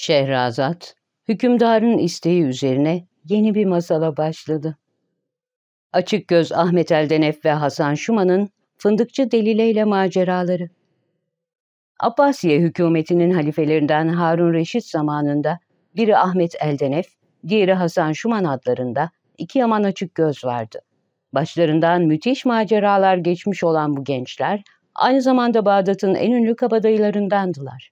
Şehrazat, hükümdarın isteği üzerine yeni bir masala başladı. Açık göz Ahmet Eldenef ve Hasan Şuman'ın Fındıkçı Delile ile maceraları. Abbasiye hükümetinin halifelerinden Harun Reşit zamanında biri Ahmet Eldenef, diğeri Hasan Şuman adlarında iki yaman açık göz vardı. Başlarından müthiş maceralar geçmiş olan bu gençler, aynı zamanda Bağdat'ın en ünlü kabadayılarındandılar.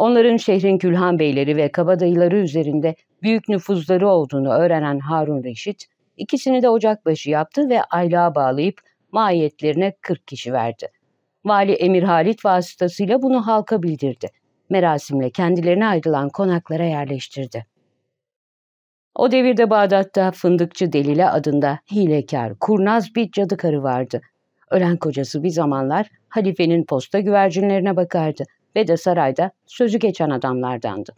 Onların şehrin Külhan Beyleri ve kabadayıları üzerinde büyük nüfuzları olduğunu öğrenen Harun Reşit, ikisini de ocakbaşı yaptı ve aylığa bağlayıp maiyetlerine 40 kişi verdi. Vali Emir Halit vasıtasıyla bunu halka bildirdi. Merasimle kendilerine ayrılan konaklara yerleştirdi. O devirde Bağdat'ta fındıkçı Delile adında hilekar, kurnaz bir cadı karı vardı. Ölen kocası bir zamanlar halifenin posta güvercinlerine bakardı ve de sarayda sözü geçen adamlardandı.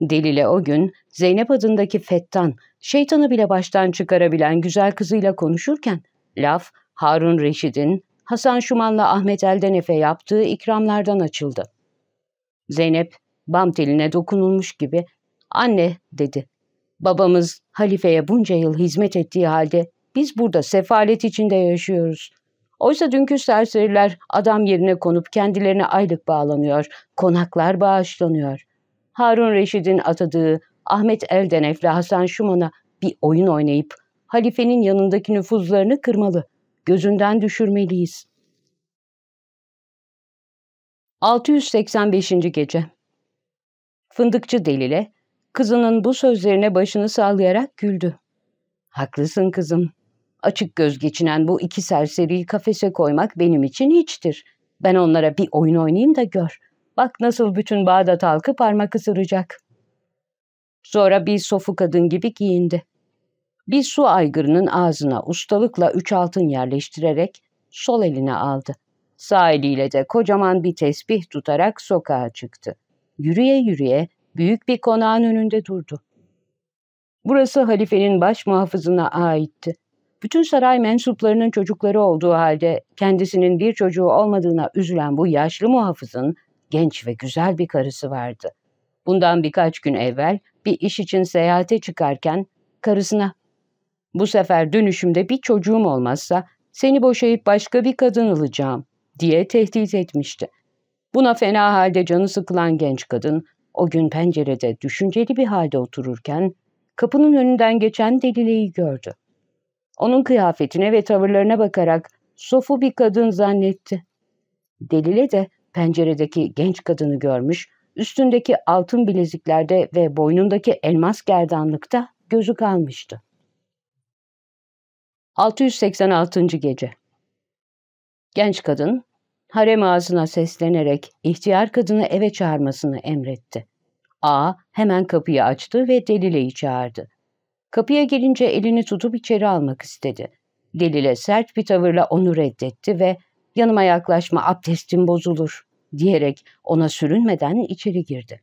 Delile o gün Zeynep adındaki Fettan, şeytanı bile baştan çıkarabilen güzel kızıyla konuşurken, laf Harun Reşid'in Hasan Şuman'la Ahmet Elden Efe yaptığı ikramlardan açıldı. Zeynep, bam teline dokunulmuş gibi, ''Anne'' dedi. ''Babamız halifeye bunca yıl hizmet ettiği halde biz burada sefalet içinde yaşıyoruz. Oysa dünkü serseriler adam yerine konup kendilerine aylık bağlanıyor, konaklar bağışlanıyor. Harun Reşid'in atadığı Ahmet Eldenef ile Hasan Şuman'a bir oyun oynayıp halifenin yanındaki nüfuzlarını kırmalı, gözünden düşürmeliyiz. 685. Gece Fındıkçı Delile, kızının bu sözlerine başını sallayarak güldü. Haklısın kızım, Açık göz geçinen bu iki serseriyi kafese koymak benim için hiçtir. Ben onlara bir oyun oynayayım da gör. Bak nasıl bütün Bağdat halkı parmak ısıracak. Sonra bir sofu kadın gibi giyindi. Bir su aygırının ağzına ustalıkla üç altın yerleştirerek sol eline aldı. Sağ eliyle de kocaman bir tesbih tutarak sokağa çıktı. Yürüye yürüye büyük bir konağın önünde durdu. Burası halifenin baş muhafızına aitti. Bütün saray mensuplarının çocukları olduğu halde kendisinin bir çocuğu olmadığına üzülen bu yaşlı muhafızın genç ve güzel bir karısı vardı. Bundan birkaç gün evvel bir iş için seyahate çıkarken karısına ''Bu sefer dönüşümde bir çocuğum olmazsa seni boşayıp başka bir kadın alacağım.'' diye tehdit etmişti. Buna fena halde canı sıkılan genç kadın o gün pencerede düşünceli bir halde otururken kapının önünden geçen Delile'yi gördü. Onun kıyafetine ve tavırlarına bakarak sofu bir kadın zannetti. Delile de penceredeki genç kadını görmüş, üstündeki altın bileziklerde ve boynundaki elmas gerdanlıkta gözü kalmıştı. 686. Gece Genç kadın, harem ağzına seslenerek ihtiyar kadını eve çağırmasını emretti. A hemen kapıyı açtı ve Delile'yi çağırdı. Kapıya gelince elini tutup içeri almak istedi. Delile sert bir tavırla onu reddetti ve yanıma yaklaşma abdestin bozulur diyerek ona sürünmeden içeri girdi.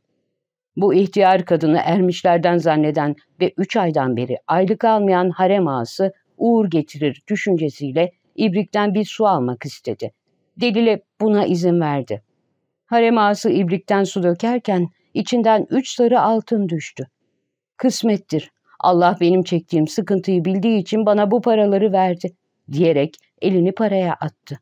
Bu ihtiyar kadını ermişlerden zanneden ve üç aydan beri aylık almayan harem ağası uğur getirir düşüncesiyle ibrikten bir su almak istedi. Delile buna izin verdi. Harem ağası ibrikten su dökerken içinden üç sarı altın düştü. Kısmettir Allah benim çektiğim sıkıntıyı bildiği için bana bu paraları verdi diyerek elini paraya attı.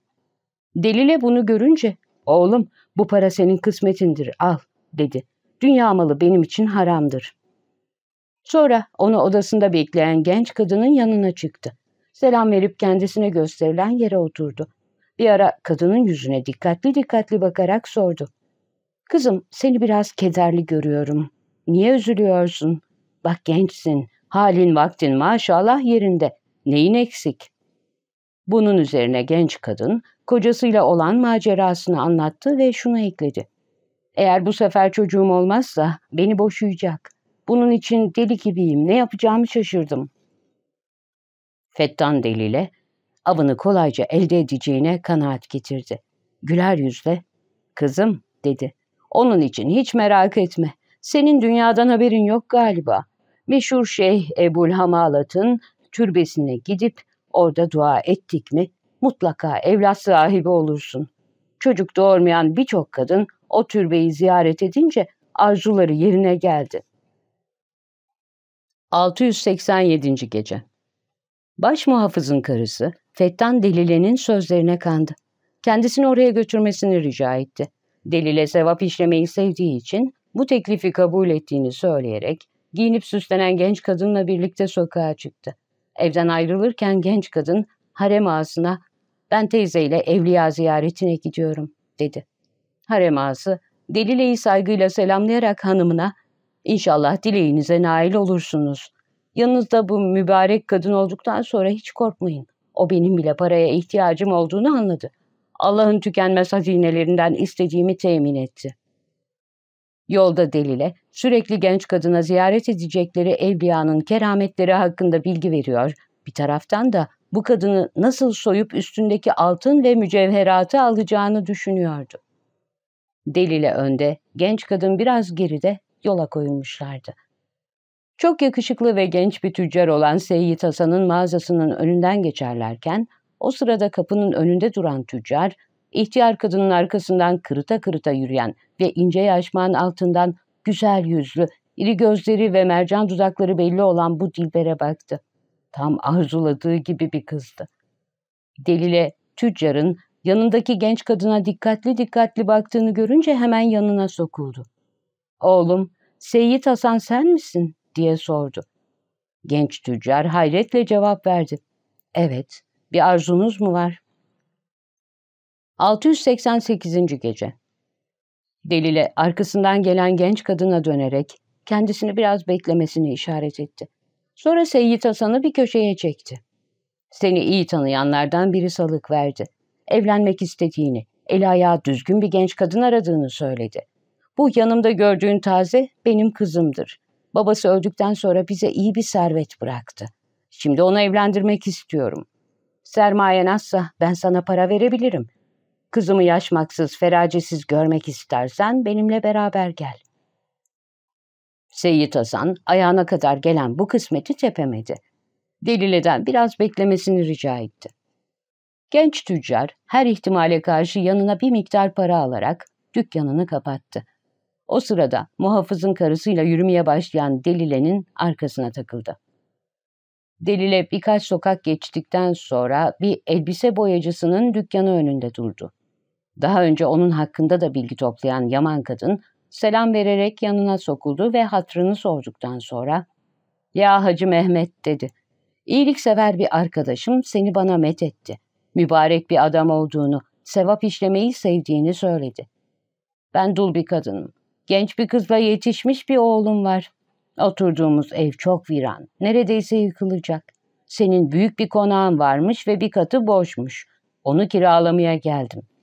Delile bunu görünce oğlum bu para senin kısmetindir al dedi. Dünya malı benim için haramdır. Sonra onu odasında bekleyen genç kadının yanına çıktı. Selam verip kendisine gösterilen yere oturdu. Bir ara kadının yüzüne dikkatli dikkatli bakarak sordu. Kızım seni biraz kederli görüyorum. Niye üzülüyorsun? Bak gençsin. Halin vaktin maşallah yerinde. Neyin eksik? Bunun üzerine genç kadın kocasıyla olan macerasını anlattı ve şunu ekledi. Eğer bu sefer çocuğum olmazsa beni boşayacak. Bunun için deli gibiyim. Ne yapacağımı şaşırdım. Fettan delile avını kolayca elde edeceğine kanaat getirdi. Güler yüzle "Kızım," dedi. "Onun için hiç merak etme. Senin dünyadan haberin yok galiba meşhur Şeyh Ebul Hamalat'ın türbesine gidip orada dua ettik mi mutlaka evlat sahibi olursun. Çocuk doğurmayan birçok kadın o türbeyi ziyaret edince arzuları yerine geldi. 687. Gece Baş muhafızın karısı Fettan Delile'nin sözlerine kandı. Kendisini oraya götürmesini rica etti. Delile sevap işlemeyi sevdiği için bu teklifi kabul ettiğini söyleyerek Giyinip süslenen genç kadınla birlikte sokağa çıktı. Evden ayrılırken genç kadın harem ağasına ben teyzeyle evliya ziyaretine gidiyorum dedi. Harem ağası Delile'yi saygıyla selamlayarak hanımına "İnşallah dileğinize nail olursunuz. Yanınızda bu mübarek kadın olduktan sonra hiç korkmayın. O benim bile paraya ihtiyacım olduğunu anladı. Allah'ın tükenmez hazinelerinden istediğimi temin etti.'' Yolda delile, sürekli genç kadına ziyaret edecekleri evliyanın kerametleri hakkında bilgi veriyor. Bir taraftan da bu kadını nasıl soyup üstündeki altın ve mücevheratı alacağını düşünüyordu. Delile önde, genç kadın biraz geride yola koyulmuşlardı. Çok yakışıklı ve genç bir tüccar olan Seyyid Hasan'ın mağazasının önünden geçerlerken, o sırada kapının önünde duran tüccar, ihtiyar kadının arkasından kırıta kırıta yürüyen ve ince yaşmağın altından güzel yüzlü, iri gözleri ve mercan dudakları belli olan bu Dilber'e baktı. Tam arzuladığı gibi bir kızdı. Delile tüccarın yanındaki genç kadına dikkatli dikkatli baktığını görünce hemen yanına sokuldu. ''Oğlum, Seyit Hasan sen misin?'' diye sordu. Genç tüccar hayretle cevap verdi. ''Evet, bir arzunuz mu var?'' 688. Gece Delile arkasından gelen genç kadına dönerek kendisini biraz beklemesini işaret etti. Sonra Seyyid Hasan'ı bir köşeye çekti. Seni iyi tanıyanlardan biri salık verdi. Evlenmek istediğini, el ayağı düzgün bir genç kadın aradığını söyledi. Bu yanımda gördüğün taze benim kızımdır. Babası öldükten sonra bize iyi bir servet bıraktı. Şimdi onu evlendirmek istiyorum. Sermayen azsa ben sana para verebilirim. Kızımı yaşmaksız, feracesiz görmek istersen benimle beraber gel. Seyit Hasan ayağına kadar gelen bu kısmeti tepemedi. Delile'den biraz beklemesini rica etti. Genç tüccar her ihtimale karşı yanına bir miktar para alarak dükkanını kapattı. O sırada muhafızın karısıyla yürümeye başlayan Delile'nin arkasına takıldı. Delile birkaç sokak geçtikten sonra bir elbise boyacısının dükkanı önünde durdu. Daha önce onun hakkında da bilgi toplayan Yaman kadın selam vererek yanına sokuldu ve hatrını sorduktan sonra ''Ya Hacı Mehmet'' dedi. ''İyiliksever bir arkadaşım seni bana met etti. Mübarek bir adam olduğunu, sevap işlemeyi sevdiğini söyledi. Ben dul bir kadınım. Genç bir kızla yetişmiş bir oğlum var. Oturduğumuz ev çok viran, neredeyse yıkılacak. Senin büyük bir konağın varmış ve bir katı boşmuş. Onu kiralamaya geldim.''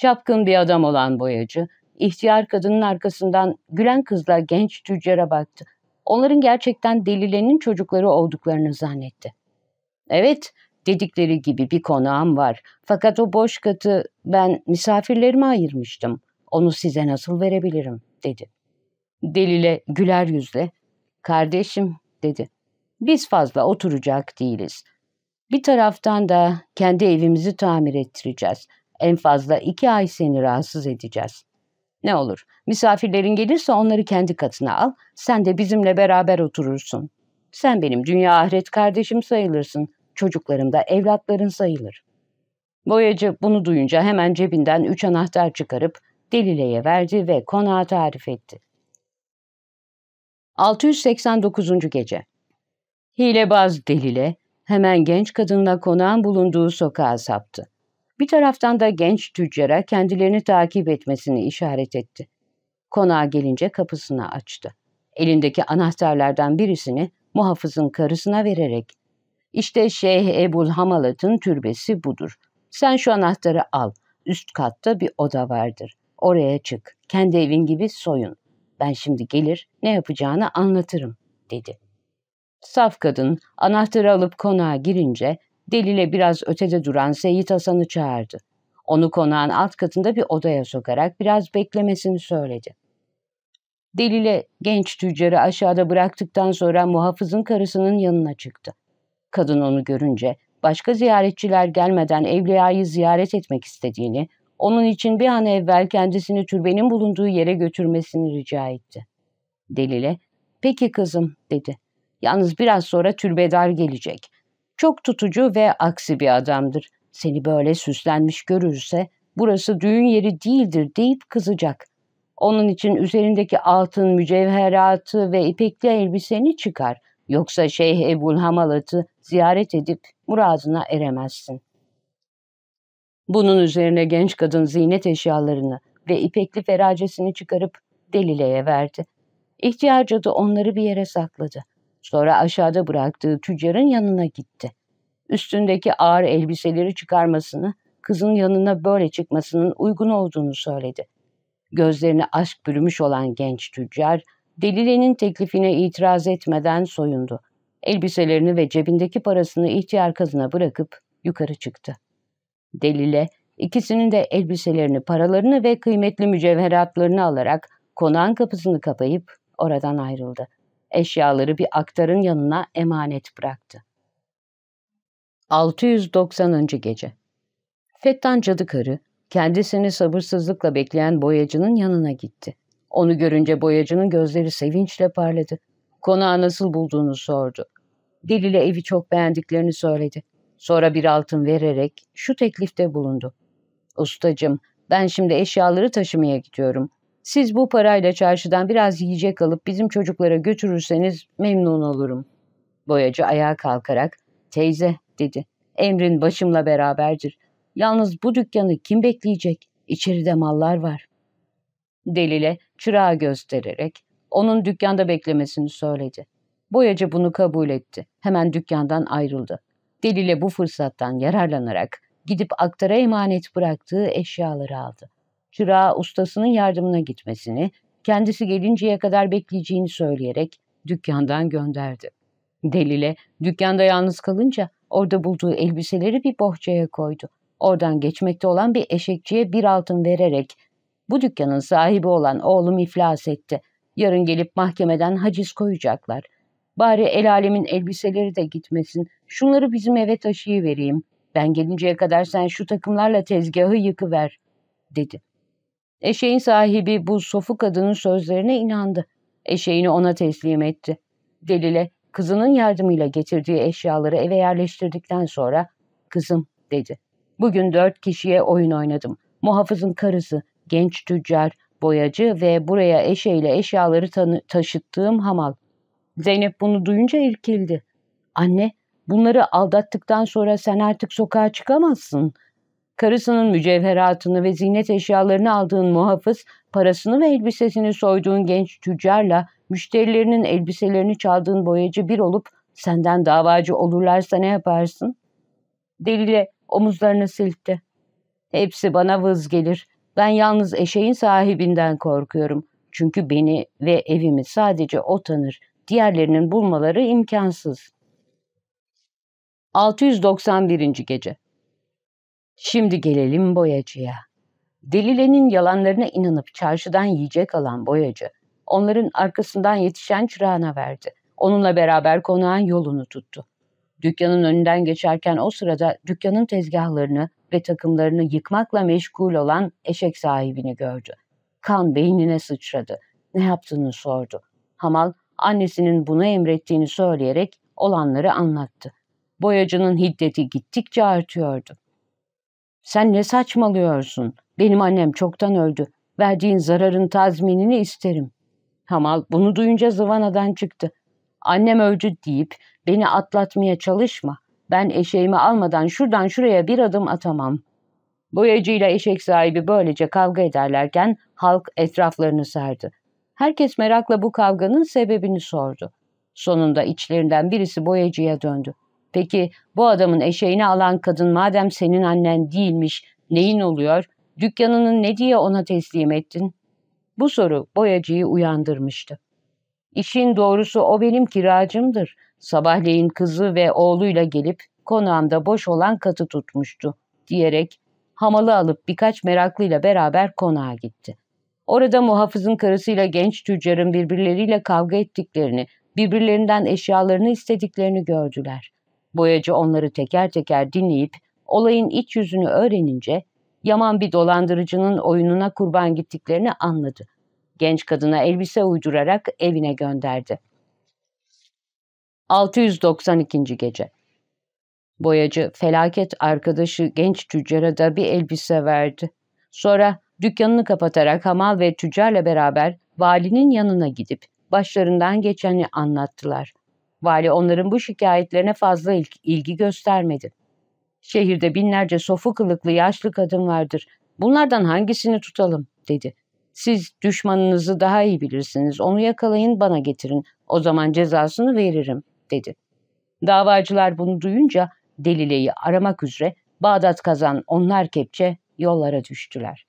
Çapkın bir adam olan boyacı, ihtiyar kadının arkasından gülen kızla genç tüccara baktı. Onların gerçekten delilenin çocukları olduklarını zannetti. Evet, dedikleri gibi bir konağım var. Fakat o boş katı ben misafirlerime ayırmıştım. Onu size nasıl verebilirim, dedi. Delile güler yüzle, kardeşim, dedi. Biz fazla oturacak değiliz. Bir taraftan da kendi evimizi tamir ettireceğiz. En fazla iki ay seni rahatsız edeceğiz. Ne olur, misafirlerin gelirse onları kendi katına al, sen de bizimle beraber oturursun. Sen benim dünya ahiret kardeşim sayılırsın, çocuklarım da evlatların sayılır. Boyacı bunu duyunca hemen cebinden üç anahtar çıkarıp Delile'ye verdi ve konağı tarif etti. 689. Gece Hilebaz Delile hemen genç kadınla konağın bulunduğu sokağa saptı. Bir taraftan da genç tüccara kendilerini takip etmesini işaret etti. Konağa gelince kapısını açtı. Elindeki anahtarlardan birisini muhafızın karısına vererek ''İşte Şeyh Ebul Hamalat'ın türbesi budur. Sen şu anahtarı al. Üst katta bir oda vardır. Oraya çık. Kendi evin gibi soyun. Ben şimdi gelir ne yapacağını anlatırım.'' dedi. Saf kadın anahtarı alıp konağa girince Delile biraz ötede duran Seyit Hasan'ı çağırdı. Onu konağın alt katında bir odaya sokarak biraz beklemesini söyledi. Delile genç tüccarı aşağıda bıraktıktan sonra muhafızın karısının yanına çıktı. Kadın onu görünce başka ziyaretçiler gelmeden Evliya'yı ziyaret etmek istediğini, onun için bir an evvel kendisini türbenin bulunduğu yere götürmesini rica etti. Delile, peki kızım dedi. Yalnız biraz sonra türbedar gelecek. Çok tutucu ve aksi bir adamdır. Seni böyle süslenmiş görürse burası düğün yeri değildir deyip kızacak. Onun için üzerindeki altın mücevheratı ve ipekli elbiseni çıkar. Yoksa Şeyh Ebul Hamalat'ı ziyaret edip murazına eremezsin. Bunun üzerine genç kadın ziynet eşyalarını ve ipekli feracesini çıkarıp Delile'ye verdi. İhtiyar cadı onları bir yere sakladı. Sonra aşağıda bıraktığı tüccarın yanına gitti. Üstündeki ağır elbiseleri çıkarmasını, kızın yanına böyle çıkmasının uygun olduğunu söyledi. Gözlerini aşk bürümüş olan genç tüccar, Delile'nin teklifine itiraz etmeden soyundu. Elbiselerini ve cebindeki parasını ihtiyar kızına bırakıp yukarı çıktı. Delile, ikisinin de elbiselerini, paralarını ve kıymetli mücevheratlarını alarak konağın kapısını kapayıp oradan ayrıldı eşyaları bir aktarın yanına emanet bıraktı. 690. Gece Fettan cadı karı kendisini sabırsızlıkla bekleyen boyacının yanına gitti. Onu görünce boyacının gözleri sevinçle parladı. Konağı nasıl bulduğunu sordu. Dil ile evi çok beğendiklerini söyledi. Sonra bir altın vererek şu teklifte bulundu. Ustacım ben şimdi eşyaları taşımaya gidiyorum. Siz bu parayla çarşıdan biraz yiyecek alıp bizim çocuklara götürürseniz memnun olurum. Boyacı ayağa kalkarak teyze dedi. Emrin başımla beraberdir. Yalnız bu dükkanı kim bekleyecek? İçeride mallar var. Delile çırağı göstererek onun dükkanda beklemesini söyledi. Boyacı bunu kabul etti. Hemen dükkandan ayrıldı. Delile bu fırsattan yararlanarak gidip aktara emanet bıraktığı eşyaları aldı. Çırağa ustasının yardımına gitmesini, kendisi gelinceye kadar bekleyeceğini söyleyerek dükkandan gönderdi. Delile dükkanda yalnız kalınca orada bulduğu elbiseleri bir bohçaya koydu. Oradan geçmekte olan bir eşekçiye bir altın vererek bu dükkanın sahibi olan oğlum iflas etti. Yarın gelip mahkemeden haciz koyacaklar. Bari el alemin elbiseleri de gitmesin. Şunları bizim eve taşıyı vereyim. Ben gelinceye kadar sen şu takımlarla tezgahı yıkıver, dedi. Eşeğin sahibi bu sofu kadının sözlerine inandı. Eşeğini ona teslim etti. Delile kızının yardımıyla getirdiği eşyaları eve yerleştirdikten sonra kızım dedi. Bugün dört kişiye oyun oynadım. Muhafızın karısı, genç tüccar, boyacı ve buraya eşeğiyle eşyaları taşıttığım hamal. Zeynep bunu duyunca irkildi. Anne bunları aldattıktan sonra sen artık sokağa çıkamazsın.'' Karısının mücevheratını ve ziynet eşyalarını aldığın muhafız, parasını ve elbisesini soyduğun genç tüccarla müşterilerinin elbiselerini çaldığın boyacı bir olup senden davacı olurlarsa ne yaparsın? Delile omuzlarını silkti. Hepsi bana vız gelir. Ben yalnız eşeğin sahibinden korkuyorum. Çünkü beni ve evimi sadece o tanır. Diğerlerinin bulmaları imkansız. 691. Gece Şimdi gelelim boyacıya. Delile'nin yalanlarına inanıp çarşıdan yiyecek alan boyacı, onların arkasından yetişen çırağına verdi. Onunla beraber konağın yolunu tuttu. Dükkanın önünden geçerken o sırada dükkanın tezgahlarını ve takımlarını yıkmakla meşgul olan eşek sahibini gördü. Kan beynine sıçradı. Ne yaptığını sordu. Hamal annesinin bunu emrettiğini söyleyerek olanları anlattı. Boyacının hiddeti gittikçe artıyordu. Sen ne saçmalıyorsun? Benim annem çoktan öldü. Verdiğin zararın tazminini isterim. Hamal bunu duyunca zıvanadan çıktı. Annem öldü deyip beni atlatmaya çalışma. Ben eşeğimi almadan şuradan şuraya bir adım atamam. Boyacıyla eşek sahibi böylece kavga ederlerken halk etraflarını sardı. Herkes merakla bu kavganın sebebini sordu. Sonunda içlerinden birisi boyacıya döndü. Peki bu adamın eşeğini alan kadın madem senin annen değilmiş neyin oluyor? Dükkanını ne diye ona teslim ettin? Bu soru boyacıyı uyandırmıştı. İşin doğrusu o benim kiracımdır. Sabahleyin kızı ve oğluyla gelip konağımda boş olan katı tutmuştu diyerek hamalı alıp birkaç meraklıyla beraber konağa gitti. Orada muhafızın karısıyla genç tüccarın birbirleriyle kavga ettiklerini, birbirlerinden eşyalarını istediklerini gördüler. Boyacı onları teker teker dinleyip olayın iç yüzünü öğrenince Yaman bir dolandırıcının oyununa kurban gittiklerini anladı. Genç kadına elbise uydurarak evine gönderdi. 692. Gece Boyacı felaket arkadaşı genç tüccara da bir elbise verdi. Sonra dükkanını kapatarak hamal ve tüccarla beraber valinin yanına gidip başlarından geçeni anlattılar. Vali onların bu şikayetlerine fazla ilg ilgi göstermedi. Şehirde binlerce sofu kılıklı yaşlı kadın vardır. Bunlardan hangisini tutalım dedi. Siz düşmanınızı daha iyi bilirsiniz. Onu yakalayın bana getirin. O zaman cezasını veririm dedi. Davacılar bunu duyunca Delile'yi aramak üzere Bağdat kazan onlar kepçe yollara düştüler.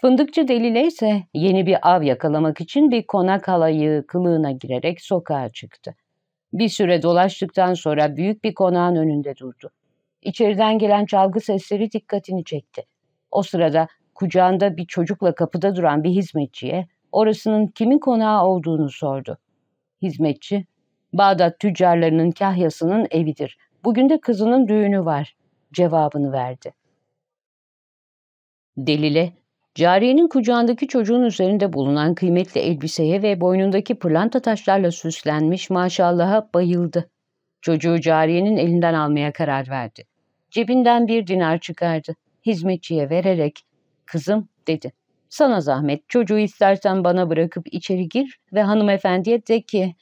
Fındıkçı Delile ise yeni bir av yakalamak için bir konak halayı kılığına girerek sokağa çıktı. Bir süre dolaştıktan sonra büyük bir konağın önünde durdu. İçeriden gelen çalgı sesleri dikkatini çekti. O sırada kucağında bir çocukla kapıda duran bir hizmetçiye orasının kimin konağı olduğunu sordu. Hizmetçi, Bağdat tüccarlarının kahyasının evidir. Bugün de kızının düğünü var cevabını verdi. Delile Cariyenin kucağındaki çocuğun üzerinde bulunan kıymetli elbiseye ve boynundaki pırlanta taşlarla süslenmiş maşallaha bayıldı. Çocuğu cariyenin elinden almaya karar verdi. Cebinden bir dinar çıkardı. Hizmetçiye vererek, ''Kızım'' dedi. ''Sana zahmet, çocuğu istersen bana bırakıp içeri gir ve hanımefendiye de ki,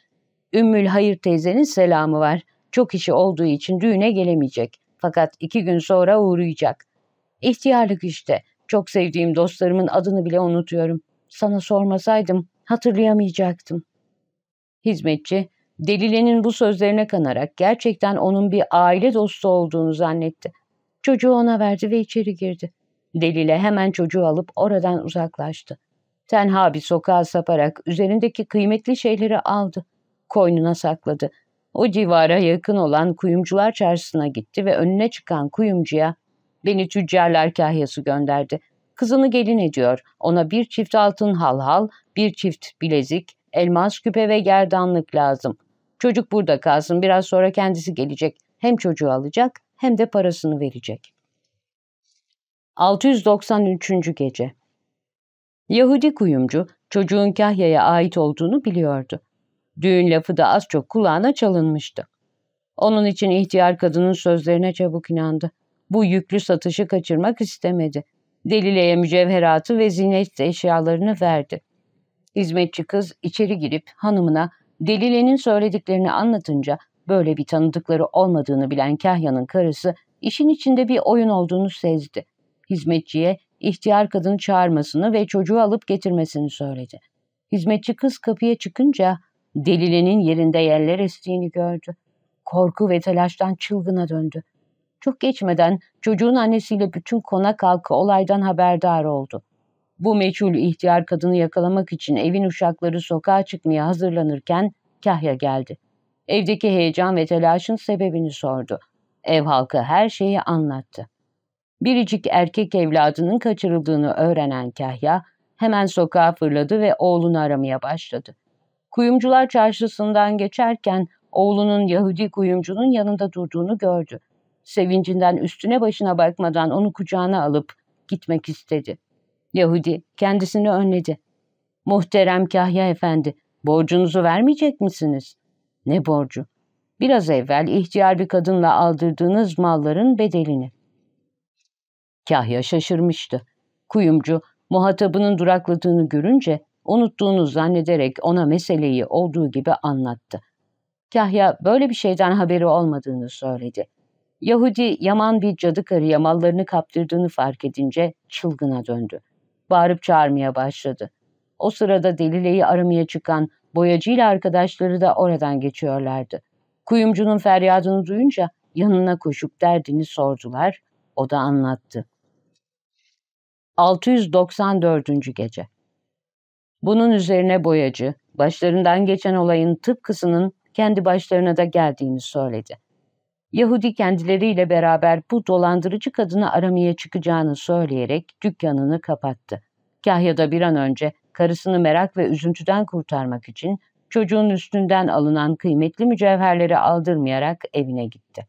Ümmül Hayır teyzenin selamı var. Çok işi olduğu için düğüne gelemeyecek. Fakat iki gün sonra uğrayacak. İhtiyarlık işte.'' Çok sevdiğim dostlarımın adını bile unutuyorum. Sana sormasaydım hatırlayamayacaktım. Hizmetçi, Delile'nin bu sözlerine kanarak gerçekten onun bir aile dostu olduğunu zannetti. Çocuğu ona verdi ve içeri girdi. Delile hemen çocuğu alıp oradan uzaklaştı. Tenha bir sokağa saparak üzerindeki kıymetli şeyleri aldı. Koynuna sakladı. O civara yakın olan kuyumcular çarşısına gitti ve önüne çıkan kuyumcuya Beni tüccarlar kahyası gönderdi. Kızını gelin ediyor. Ona bir çift altın hal hal, bir çift bilezik, elmas küpe ve gerdanlık lazım. Çocuk burada kalsın. Biraz sonra kendisi gelecek. Hem çocuğu alacak hem de parasını verecek. 693. Gece Yahudi kuyumcu çocuğun Kahya'ya ait olduğunu biliyordu. Düğün lafı da az çok kulağına çalınmıştı. Onun için ihtiyar kadının sözlerine çabuk inandı bu yüklü satışı kaçırmak istemedi. Delile'ye mücevheratı ve zinet eşyalarını verdi. Hizmetçi kız içeri girip hanımına Delile'nin söylediklerini anlatınca böyle bir tanıdıkları olmadığını bilen Kahya'nın karısı işin içinde bir oyun olduğunu sezdi. Hizmetçiye ihtiyar kadını çağırmasını ve çocuğu alıp getirmesini söyledi. Hizmetçi kız kapıya çıkınca Delile'nin yerinde yerler estiğini gördü. Korku ve telaştan çılgına döndü. Çok geçmeden çocuğun annesiyle bütün konak halkı olaydan haberdar oldu. Bu meçhul ihtiyar kadını yakalamak için evin uşakları sokağa çıkmaya hazırlanırken Kahya geldi. Evdeki heyecan ve telaşın sebebini sordu. Ev halkı her şeyi anlattı. Biricik erkek evladının kaçırıldığını öğrenen Kahya hemen sokağa fırladı ve oğlunu aramaya başladı. Kuyumcular çarşısından geçerken oğlunun Yahudi kuyumcunun yanında durduğunu gördü sevincinden üstüne başına bakmadan onu kucağına alıp gitmek istedi. Yahudi kendisini önledi. Muhterem Kahya Efendi, borcunuzu vermeyecek misiniz? Ne borcu? Biraz evvel ihtiyar bir kadınla aldırdığınız malların bedelini. Kahya şaşırmıştı. Kuyumcu, muhatabının durakladığını görünce unuttuğunu zannederek ona meseleyi olduğu gibi anlattı. Kahya böyle bir şeyden haberi olmadığını söyledi. Yahudi yaman bir cadı karıya mallarını kaptırdığını fark edince çılgına döndü. Bağırıp çağırmaya başladı. O sırada Delile'yi aramaya çıkan boyacıyla arkadaşları da oradan geçiyorlardı. Kuyumcunun feryadını duyunca yanına koşup derdini sordular. O da anlattı. 694. Gece Bunun üzerine boyacı, başlarından geçen olayın tıpkısının kendi başlarına da geldiğini söyledi. Yahudi kendileriyle beraber bu dolandırıcı kadını aramaya çıkacağını söyleyerek dükkanını kapattı. Kahya da bir an önce karısını merak ve üzüntüden kurtarmak için çocuğun üstünden alınan kıymetli mücevherleri aldırmayarak evine gitti.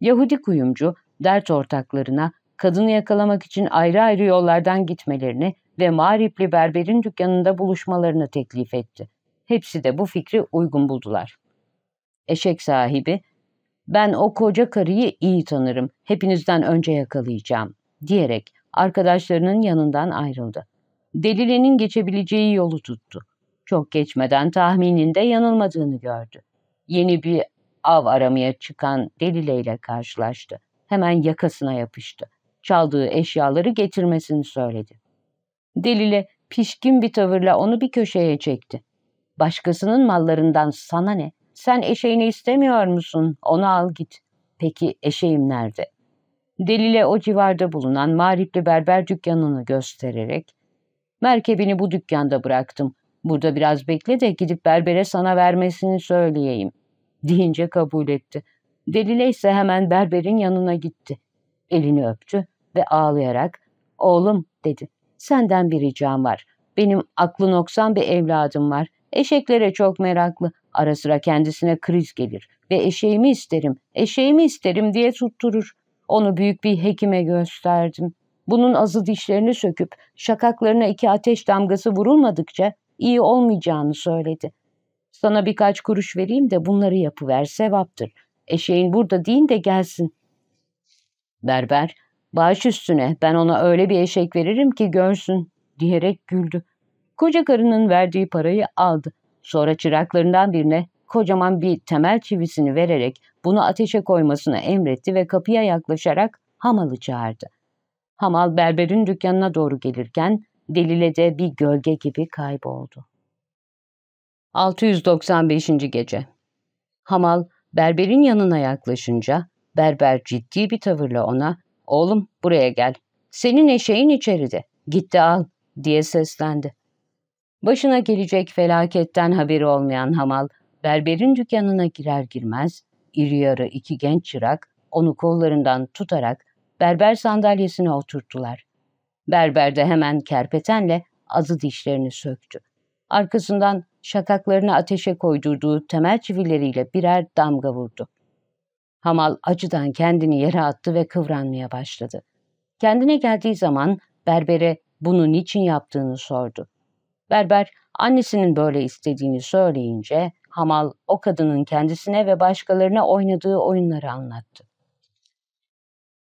Yahudi kuyumcu dert ortaklarına kadını yakalamak için ayrı ayrı yollardan gitmelerini ve Maripli berberin dükkanında buluşmalarını teklif etti. Hepsi de bu fikri uygun buldular. Eşek sahibi ben o koca karıyı iyi tanırım, hepinizden önce yakalayacağım diyerek arkadaşlarının yanından ayrıldı. Delilenin geçebileceği yolu tuttu. Çok geçmeden tahmininde yanılmadığını gördü. Yeni bir av aramaya çıkan Delile ile karşılaştı. Hemen yakasına yapıştı. Çaldığı eşyaları getirmesini söyledi. Delile pişkin bir tavırla onu bir köşeye çekti. Başkasının mallarından sana ne? sen eşeğini istemiyor musun? Onu al git. Peki eşeğim nerede? Delile o civarda bulunan maripli berber dükkanını göstererek merkebini bu dükkanda bıraktım. Burada biraz bekle de gidip berbere sana vermesini söyleyeyim deyince kabul etti. Delile ise hemen berberin yanına gitti. Elini öptü ve ağlayarak oğlum dedi senden bir ricam var. Benim aklı noksan bir evladım var. Eşeklere çok meraklı. Ara sıra kendisine kriz gelir ve eşeğimi isterim, eşeğimi isterim diye tutturur. Onu büyük bir hekime gösterdim. Bunun azı dişlerini söküp şakaklarına iki ateş damgası vurulmadıkça iyi olmayacağını söyledi. Sana birkaç kuruş vereyim de bunları yapıver sevaptır. Eşeğin burada deyin de gelsin. Berber, bağış üstüne ben ona öyle bir eşek veririm ki görsün diyerek güldü. Koca karının verdiği parayı aldı Sonra çıraklarından birine kocaman bir temel çivisini vererek bunu ateşe koymasını emretti ve kapıya yaklaşarak Hamal'ı çağırdı. Hamal berberin dükkanına doğru gelirken Delile de bir gölge gibi kayboldu. 695. Gece Hamal berberin yanına yaklaşınca berber ciddi bir tavırla ona ''Oğlum buraya gel, senin eşeğin içeride, git de al.'' diye seslendi. Başına gelecek felaketten haberi olmayan hamal, berberin dükkanına girer girmez, iri yarı iki genç çırak onu kollarından tutarak berber sandalyesine oturttular. Berber de hemen kerpetenle azı dişlerini söktü. Arkasından şakaklarını ateşe koydurduğu temel çivileriyle birer damga vurdu. Hamal acıdan kendini yere attı ve kıvranmaya başladı. Kendine geldiği zaman berbere bunun niçin yaptığını sordu. Berber annesinin böyle istediğini söyleyince Hamal o kadının kendisine ve başkalarına oynadığı oyunları anlattı.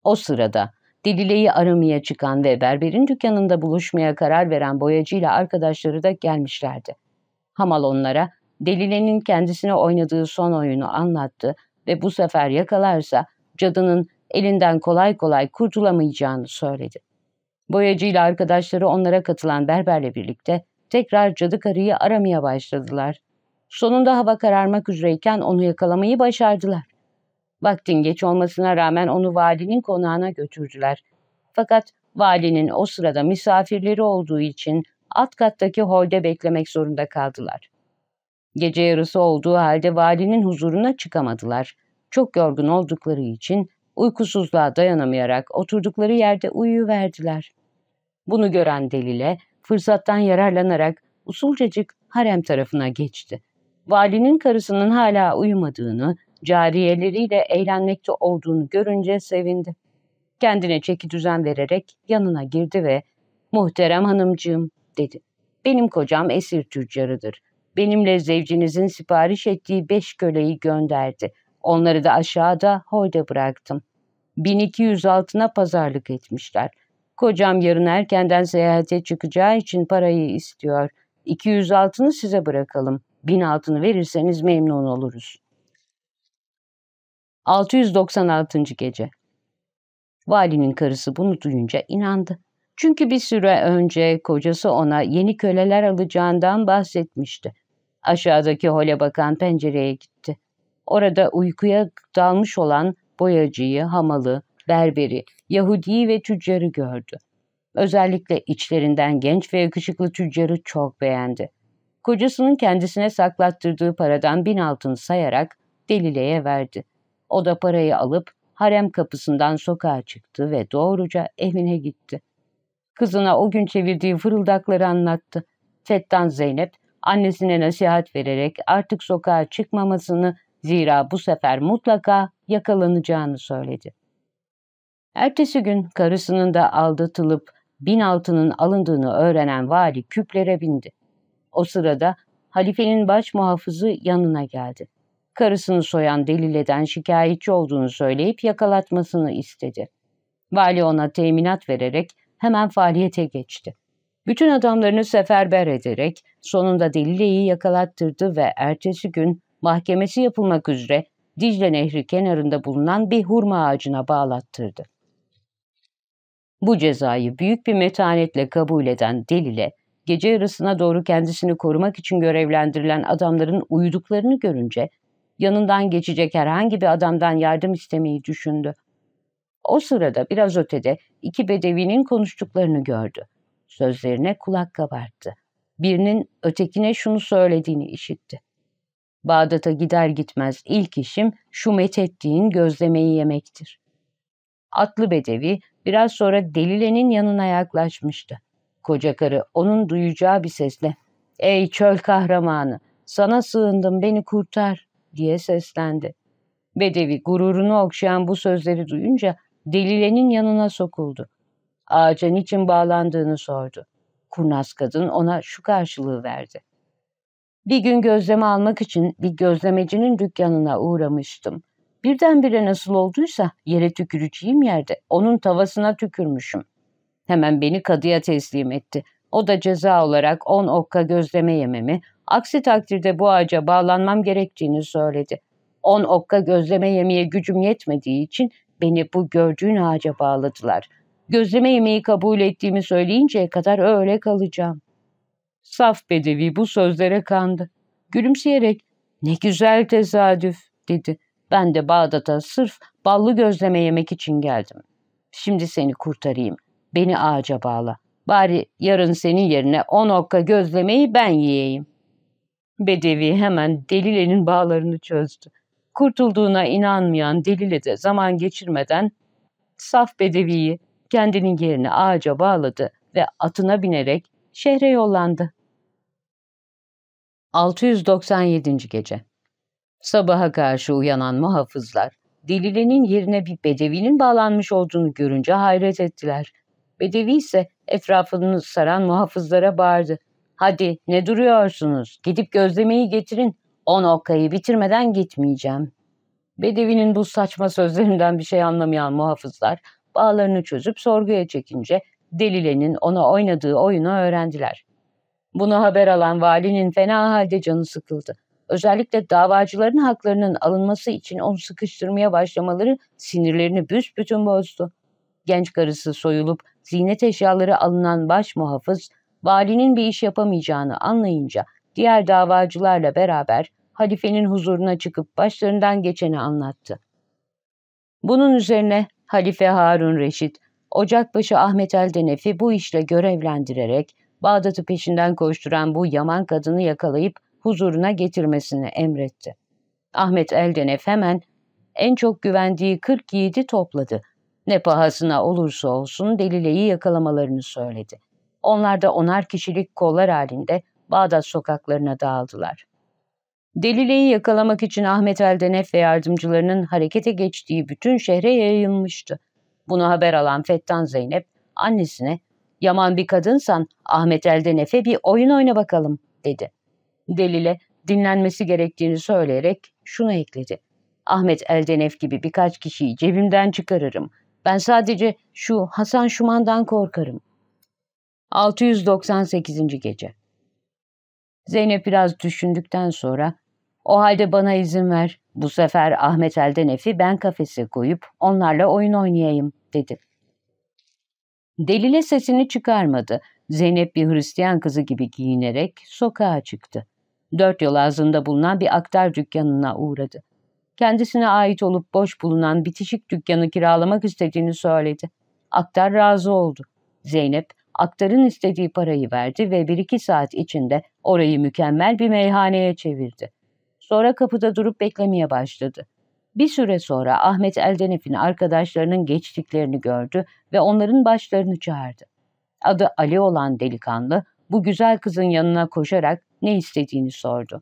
O sırada Delile'yi aramaya çıkan ve berberin dükkanında buluşmaya karar veren boyacıyla arkadaşları da gelmişlerdi. Hamal onlara Delile'nin kendisine oynadığı son oyunu anlattı ve bu sefer yakalarsa cadının elinden kolay kolay kurtulamayacağını söyledi. Boyacıyla arkadaşları onlara katılan berberle birlikte tekrar cadı karıyı aramaya başladılar. Sonunda hava kararmak üzereyken onu yakalamayı başardılar. Vaktin geç olmasına rağmen onu valinin konağına götürdüler. Fakat valinin o sırada misafirleri olduğu için alt kattaki holde beklemek zorunda kaldılar. Gece yarısı olduğu halde valinin huzuruna çıkamadılar. Çok yorgun oldukları için uykusuzluğa dayanamayarak oturdukları yerde uyuverdiler. Bunu gören Delile fırsattan yararlanarak usulcacık harem tarafına geçti. Valinin karısının hala uyumadığını, cariyeleriyle eğlenmekte olduğunu görünce sevindi. Kendine çeki düzen vererek yanına girdi ve ''Muhterem hanımcığım'' dedi. ''Benim kocam esir tüccarıdır. Benimle zevcinizin sipariş ettiği beş köleyi gönderdi. Onları da aşağıda hoyda bıraktım. 1200 altına pazarlık etmişler.'' Kocam yarın erkenden seyahate çıkacağı için parayı istiyor. 200 altını size bırakalım. 1000 altını verirseniz memnun oluruz. 696. Gece Valinin karısı bunu duyunca inandı. Çünkü bir süre önce kocası ona yeni köleler alacağından bahsetmişti. Aşağıdaki hole bakan pencereye gitti. Orada uykuya dalmış olan boyacıyı, hamalı, Berberi, Yahudi ve tüccarı gördü. Özellikle içlerinden genç ve yakışıklı tüccarı çok beğendi. Kocasının kendisine saklattırdığı paradan bin altın sayarak Delile'ye verdi. O da parayı alıp harem kapısından sokağa çıktı ve doğruca evine gitti. Kızına o gün çevirdiği fırıldakları anlattı. Fettan Zeynep annesine nasihat vererek artık sokağa çıkmamasını zira bu sefer mutlaka yakalanacağını söyledi. Ertesi gün karısının da aldatılıp bin altının alındığını öğrenen vali küplere bindi. O sırada halifenin baş muhafızı yanına geldi. Karısını soyan delileden şikayetçi olduğunu söyleyip yakalatmasını istedi. Vali ona teminat vererek hemen faaliyete geçti. Bütün adamlarını seferber ederek sonunda Delile'yi yakalattırdı ve ertesi gün mahkemesi yapılmak üzere Dicle Nehri kenarında bulunan bir hurma ağacına bağlattırdı. Bu cezayı büyük bir metanetle kabul eden delile, gece yarısına doğru kendisini korumak için görevlendirilen adamların uyuduklarını görünce, yanından geçecek herhangi bir adamdan yardım istemeyi düşündü. O sırada biraz ötede iki bedevinin konuştuklarını gördü. Sözlerine kulak kabarttı. Birinin ötekine şunu söylediğini işitti. Bağdat'a gider gitmez ilk işim şu methettiğin gözlemeyi yemektir. Atlı bedevi Biraz sonra Delile'nin yanına yaklaşmıştı. Koca karı onun duyacağı bir sesle ''Ey çöl kahramanı, sana sığındım beni kurtar.'' diye seslendi. Bedevi gururunu okşayan bu sözleri duyunca Delile'nin yanına sokuldu. Ağaca niçin bağlandığını sordu. Kurnaz kadın ona şu karşılığı verdi. Bir gün gözleme almak için bir gözlemecinin dükkanına uğramıştım. Birdenbire nasıl olduysa yere tükürücüyüm yerde onun tavasına tükürmüşüm. Hemen beni kadıya teslim etti. O da ceza olarak on okka gözleme yememi, aksi takdirde bu ağaca bağlanmam gerektiğini söyledi. On okka gözleme yemeye gücüm yetmediği için beni bu gördüğün ağaca bağladılar. Gözleme yemeyi kabul ettiğimi söyleyinceye kadar öyle kalacağım. Saf bedevi bu sözlere kandı. Gülümseyerek ne güzel tesadüf dedi. Ben de Bağdat'a sırf ballı gözleme yemek için geldim. Şimdi seni kurtarayım. Beni ağaca bağla. Bari yarın senin yerine on okka gözlemeyi ben yiyeyim. Bedevi hemen Delile'nin bağlarını çözdü. Kurtulduğuna inanmayan Delile de zaman geçirmeden saf Bedevi'yi kendinin yerine ağaca bağladı ve atına binerek şehre yollandı. 697. Gece Sabaha karşı uyanan muhafızlar, Delile'nin yerine bir bedevinin bağlanmış olduğunu görünce hayret ettiler. Bedevi ise etrafını saran muhafızlara bağırdı. ''Hadi ne duruyorsunuz? Gidip gözlemeyi getirin. On okkayı bitirmeden gitmeyeceğim.'' Bedevinin bu saçma sözlerinden bir şey anlamayan muhafızlar bağlarını çözüp sorguya çekince Delile'nin ona oynadığı oyunu öğrendiler. Bunu haber alan valinin fena halde canı sıkıldı özellikle davacıların haklarının alınması için onu sıkıştırmaya başlamaları sinirlerini büsbütün bozdu. Genç karısı soyulup ziynet eşyaları alınan baş muhafız, valinin bir iş yapamayacağını anlayınca diğer davacılarla beraber halifenin huzuruna çıkıp başlarından geçeni anlattı. Bunun üzerine Halife Harun Reşit, Ocakbaşı Ahmet Eldenef'i bu işle görevlendirerek Bağdat'ı peşinden koşturan bu yaman kadını yakalayıp huzuruna getirmesini emretti. Ahmet Eldenef hemen en çok güvendiği 40 yiğidi topladı. Ne pahasına olursa olsun Delile'yi yakalamalarını söyledi. Onlar da onar kişilik kollar halinde Bağdat sokaklarına dağıldılar. Delile'yi yakalamak için Ahmet Eldenef ve yardımcılarının harekete geçtiği bütün şehre yayılmıştı. Bunu haber alan Fettan Zeynep annesine ''Yaman bir kadınsan Ahmet Eldenef'e bir oyun oyna bakalım'' dedi delile dinlenmesi gerektiğini söyleyerek şunu ekledi. Ahmet Eldenef gibi birkaç kişiyi cebimden çıkarırım. Ben sadece şu Hasan Şuman'dan korkarım. 698. Gece Zeynep biraz düşündükten sonra o halde bana izin ver. Bu sefer Ahmet Eldenef'i ben kafese koyup onlarla oyun oynayayım dedi. Delile sesini çıkarmadı. Zeynep bir Hristiyan kızı gibi giyinerek sokağa çıktı dört yol ağzında bulunan bir aktar dükkanına uğradı. Kendisine ait olup boş bulunan bitişik dükkanı kiralamak istediğini söyledi. Aktar razı oldu. Zeynep, aktarın istediği parayı verdi ve bir iki saat içinde orayı mükemmel bir meyhaneye çevirdi. Sonra kapıda durup beklemeye başladı. Bir süre sonra Ahmet Eldenef'in arkadaşlarının geçtiklerini gördü ve onların başlarını çağırdı. Adı Ali olan delikanlı bu güzel kızın yanına koşarak ne istediğini sordu.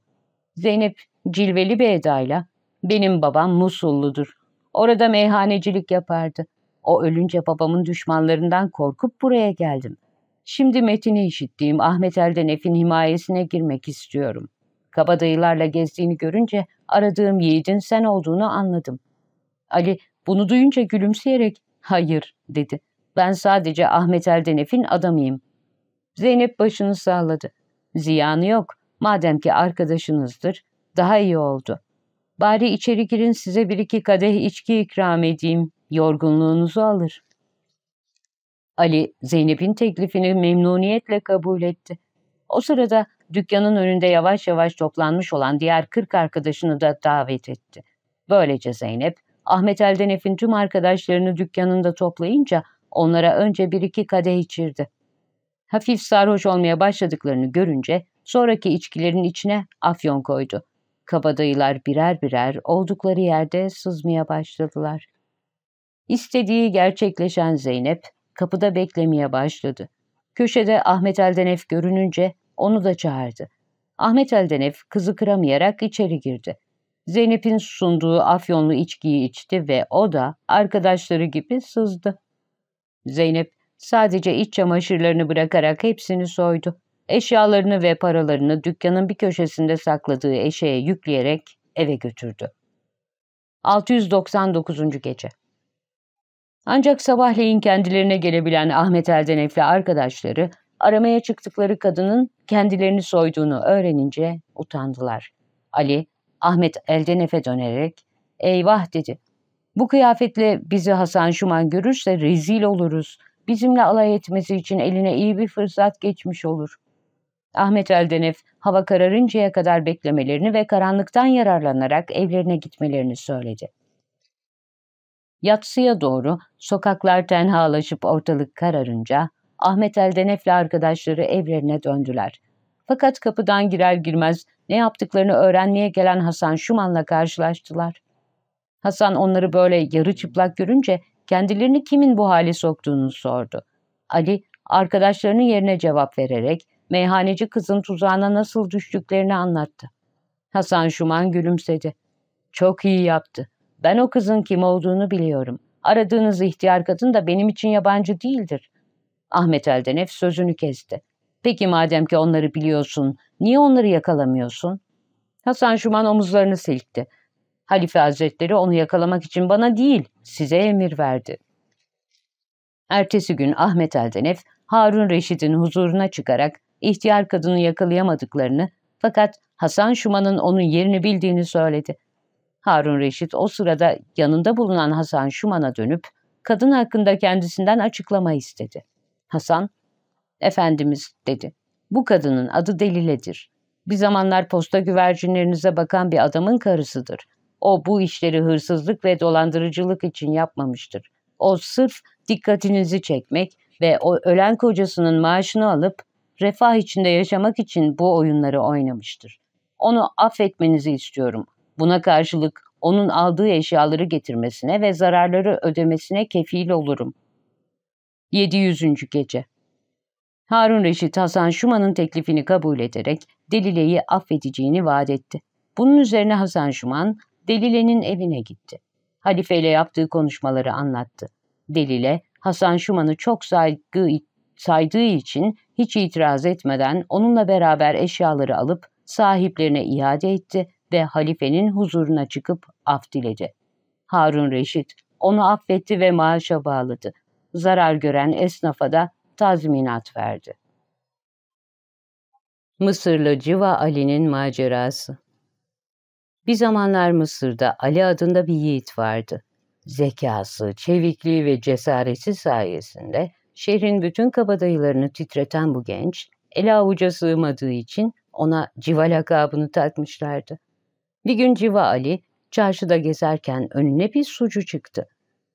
Zeynep cilveli bir edayla benim babam Musulludur. Orada meyhanecilik yapardı. O ölünce babamın düşmanlarından korkup buraya geldim. Şimdi metini işittiğim Ahmet Elden Ef'in himayesine girmek istiyorum. Kabadayılarla gezdiğini görünce aradığım yiğidin sen olduğunu anladım. Ali bunu duyunca gülümseyerek hayır dedi. Ben sadece Ahmet Elden Ef'in adamıyım. Zeynep başını salladı. Ziyanı yok. Madem ki arkadaşınızdır, daha iyi oldu. Bari içeri girin size bir iki kadeh içki ikram edeyim. Yorgunluğunuzu alır. Ali, Zeynep'in teklifini memnuniyetle kabul etti. O sırada dükkanın önünde yavaş yavaş toplanmış olan diğer kırk arkadaşını da davet etti. Böylece Zeynep, Ahmet Eldenef'in tüm arkadaşlarını dükkanında toplayınca onlara önce bir iki kadeh içirdi hafif sarhoş olmaya başladıklarını görünce sonraki içkilerin içine afyon koydu. Kabadayılar birer birer oldukları yerde sızmaya başladılar. İstediği gerçekleşen Zeynep kapıda beklemeye başladı. Köşede Ahmet Eldenef görününce onu da çağırdı. Ahmet Eldenef kızı kıramayarak içeri girdi. Zeynep'in sunduğu afyonlu içkiyi içti ve o da arkadaşları gibi sızdı. Zeynep Sadece iç çamaşırlarını bırakarak hepsini soydu. Eşyalarını ve paralarını dükkanın bir köşesinde sakladığı eşeğe yükleyerek eve götürdü. 699. Gece Ancak sabahleyin kendilerine gelebilen Ahmet Eldenef'le arkadaşları aramaya çıktıkları kadının kendilerini soyduğunu öğrenince utandılar. Ali, Ahmet Eldenef'e dönerek ''Eyvah'' dedi. ''Bu kıyafetle bizi Hasan Şuman görürse rezil oluruz bizimle alay etmesi için eline iyi bir fırsat geçmiş olur. Ahmet Eldenef, hava kararıncaya kadar beklemelerini ve karanlıktan yararlanarak evlerine gitmelerini söyledi. Yatsıya doğru sokaklar tenhalaşıp ortalık kararınca Ahmet Eldenef'le arkadaşları evlerine döndüler. Fakat kapıdan girer girmez ne yaptıklarını öğrenmeye gelen Hasan Şuman'la karşılaştılar. Hasan onları böyle yarı çıplak görünce kendilerini kimin bu hale soktuğunu sordu. Ali arkadaşlarının yerine cevap vererek meyhaneci kızın tuzağına nasıl düştüklerini anlattı. Hasan Şuman gülümsedi. Çok iyi yaptı. Ben o kızın kim olduğunu biliyorum. Aradığınız ihtiyar kadın da benim için yabancı değildir. Ahmet Eldenef sözünü kesti. Peki madem ki onları biliyorsun, niye onları yakalamıyorsun? Hasan Şuman omuzlarını silkti. Halife Hazretleri onu yakalamak için bana değil, size emir verdi. Ertesi gün Ahmet Eldenef, Harun Reşid'in huzuruna çıkarak ihtiyar kadını yakalayamadıklarını fakat Hasan Şuman'ın onun yerini bildiğini söyledi. Harun Reşit o sırada yanında bulunan Hasan Şuman'a dönüp kadın hakkında kendisinden açıklama istedi. Hasan, Efendimiz dedi, bu kadının adı Delile'dir. Bir zamanlar posta güvercinlerinize bakan bir adamın karısıdır. O bu işleri hırsızlık ve dolandırıcılık için yapmamıştır. O sırf dikkatinizi çekmek ve o ölen kocasının maaşını alıp refah içinde yaşamak için bu oyunları oynamıştır. Onu affetmenizi istiyorum. Buna karşılık onun aldığı eşyaları getirmesine ve zararları ödemesine kefil olurum. 700. Gece Harun Reşit Hasan Şuman'ın teklifini kabul ederek Delile'yi affedeceğini vaat etti. Bunun üzerine Hasan Şuman, Delile'nin evine gitti. Halife ile yaptığı konuşmaları anlattı. Delile, Hasan Şuman'ı çok saygı, saydığı için hiç itiraz etmeden onunla beraber eşyaları alıp sahiplerine iade etti ve halifenin huzuruna çıkıp af diledi. Harun Reşit onu affetti ve maaşa bağladı. Zarar gören esnafa da tazminat verdi. Mısırlı Civa Ali'nin macerası bir zamanlar Mısır'da Ali adında bir yiğit vardı. Zekası, çevikliği ve cesareti sayesinde şehrin bütün kabadayılarını titreten bu genç, el avuca sığmadığı için ona Civa lakabını takmışlardı. Bir gün Civa Ali, çarşıda gezerken önüne bir sucu çıktı.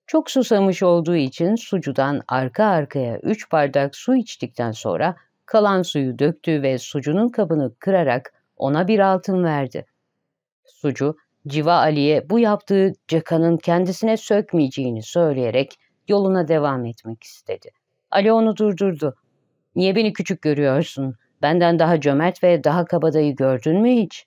Çok susamış olduğu için sucudan arka arkaya üç bardak su içtikten sonra kalan suyu döktü ve sucunun kabını kırarak ona bir altın verdi. Sucu, Civa Ali'ye bu yaptığı cakanın kendisine sökmeyeceğini söyleyerek yoluna devam etmek istedi. Ali onu durdurdu. ''Niye beni küçük görüyorsun? Benden daha cömert ve daha kabadayı gördün mü hiç?''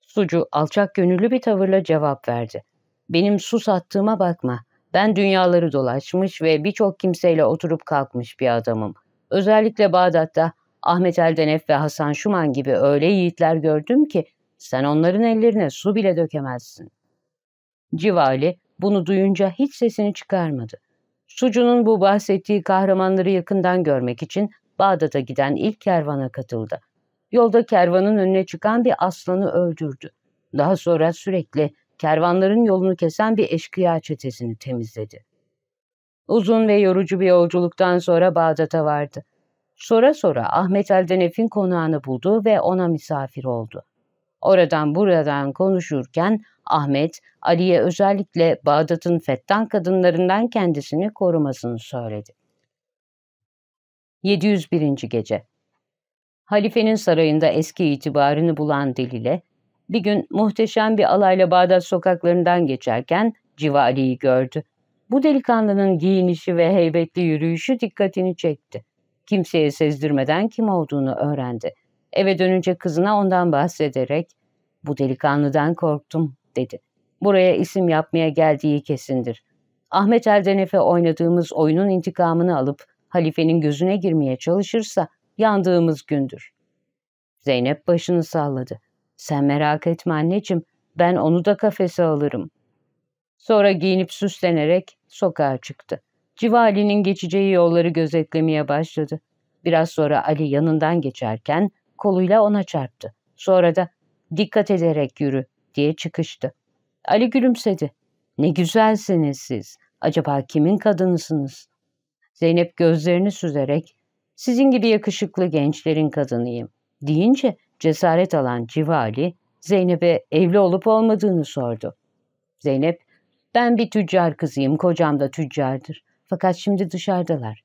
Sucu alçak gönüllü bir tavırla cevap verdi. ''Benim su sattığıma bakma. Ben dünyaları dolaşmış ve birçok kimseyle oturup kalkmış bir adamım. Özellikle Bağdat'ta Ahmet Eldenef ve Hasan Şuman gibi öyle yiğitler gördüm ki sen onların ellerine su bile dökemezsin. Civali bunu duyunca hiç sesini çıkarmadı. Sucu'nun bu bahsettiği kahramanları yakından görmek için Bağdat'a giden ilk kervana katıldı. Yolda kervanın önüne çıkan bir aslanı öldürdü. Daha sonra sürekli kervanların yolunu kesen bir eşkıya çetesini temizledi. Uzun ve yorucu bir yolculuktan sonra Bağdat'a vardı. Sonra sonra Ahmet Eldenef'in konağını buldu ve ona misafir oldu. Oradan buradan konuşurken Ahmet, Ali'ye özellikle Bağdat'ın fettan kadınlarından kendisini korumasını söyledi. 701. Gece Halifenin sarayında eski itibarını bulan Delile, bir gün muhteşem bir alayla Bağdat sokaklarından geçerken Civali'yi gördü. Bu delikanlının giyinişi ve heybetli yürüyüşü dikkatini çekti. Kimseye sezdirmeden kim olduğunu öğrendi. Eve dönünce kızına ondan bahsederek ''Bu delikanlıdan korktum.'' dedi. ''Buraya isim yapmaya geldiği kesindir. Ahmet Eldenef'e oynadığımız oyunun intikamını alıp halifenin gözüne girmeye çalışırsa yandığımız gündür.'' Zeynep başını salladı. ''Sen merak etme anneciğim, ben onu da kafese alırım.'' Sonra giyinip süslenerek sokağa çıktı. Civali'nin geçeceği yolları gözetlemeye başladı. Biraz sonra Ali yanından geçerken koluyla ona çarptı. Sonra da dikkat ederek yürü diye çıkıştı. Ali gülümsedi. Ne güzelsiniz siz. Acaba kimin kadınısınız? Zeynep gözlerini süzerek sizin gibi yakışıklı gençlerin kadınıyım deyince cesaret alan Civali Zeynep'e evli olup olmadığını sordu. Zeynep ben bir tüccar kızıyım kocam da tüccardır fakat şimdi dışarıdalar.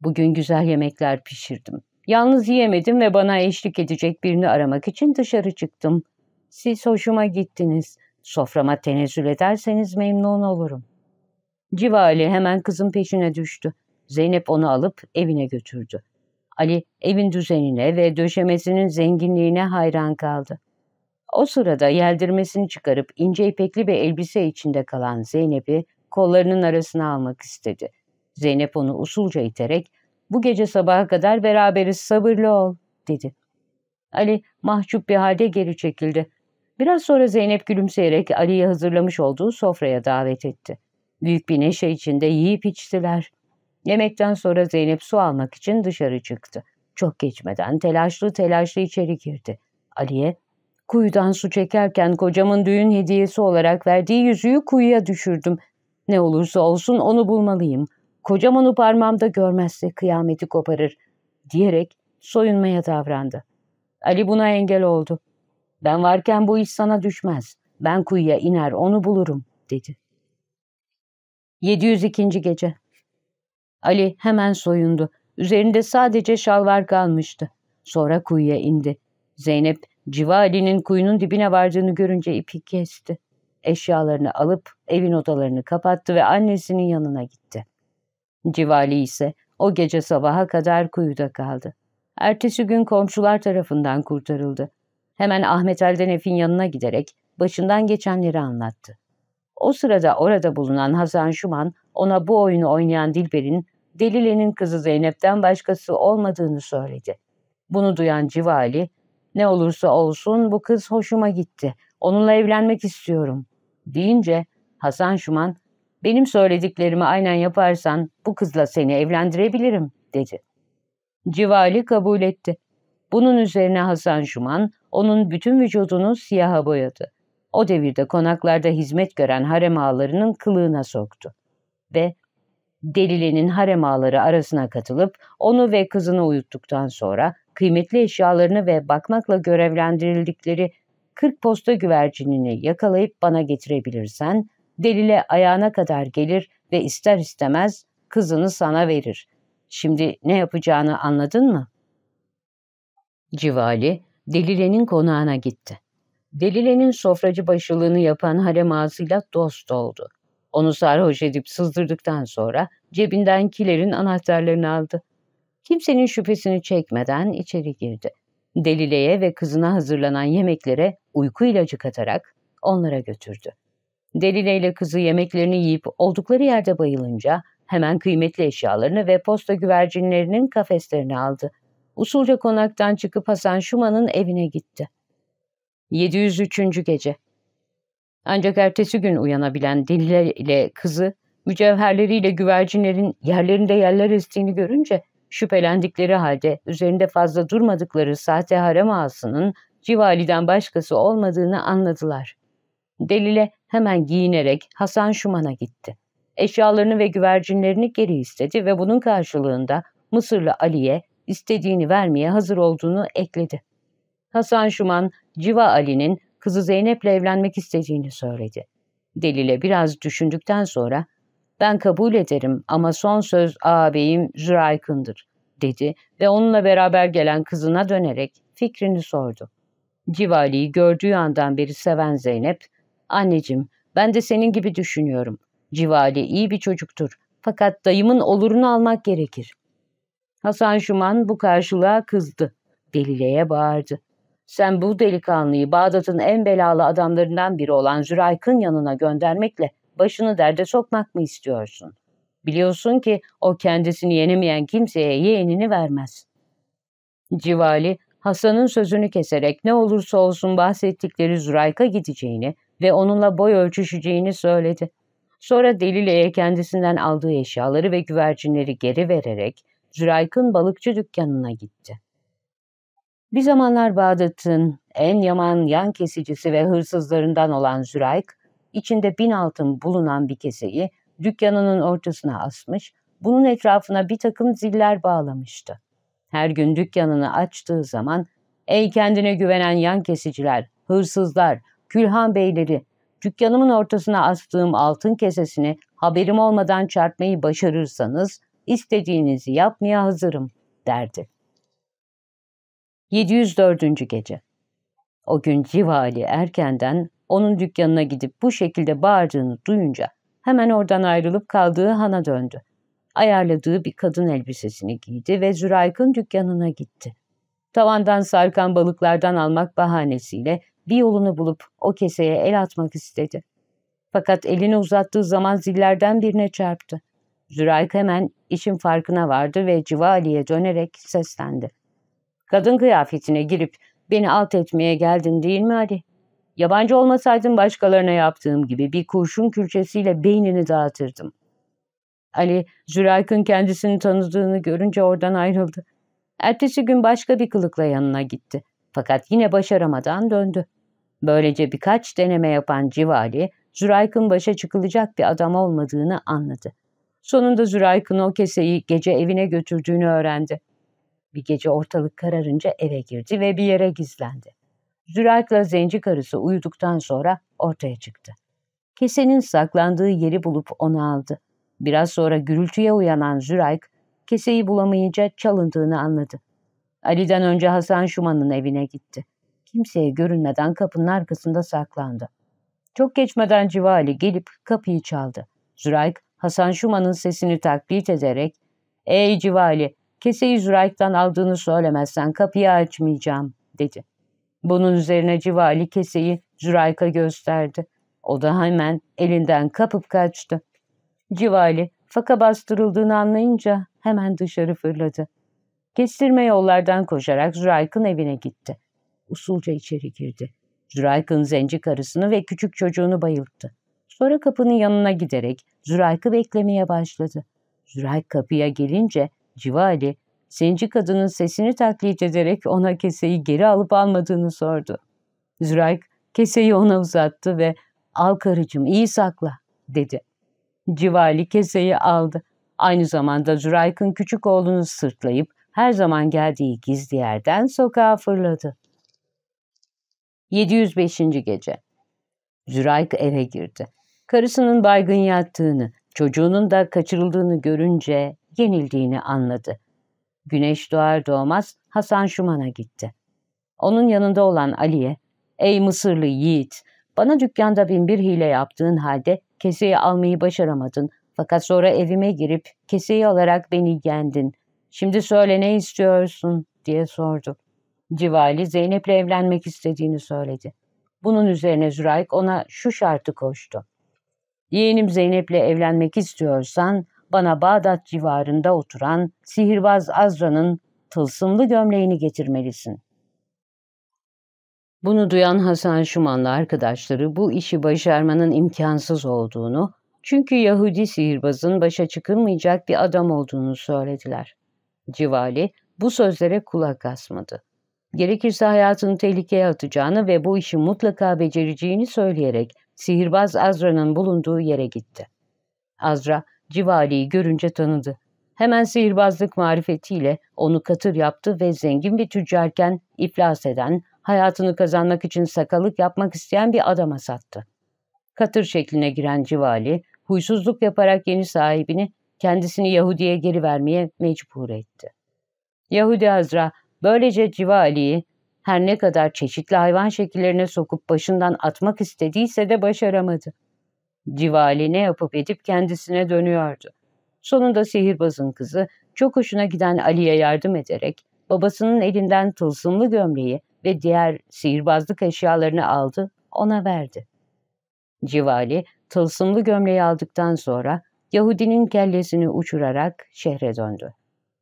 Bugün güzel yemekler pişirdim. Yalnız yiyemedim ve bana eşlik edecek birini aramak için dışarı çıktım. Siz hoşuma gittiniz. Soframa tenezzül ederseniz memnun olurum. Civali hemen kızın peşine düştü. Zeynep onu alıp evine götürdü. Ali evin düzenine ve döşemesinin zenginliğine hayran kaldı. O sırada yeldirmesini çıkarıp ince ipekli bir elbise içinde kalan Zeynep'i kollarının arasına almak istedi. Zeynep onu usulca iterek bu gece sabaha kadar beraberiz sabırlı ol dedi. Ali mahcup bir halde geri çekildi. Biraz sonra Zeynep gülümseyerek Ali'ye hazırlamış olduğu sofraya davet etti. Büyük bir neşe içinde yiyip içtiler. Yemekten sonra Zeynep su almak için dışarı çıktı. Çok geçmeden telaşlı telaşlı içeri girdi. Ali'ye kuyudan su çekerken kocamın düğün hediyesi olarak verdiği yüzüğü kuyuya düşürdüm. Ne olursa olsun onu bulmalıyım. Kocaman uparmamda görmezse kıyameti koparır diyerek soyunmaya davrandı. Ali buna engel oldu. Ben varken bu iş sana düşmez. Ben kuyuya iner onu bulurum dedi. 702. Gece Ali hemen soyundu. Üzerinde sadece şalvar kalmıştı. Sonra kuyuya indi. Zeynep civa Ali'nin kuyunun dibine vardığını görünce ipi kesti. Eşyalarını alıp evin odalarını kapattı ve annesinin yanına gitti. Civali ise o gece sabaha kadar kuyuda kaldı. Ertesi gün komşular tarafından kurtarıldı. Hemen Ahmet Elden yanına giderek başından geçenleri anlattı. O sırada orada bulunan Hasan Şuman ona bu oyunu oynayan Dilber'in Delile'nin kızı Zeynep'ten başkası olmadığını söyledi. Bunu duyan Civali, ne olursa olsun bu kız hoşuma gitti, onunla evlenmek istiyorum deyince Hasan Şuman benim söylediklerimi aynen yaparsan bu kızla seni evlendirebilirim dedi. Civali kabul etti. Bunun üzerine Hasan Şuman onun bütün vücudunu siyaha boyadı. O devirde konaklarda hizmet gören harem ağalarının kılığına soktu. Ve Delile'nin harem ağaları arasına katılıp onu ve kızını uyuttuktan sonra kıymetli eşyalarını ve bakmakla görevlendirildikleri 40 posta güvercinini yakalayıp bana getirebilirsen delile ayağına kadar gelir ve ister istemez kızını sana verir. Şimdi ne yapacağını anladın mı? Civali, Delile'nin konağına gitti. Delile'nin sofracı başılığını yapan harem ağasıyla dost oldu. Onu sarhoş edip sızdırdıktan sonra cebinden kilerin anahtarlarını aldı. Kimsenin şüphesini çekmeden içeri girdi. Delile'ye ve kızına hazırlanan yemeklere uyku ilacı katarak onlara götürdü. Delile ile kızı yemeklerini yiyip oldukları yerde bayılınca hemen kıymetli eşyalarını ve posta güvercinlerinin kafeslerini aldı. Usulca konaktan çıkıp Hasan Şuman'ın evine gitti. 703. Gece Ancak ertesi gün uyanabilen Delile ile kızı mücevherleriyle güvercinlerin yerlerinde yerler estiğini görünce şüphelendikleri halde üzerinde fazla durmadıkları sahte harem ağasının Civali'den başkası olmadığını anladılar. Delile hemen giyinerek Hasan Şuman'a gitti. Eşyalarını ve güvercinlerini geri istedi ve bunun karşılığında Mısırlı Ali'ye istediğini vermeye hazır olduğunu ekledi. Hasan Şuman, Civa Ali'nin kızı Zeynep'le evlenmek istediğini söyledi. Delile biraz düşündükten sonra, ''Ben kabul ederim ama son söz ağabeyim Züraykın'dır.'' dedi ve onunla beraber gelen kızına dönerek fikrini sordu. Civa Ali'yi gördüğü andan beri seven Zeynep, Anneciğim ben de senin gibi düşünüyorum. Civali iyi bir çocuktur fakat dayımın olurunu almak gerekir. Hasan Şuman bu karşılığa kızdı. Delile'ye bağırdı. Sen bu delikanlıyı Bağdat'ın en belalı adamlarından biri olan Zürayk'ın yanına göndermekle başını derde sokmak mı istiyorsun? Biliyorsun ki o kendisini yenemeyen kimseye yeğenini vermez. Civali, Hasan'ın sözünü keserek ne olursa olsun bahsettikleri Zürayk'a gideceğini, ve onunla boy ölçüşeceğini söyledi. Sonra Delile'ye kendisinden aldığı eşyaları ve güvercinleri geri vererek Zürayk'ın balıkçı dükkanına gitti. Bir zamanlar Bağdat'ın en yaman yan kesicisi ve hırsızlarından olan Züraik, içinde bin altın bulunan bir keseyi dükkanının ortasına asmış, bunun etrafına bir takım ziller bağlamıştı. Her gün dükkanını açtığı zaman, ''Ey kendine güvenen yan kesiciler, hırsızlar, Külhan Beyleri, dükkanımın ortasına astığım altın kesesini haberim olmadan çarpmayı başarırsanız istediğinizi yapmaya hazırım derdi. 704. Gece O gün Civali erkenden onun dükkanına gidip bu şekilde bağırdığını duyunca hemen oradan ayrılıp kaldığı hana döndü. Ayarladığı bir kadın elbisesini giydi ve Zürayk'ın dükkanına gitti. Tavandan sarkan balıklardan almak bahanesiyle bir yolunu bulup o keseye el atmak istedi. Fakat elini uzattığı zaman zillerden birine çarptı. Zürayk hemen işin farkına vardı ve Civali'ye dönerek seslendi. Kadın kıyafetine girip beni alt etmeye geldin değil mi Ali? Yabancı olmasaydın başkalarına yaptığım gibi bir kurşun külçesiyle beynini dağıtırdım. Ali, Zürayk'ın kendisini tanıdığını görünce oradan ayrıldı. Ertesi gün başka bir kılıkla yanına gitti. Fakat yine başaramadan döndü. Böylece birkaç deneme yapan Civali, Zürayk'ın başa çıkılacak bir adam olmadığını anladı. Sonunda Zürayk'ın o keseyi gece evine götürdüğünü öğrendi. Bir gece ortalık kararınca eve girdi ve bir yere gizlendi. Zürayk'la zenci karısı uyuduktan sonra ortaya çıktı. Kesenin saklandığı yeri bulup onu aldı. Biraz sonra gürültüye uyanan Zürayk, keseyi bulamayınca çalındığını anladı. Ali'den önce Hasan Şuman'ın evine gitti kimseye görünmeden kapının arkasında saklandı. Çok geçmeden Civali gelip kapıyı çaldı. Zürayk, Hasan Şuman'ın sesini taklit ederek ''Ey Civali, keseyi Zürayk'tan aldığını söylemezsen kapıyı açmayacağım.'' dedi. Bunun üzerine Civali keseyi Zürayk'a gösterdi. O da hemen elinden kapıp kaçtı. Civali faka bastırıldığını anlayınca hemen dışarı fırladı. Kestirme yollardan koşarak Zürayk'ın evine gitti usulca içeri girdi. Zürayk'ın zenci karısını ve küçük çocuğunu bayılttı. Sonra kapının yanına giderek Zürayk'ı beklemeye başladı. Zürayk kapıya gelince Civali, zenci kadının sesini taklit ederek ona keseyi geri alıp almadığını sordu. Zürayk keseyi ona uzattı ve ''Al karıcığım iyi sakla'' dedi. Civali keseyi aldı. Aynı zamanda Zürayk'ın küçük oğlunu sırtlayıp her zaman geldiği gizli yerden sokağa fırladı. 705. gece. Zürayk eve girdi. Karısının baygın yattığını, çocuğunun da kaçırıldığını görünce yenildiğini anladı. Güneş doğar doğmaz Hasan Şuman'a gitti. Onun yanında olan Ali'ye, ''Ey Mısırlı yiğit, bana dükkanda bin bir hile yaptığın halde keseyi almayı başaramadın fakat sonra evime girip keseyi alarak beni yendin. Şimdi söyle ne istiyorsun?'' diye sordu. Civali Zeynep'le evlenmek istediğini söyledi. Bunun üzerine Züraik ona şu şartı koştu. Yeğenim Zeynep'le evlenmek istiyorsan bana Bağdat civarında oturan sihirbaz Azra'nın tılsımlı gömleğini getirmelisin. Bunu duyan Hasan Şuman'la arkadaşları bu işi başarmanın imkansız olduğunu, çünkü Yahudi sihirbazın başa çıkılmayacak bir adam olduğunu söylediler. Civali bu sözlere kulak asmadı gerekirse hayatını tehlikeye atacağını ve bu işi mutlaka becereceğini söyleyerek sihirbaz Azra'nın bulunduğu yere gitti. Azra, Civali'yi görünce tanıdı. Hemen sihirbazlık marifetiyle onu katır yaptı ve zengin bir tüccarken iflas eden, hayatını kazanmak için sakalık yapmak isteyen bir adama sattı. Katır şekline giren Civali, huysuzluk yaparak yeni sahibini kendisini Yahudi'ye geri vermeye mecbur etti. Yahudi Azra, Böylece Civali'yi her ne kadar çeşitli hayvan şekillerine sokup başından atmak istediyse de başaramadı. Civali ne yapıp edip kendisine dönüyordu. Sonunda sihirbazın kızı çok hoşuna giden Ali'ye yardım ederek babasının elinden tılsımlı gömleği ve diğer sihirbazlık eşyalarını aldı, ona verdi. Civali tılsımlı gömleği aldıktan sonra Yahudinin kellesini uçurarak şehre döndü.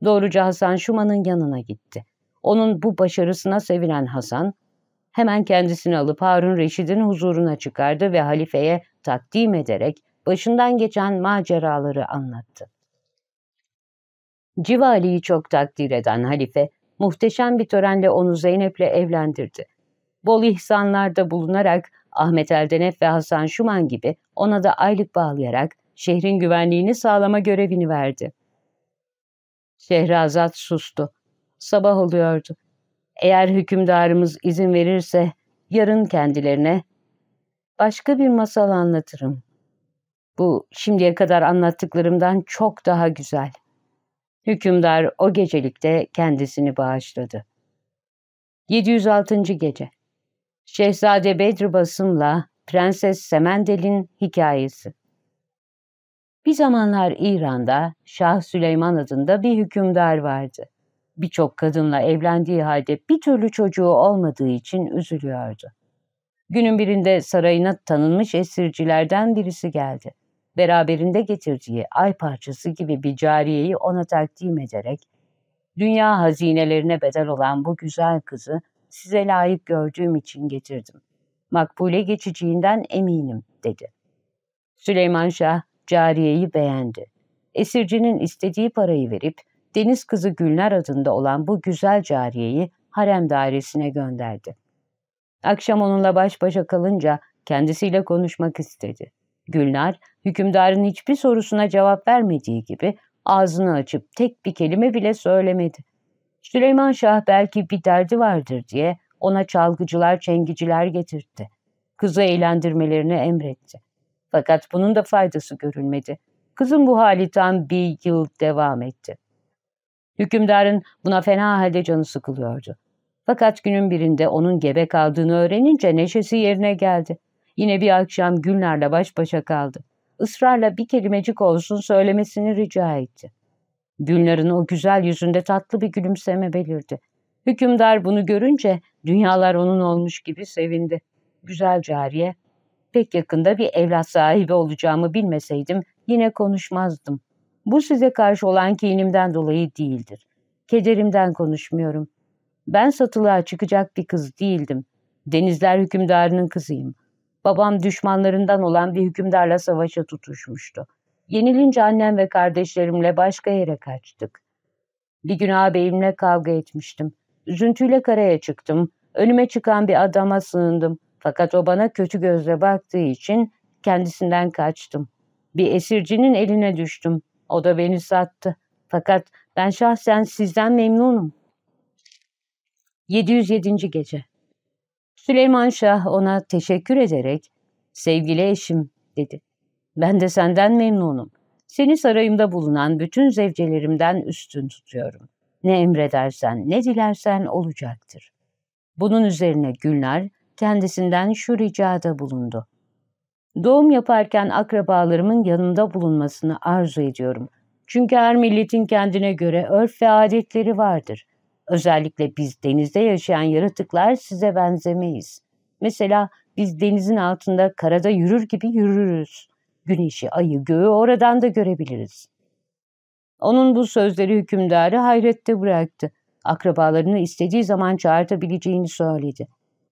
Doğruca Hasan Şuman'ın yanına gitti. Onun bu başarısına sevinen Hasan, hemen kendisini alıp Harun Reşid'in huzuruna çıkardı ve halifeye takdim ederek başından geçen maceraları anlattı. Civali'yi çok takdir eden halife, muhteşem bir törenle onu Zeynep'le evlendirdi. Bol ihsanlarda bulunarak Ahmet Eldenef ve Hasan Şuman gibi ona da aylık bağlayarak şehrin güvenliğini sağlama görevini verdi. Şehrazat sustu sabah oluyordu. Eğer hükümdarımız izin verirse yarın kendilerine başka bir masal anlatırım. Bu şimdiye kadar anlattıklarımdan çok daha güzel. Hükümdar o gecelikte kendisini bağışladı. 706. Gece Şehzade Bedri Prenses Semendel'in hikayesi Bir zamanlar İran'da Şah Süleyman adında bir hükümdar vardı birçok kadınla evlendiği halde bir türlü çocuğu olmadığı için üzülüyordu. Günün birinde sarayına tanınmış esircilerden birisi geldi. Beraberinde getirdiği ay parçası gibi bir cariyeyi ona takdim ederek, dünya hazinelerine bedel olan bu güzel kızı size layık gördüğüm için getirdim. Makbule geçeceğinden eminim, dedi. Süleyman Şah cariyeyi beğendi. Esircinin istediği parayı verip Deniz Kızı Gülnar adında olan bu güzel cariyeyi harem dairesine gönderdi. Akşam onunla baş başa kalınca kendisiyle konuşmak istedi. Gülnar, hükümdarın hiçbir sorusuna cevap vermediği gibi ağzını açıp tek bir kelime bile söylemedi. Süleyman Şah belki bir derdi vardır diye ona çalgıcılar, çengiciler getirtti. Kızı eğlendirmelerini emretti. Fakat bunun da faydası görülmedi. Kızın bu hali tam bir yıl devam etti. Hükümdarın buna fena halde canı sıkılıyordu. Fakat günün birinde onun gebe kaldığını öğrenince neşesi yerine geldi. Yine bir akşam Gülnar'la baş başa kaldı. Israrla bir kelimecik olsun söylemesini rica etti. Gülnar'ın o güzel yüzünde tatlı bir gülümseme belirdi. Hükümdar bunu görünce dünyalar onun olmuş gibi sevindi. Güzel cariye, pek yakında bir evlat sahibi olacağımı bilmeseydim yine konuşmazdım bu size karşı olan kinimden dolayı değildir. Kederimden konuşmuyorum. Ben satılığa çıkacak bir kız değildim. Denizler hükümdarının kızıyım. Babam düşmanlarından olan bir hükümdarla savaşa tutuşmuştu. Yenilince annem ve kardeşlerimle başka yere kaçtık. Bir gün ağabeyimle kavga etmiştim. Üzüntüyle karaya çıktım. Önüme çıkan bir adama sığındım. Fakat o bana kötü gözle baktığı için kendisinden kaçtım. Bir esircinin eline düştüm. O da beni sattı. Fakat ben şahsen sizden memnunum. 707. Gece Süleyman Şah ona teşekkür ederek sevgili eşim dedi. Ben de senden memnunum. Seni sarayımda bulunan bütün zevcelerimden üstün tutuyorum. Ne emredersen, ne dilersen olacaktır. Bunun üzerine Gülnar kendisinden şu ricada bulundu. Doğum yaparken akrabalarımın yanında bulunmasını arzu ediyorum. Çünkü her milletin kendine göre örf ve adetleri vardır. Özellikle biz denizde yaşayan yaratıklar size benzemeyiz. Mesela biz denizin altında karada yürür gibi yürürüz. Güneşi, ayı, göğü oradan da görebiliriz. Onun bu sözleri hükümdarı hayrette bıraktı. Akrabalarını istediği zaman çağırtabileceğini söyledi.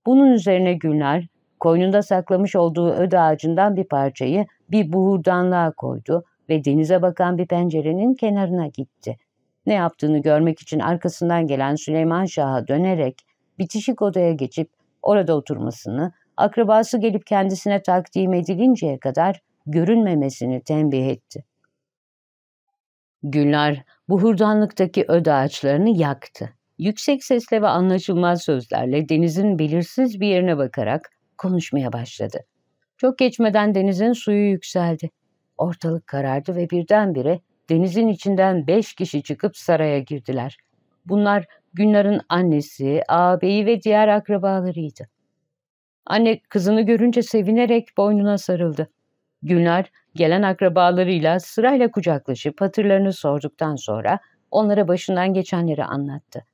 Bunun üzerine günler. Koynunda saklamış olduğu öd ağacından bir parçayı bir buhurdanlığa koydu ve denize bakan bir pencerenin kenarına gitti. Ne yaptığını görmek için arkasından gelen Süleyman Şah'a dönerek bitişik odaya geçip orada oturmasını, akrabası gelip kendisine takdim edilinceye kadar görünmemesini tembih etti. Gülnar buhurdanlıktaki öd ağaçlarını yaktı. Yüksek sesle ve anlaşılmaz sözlerle denizin belirsiz bir yerine bakarak konuşmaya başladı. Çok geçmeden denizin suyu yükseldi. Ortalık karardı ve birdenbire denizin içinden beş kişi çıkıp saraya girdiler. Bunlar Günlar'ın annesi, ağabeyi ve diğer akrabalarıydı. Anne kızını görünce sevinerek boynuna sarıldı. Günlar gelen akrabalarıyla sırayla kucaklaşıp hatırlarını sorduktan sonra onlara başından geçenleri anlattı.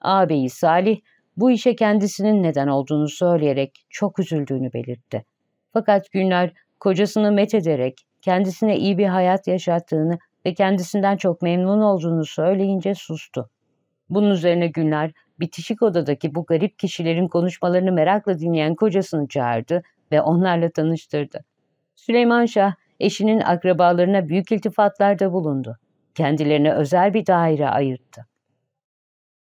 Ağabeyi Salih bu işe kendisinin neden olduğunu söyleyerek çok üzüldüğünü belirtti. Fakat Günler kocasını met ederek kendisine iyi bir hayat yaşattığını ve kendisinden çok memnun olduğunu söyleyince sustu. Bunun üzerine Günler bitişik odadaki bu garip kişilerin konuşmalarını merakla dinleyen kocasını çağırdı ve onlarla tanıştırdı. Süleyman Şah eşinin akrabalarına büyük iltifatlarda bulundu. Kendilerine özel bir daire ayırttı.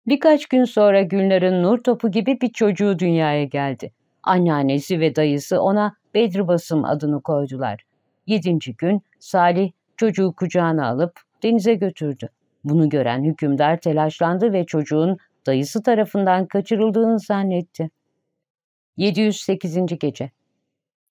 Birkaç gün sonra Gülnar'ın nur topu gibi bir çocuğu dünyaya geldi. Anneannesi ve dayısı ona Bedri Basım adını koydular. Yedinci gün Salih çocuğu kucağına alıp denize götürdü. Bunu gören hükümdar telaşlandı ve çocuğun dayısı tarafından kaçırıldığını zannetti. 708. Gece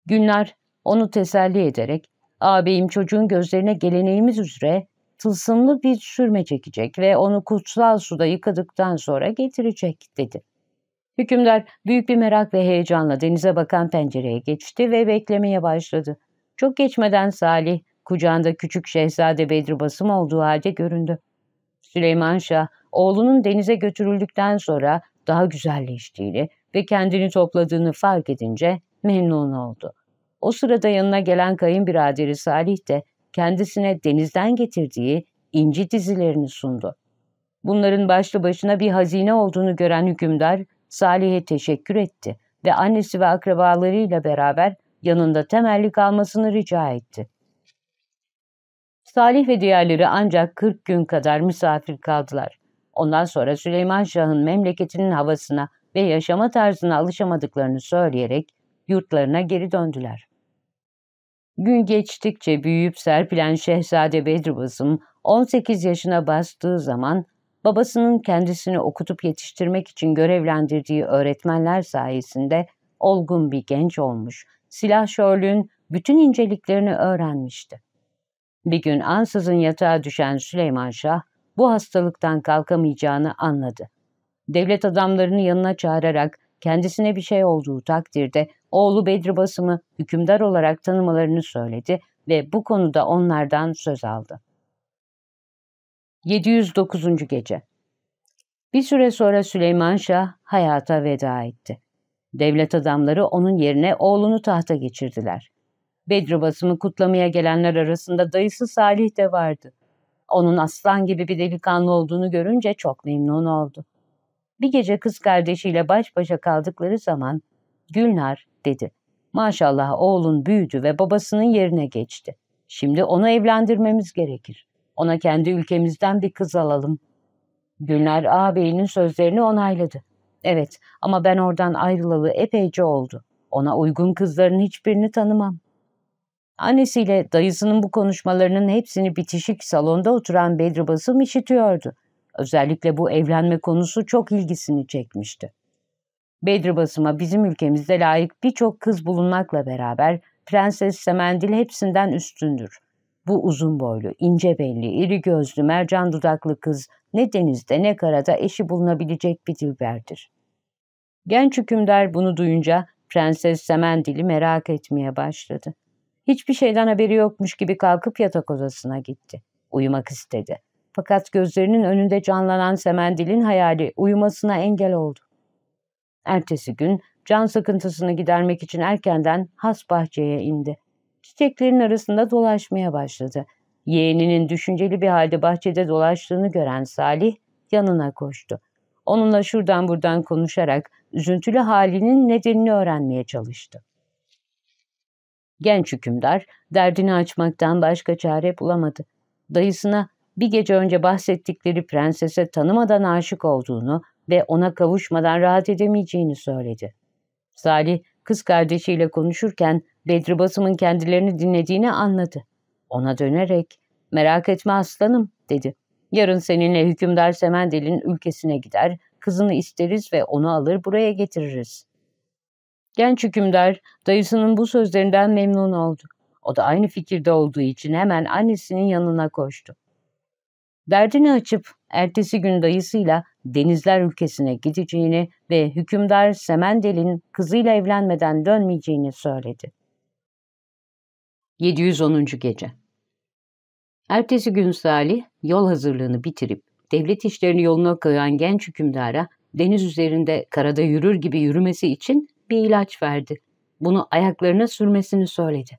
Günler onu teselli ederek, ağabeyim çocuğun gözlerine geleneğimiz üzere tılsımlı bir sürme çekecek ve onu kutsal suda yıkadıktan sonra getirecek dedi. Hükümdar büyük bir merak ve heyecanla denize bakan pencereye geçti ve beklemeye başladı. Çok geçmeden Salih kucağında küçük şehzade Bedri Basım olduğu halde göründü. Süleyman Şah oğlunun denize götürüldükten sonra daha güzelleştiğini ve kendini topladığını fark edince memnun oldu. O sırada yanına gelen kayınbiraderi Salih de kendisine denizden getirdiği inci dizilerini sundu. Bunların başlı başına bir hazine olduğunu gören hükümdar Salih'e teşekkür etti ve annesi ve akrabalarıyla beraber yanında temellik almasını rica etti. Salih ve diğerleri ancak 40 gün kadar misafir kaldılar. Ondan sonra Süleyman Şah'ın memleketinin havasına ve yaşama tarzına alışamadıklarını söyleyerek yurtlarına geri döndüler. Gün geçtikçe büyüyüp serpilen Şehzade Bedribazım 18 yaşına bastığı zaman babasının kendisini okutup yetiştirmek için görevlendirdiği öğretmenler sayesinde olgun bir genç olmuş, silahşörlüğün bütün inceliklerini öğrenmişti. Bir gün ansızın yatağa düşen Süleyman Şah bu hastalıktan kalkamayacağını anladı. Devlet adamlarını yanına çağırarak kendisine bir şey olduğu takdirde oğlu Bedri Basım'ı hükümdar olarak tanımalarını söyledi ve bu konuda onlardan söz aldı. 709. Gece Bir süre sonra Süleyman Şah hayata veda etti. Devlet adamları onun yerine oğlunu tahta geçirdiler. Bedri Basım'ı kutlamaya gelenler arasında dayısı Salih de vardı. Onun aslan gibi bir delikanlı olduğunu görünce çok memnun oldu. Bir gece kız kardeşiyle baş başa kaldıkları zaman Gülnar dedi. Maşallah oğlun büyüdü ve babasının yerine geçti. Şimdi onu evlendirmemiz gerekir. Ona kendi ülkemizden bir kız alalım. Gülnar ağabeyinin sözlerini onayladı. Evet ama ben oradan ayrılalı epeyce oldu. Ona uygun kızların hiçbirini tanımam. Annesiyle dayısının bu konuşmalarının hepsini bitişik salonda oturan Bedri Basım işitiyordu. Özellikle bu evlenme konusu çok ilgisini çekmişti. Bedri Basım'a bizim ülkemizde layık birçok kız bulunmakla beraber Prenses Semendil hepsinden üstündür. Bu uzun boylu, ince belli, iri gözlü, mercan dudaklı kız ne denizde ne karada eşi bulunabilecek bir dilberdir. Genç hükümdar bunu duyunca Prenses Semendil'i merak etmeye başladı. Hiçbir şeyden haberi yokmuş gibi kalkıp yatak odasına gitti. Uyumak istedi. Fakat gözlerinin önünde canlanan Semendil'in hayali uyumasına engel oldu. Ertesi gün can sıkıntısını gidermek için erkenden has bahçeye indi. Çiçeklerin arasında dolaşmaya başladı. Yeğeninin düşünceli bir halde bahçede dolaştığını gören Salih yanına koştu. Onunla şuradan buradan konuşarak üzüntülü halinin nedenini öğrenmeye çalıştı. Genç hükümdar derdini açmaktan başka çare bulamadı. Dayısına bir gece önce bahsettikleri prensese tanımadan aşık olduğunu, ve ona kavuşmadan rahat edemeyeceğini söyledi. Salih kız kardeşiyle konuşurken Bedri Basım'ın kendilerini dinlediğini anladı. Ona dönerek ''Merak etme aslanım'' dedi. ''Yarın seninle hükümdar Semendil'in ülkesine gider, kızını isteriz ve onu alır buraya getiririz.'' Genç hükümdar dayısının bu sözlerinden memnun oldu. O da aynı fikirde olduğu için hemen annesinin yanına koştu. Derdini açıp ertesi gün dayısıyla denizler ülkesine gideceğini ve hükümdar Semendel'in kızıyla evlenmeden dönmeyeceğini söyledi. 710. Gece Ertesi gün Salih yol hazırlığını bitirip devlet işlerini yoluna koyan genç hükümdara deniz üzerinde karada yürür gibi yürümesi için bir ilaç verdi. Bunu ayaklarına sürmesini söyledi.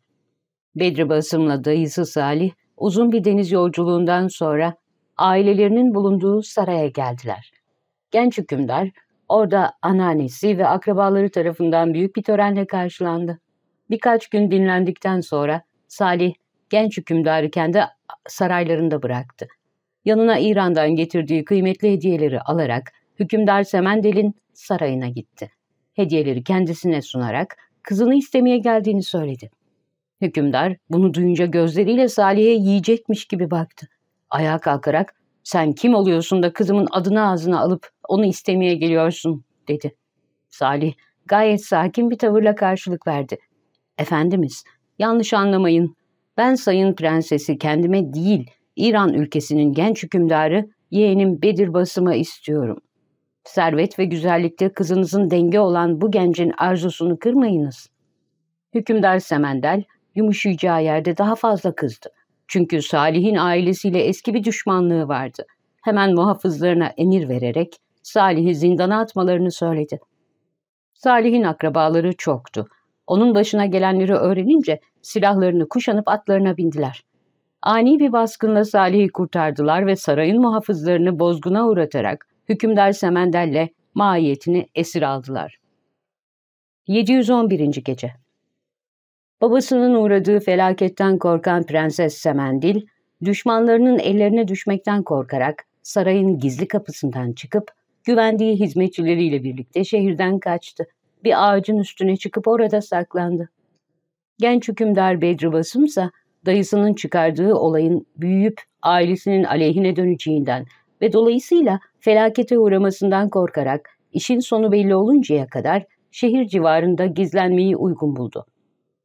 Bedri Basım'la dayısı Salih uzun bir deniz yolculuğundan sonra ailelerinin bulunduğu saraya geldiler. Genç hükümdar orada anneannesi ve akrabaları tarafından büyük bir törenle karşılandı. Birkaç gün dinlendikten sonra Salih genç hükümdarı kendi saraylarında bıraktı. Yanına İran'dan getirdiği kıymetli hediyeleri alarak hükümdar Semendel'in sarayına gitti. Hediyeleri kendisine sunarak kızını istemeye geldiğini söyledi. Hükümdar bunu duyunca gözleriyle Salih'e yiyecekmiş gibi baktı. Ayağa kalkarak sen kim oluyorsun da kızımın adını ağzına alıp onu istemeye geliyorsun dedi. Salih gayet sakin bir tavırla karşılık verdi. Efendimiz yanlış anlamayın ben sayın prensesi kendime değil İran ülkesinin genç hükümdarı yeğenim Bedir Basım'a istiyorum. Servet ve güzellikte kızınızın denge olan bu gencin arzusunu kırmayınız. Hükümdar Semendel yumuşayacağı yerde daha fazla kızdı. Çünkü Salih'in ailesiyle eski bir düşmanlığı vardı. Hemen muhafızlarına emir vererek Salih'i zindana atmalarını söyledi. Salih'in akrabaları çoktu. Onun başına gelenleri öğrenince silahlarını kuşanıp atlarına bindiler. Ani bir baskınla Salih'i kurtardılar ve sarayın muhafızlarını bozguna uğratarak hükümdar Semendel'le maiyetini esir aldılar. 711. Gece Babasının uğradığı felaketten korkan Prenses Semendil, düşmanlarının ellerine düşmekten korkarak sarayın gizli kapısından çıkıp güvendiği hizmetçileriyle birlikte şehirden kaçtı. Bir ağacın üstüne çıkıp orada saklandı. Genç hükümdar Bedri ise dayısının çıkardığı olayın büyüyüp ailesinin aleyhine döneceğinden ve dolayısıyla felakete uğramasından korkarak işin sonu belli oluncaya kadar şehir civarında gizlenmeyi uygun buldu.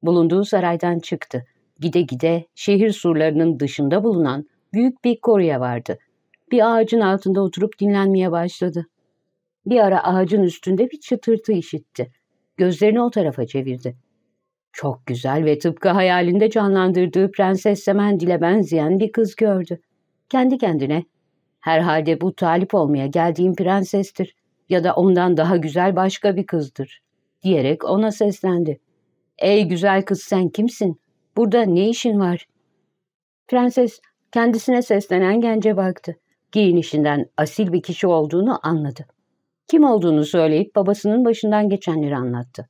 Bulunduğu saraydan çıktı. Gide gide şehir surlarının dışında bulunan büyük bir koruya vardı. Bir ağacın altında oturup dinlenmeye başladı. Bir ara ağacın üstünde bir çıtırtı işitti. Gözlerini o tarafa çevirdi. Çok güzel ve tıpkı hayalinde canlandırdığı Prenses Semendil'e benzeyen bir kız gördü. Kendi kendine, herhalde bu talip olmaya geldiğim prensestir ya da ondan daha güzel başka bir kızdır diyerek ona seslendi. Ey güzel kız sen kimsin? Burada ne işin var? Prenses kendisine seslenen gence baktı. Giyinişinden asil bir kişi olduğunu anladı. Kim olduğunu söyleyip babasının başından geçenleri anlattı.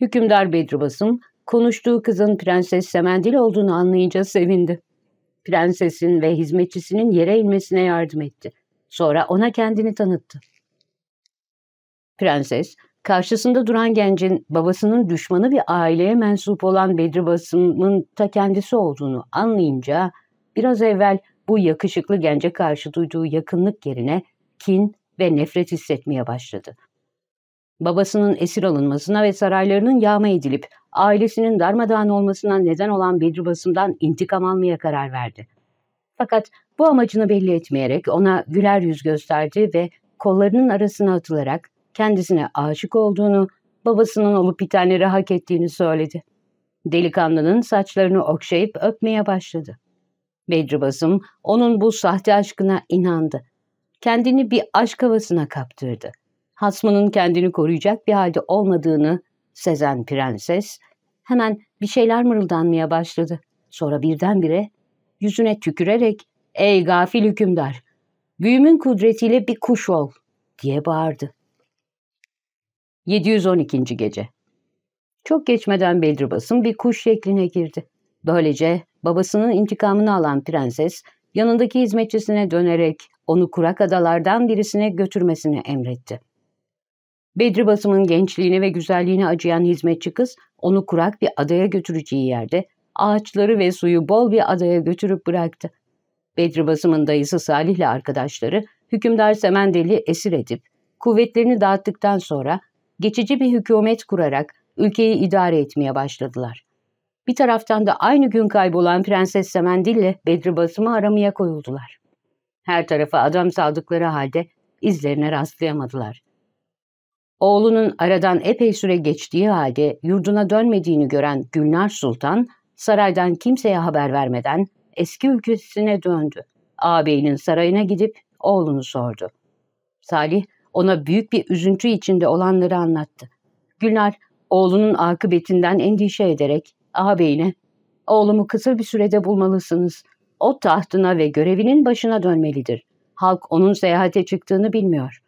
Hükümdar Bedrubasım konuştuğu kızın Prenses Semendil olduğunu anlayınca sevindi. Prensesin ve hizmetçisinin yere inmesine yardım etti. Sonra ona kendini tanıttı. Prenses, Karşısında duran gencin babasının düşmanı bir aileye mensup olan Bedri Basım'ın ta kendisi olduğunu anlayınca biraz evvel bu yakışıklı gence karşı duyduğu yakınlık yerine kin ve nefret hissetmeye başladı. Babasının esir alınmasına ve saraylarının yağma edilip ailesinin darmadağın olmasına neden olan Bedri Basım'dan intikam almaya karar verdi. Fakat bu amacını belli etmeyerek ona güler yüz gösterdi ve kollarının arasına atılarak kendisine aşık olduğunu, babasının olup bitenleri hak ettiğini söyledi. Delikanlının saçlarını okşayıp öpmeye başladı. Bedribasım onun bu sahte aşkına inandı. Kendini bir aşk havasına kaptırdı. Hasmının kendini koruyacak bir halde olmadığını sezen prenses hemen bir şeyler mırıldanmaya başladı. Sonra birdenbire yüzüne tükürerek ''Ey gafil hükümdar, büyümün kudretiyle bir kuş ol'' diye bağırdı. 712. Gece Çok geçmeden Beldirbas'ın bir kuş şekline girdi. Böylece babasının intikamını alan prenses, yanındaki hizmetçisine dönerek onu kurak adalardan birisine götürmesini emretti. Bedribasım'ın gençliğini ve güzelliğini acıyan hizmetçi kız, onu kurak bir adaya götüreceği yerde, ağaçları ve suyu bol bir adaya götürüp bıraktı. Bedribasım'ın dayısı Salih ile arkadaşları, hükümdar Semendeli esir edip, kuvvetlerini dağıttıktan sonra geçici bir hükümet kurarak ülkeyi idare etmeye başladılar. Bir taraftan da aynı gün kaybolan Prenses Semendil Bedri Basım'ı aramaya koyuldular. Her tarafa adam saldıkları halde izlerine rastlayamadılar. Oğlunun aradan epey süre geçtiği halde yurduna dönmediğini gören Gülnar Sultan, saraydan kimseye haber vermeden eski ülkesine döndü. Ağabeyinin sarayına gidip oğlunu sordu. Salih, ona büyük bir üzüntü içinde olanları anlattı. Gülnar oğlunun akıbetinden endişe ederek ağabeyine ''Oğlumu kısa bir sürede bulmalısınız. O tahtına ve görevinin başına dönmelidir. Halk onun seyahate çıktığını bilmiyor.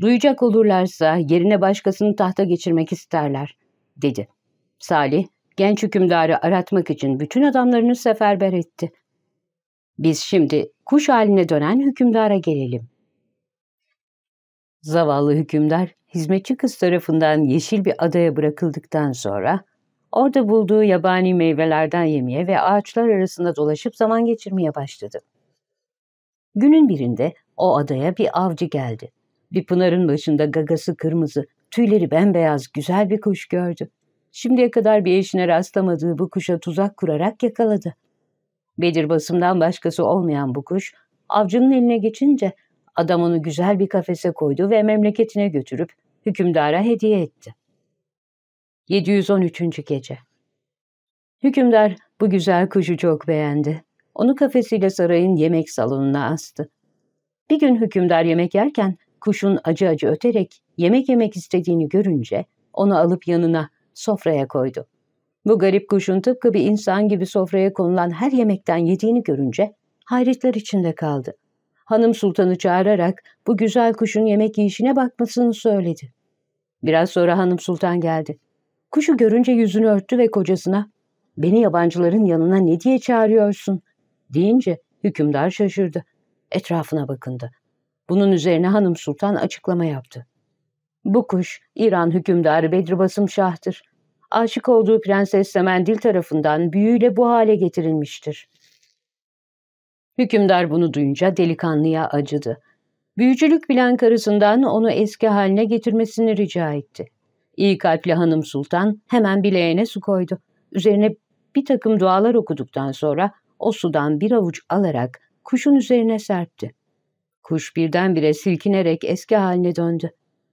Duyacak olurlarsa yerine başkasını tahta geçirmek isterler.'' dedi. Salih genç hükümdarı aratmak için bütün adamlarını seferber etti. Biz şimdi kuş haline dönen hükümdara gelelim. Zavallı hükümdar hizmetçi kız tarafından yeşil bir adaya bırakıldıktan sonra orada bulduğu yabani meyvelerden yemeye ve ağaçlar arasında dolaşıp zaman geçirmeye başladı. Günün birinde o adaya bir avcı geldi. Bir pınarın başında gagası kırmızı, tüyleri bembeyaz güzel bir kuş gördü. Şimdiye kadar bir eşine rastlamadığı bu kuşa tuzak kurarak yakaladı. Bedir basımdan başkası olmayan bu kuş, avcının eline geçince Adam onu güzel bir kafese koydu ve memleketine götürüp hükümdara hediye etti. 713. Gece Hükümdar bu güzel kuşu çok beğendi. Onu kafesiyle sarayın yemek salonuna astı. Bir gün hükümdar yemek yerken kuşun acı acı öterek yemek yemek istediğini görünce onu alıp yanına sofraya koydu. Bu garip kuşun tıpkı bir insan gibi sofraya konulan her yemekten yediğini görünce hayretler içinde kaldı hanım sultanı çağırarak bu güzel kuşun yemek yiyişine bakmasını söyledi. Biraz sonra hanım sultan geldi. Kuşu görünce yüzünü örttü ve kocasına ''Beni yabancıların yanına ne diye çağırıyorsun?'' deyince hükümdar şaşırdı. Etrafına bakındı. Bunun üzerine hanım sultan açıklama yaptı. ''Bu kuş İran hükümdarı Bedribasım Şah'tır. Aşık olduğu Prenses Semendil tarafından büyüyle bu hale getirilmiştir.'' Hükümdar bunu duyunca delikanlıya acıdı. Büyücülük bilen karısından onu eski haline getirmesini rica etti. İyi kalpli hanım sultan hemen bileğine su koydu. Üzerine bir takım dualar okuduktan sonra o sudan bir avuç alarak kuşun üzerine serpti. Kuş birdenbire silkinerek eski haline döndü.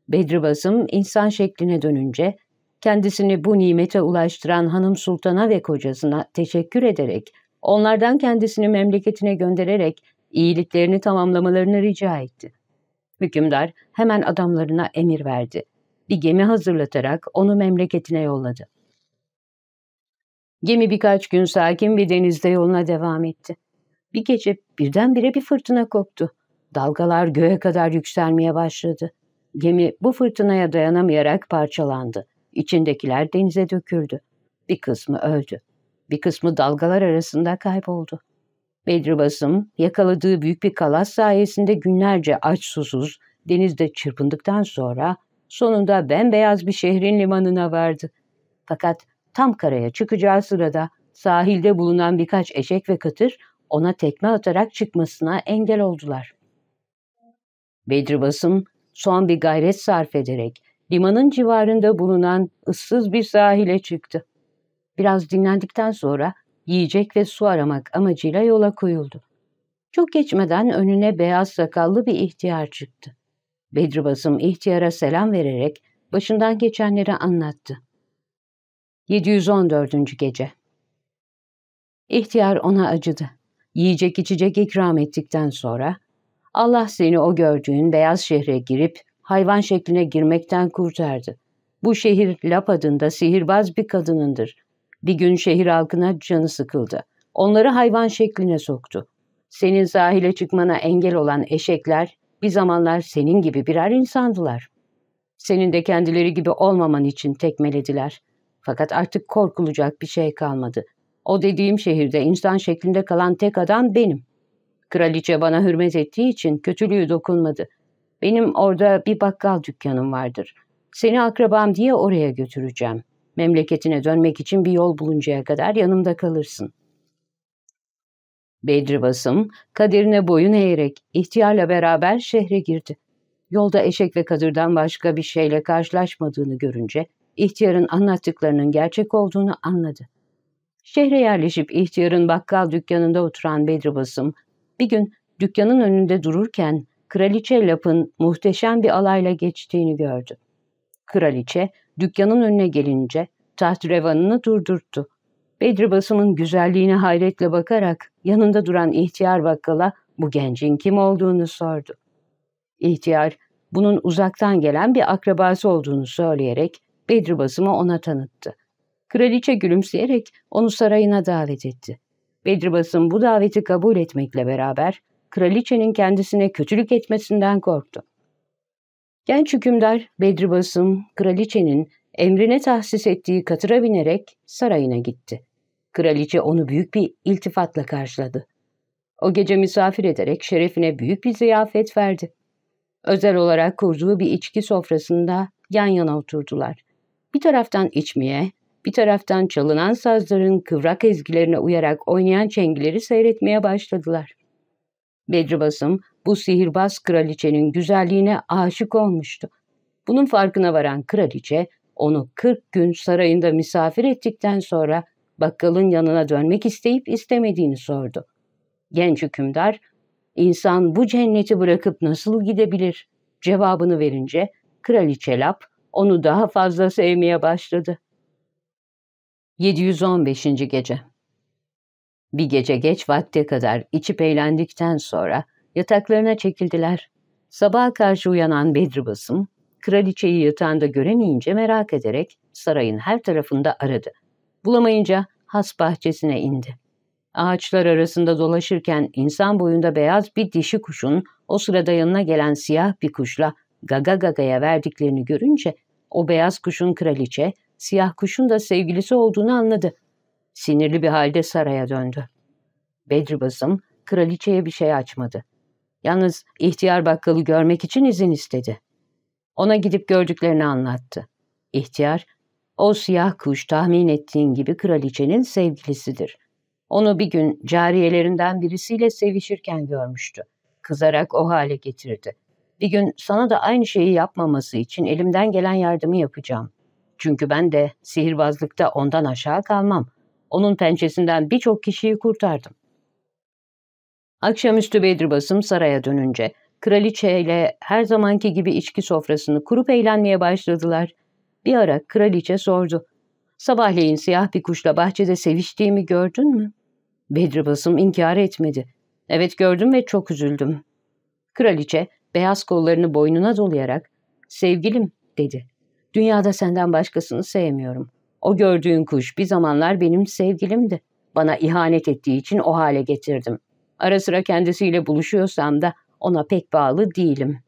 Bedri Basım insan şekline dönünce kendisini bu nimete ulaştıran hanım sultana ve kocasına teşekkür ederek Onlardan kendisini memleketine göndererek iyiliklerini tamamlamalarını rica etti. Hükümdar hemen adamlarına emir verdi. Bir gemi hazırlatarak onu memleketine yolladı. Gemi birkaç gün sakin bir denizde yoluna devam etti. Bir gece birdenbire bir fırtına koptu. Dalgalar göğe kadar yükselmeye başladı. Gemi bu fırtınaya dayanamayarak parçalandı. İçindekiler denize döküldü. Bir kısmı öldü. Bir kısmı dalgalar arasında kayboldu. Bedribasım yakaladığı büyük bir kalas sayesinde günlerce aç susuz denizde çırpındıktan sonra sonunda bembeyaz bir şehrin limanına vardı. Fakat tam karaya çıkacağı sırada sahilde bulunan birkaç eşek ve katır ona tekme atarak çıkmasına engel oldular. Bedribasım son bir gayret sarf ederek limanın civarında bulunan ıssız bir sahile çıktı. Biraz dinlendikten sonra yiyecek ve su aramak amacıyla yola koyuldu. Çok geçmeden önüne beyaz sakallı bir ihtiyar çıktı. Bedri Basım ihtiyara selam vererek başından geçenleri anlattı. 714. Gece İhtiyar ona acıdı. Yiyecek içecek ikram ettikten sonra Allah seni o gördüğün beyaz şehre girip hayvan şekline girmekten kurtardı. Bu şehir Lap adında sihirbaz bir kadınındır. Bir gün şehir halkına canı sıkıldı. Onları hayvan şekline soktu. Senin sahile çıkmana engel olan eşekler bir zamanlar senin gibi birer insandılar. Senin de kendileri gibi olmaman için tekmelediler. Fakat artık korkulacak bir şey kalmadı. O dediğim şehirde insan şeklinde kalan tek adam benim. Kraliçe bana hürmet ettiği için kötülüğü dokunmadı. Benim orada bir bakkal dükkanım vardır. Seni akrabam diye oraya götüreceğim. Memleketine dönmek için bir yol buluncaya kadar yanımda kalırsın. Bedri Basım, kaderine boyun eğerek ihtiyarla beraber şehre girdi. Yolda eşek ve kadırdan başka bir şeyle karşılaşmadığını görünce ihtiyarın anlattıklarının gerçek olduğunu anladı. Şehre yerleşip ihtiyarın bakkal dükkanında oturan Bedri Basım, bir gün dükkanın önünde dururken Kraliçe Lap'ın muhteşem bir alayla geçtiğini gördü. Kraliçe, Dükkanın önüne gelince tahtrevanını durdurttu. Bedri Basım'ın güzelliğine hayretle bakarak yanında duran ihtiyar bakkala bu gencin kim olduğunu sordu. İhtiyar bunun uzaktan gelen bir akrabası olduğunu söyleyerek Bedri Basım'ı ona tanıttı. Kraliçe gülümseyerek onu sarayına davet etti. Bedri Basım bu daveti kabul etmekle beraber kraliçenin kendisine kötülük etmesinden korktu. Genç hükümdar Bedri Basım, kraliçenin emrine tahsis ettiği katıra binerek sarayına gitti. Kraliçe onu büyük bir iltifatla karşıladı. O gece misafir ederek şerefine büyük bir ziyafet verdi. Özel olarak kurduğu bir içki sofrasında yan yana oturdular. Bir taraftan içmeye, bir taraftan çalınan sazların kıvrak ezgilerine uyarak oynayan çengileri seyretmeye başladılar. Bedri Basım bu sihirbaz kraliçenin güzelliğine aşık olmuştu. Bunun farkına varan kraliçe onu 40 gün sarayında misafir ettikten sonra bakkalın yanına dönmek isteyip istemediğini sordu. Genç hükümdar, insan bu cenneti bırakıp nasıl gidebilir? Cevabını verince kraliçe lap onu daha fazla sevmeye başladı. 715. Gece Bir gece geç vakte kadar içip eğlendikten sonra Yataklarına çekildiler. Sabaha karşı uyanan Bedri Basım, kraliçeyi yatağında göremeyince merak ederek sarayın her tarafında aradı. Bulamayınca has bahçesine indi. Ağaçlar arasında dolaşırken insan boyunda beyaz bir dişi kuşun o sırada yanına gelen siyah bir kuşla gaga gagaya verdiklerini görünce o beyaz kuşun kraliçe, siyah kuşun da sevgilisi olduğunu anladı. Sinirli bir halde saraya döndü. Bedri Basım kraliçeye bir şey açmadı. Yalnız ihtiyar bakkalı görmek için izin istedi. Ona gidip gördüklerini anlattı. İhtiyar, o siyah kuş tahmin ettiğin gibi kraliçenin sevgilisidir. Onu bir gün cariyelerinden birisiyle sevişirken görmüştü. Kızarak o hale getirdi. Bir gün sana da aynı şeyi yapmaması için elimden gelen yardımı yapacağım. Çünkü ben de sihirbazlıkta ondan aşağı kalmam. Onun pençesinden birçok kişiyi kurtardım. Akşamüstü Bedribasım saraya dönünce kraliçe ile her zamanki gibi içki sofrasını kurup eğlenmeye başladılar. Bir ara kraliçe sordu. Sabahleyin siyah bir kuşla bahçede seviştiğimi gördün mü? Bedribasım inkar etmedi. Evet gördüm ve çok üzüldüm. Kraliçe beyaz kollarını boynuna dolayarak sevgilim dedi. Dünyada senden başkasını sevmiyorum. O gördüğün kuş bir zamanlar benim sevgilimdi. Bana ihanet ettiği için o hale getirdim. Ara sıra kendisiyle buluşuyorsam da ona pek bağlı değilim.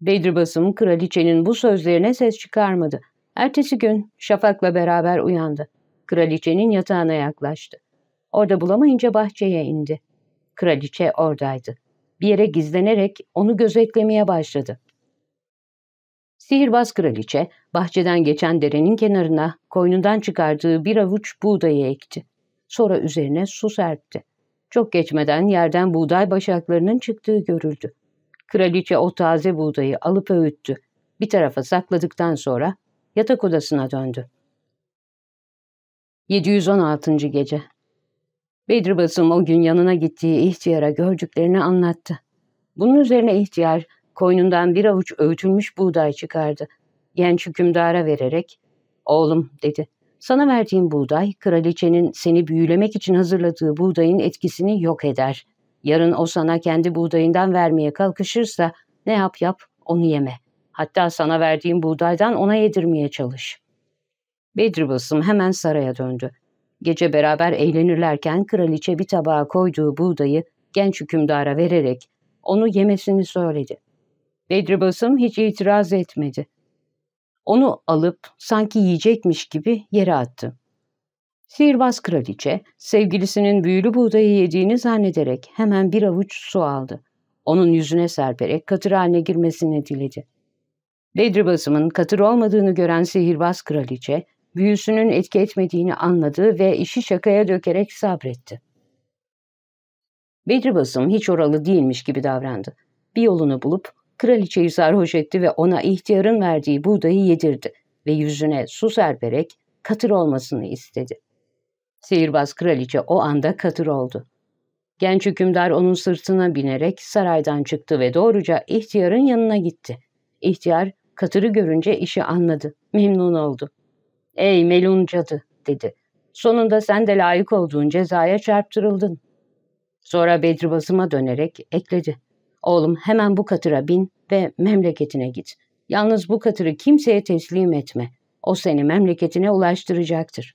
Bedribasım kraliçenin bu sözlerine ses çıkarmadı. Ertesi gün Şafak'la beraber uyandı. Kraliçenin yatağına yaklaştı. Orada bulamayınca bahçeye indi. Kraliçe oradaydı. Bir yere gizlenerek onu gözetlemeye başladı. Sihirbaz kraliçe bahçeden geçen derenin kenarına koynundan çıkardığı bir avuç buğdayı ekti. Sonra üzerine su serpti. Çok geçmeden yerden buğday başaklarının çıktığı görüldü. Kraliçe o taze buğdayı alıp öğüttü. Bir tarafa sakladıktan sonra yatak odasına döndü. 716. Gece Bedri Basım o gün yanına gittiği ihtiyara gördüklerini anlattı. Bunun üzerine ihtiyar koynundan bir avuç öğütülmüş buğday çıkardı. Genç hükümdara vererek, ''Oğlum'' dedi, sana verdiğim buğday, kraliçenin seni büyülemek için hazırladığı buğdayın etkisini yok eder. Yarın o sana kendi buğdayından vermeye kalkışırsa ne yap yap onu yeme. Hatta sana verdiğim buğdaydan ona yedirmeye çalış. Bedribasım hemen saraya döndü. Gece beraber eğlenirlerken kraliçe bir tabağa koyduğu buğdayı genç hükümdara vererek onu yemesini söyledi. Bedribasım hiç itiraz etmedi. Onu alıp sanki yiyecekmiş gibi yere attı. Sihirbaz kraliçe sevgilisinin büyülü buğdayı yediğini zannederek hemen bir avuç su aldı. Onun yüzüne serperek katır haline girmesini diledi. Bedribasım'ın katır olmadığını gören sihirbaz kraliçe büyüsünün etki etmediğini anladı ve işi şakaya dökerek sabretti. Bedribasım hiç oralı değilmiş gibi davrandı. Bir yolunu bulup Kraliçeyi sarhoş etti ve ona ihtiyarın verdiği buğdayı yedirdi ve yüzüne su serperek katır olmasını istedi. Sihirbaz kraliçe o anda katır oldu. Genç hükümdar onun sırtına binerek saraydan çıktı ve doğruca ihtiyarın yanına gitti. İhtiyar katırı görünce işi anladı, memnun oldu. ''Ey melun cadı'' dedi. ''Sonunda sen de layık olduğun cezaya çarptırıldın.'' Sonra Bedribazım'a dönerek ekledi. Oğlum hemen bu katıra bin ve memleketine git. Yalnız bu katırı kimseye teslim etme. O seni memleketine ulaştıracaktır.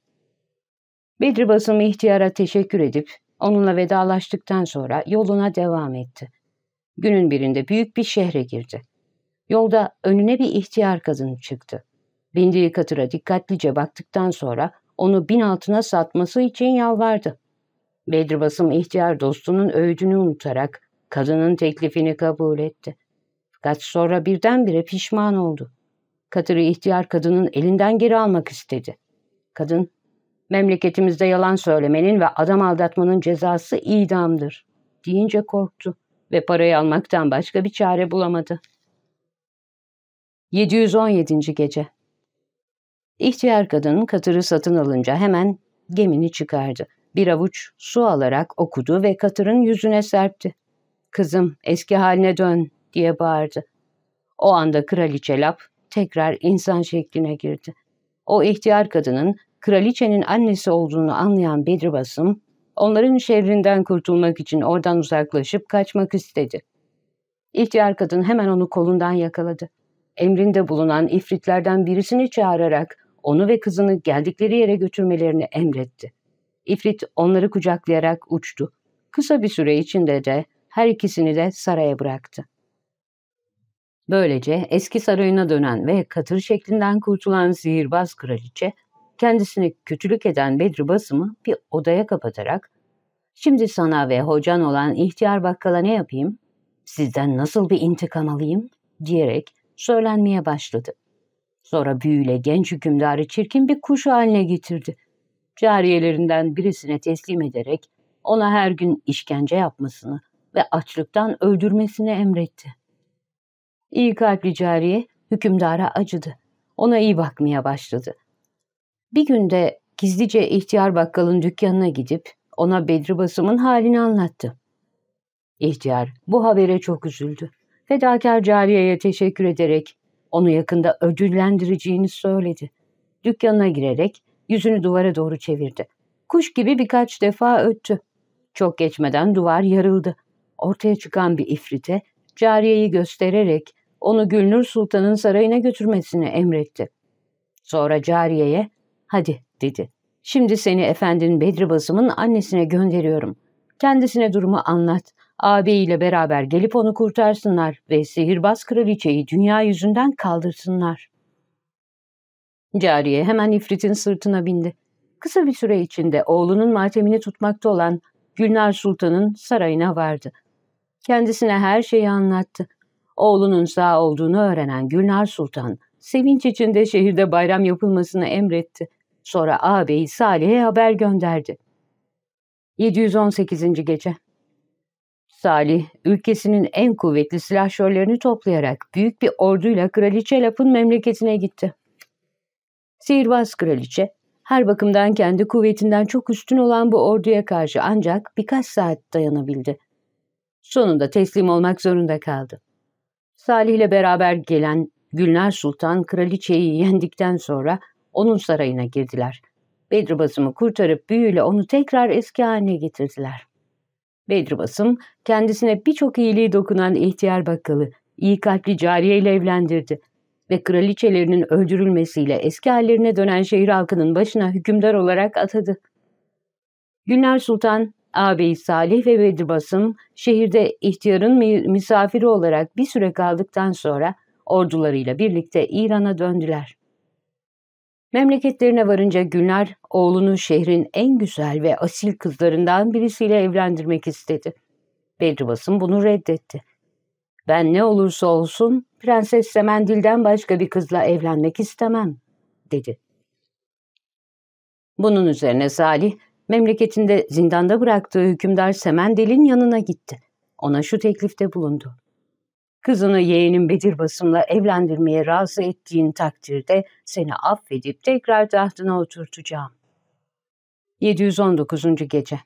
Bedri Basım ihtiyara teşekkür edip onunla vedalaştıktan sonra yoluna devam etti. Günün birinde büyük bir şehre girdi. Yolda önüne bir ihtiyar kadın çıktı. Bindiği katıra dikkatlice baktıktan sonra onu bin altına satması için yalvardı. Bedri Basım ihtiyar dostunun öğüdünü unutarak Kadının teklifini kabul etti. Fakat sonra birdenbire pişman oldu. Katırı ihtiyar kadının elinden geri almak istedi. Kadın, memleketimizde yalan söylemenin ve adam aldatmanın cezası idamdır deyince korktu ve parayı almaktan başka bir çare bulamadı. 717. Gece İhtiyar kadın katırı satın alınca hemen gemini çıkardı. Bir avuç su alarak okudu ve katırın yüzüne serpti kızım eski haline dön diye bağırdı. O anda kraliçe lap tekrar insan şekline girdi. O ihtiyar kadının kraliçenin annesi olduğunu anlayan Bedribasım, onların şehrinden kurtulmak için oradan uzaklaşıp kaçmak istedi. İhtiyar kadın hemen onu kolundan yakaladı. Emrinde bulunan ifritlerden birisini çağırarak onu ve kızını geldikleri yere götürmelerini emretti. İfrit onları kucaklayarak uçtu. Kısa bir süre içinde de her ikisini de saraya bıraktı. Böylece eski sarayına dönen ve katır şeklinden kurtulan zihirbaz kraliçe, kendisini kötülük eden Bedri Basım'ı bir odaya kapatarak ''Şimdi sana ve hocan olan ihtiyar bakkala ne yapayım, sizden nasıl bir intikam alayım?'' diyerek söylenmeye başladı. Sonra büyüyle genç hükümdarı çirkin bir kuş haline getirdi. Cariyelerinden birisine teslim ederek ona her gün işkence yapmasını ve açlıktan öldürmesini emretti. İyi kalpli cariye hükümdara acıdı. Ona iyi bakmaya başladı. Bir günde gizlice ihtiyar bakkalın dükkanına gidip ona Bedri Basım'ın halini anlattı. İhtiyar bu habere çok üzüldü. Fedakar cariyeye teşekkür ederek onu yakında ödüllendireceğini söyledi. Dükkanına girerek yüzünü duvara doğru çevirdi. Kuş gibi birkaç defa öttü. Çok geçmeden duvar yarıldı. Ortaya çıkan bir ifrite cariyeyi göstererek onu Gülnur Sultan'ın sarayına götürmesini emretti. Sonra cariyeye hadi dedi. Şimdi seni efendin Bedri Basım'ın annesine gönderiyorum. Kendisine durumu anlat. Ağabeyiyle beraber gelip onu kurtarsınlar ve sihirbaz kraliçeyi dünya yüzünden kaldırsınlar. Cariye hemen ifritin sırtına bindi. Kısa bir süre içinde oğlunun matemini tutmakta olan Gülnar Sultan'ın sarayına vardı. Kendisine her şeyi anlattı. Oğlunun sağ olduğunu öğrenen Gülnar Sultan, sevinç içinde şehirde bayram yapılmasını emretti. Sonra ağabeyi Salih'e haber gönderdi. 718. Gece Salih, ülkesinin en kuvvetli silahşörlerini toplayarak büyük bir orduyla Kraliçe Lap'ın memleketine gitti. Sihirbaz Kraliçe, her bakımdan kendi kuvvetinden çok üstün olan bu orduya karşı ancak birkaç saat dayanabildi. Sonunda teslim olmak zorunda kaldı. Salih ile beraber gelen Gülnar Sultan kraliçeyi yendikten sonra onun sarayına girdiler. Bedri Basım'ı kurtarıp büyüyle onu tekrar eski haline getirdiler. Bedri Basım kendisine birçok iyiliği dokunan ihtiyar bakkalı, iyi kalpli cariye ile evlendirdi ve kraliçelerinin öldürülmesiyle eski hallerine dönen şehir halkının başına hükümdar olarak atadı. Gülnar Sultan Ağabey Salih ve Bedibasım şehirde ihtiyarın misafiri olarak bir süre kaldıktan sonra ordularıyla birlikte İran'a döndüler. Memleketlerine varınca Gülnar oğlunu şehrin en güzel ve asil kızlarından birisiyle evlendirmek istedi. Bedribas'ın bunu reddetti. Ben ne olursa olsun Prenses Semendil'den başka bir kızla evlenmek istemem dedi. Bunun üzerine Salih Memleketinde zindanda bıraktığı hükümdar Semendel'in yanına gitti. Ona şu teklifte bulundu. Kızını yeğenin Bedir Basım'la evlendirmeye razı ettiğin takdirde seni affedip tekrar tahtına oturtacağım. 719. Gece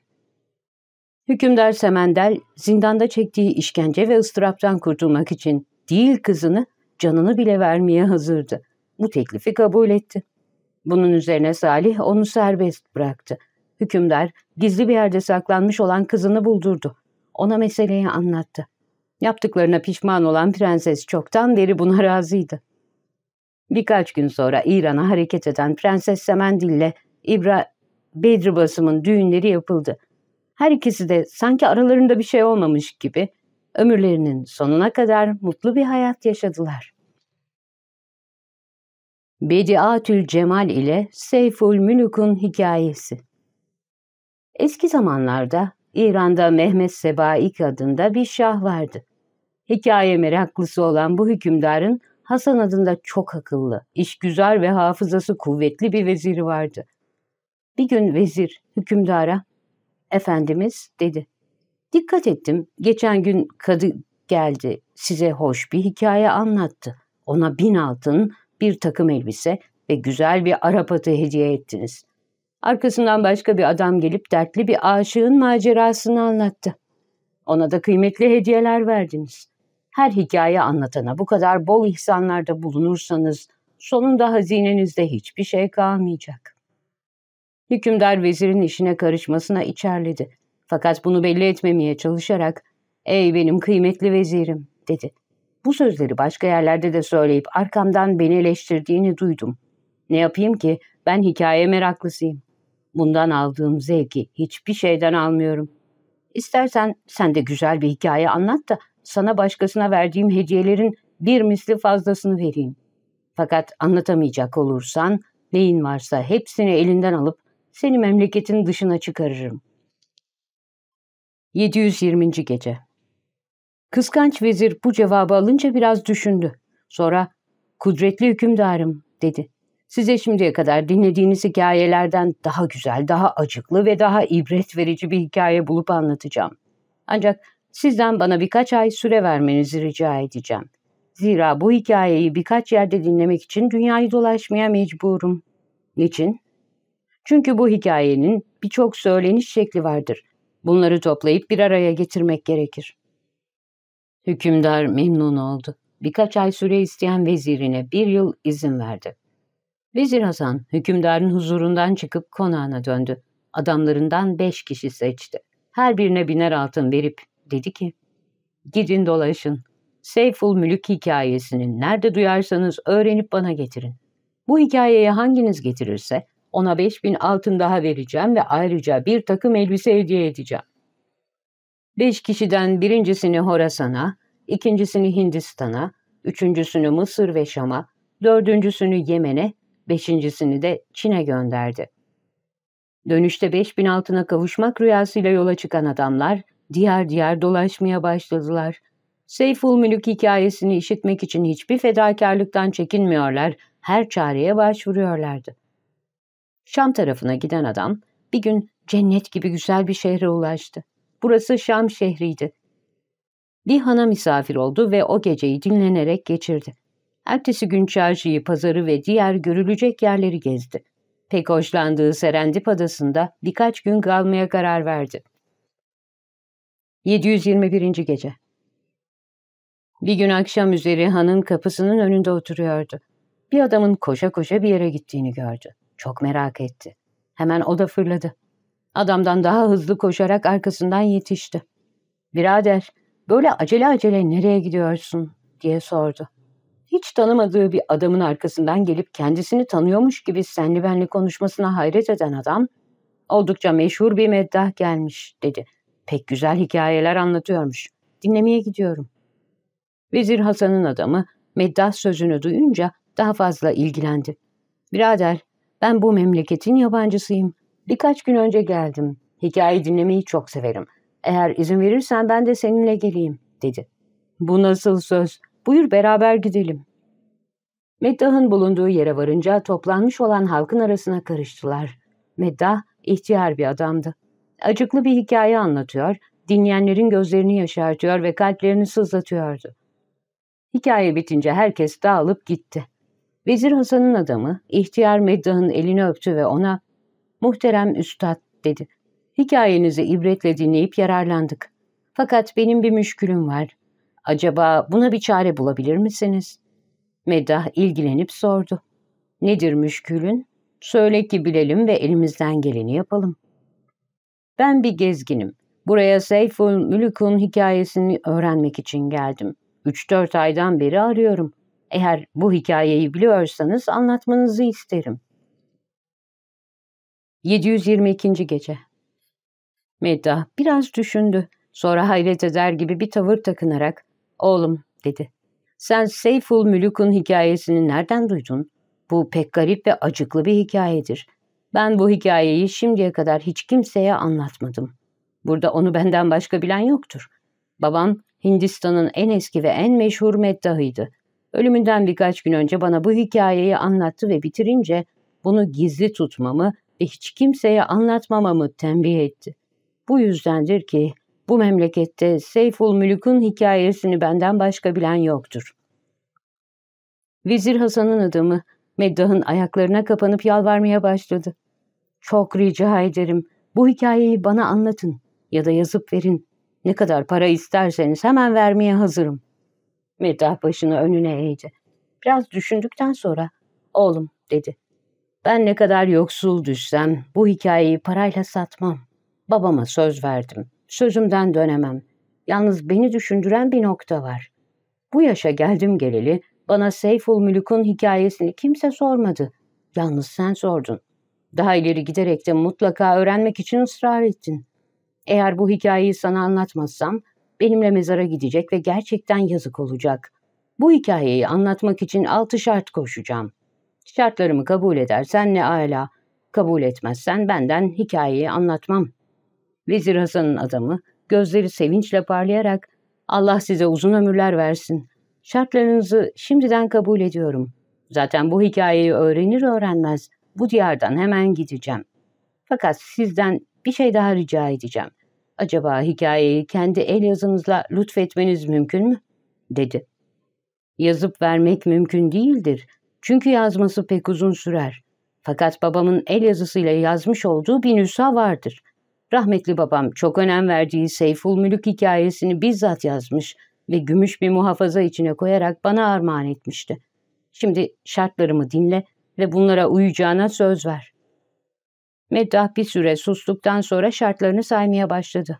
Hükümdar Semendel, zindanda çektiği işkence ve ıstıraptan kurtulmak için değil kızını, canını bile vermeye hazırdı. Bu teklifi kabul etti. Bunun üzerine Salih onu serbest bıraktı. Hükümdar gizli bir yerde saklanmış olan kızını buldurdu. Ona meseleyi anlattı. Yaptıklarına pişman olan prenses çoktan beri buna razıydı. Birkaç gün sonra İran'a hareket eden Prenses Semendil ile İbra Bedri Basım'ın düğünleri yapıldı. Her ikisi de sanki aralarında bir şey olmamış gibi ömürlerinin sonuna kadar mutlu bir hayat yaşadılar. Bediatül Cemal ile Seyful Mülük'ün hikayesi Eski zamanlarda İran'da Mehmet Sebaik adında bir şah vardı. Hikaye meraklısı olan bu hükümdarın Hasan adında çok akıllı, işgüzar ve hafızası kuvvetli bir veziri vardı. Bir gün vezir hükümdara, Efendimiz dedi. Dikkat ettim, geçen gün kadı geldi, size hoş bir hikaye anlattı. Ona bin altın, bir takım elbise ve güzel bir Arap atı hediye ettiniz. Arkasından başka bir adam gelip dertli bir aşığın macerasını anlattı. Ona da kıymetli hediyeler verdiniz. Her hikaye anlatana bu kadar bol ihsanlarda bulunursanız sonunda hazinenizde hiçbir şey kalmayacak. Hükümdar vezirin işine karışmasına içerledi. Fakat bunu belli etmemeye çalışarak ''Ey benim kıymetli vezirim'' dedi. Bu sözleri başka yerlerde de söyleyip arkamdan beni eleştirdiğini duydum. Ne yapayım ki ben hikaye meraklısıyım. Bundan aldığım zevki hiçbir şeyden almıyorum. İstersen sen de güzel bir hikaye anlat da sana başkasına verdiğim hediyelerin bir misli fazlasını vereyim. Fakat anlatamayacak olursan neyin varsa hepsini elinden alıp seni memleketin dışına çıkarırım. 720. Gece Kıskanç vezir bu cevabı alınca biraz düşündü. Sonra kudretli hükümdarım dedi. Size şimdiye kadar dinlediğiniz hikayelerden daha güzel, daha acıklı ve daha ibret verici bir hikaye bulup anlatacağım. Ancak sizden bana birkaç ay süre vermenizi rica edeceğim. Zira bu hikayeyi birkaç yerde dinlemek için dünyayı dolaşmaya mecburum. Niçin? Çünkü bu hikayenin birçok söyleniş şekli vardır. Bunları toplayıp bir araya getirmek gerekir. Hükümdar memnun oldu. Birkaç ay süre isteyen vezirine bir yıl izin verdi. Vezir Hasan hükümdarın huzurundan çıkıp konağına döndü. Adamlarından beş kişi seçti. Her birine biner altın verip dedi ki ''Gidin dolaşın. Seyful Mülük hikayesini nerede duyarsanız öğrenip bana getirin. Bu hikayeyi hanginiz getirirse ona beş bin altın daha vereceğim ve ayrıca bir takım elbise hediye edeceğim. Beş kişiden birincisini Horasan'a, ikincisini Hindistan'a, üçüncüsünü Mısır ve Şam'a, dördüncüsünü Yemen'e, beşincisini de Çin'e gönderdi. Dönüşte bin altına kavuşmak rüyasıyla yola çıkan adamlar diğer diğer dolaşmaya başladılar. Seyful Mülük hikayesini işitmek için hiçbir fedakarlıktan çekinmiyorlar, her çareye başvuruyorlardı. Şam tarafına giden adam bir gün cennet gibi güzel bir şehre ulaştı. Burası Şam şehriydi. Bir hana misafir oldu ve o geceyi dinlenerek geçirdi. Ertesi gün çarşıyı, pazarı ve diğer görülecek yerleri gezdi. Pek hoşlandığı Serendip Adası'nda birkaç gün kalmaya karar verdi. 721. Gece Bir gün akşam üzeri hanın kapısının önünde oturuyordu. Bir adamın koşa koşa bir yere gittiğini gördü. Çok merak etti. Hemen o da fırladı. Adamdan daha hızlı koşarak arkasından yetişti. ''Birader, böyle acele acele nereye gidiyorsun?'' diye sordu hiç tanımadığı bir adamın arkasından gelip kendisini tanıyormuş gibi senli benli konuşmasına hayret eden adam, oldukça meşhur bir meddah gelmiş dedi. Pek güzel hikayeler anlatıyormuş. Dinlemeye gidiyorum. Vezir Hasan'ın adamı meddah sözünü duyunca daha fazla ilgilendi. Birader, ben bu memleketin yabancısıyım. Birkaç gün önce geldim. Hikaye dinlemeyi çok severim. Eğer izin verirsen ben de seninle geleyim, dedi. Bu nasıl söz? Buyur beraber gidelim. Meddah'ın bulunduğu yere varınca toplanmış olan halkın arasına karıştılar. Meddah ihtiyar bir adamdı. Acıklı bir hikaye anlatıyor, dinleyenlerin gözlerini yaşartıyor ve kalplerini sızlatıyordu. Hikaye bitince herkes dağılıp gitti. Vezir Hasan'ın adamı ihtiyar Meddah'ın elini öptü ve ona ''Muhterem Üstad'' dedi. ''Hikayenizi ibretle dinleyip yararlandık. Fakat benim bir müşkülüm var. Acaba buna bir çare bulabilir misiniz? Medah ilgilenip sordu. Nedir müşkülün? Söyle ki bilelim ve elimizden geleni yapalım. Ben bir gezginim. Buraya Seyful Mülük'ün hikayesini öğrenmek için geldim. 3-4 aydan beri arıyorum. Eğer bu hikayeyi biliyorsanız anlatmanızı isterim. 722. Gece Medda biraz düşündü. Sonra hayret eder gibi bir tavır takınarak Oğlum dedi. Sen Seyful Mülük'ün hikayesini nereden duydun? Bu pek garip ve acıklı bir hikayedir. Ben bu hikayeyi şimdiye kadar hiç kimseye anlatmadım. Burada onu benden başka bilen yoktur. Babam Hindistan'ın en eski ve en meşhur meddahıydı. Ölümünden birkaç gün önce bana bu hikayeyi anlattı ve bitirince bunu gizli tutmamı ve hiç kimseye anlatmamamı tembih etti. Bu yüzdendir ki bu memlekette Seyful Mülük'ün hikayesini benden başka bilen yoktur. Vizir Hasan'ın adamı Meddah'ın ayaklarına kapanıp yalvarmaya başladı. Çok rica ederim bu hikayeyi bana anlatın ya da yazıp verin. Ne kadar para isterseniz hemen vermeye hazırım. Meddah başını önüne eğdi. Biraz düşündükten sonra oğlum dedi. Ben ne kadar yoksul düşsem bu hikayeyi parayla satmam. Babama söz verdim. Sözümden dönemem. Yalnız beni düşündüren bir nokta var. Bu yaşa geldim geleli bana Seyful Mülük'ün hikayesini kimse sormadı. Yalnız sen sordun. Daha ileri giderek de mutlaka öğrenmek için ısrar ettin. Eğer bu hikayeyi sana anlatmazsam benimle mezara gidecek ve gerçekten yazık olacak. Bu hikayeyi anlatmak için altı şart koşacağım. Şartlarımı kabul edersen ne âlâ, kabul etmezsen benden hikayeyi anlatmam.'' Vezir Hasan'ın adamı gözleri sevinçle parlayarak Allah size uzun ömürler versin. Şartlarınızı şimdiden kabul ediyorum. Zaten bu hikayeyi öğrenir öğrenmez bu diyardan hemen gideceğim. Fakat sizden bir şey daha rica edeceğim. Acaba hikayeyi kendi el yazınızla lütfetmeniz mümkün mü? dedi. Yazıp vermek mümkün değildir. Çünkü yazması pek uzun sürer. Fakat babamın el yazısıyla yazmış olduğu bir nüsa vardır. Rahmetli babam çok önem verdiği Seyful Mülük hikayesini bizzat yazmış ve gümüş bir muhafaza içine koyarak bana armağan etmişti. Şimdi şartlarımı dinle ve bunlara uyacağına söz ver. Meddah bir süre sustuktan sonra şartlarını saymaya başladı.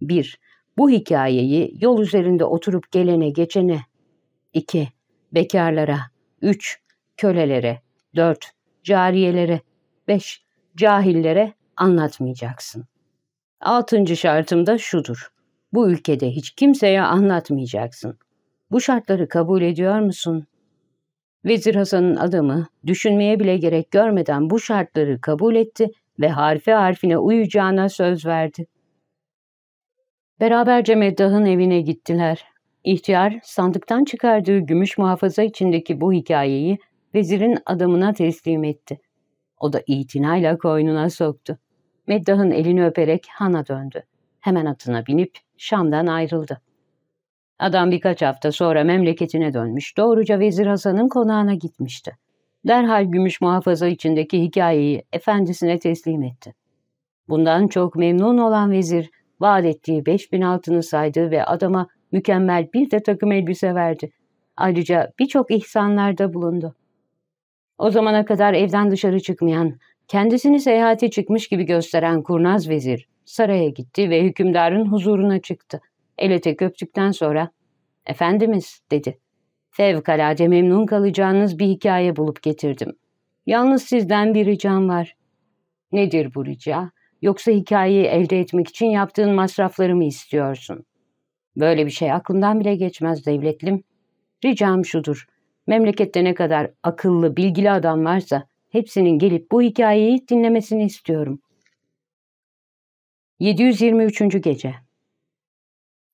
1. Bu hikayeyi yol üzerinde oturup gelene geçene. 2. Bekarlara. 3. Kölelere. 4. Cariyelere. 5. Cahillere anlatmayacaksın. Altıncı şartım da şudur. Bu ülkede hiç kimseye anlatmayacaksın. Bu şartları kabul ediyor musun? Vezir Hasan'ın adamı düşünmeye bile gerek görmeden bu şartları kabul etti ve harfi harfine uyacağına söz verdi. Beraberce Meddah'ın evine gittiler. İhtiyar sandıktan çıkardığı gümüş muhafaza içindeki bu hikayeyi vezirin adamına teslim etti. O da itinayla koynuna soktu. Meddah'ın elini öperek Han'a döndü. Hemen atına binip Şam'dan ayrıldı. Adam birkaç hafta sonra memleketine dönmüş, doğruca Vezir Hasan'ın konağına gitmişti. Derhal gümüş muhafaza içindeki hikayeyi efendisine teslim etti. Bundan çok memnun olan vezir, vaat ettiği beş bin altını saydı ve adama mükemmel bir de takım elbise verdi. Ayrıca birçok ihsanlarda bulundu. O zamana kadar evden dışarı çıkmayan, Kendisini seyahate çıkmış gibi gösteren kurnaz vezir saraya gitti ve hükümdarın huzuruna çıktı. El tek öptükten sonra ''Efendimiz'' dedi. ''Fevkalade memnun kalacağınız bir hikaye bulup getirdim. Yalnız sizden bir ricam var.'' ''Nedir bu rica? Yoksa hikayeyi elde etmek için yaptığın masrafları mı istiyorsun?'' ''Böyle bir şey aklından bile geçmez devletlim. Ricam şudur. Memlekette ne kadar akıllı, bilgili adam varsa hepsinin gelip bu hikayeyi dinlemesini istiyorum. 723. Gece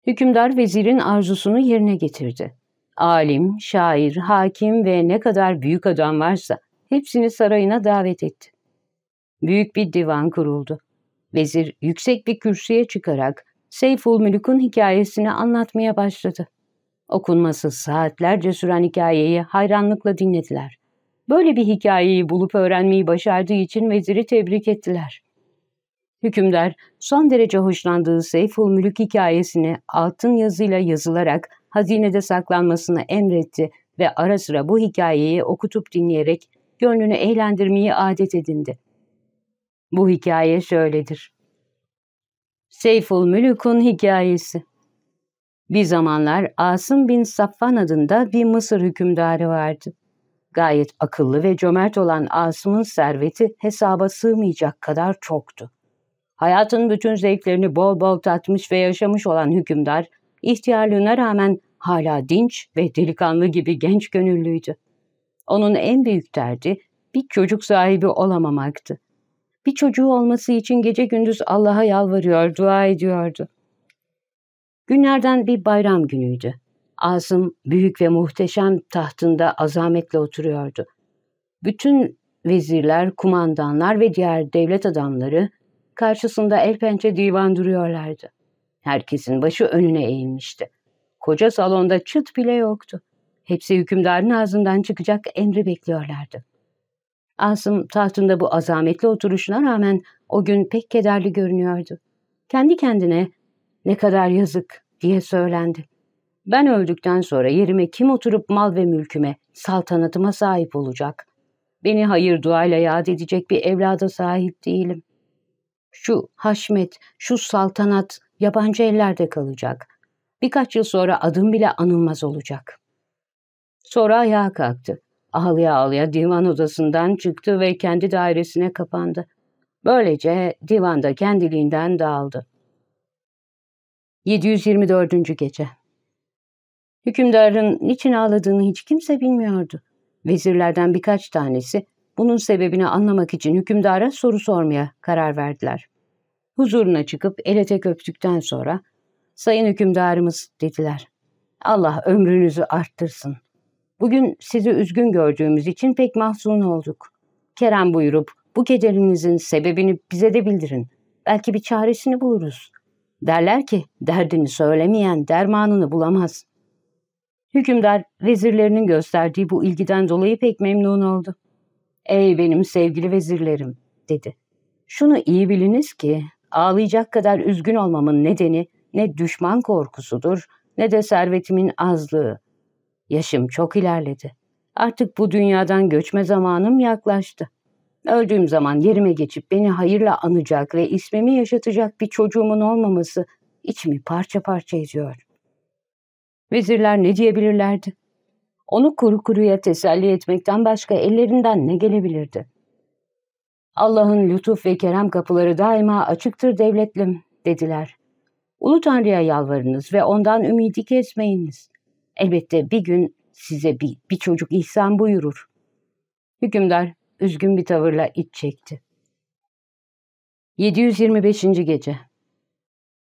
Hükümdar vezirin arzusunu yerine getirdi. Alim, şair, hakim ve ne kadar büyük adam varsa hepsini sarayına davet etti. Büyük bir divan kuruldu. Vezir yüksek bir kürsüye çıkarak Seyful Mülük'ün hikayesini anlatmaya başladı. Okunması saatlerce süren hikayeyi hayranlıkla dinlediler böyle bir hikayeyi bulup öğrenmeyi başardığı için veziri tebrik ettiler. Hükümdar son derece hoşlandığı Seyful Mülük hikayesini altın yazıyla yazılarak hazinede saklanmasını emretti ve ara sıra bu hikayeyi okutup dinleyerek gönlünü eğlendirmeyi adet edindi. Bu hikaye şöyledir. Seyful Mülük'ün hikayesi Bir zamanlar Asım bin Saffan adında bir Mısır hükümdarı vardı. Gayet akıllı ve cömert olan Asım'ın serveti hesaba sığmayacak kadar çoktu. Hayatın bütün zevklerini bol bol tatmış ve yaşamış olan hükümdar, ihtiyarlığına rağmen hala dinç ve delikanlı gibi genç gönüllüydü. Onun en büyük derdi bir çocuk sahibi olamamaktı. Bir çocuğu olması için gece gündüz Allah'a yalvarıyor, dua ediyordu. Günlerden bir bayram günüydü. Asım büyük ve muhteşem tahtında azametle oturuyordu. Bütün vezirler, kumandanlar ve diğer devlet adamları karşısında el pençe divan duruyorlardı. Herkesin başı önüne eğilmişti. Koca salonda çıt bile yoktu. Hepsi hükümdarın ağzından çıkacak emri bekliyorlardı. Asım tahtında bu azametli oturuşuna rağmen o gün pek kederli görünüyordu. Kendi kendine ne kadar yazık diye söylendi. Ben öldükten sonra yerime kim oturup mal ve mülküme, saltanatıma sahip olacak? Beni hayır duayla yad edecek bir evlada sahip değilim. Şu haşmet, şu saltanat yabancı ellerde kalacak. Birkaç yıl sonra adım bile anılmaz olacak. Sonra ayağa kalktı. ağlıya ağlıya divan odasından çıktı ve kendi dairesine kapandı. Böylece divanda kendiliğinden dağıldı. 724. Gece Hükümdarın niçin ağladığını hiç kimse bilmiyordu. Vezirlerden birkaç tanesi bunun sebebini anlamak için hükümdara soru sormaya karar verdiler. Huzuruna çıkıp ele tek öptükten sonra ''Sayın hükümdarımız'' dediler. ''Allah ömrünüzü arttırsın. Bugün sizi üzgün gördüğümüz için pek mahzun olduk. Kerem buyurup bu kederinizin sebebini bize de bildirin. Belki bir çaresini buluruz. Derler ki derdini söylemeyen dermanını bulamaz.'' Hükümdar vezirlerinin gösterdiği bu ilgiden dolayı pek memnun oldu. Ey benim sevgili vezirlerim dedi. Şunu iyi biliniz ki ağlayacak kadar üzgün olmamın nedeni ne düşman korkusudur ne de servetimin azlığı. Yaşım çok ilerledi. Artık bu dünyadan göçme zamanım yaklaştı. Öldüğüm zaman yerime geçip beni hayırla anacak ve ismimi yaşatacak bir çocuğumun olmaması içimi parça parça ediyor. Vezirler ne diyebilirlerdi? Onu kuru kuruya teselli etmekten başka ellerinden ne gelebilirdi? Allah'ın lütuf ve kerem kapıları daima açıktır devletlim, dediler. Ulu Tanrı'ya yalvarınız ve ondan ümidi kesmeyiniz. Elbette bir gün size bir, bir çocuk ihsan buyurur. Hükümdar üzgün bir tavırla iç çekti. 725. Gece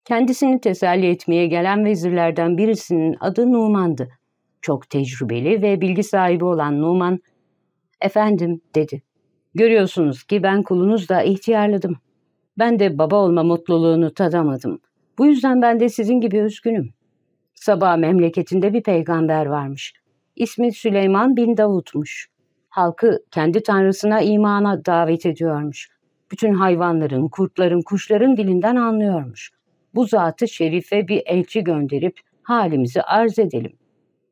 Kendisini teselli etmeye gelen vezirlerden birisinin adı Numan'dı. Çok tecrübeli ve bilgi sahibi olan Numan, ''Efendim'' dedi. ''Görüyorsunuz ki ben kulunuzla ihtiyarladım. Ben de baba olma mutluluğunu tadamadım. Bu yüzden ben de sizin gibi üzgünüm. Sabah memleketinde bir peygamber varmış. İsmi Süleyman bin Davut'muş. Halkı kendi tanrısına imana davet ediyormuş. Bütün hayvanların, kurtların, kuşların dilinden anlıyormuş.'' bu zatı şerife bir elçi gönderip halimizi arz edelim.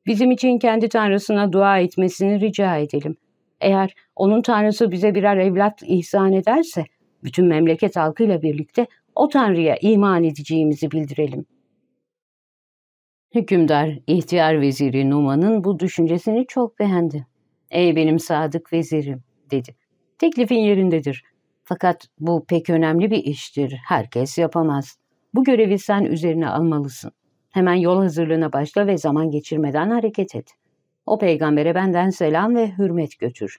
Bizim için kendi tanrısına dua etmesini rica edelim. Eğer onun tanrısı bize birer evlat ihsan ederse, bütün memleket halkıyla birlikte o tanrıya iman edeceğimizi bildirelim. Hükümdar, ihtiyar veziri Numan'ın bu düşüncesini çok beğendi. Ey benim sadık vezirim, dedi. Teklifin yerindedir. Fakat bu pek önemli bir iştir, herkes yapamaz. Bu görevi sen üzerine almalısın. Hemen yol hazırlığına başla ve zaman geçirmeden hareket et. O peygambere benden selam ve hürmet götür.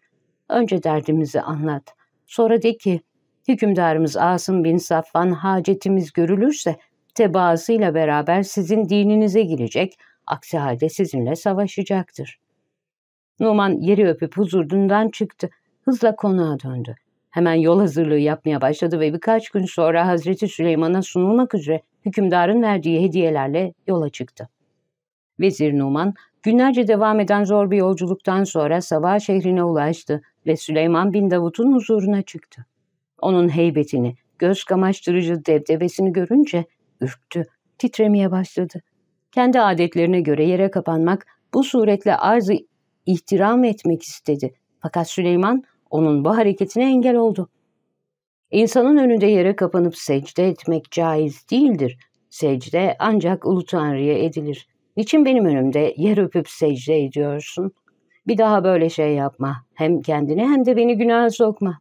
Önce derdimizi anlat. Sonra de ki, hükümdarımız Asım bin Safvan hacetimiz görülürse tebaasıyla beraber sizin dininize girecek, aksi halde sizinle savaşacaktır. Numan yeri öpüp huzurundan çıktı. Hızla konağa döndü. Hemen yol hazırlığı yapmaya başladı ve birkaç gün sonra Hazreti Süleyman'a sunulmak üzere hükümdarın verdiği hediyelerle yola çıktı. Vezir Numan, günlerce devam eden zor bir yolculuktan sonra Sabah şehrine ulaştı ve Süleyman bin Davut'un huzuruna çıktı. Onun heybetini, göz kamaştırıcı debdebesini görünce ürktü, titremeye başladı. Kendi adetlerine göre yere kapanmak, bu suretle arzı ihtiram etmek istedi. Fakat Süleyman onun bu hareketine engel oldu. İnsanın önünde yere kapanıp secde etmek caiz değildir. Secde ancak Ulu Tanrı'ya edilir. Niçin benim önümde yer öpüp secde ediyorsun? Bir daha böyle şey yapma. Hem kendini hem de beni günah sokma.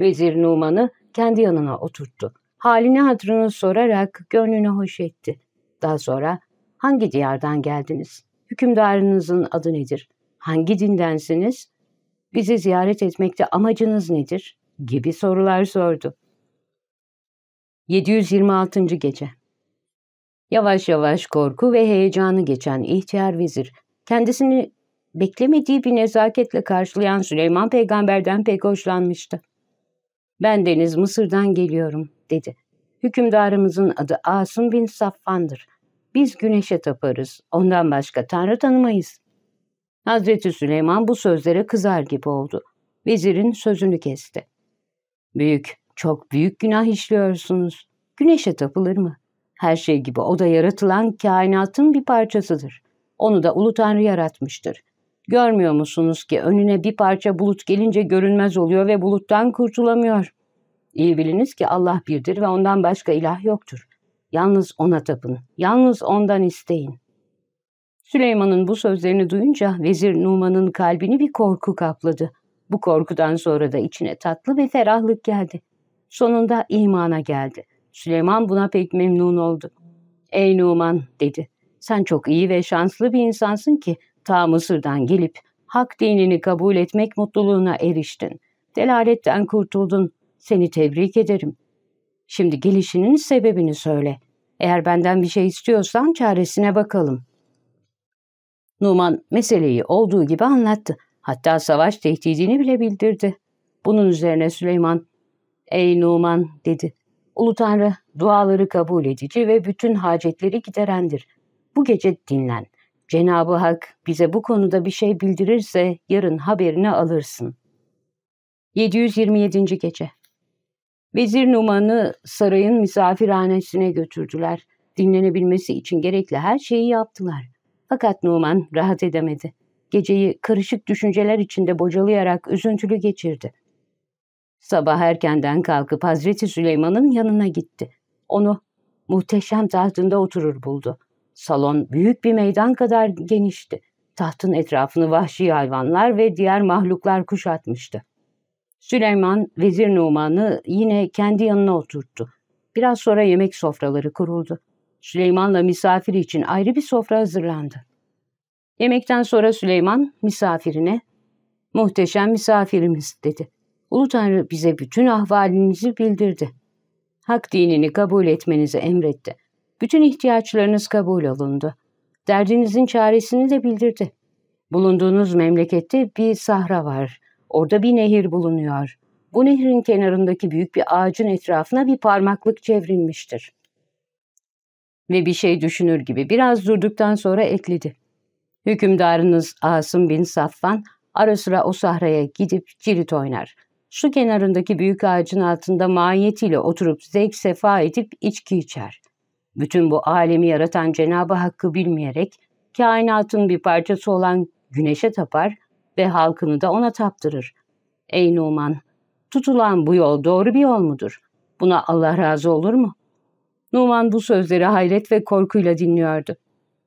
Vezir Numan'ı kendi yanına oturttu. Halini hatırını sorarak gönlünü hoş etti. Daha sonra hangi diyardan geldiniz? Hükümdarınızın adı nedir? Hangi dindensiniz? Bizi ziyaret etmekte amacınız nedir? gibi sorular sordu. 726. Gece Yavaş yavaş korku ve heyecanı geçen ihtiyar vezir, kendisini beklemediği bir nezaketle karşılayan Süleyman peygamberden pek hoşlanmıştı. Ben Deniz Mısır'dan geliyorum, dedi. Hükümdarımızın adı Asım bin Saffan'dır. Biz güneşe taparız, ondan başka tanrı tanımayız. Hazreti Süleyman bu sözlere kızar gibi oldu. Vezirin sözünü kesti. Büyük, çok büyük günah işliyorsunuz. Güneşe tapılır mı? Her şey gibi o da yaratılan kainatın bir parçasıdır. Onu da Ulu Tanrı yaratmıştır. Görmüyor musunuz ki önüne bir parça bulut gelince görünmez oluyor ve buluttan kurtulamıyor. İyi biliniz ki Allah birdir ve ondan başka ilah yoktur. Yalnız ona tapın, yalnız ondan isteyin. Süleyman'ın bu sözlerini duyunca Vezir Numan'ın kalbini bir korku kapladı. Bu korkudan sonra da içine tatlı bir ferahlık geldi. Sonunda imana geldi. Süleyman buna pek memnun oldu. ''Ey Numan'' dedi. ''Sen çok iyi ve şanslı bir insansın ki ta Mısır'dan gelip hak dinini kabul etmek mutluluğuna eriştin. Delaletten kurtuldun. Seni tebrik ederim. Şimdi gelişinin sebebini söyle. Eğer benden bir şey istiyorsan çaresine bakalım.'' Numan meseleyi olduğu gibi anlattı. Hatta savaş tehdidini bile bildirdi. Bunun üzerine Süleyman, ''Ey Numan'' dedi. ''Ulu Tanrı duaları kabul edici ve bütün hacetleri giderendir. Bu gece dinlen. Cenab-ı Hak bize bu konuda bir şey bildirirse yarın haberini alırsın.'' 727. Gece Vezir Numan'ı sarayın misafirhanesine götürdüler. Dinlenebilmesi için gerekli her şeyi yaptılar. Fakat Numan rahat edemedi. Geceyi karışık düşünceler içinde bocalayarak üzüntülü geçirdi. Sabah erkenden kalkıp Hazreti Süleyman'ın yanına gitti. Onu muhteşem tahtında oturur buldu. Salon büyük bir meydan kadar genişti. Tahtın etrafını vahşi hayvanlar ve diğer mahluklar kuşatmıştı. Süleyman, Vezir Numan'ı yine kendi yanına oturttu. Biraz sonra yemek sofraları kuruldu. Süleyman'la misafiri için ayrı bir sofra hazırlandı. Yemekten sonra Süleyman misafirine ''Muhteşem misafirimiz'' dedi. Ulu Tanrı bize bütün ahvalinizi bildirdi. Hak dinini kabul etmenizi emretti. Bütün ihtiyaçlarınız kabul alındı. Derdinizin çaresini de bildirdi. Bulunduğunuz memlekette bir sahra var. Orada bir nehir bulunuyor. Bu nehrin kenarındaki büyük bir ağacın etrafına bir parmaklık çevrilmiştir ve bir şey düşünür gibi biraz durduktan sonra ekledi. Hükümdarınız Asım bin Safvan ara sıra o sahraya gidip cirit oynar. Su kenarındaki büyük ağacın altında mahiyetiyle oturup zevk sefa edip içki içer. Bütün bu alemi yaratan Cenabı Hakk'ı bilmeyerek kainatın bir parçası olan güneşe tapar ve halkını da ona taptırır. Ey Numan! Tutulan bu yol doğru bir yol mudur? Buna Allah razı olur mu?'' Numan bu sözleri hayret ve korkuyla dinliyordu.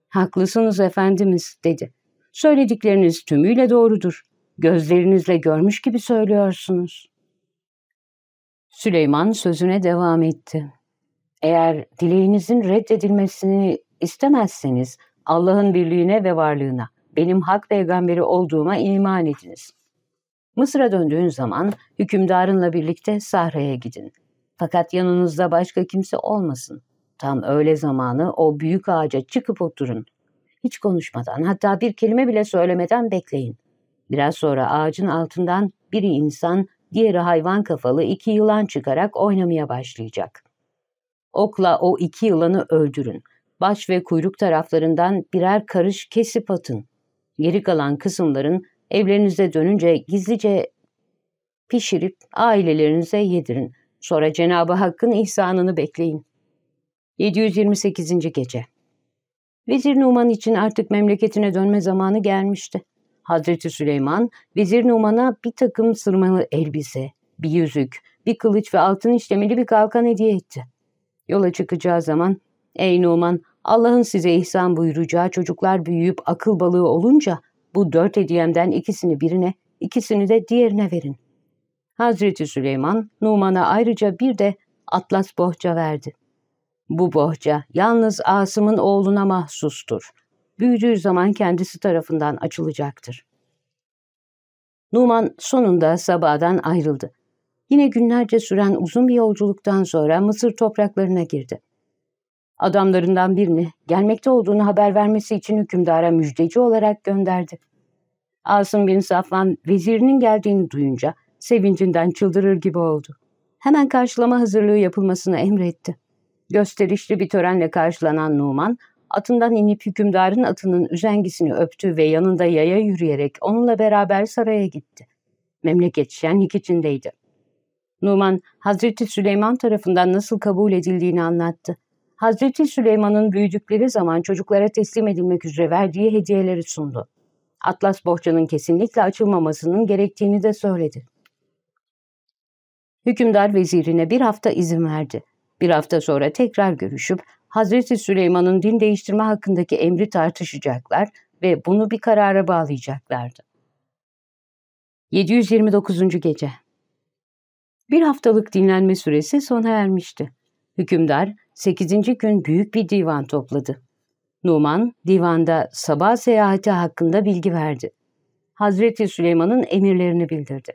''Haklısınız efendimiz.'' dedi. ''Söyledikleriniz tümüyle doğrudur. Gözlerinizle görmüş gibi söylüyorsunuz.'' Süleyman sözüne devam etti. ''Eğer dileğinizin reddedilmesini istemezseniz Allah'ın birliğine ve varlığına, benim hak peygamberi olduğuma iman ediniz. Mısır'a döndüğün zaman hükümdarınla birlikte Sahra'ya gidin.'' Fakat yanınızda başka kimse olmasın. Tam öğle zamanı o büyük ağaca çıkıp oturun. Hiç konuşmadan hatta bir kelime bile söylemeden bekleyin. Biraz sonra ağacın altından biri insan, diğeri hayvan kafalı iki yılan çıkarak oynamaya başlayacak. Okla o iki yılanı öldürün. Baş ve kuyruk taraflarından birer karış kesip atın. Geri kalan kısımların evlerinize dönünce gizlice pişirip ailelerinize yedirin. Sonra Cenab-ı Hakk'ın ihsanını bekleyin. 728. Gece Vezir Numan için artık memleketine dönme zamanı gelmişti. Hazreti Süleyman, Vezir Numan'a bir takım sırmalı elbise, bir yüzük, bir kılıç ve altın işlemeli bir kalkan hediye etti. Yola çıkacağı zaman, ''Ey Numan, Allah'ın size ihsan buyuracağı çocuklar büyüyüp akıl balığı olunca bu dört hediyemden ikisini birine, ikisini de diğerine verin. Hazreti Süleyman Numan'a ayrıca bir de atlas bohça verdi. Bu bohça yalnız Asım'ın oğluna mahsustur. Büyüdüğü zaman kendisi tarafından açılacaktır. Numan sonunda sabahdan ayrıldı. Yine günlerce süren uzun bir yolculuktan sonra Mısır topraklarına girdi. Adamlarından birini gelmekte olduğunu haber vermesi için hükümdara müjdeci olarak gönderdi. Asım bin Safvan vezirinin geldiğini duyunca Sevincinden çıldırır gibi oldu. Hemen karşılama hazırlığı yapılmasını emretti. Gösterişli bir törenle karşılanan Numan, atından inip hükümdarın atının üzengisini öptü ve yanında yaya yürüyerek onunla beraber saraya gitti. Memleket şenlik içindeydi. Numan, Hazreti Süleyman tarafından nasıl kabul edildiğini anlattı. Hazreti Süleyman'ın büyüdükleri zaman çocuklara teslim edilmek üzere verdiği hediyeleri sundu. Atlas bohçanın kesinlikle açılmamasının gerektiğini de söyledi. Hükümdar vezirine bir hafta izin verdi. Bir hafta sonra tekrar görüşüp Hazreti Süleyman'ın din değiştirme hakkındaki emri tartışacaklar ve bunu bir karara bağlayacaklardı. 729. Gece Bir haftalık dinlenme süresi sona ermişti. Hükümdar 8. gün büyük bir divan topladı. Numan divanda sabah seyahati hakkında bilgi verdi. Hazreti Süleyman'ın emirlerini bildirdi.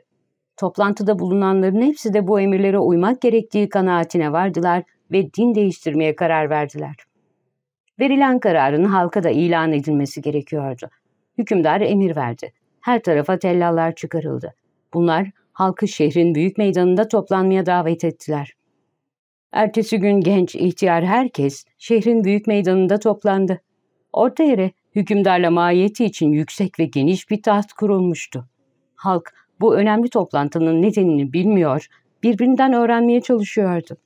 Toplantıda bulunanların hepsi de bu emirlere uymak gerektiği kanaatine vardılar ve din değiştirmeye karar verdiler. Verilen kararın halka da ilan edilmesi gerekiyordu. Hükümdar emir verdi. Her tarafa tellallar çıkarıldı. Bunlar halkı şehrin büyük meydanında toplanmaya davet ettiler. Ertesi gün genç, ihtiyar herkes şehrin büyük meydanında toplandı. Orta yere hükümdarla mahiyeti için yüksek ve geniş bir taht kurulmuştu. Halk bu önemli toplantının nedenini bilmiyor, birbirinden öğrenmeye çalışıyordu.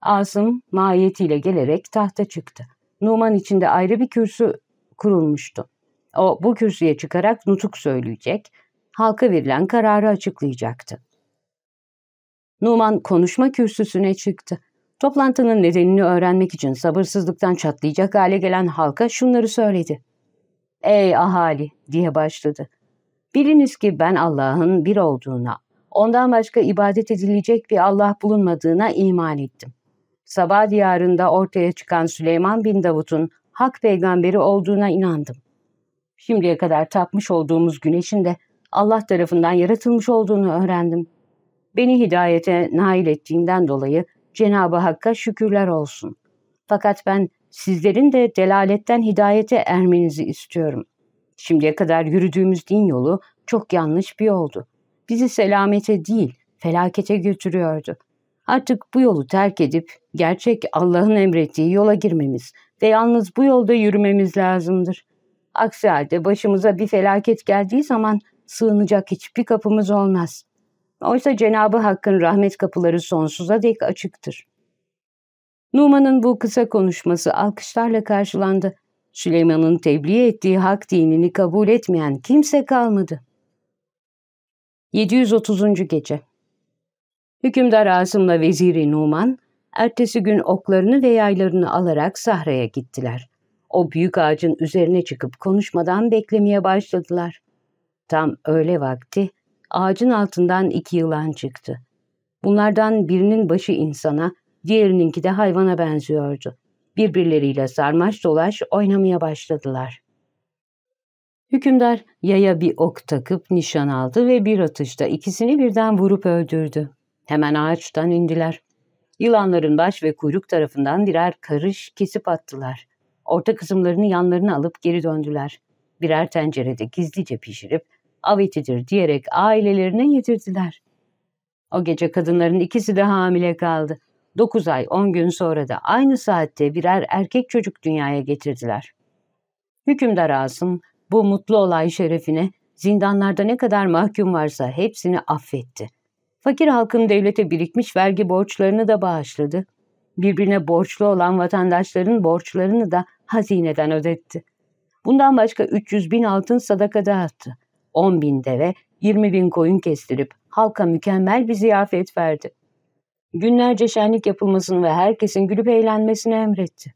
Asım mahiyetiyle gelerek tahta çıktı. Numan içinde ayrı bir kürsü kurulmuştu. O bu kürsüye çıkarak nutuk söyleyecek, halka verilen kararı açıklayacaktı. Numan konuşma kürsüsüne çıktı. Toplantının nedenini öğrenmek için sabırsızlıktan çatlayacak hale gelen halka şunları söyledi. ''Ey ahali!'' diye başladı. Biliniz ki ben Allah'ın bir olduğuna, ondan başka ibadet edilecek bir Allah bulunmadığına iman ettim. Sabah diyarında ortaya çıkan Süleyman bin Davut'un hak peygamberi olduğuna inandım. Şimdiye kadar tapmış olduğumuz güneşin de Allah tarafından yaratılmış olduğunu öğrendim. Beni hidayete nail ettiğinden dolayı Cenab-ı Hakk'a şükürler olsun. Fakat ben sizlerin de delaletten hidayete ermenizi istiyorum. Şimdiye kadar yürüdüğümüz din yolu çok yanlış bir yoldu. Bizi selamete değil, felakete götürüyordu. Artık bu yolu terk edip gerçek Allah'ın emrettiği yola girmemiz ve yalnız bu yolda yürümemiz lazımdır. Aksi halde başımıza bir felaket geldiği zaman sığınacak hiçbir kapımız olmaz. Oysa Cenabı Hakk'ın rahmet kapıları sonsuza dek açıktır. Numan'ın bu kısa konuşması alkışlarla karşılandı. Süleyman'ın tebliğ ettiği hak dinini kabul etmeyen kimse kalmadı. 730. Gece Hükümdar Asım'la Veziri Numan, ertesi gün oklarını ve yaylarını alarak sahraya gittiler. O büyük ağacın üzerine çıkıp konuşmadan beklemeye başladılar. Tam öğle vakti ağacın altından iki yılan çıktı. Bunlardan birinin başı insana, diğerininki de hayvana benziyordu birbirleriyle sarmaş dolaş oynamaya başladılar. Hükümdar yaya bir ok takıp nişan aldı ve bir atışta ikisini birden vurup öldürdü. Hemen ağaçtan indiler. Yılanların baş ve kuyruk tarafından birer karış kesip attılar. Orta kısımlarını yanlarına alıp geri döndüler. Birer tencerede gizlice pişirip av etidir diyerek ailelerine yedirdiler. O gece kadınların ikisi de hamile kaldı. 9 ay 10 gün sonra da aynı saatte birer erkek çocuk dünyaya getirdiler. Hükümdar Asım bu mutlu olay şerefine zindanlarda ne kadar mahkum varsa hepsini affetti. Fakir halkın devlete birikmiş vergi borçlarını da bağışladı. Birbirine borçlu olan vatandaşların borçlarını da hazineden ödetti. Bundan başka 300 bin altın sadaka dağıttı. 10 bin deve, 20 bin koyun kestirip halka mükemmel bir ziyafet verdi. Günlerce şenlik yapılmasını ve herkesin gülüp eğlenmesini emretti.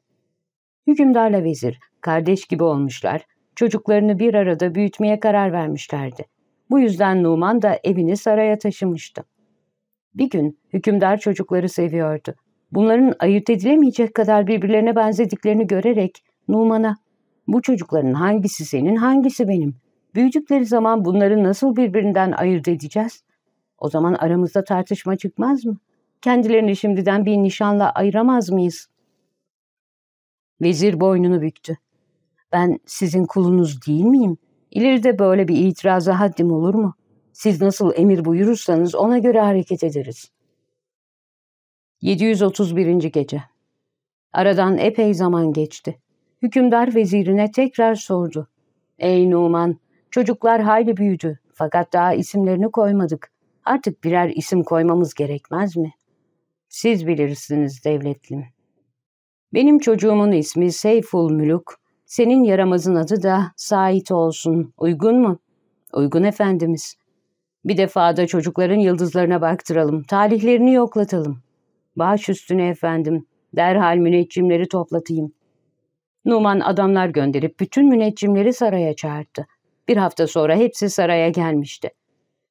Hükümdarla vezir, kardeş gibi olmuşlar, çocuklarını bir arada büyütmeye karar vermişlerdi. Bu yüzden Numan da evini saraya taşımıştı. Bir gün hükümdar çocukları seviyordu. Bunların ayırt edilemeyecek kadar birbirlerine benzediklerini görerek Numan'a ''Bu çocukların hangisi senin, hangisi benim? Büyüdükleri zaman bunları nasıl birbirinden ayırt edeceğiz? O zaman aramızda tartışma çıkmaz mı? Kendilerini şimdiden bir nişanla ayıramaz mıyız? Vezir boynunu büktü. Ben sizin kulunuz değil miyim? İleride böyle bir itiraza haddim olur mu? Siz nasıl emir buyurursanız ona göre hareket ederiz. 731. Gece Aradan epey zaman geçti. Hükümdar vezirine tekrar sordu. Ey Numan, çocuklar hayli büyüdü fakat daha isimlerini koymadık. Artık birer isim koymamız gerekmez mi?'' Siz bilirsiniz devletlim. Benim çocuğumun ismi Seyful Müluk. senin yaramazın adı da Sait olsun. Uygun mu? Uygun efendimiz. Bir defa da çocukların yıldızlarına baktıralım, talihlerini yoklatalım. Baş üstüne efendim, derhal müneccimleri toplatayım. Numan adamlar gönderip bütün müneccimleri saraya çağırdı. Bir hafta sonra hepsi saraya gelmişti.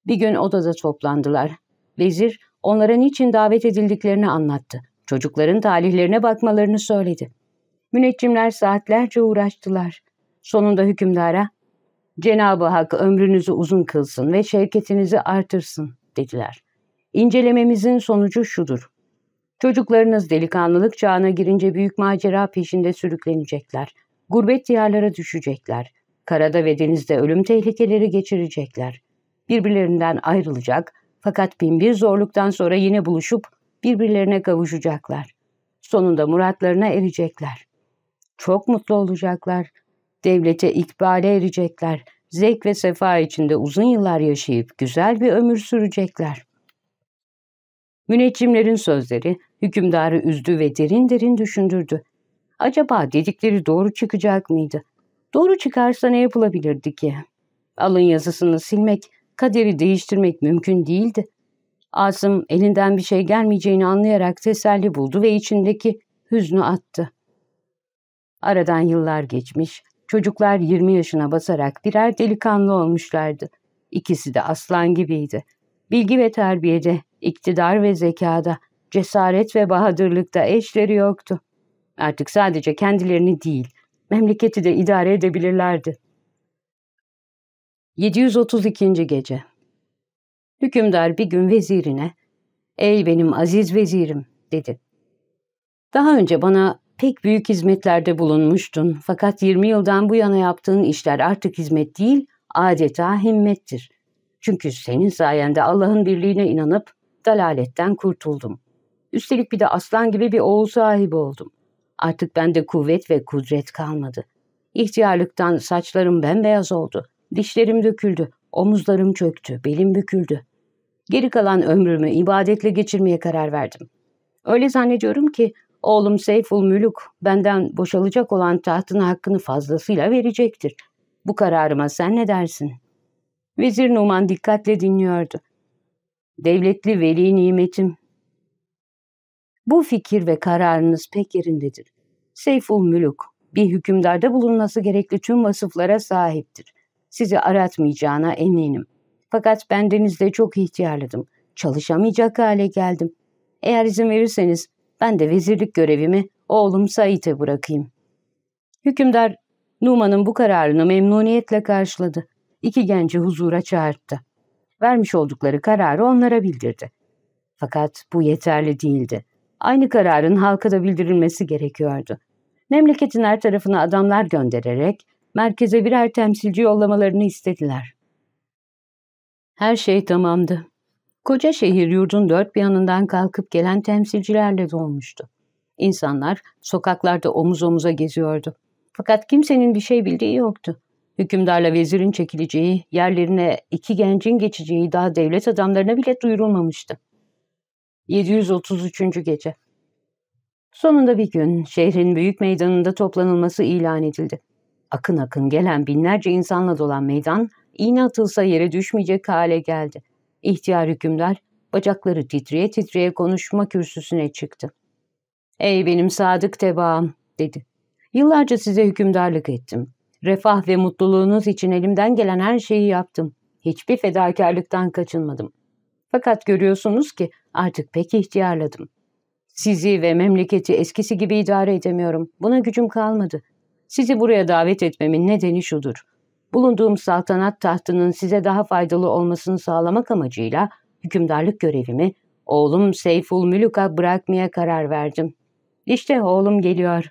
Bir gün odada toplandılar. Vezir onlara niçin davet edildiklerini anlattı. Çocukların talihlerine bakmalarını söyledi. Müneccimler saatlerce uğraştılar. Sonunda hükümdara, Cenab-ı Hak ömrünüzü uzun kılsın ve şevketinizi artırsın dediler. İncelememizin sonucu şudur. Çocuklarınız delikanlılık çağına girince büyük macera peşinde sürüklenecekler. Gurbet diyarlara düşecekler. Karada ve denizde ölüm tehlikeleri geçirecekler. Birbirlerinden ayrılacak, fakat bin bir zorluktan sonra yine buluşup birbirlerine kavuşacaklar. Sonunda muratlarına erecekler. Çok mutlu olacaklar. Devlete ikbale erecekler. Zevk ve sefa içinde uzun yıllar yaşayıp güzel bir ömür sürecekler. Müneccimlerin sözleri hükümdarı üzdü ve derin derin düşündürdü. Acaba dedikleri doğru çıkacak mıydı? Doğru çıkarsa ne yapılabilirdi ki? Alın yazısını silmek kaderi değiştirmek mümkün değildi. Asım elinden bir şey gelmeyeceğini anlayarak teselli buldu ve içindeki hüznü attı. Aradan yıllar geçmiş, çocuklar 20 yaşına basarak birer delikanlı olmuşlardı. İkisi de aslan gibiydi. Bilgi ve terbiyede, iktidar ve zekada, cesaret ve bahadırlıkta eşleri yoktu. Artık sadece kendilerini değil, memleketi de idare edebilirlerdi. 732. Gece Hükümdar bir gün vezirine, ''Ey benim aziz vezirim'' dedi. ''Daha önce bana pek büyük hizmetlerde bulunmuştun fakat 20 yıldan bu yana yaptığın işler artık hizmet değil, adeta himmettir. Çünkü senin sayende Allah'ın birliğine inanıp dalaletten kurtuldum. Üstelik bir de aslan gibi bir oğul sahibi oldum. Artık bende kuvvet ve kudret kalmadı. İhtiyarlıktan saçlarım bembeyaz oldu.'' Dişlerim döküldü, omuzlarım çöktü, belim büküldü. Geri kalan ömrümü ibadetle geçirmeye karar verdim. Öyle zannediyorum ki oğlum Seyful Mülük benden boşalacak olan tahtın hakkını fazlasıyla verecektir. Bu kararıma sen ne dersin? Vezir Numan dikkatle dinliyordu. Devletli veli nimetim. Bu fikir ve kararınız pek yerindedir. Seyful Mülük bir hükümdarda bulunması gerekli tüm vasıflara sahiptir sizi aratmayacağına eminim. Fakat ben denizde çok ihtiyarladım. Çalışamayacak hale geldim. Eğer izin verirseniz ben de vezirlik görevimi oğlum Said'e bırakayım. Hükümdar Numan'ın bu kararını memnuniyetle karşıladı. İki genci huzura çağırdı. Vermiş oldukları kararı onlara bildirdi. Fakat bu yeterli değildi. Aynı kararın halka da bildirilmesi gerekiyordu. Memleketin her tarafına adamlar göndererek merkeze birer temsilci yollamalarını istediler. Her şey tamamdı. Koca şehir yurdun dört bir yanından kalkıp gelen temsilcilerle dolmuştu. İnsanlar sokaklarda omuz omuza geziyordu. Fakat kimsenin bir şey bildiği yoktu. Hükümdarla vezirin çekileceği, yerlerine iki gencin geçeceği daha devlet adamlarına bile duyurulmamıştı. 733. Gece Sonunda bir gün şehrin büyük meydanında toplanılması ilan edildi. Akın akın gelen binlerce insanla dolan meydan iğne atılsa yere düşmeyecek hale geldi. İhtiyar hükümdar bacakları titreye titreye konuşma kürsüsüne çıktı. ''Ey benim sadık tebaam'' dedi. ''Yıllarca size hükümdarlık ettim. Refah ve mutluluğunuz için elimden gelen her şeyi yaptım. Hiçbir fedakarlıktan kaçınmadım. Fakat görüyorsunuz ki artık pek ihtiyarladım. Sizi ve memleketi eskisi gibi idare edemiyorum. Buna gücüm kalmadı. Sizi buraya davet etmemin nedeni şudur. Bulunduğum saltanat tahtının size daha faydalı olmasını sağlamak amacıyla hükümdarlık görevimi oğlum Seyful Mülük'a bırakmaya karar verdim. İşte oğlum geliyor.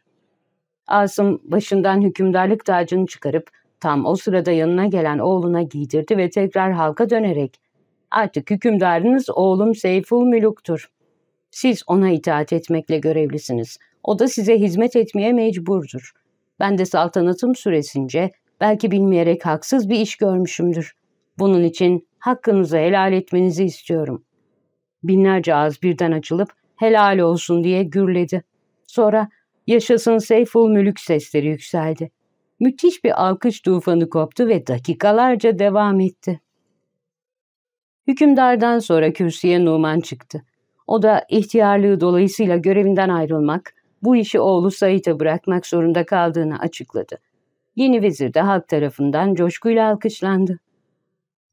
Asım başından hükümdarlık tacını çıkarıp tam o sırada yanına gelen oğluna giydirdi ve tekrar halka dönerek artık hükümdarınız oğlum Seyful Mülük'tür. Siz ona itaat etmekle görevlisiniz. O da size hizmet etmeye mecburdur. Ben de saltanatım süresince belki bilmeyerek haksız bir iş görmüşümdür. Bunun için hakkınızı helal etmenizi istiyorum. Binlerce ağız birden açılıp helal olsun diye gürledi. Sonra yaşasın Seyful Mülük sesleri yükseldi. Müthiş bir alkış tufanı koptu ve dakikalarca devam etti. Hükümdardan sonra kürsüye Numan çıktı. O da ihtiyarlığı dolayısıyla görevinden ayrılmak, bu işi oğlu Said'e bırakmak zorunda kaldığını açıkladı. Yeni vezir de halk tarafından coşkuyla alkışlandı.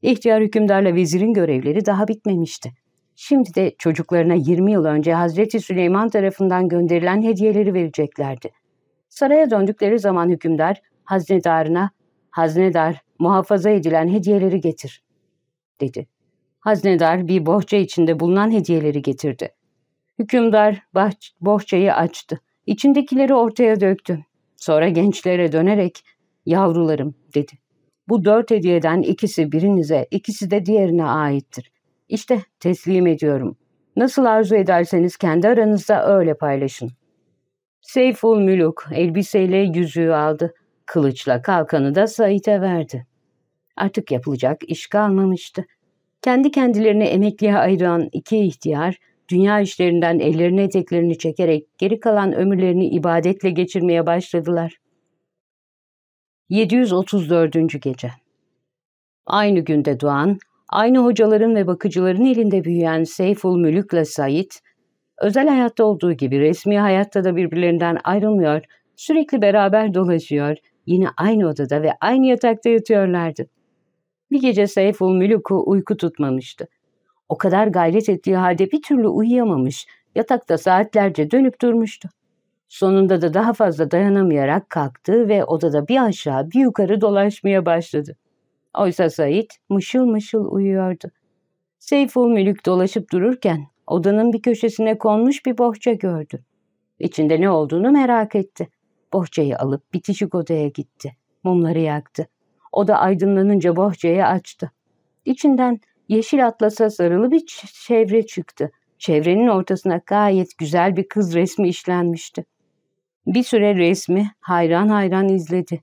İhtiyar hükümdarla vezirin görevleri daha bitmemişti. Şimdi de çocuklarına 20 yıl önce Hazreti Süleyman tarafından gönderilen hediyeleri vereceklerdi. Saraya döndükleri zaman hükümdar haznedarına ''Haznedar, muhafaza edilen hediyeleri getir.'' dedi. Haznedar bir bohça içinde bulunan hediyeleri getirdi. Hükümdar bahç bohçayı açtı. İçindekileri ortaya döktü. Sonra gençlere dönerek yavrularım dedi. Bu dört hediyeden ikisi birinize, ikisi de diğerine aittir. İşte teslim ediyorum. Nasıl arzu ederseniz kendi aranızda öyle paylaşın. Seyful Müluk elbiseyle yüzüğü aldı. Kılıçla kalkanı da Said'e verdi. Artık yapılacak iş kalmamıştı. Kendi kendilerini emekliye ayıran iki ihtiyar, dünya işlerinden ellerini eteklerini çekerek geri kalan ömürlerini ibadetle geçirmeye başladılar. 734. Gece Aynı günde doğan, aynı hocaların ve bakıcıların elinde büyüyen Seyful Mülük'le Said, özel hayatta olduğu gibi resmi hayatta da birbirlerinden ayrılmıyor, sürekli beraber dolaşıyor, yine aynı odada ve aynı yatakta yatıyorlardı. Bir gece Seyful Mülük'u uyku tutmamıştı. O kadar gayret ettiği halde bir türlü uyuyamamış, yatakta saatlerce dönüp durmuştu. Sonunda da daha fazla dayanamayarak kalktı ve odada bir aşağı bir yukarı dolaşmaya başladı. Oysa Said mışıl mışıl uyuyordu. Seyful Mülük dolaşıp dururken odanın bir köşesine konmuş bir bohça gördü. İçinde ne olduğunu merak etti. Bohçayı alıp bitişik odaya gitti. Mumları yaktı. Oda aydınlanınca bohçayı açtı. İçinden yeşil atlasa sarılı bir çevre çıktı. Çevrenin ortasına gayet güzel bir kız resmi işlenmişti. Bir süre resmi hayran hayran izledi.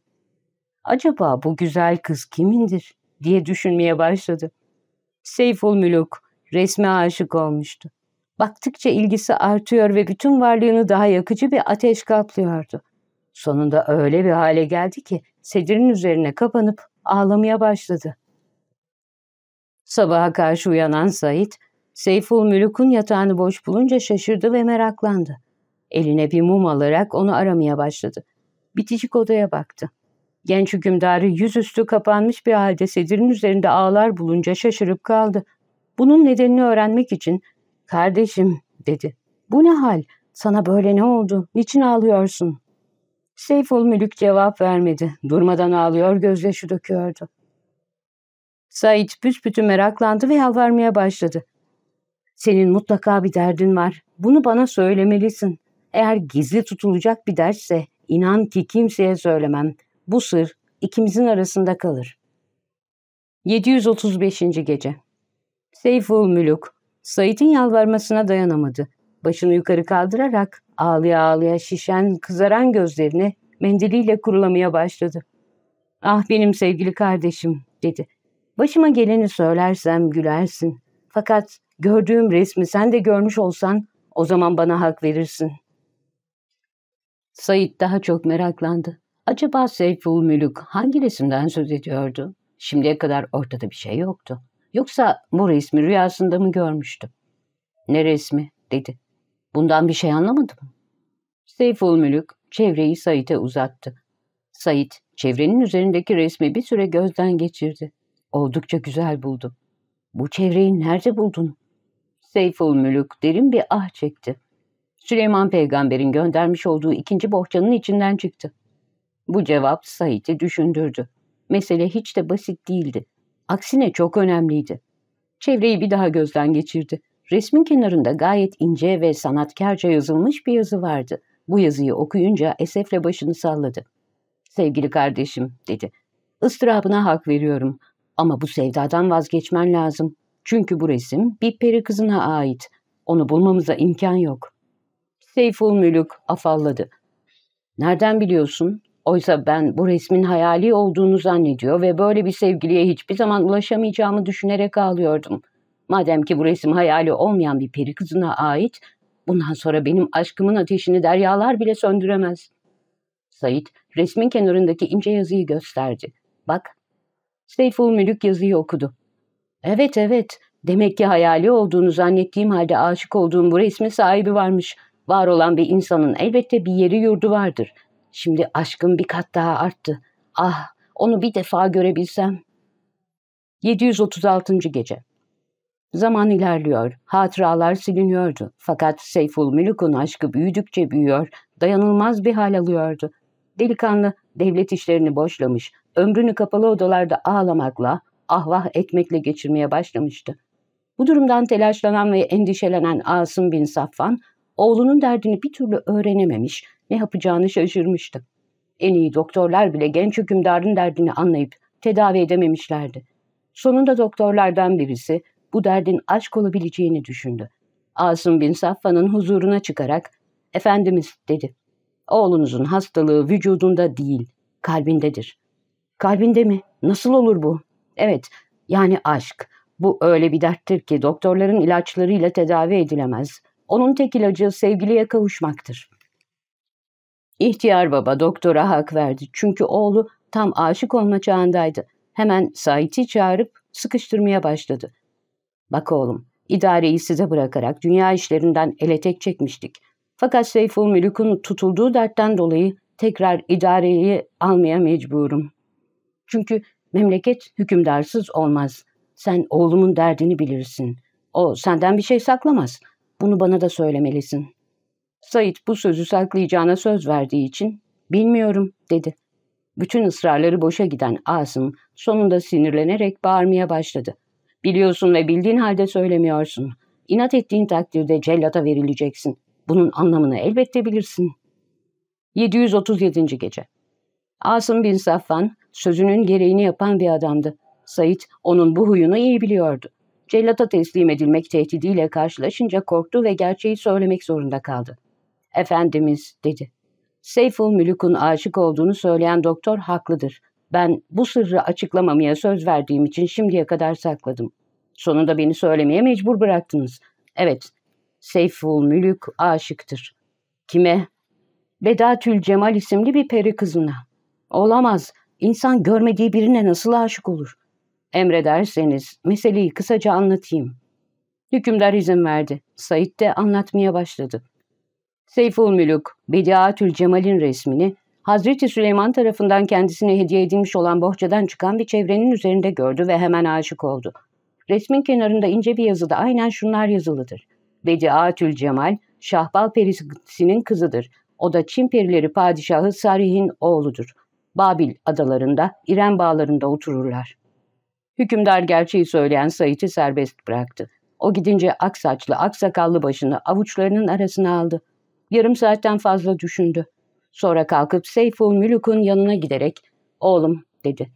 Acaba bu güzel kız kimindir diye düşünmeye başladı. Seyful Müluk resme aşık olmuştu. Baktıkça ilgisi artıyor ve bütün varlığını daha yakıcı bir ateş kaplıyordu. Sonunda öyle bir hale geldi ki sedirin üzerine kapanıp ağlamaya başladı. Sabaha karşı uyanan Said, Seyful Mülük'ün yatağını boş bulunca şaşırdı ve meraklandı. Eline bir mum alarak onu aramaya başladı. Bitişik odaya baktı. Genç hükümdarı yüzüstü kapanmış bir halde sedirin üzerinde ağlar bulunca şaşırıp kaldı. Bunun nedenini öğrenmek için ''Kardeşim'' dedi. ''Bu ne hal? Sana böyle ne oldu? Niçin ağlıyorsun?'' Seyful Mülük cevap vermedi. Durmadan ağlıyor, gözyaşı döküyordu. Said büsbütün meraklandı ve yalvarmaya başladı. Senin mutlaka bir derdin var. Bunu bana söylemelisin. Eğer gizli tutulacak bir derse inan ki kimseye söylemem. Bu sır ikimizin arasında kalır. 735. Gece Seyful Müluk Said'in yalvarmasına dayanamadı. Başını yukarı kaldırarak ağlıya ağlıya şişen, kızaran gözlerini mendiliyle kurulamaya başladı. Ah benim sevgili kardeşim dedi. Başıma geleni söylersem gülersin. Fakat gördüğüm resmi sen de görmüş olsan o zaman bana hak verirsin. Said daha çok meraklandı. Acaba Seyful Mülük hangi resimden söz ediyordu? Şimdiye kadar ortada bir şey yoktu. Yoksa bu resmi rüyasında mı görmüştü? Ne resmi? dedi. Bundan bir şey anlamadım. Seyful Mülük çevreyi Said'e uzattı. Said çevrenin üzerindeki resmi bir süre gözden geçirdi. Oldukça güzel buldum. Bu çevreyi nerede buldun? Seyful Mülük derin bir ah çekti. Süleyman peygamberin göndermiş olduğu ikinci bohçanın içinden çıktı. Bu cevap Said'i düşündürdü. Mesele hiç de basit değildi. Aksine çok önemliydi. Çevreyi bir daha gözden geçirdi. Resmin kenarında gayet ince ve sanatkarca yazılmış bir yazı vardı. Bu yazıyı okuyunca esefle başını salladı. Sevgili kardeşim dedi. Istırabına hak veriyorum. Ama bu sevdadan vazgeçmen lazım. Çünkü bu resim bir peri kızına ait. Onu bulmamıza imkan yok. Seyful Mülük afalladı. Nereden biliyorsun? Oysa ben bu resmin hayali olduğunu zannediyor ve böyle bir sevgiliye hiçbir zaman ulaşamayacağımı düşünerek ağlıyordum. Madem ki bu resim hayali olmayan bir peri kızına ait, bundan sonra benim aşkımın ateşini deryalar bile söndüremez. Sait, resmin kenarındaki ince yazıyı gösterdi. Bak, Seyful Mülük yazıyı okudu. Evet evet, demek ki hayali olduğunu zannettiğim halde aşık olduğum bu resmin sahibi varmış. Var olan bir insanın elbette bir yeri yurdu vardır. Şimdi aşkım bir kat daha arttı. Ah, onu bir defa görebilsem. 736. Gece Zaman ilerliyor, hatıralar siliniyordu. Fakat Seyful Mülük'ün aşkı büyüdükçe büyüyor, dayanılmaz bir hal alıyordu. Delikanlı devlet işlerini boşlamış, ömrünü kapalı odalarda ağlamakla, ahvah etmekle geçirmeye başlamıştı. Bu durumdan telaşlanan ve endişelenen Asım bin Safvan, oğlunun derdini bir türlü öğrenememiş, ne yapacağını şaşırmıştı. En iyi doktorlar bile genç hükümdarın derdini anlayıp tedavi edememişlerdi. Sonunda doktorlardan birisi bu derdin aşk olabileceğini düşündü. Asım bin Safvan'ın huzuruna çıkarak, ''Efendimiz'' dedi. ''Oğlunuzun hastalığı vücudunda değil, kalbindedir. Kalbinde mi? Nasıl olur bu? Evet, yani aşk. Bu öyle bir derttir ki doktorların ilaçlarıyla tedavi edilemez. Onun tek ilacı sevgiliye kavuşmaktır. İhtiyar baba doktora hak verdi. Çünkü oğlu tam aşık olma çağındaydı. Hemen Sait'i çağırıp sıkıştırmaya başladı. Bak oğlum, idareyi size bırakarak dünya işlerinden ele tek çekmiştik. Fakat Seyful Mülük'ün tutulduğu dertten dolayı tekrar idareyi almaya mecburum. Çünkü memleket hükümdarsız olmaz. Sen oğlumun derdini bilirsin. O senden bir şey saklamaz. Bunu bana da söylemelisin. Said bu sözü saklayacağına söz verdiği için bilmiyorum dedi. Bütün ısrarları boşa giden Asım sonunda sinirlenerek bağırmaya başladı. Biliyorsun ve bildiğin halde söylemiyorsun. İnat ettiğin takdirde cellata verileceksin. Bunun anlamını elbette bilirsin. 737. Gece Asım bin Safvan sözünün gereğini yapan bir adamdı. Said onun bu huyunu iyi biliyordu. Cellata teslim edilmek tehdidiyle karşılaşınca korktu ve gerçeği söylemek zorunda kaldı. Efendimiz dedi. Seyful Mülük'ün aşık olduğunu söyleyen doktor haklıdır. Ben bu sırrı açıklamamaya söz verdiğim için şimdiye kadar sakladım. Sonunda beni söylemeye mecbur bıraktınız. Evet, Seyful Mülük aşıktır. Kime? Bedatül Cemal isimli bir peri kızına. Olamaz. İnsan görmediği birine nasıl aşık olur? Emrederseniz meseleyi kısaca anlatayım. Hükümdar izin verdi. Said de anlatmaya başladı. Seyful Mülük, Bediatül Cemal'in resmini Hazreti Süleyman tarafından kendisine hediye edilmiş olan bohçadan çıkan bir çevrenin üzerinde gördü ve hemen aşık oldu. Resmin kenarında ince bir yazıda aynen şunlar yazılıdır. Bediatül Cemal, Şahbal perisinin kızıdır. O da Çin perileri padişahı Sarih'in oğludur. Babil adalarında, İrem bağlarında otururlar. Hükümdar gerçeği söyleyen Said'i serbest bıraktı. O gidince ak saçlı, ak sakallı başını avuçlarının arasına aldı. Yarım saatten fazla düşündü. Sonra kalkıp Seyful Mülük'ün yanına giderek ''Oğlum'' dedi.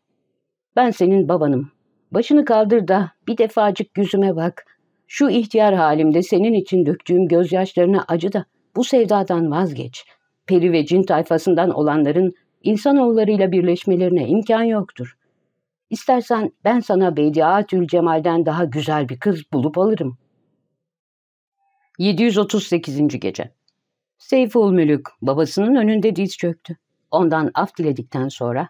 ''Ben senin babanım. Başını kaldır da bir defacık yüzüme bak. Şu ihtiyar halimde senin için döktüğüm gözyaşlarına acı da bu sevdadan vazgeç. Peri ve cin tayfasından olanların insanoğullarıyla birleşmelerine imkan yoktur. İstersen ben sana Bediaatül Cemal'den daha güzel bir kız bulup alırım. 738. Gece Seyful Mülük babasının önünde diz çöktü. Ondan af diledikten sonra,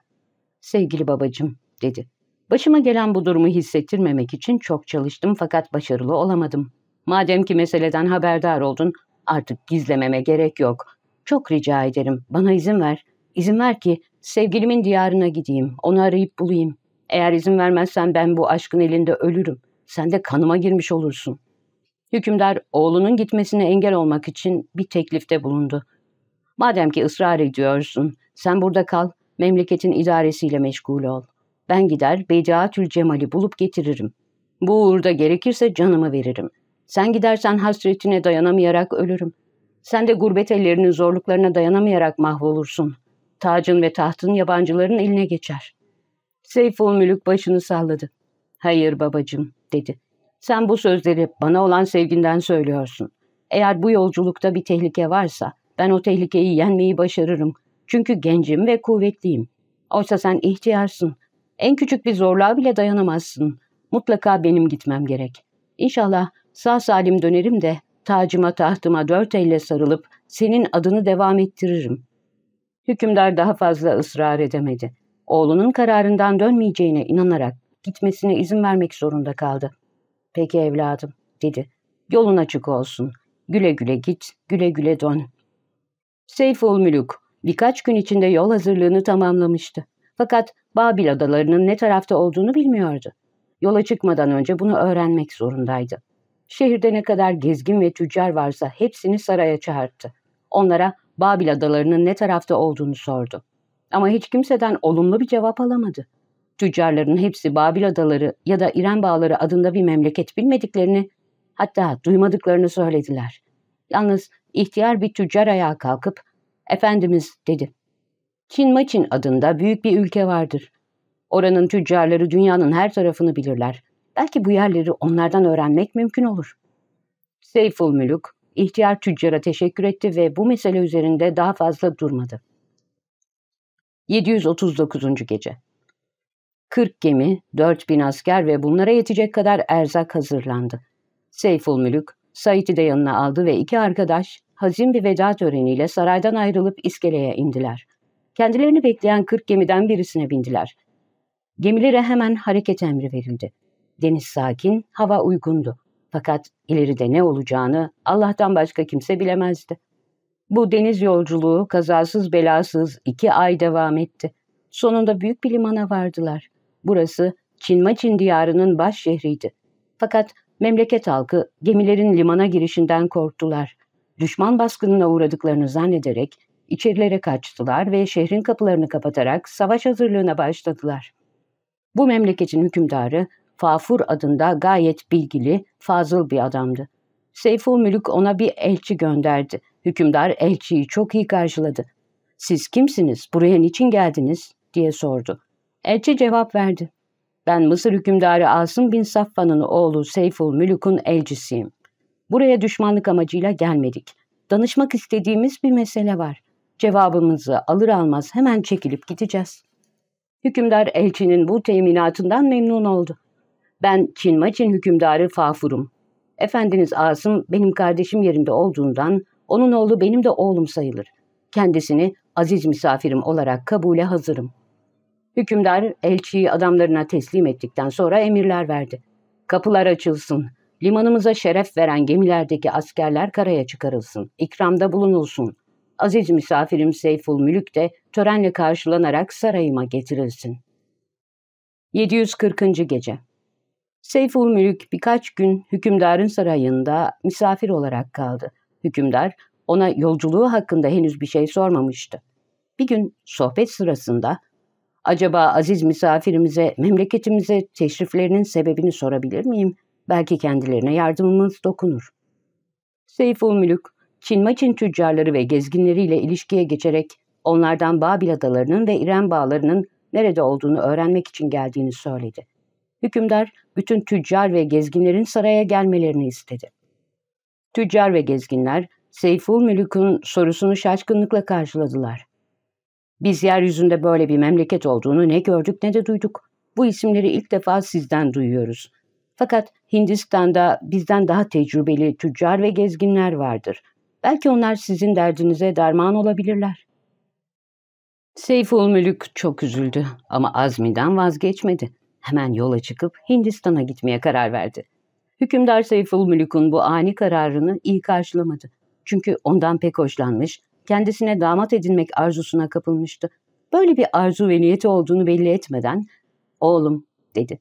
''Sevgili babacım'' dedi. Başıma gelen bu durumu hissettirmemek için çok çalıştım fakat başarılı olamadım. Madem ki meseleden haberdar oldun, artık gizlememe gerek yok. Çok rica ederim, bana izin ver. İzin ver ki sevgilimin diyarına gideyim, onu arayıp bulayım. Eğer izin vermezsen ben bu aşkın elinde ölürüm. Sen de kanıma girmiş olursun. Hükümdar oğlunun gitmesine engel olmak için bir teklifte bulundu. Madem ki ısrar ediyorsun, sen burada kal, memleketin idaresiyle meşgul ol. Ben gider Bediatül Cemal'i bulup getiririm. Bu uğurda gerekirse canımı veririm. Sen gidersen hasretine dayanamayarak ölürüm. Sen de gurbet ellerinin zorluklarına dayanamayarak mahvolursun. Tacın ve tahtın yabancıların eline geçer. Seyful Mülük başını salladı. Hayır babacığım dedi. Sen bu sözleri bana olan sevginden söylüyorsun. Eğer bu yolculukta bir tehlike varsa ben o tehlikeyi yenmeyi başarırım. Çünkü gencim ve kuvvetliyim. Oysa sen ihtiyarsın. En küçük bir zorluğa bile dayanamazsın. Mutlaka benim gitmem gerek. İnşallah sağ salim dönerim de tacıma tahtıma dört elle sarılıp senin adını devam ettiririm. Hükümdar daha fazla ısrar edemedi. Oğlunun kararından dönmeyeceğine inanarak gitmesine izin vermek zorunda kaldı. Peki evladım, dedi. Yolun açık olsun. Güle güle git, güle güle dön. Seyful Mülük birkaç gün içinde yol hazırlığını tamamlamıştı. Fakat Babil adalarının ne tarafta olduğunu bilmiyordu. Yola çıkmadan önce bunu öğrenmek zorundaydı. Şehirde ne kadar gezgin ve tüccar varsa hepsini saraya çağırdı. Onlara Babil adalarının ne tarafta olduğunu sordu. Ama hiç kimseden olumlu bir cevap alamadı. Tüccarların hepsi Babil adaları ya da İrem bağları adında bir memleket bilmediklerini hatta duymadıklarını söylediler. Yalnız ihtiyar bir tüccar ayağa kalkıp ''Efendimiz'' dedi. Çin Maçin adında büyük bir ülke vardır. Oranın tüccarları dünyanın her tarafını bilirler. Belki bu yerleri onlardan öğrenmek mümkün olur. Seyful Mülük ihtiyar tüccara teşekkür etti ve bu mesele üzerinde daha fazla durmadı. 739. Gece 40 gemi, bin asker ve bunlara yetecek kadar erzak hazırlandı. Seyful Mülük, Said'i de yanına aldı ve iki arkadaş hazin bir veda töreniyle saraydan ayrılıp iskeleye indiler. Kendilerini bekleyen 40 gemiden birisine bindiler. Gemilere hemen hareket emri verildi. Deniz sakin, hava uygundu. Fakat ileride ne olacağını Allah'tan başka kimse bilemezdi. Bu deniz yolculuğu kazasız belasız iki ay devam etti. Sonunda büyük bir limana vardılar. Burası Çinmaçin diyarının baş şehriydi. Fakat memleket halkı gemilerin limana girişinden korktular. Düşman baskınına uğradıklarını zannederek içerilere kaçtılar ve şehrin kapılarını kapatarak savaş hazırlığına başladılar. Bu memleketin hükümdarı Fafur adında gayet bilgili, fazıl bir adamdı. Seyful Mülük ona bir elçi gönderdi. Hükümdar elçiyi çok iyi karşıladı. ''Siz kimsiniz, buraya niçin geldiniz?'' diye sordu. Elçi cevap verdi. ''Ben Mısır hükümdarı Asım bin Safvan'ın oğlu Seyful Mülük'ün elçisiyim. Buraya düşmanlık amacıyla gelmedik. Danışmak istediğimiz bir mesele var. Cevabımızı alır almaz hemen çekilip gideceğiz.'' Hükümdar elçinin bu teminatından memnun oldu. Ben Çinmaçin hükümdarı Fafur'um. Efendiniz Asım benim kardeşim yerinde olduğundan onun oğlu benim de oğlum sayılır. Kendisini aziz misafirim olarak kabule hazırım. Hükümdar elçiyi adamlarına teslim ettikten sonra emirler verdi. Kapılar açılsın, limanımıza şeref veren gemilerdeki askerler karaya çıkarılsın, İkramda bulunulsun. Aziz misafirim Seyful Mülük de törenle karşılanarak sarayıma getirilsin. 740. Gece Seyful Mülük birkaç gün hükümdarın sarayında misafir olarak kaldı. Hükümdar ona yolculuğu hakkında henüz bir şey sormamıştı. Bir gün sohbet sırasında acaba aziz misafirimize memleketimize teşriflerinin sebebini sorabilir miyim? Belki kendilerine yardımımız dokunur. Seyful Mülük, Çin Maçin tüccarları ve gezginleriyle ilişkiye geçerek onlardan Babil adalarının ve İrem bağlarının nerede olduğunu öğrenmek için geldiğini söyledi hükümdar bütün tüccar ve gezginlerin saraya gelmelerini istedi. Tüccar ve gezginler Seyful Mülük'ün sorusunu şaşkınlıkla karşıladılar. Biz yeryüzünde böyle bir memleket olduğunu ne gördük ne de duyduk. Bu isimleri ilk defa sizden duyuyoruz. Fakat Hindistan'da bizden daha tecrübeli tüccar ve gezginler vardır. Belki onlar sizin derdinize derman olabilirler. Seyful Mülük çok üzüldü ama azminden vazgeçmedi hemen yola çıkıp Hindistan'a gitmeye karar verdi. Hükümdar Seyful Mülük'ün bu ani kararını iyi karşılamadı. Çünkü ondan pek hoşlanmış, kendisine damat edinmek arzusuna kapılmıştı. Böyle bir arzu ve niyeti olduğunu belli etmeden, ''Oğlum'' dedi.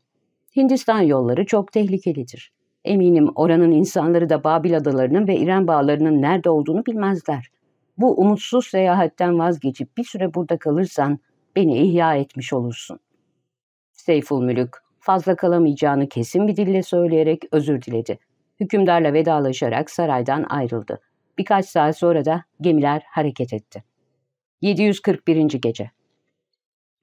''Hindistan yolları çok tehlikelidir. Eminim oranın insanları da Babil adalarının ve İren bağlarının nerede olduğunu bilmezler. Bu umutsuz seyahatten vazgeçip bir süre burada kalırsan beni ihya etmiş olursun.'' Seyfülmülük fazla kalamayacağını kesin bir dille söyleyerek özür diledi. Hükümdarla vedalaşarak saraydan ayrıldı. Birkaç saat sonra da gemiler hareket etti. 741. Gece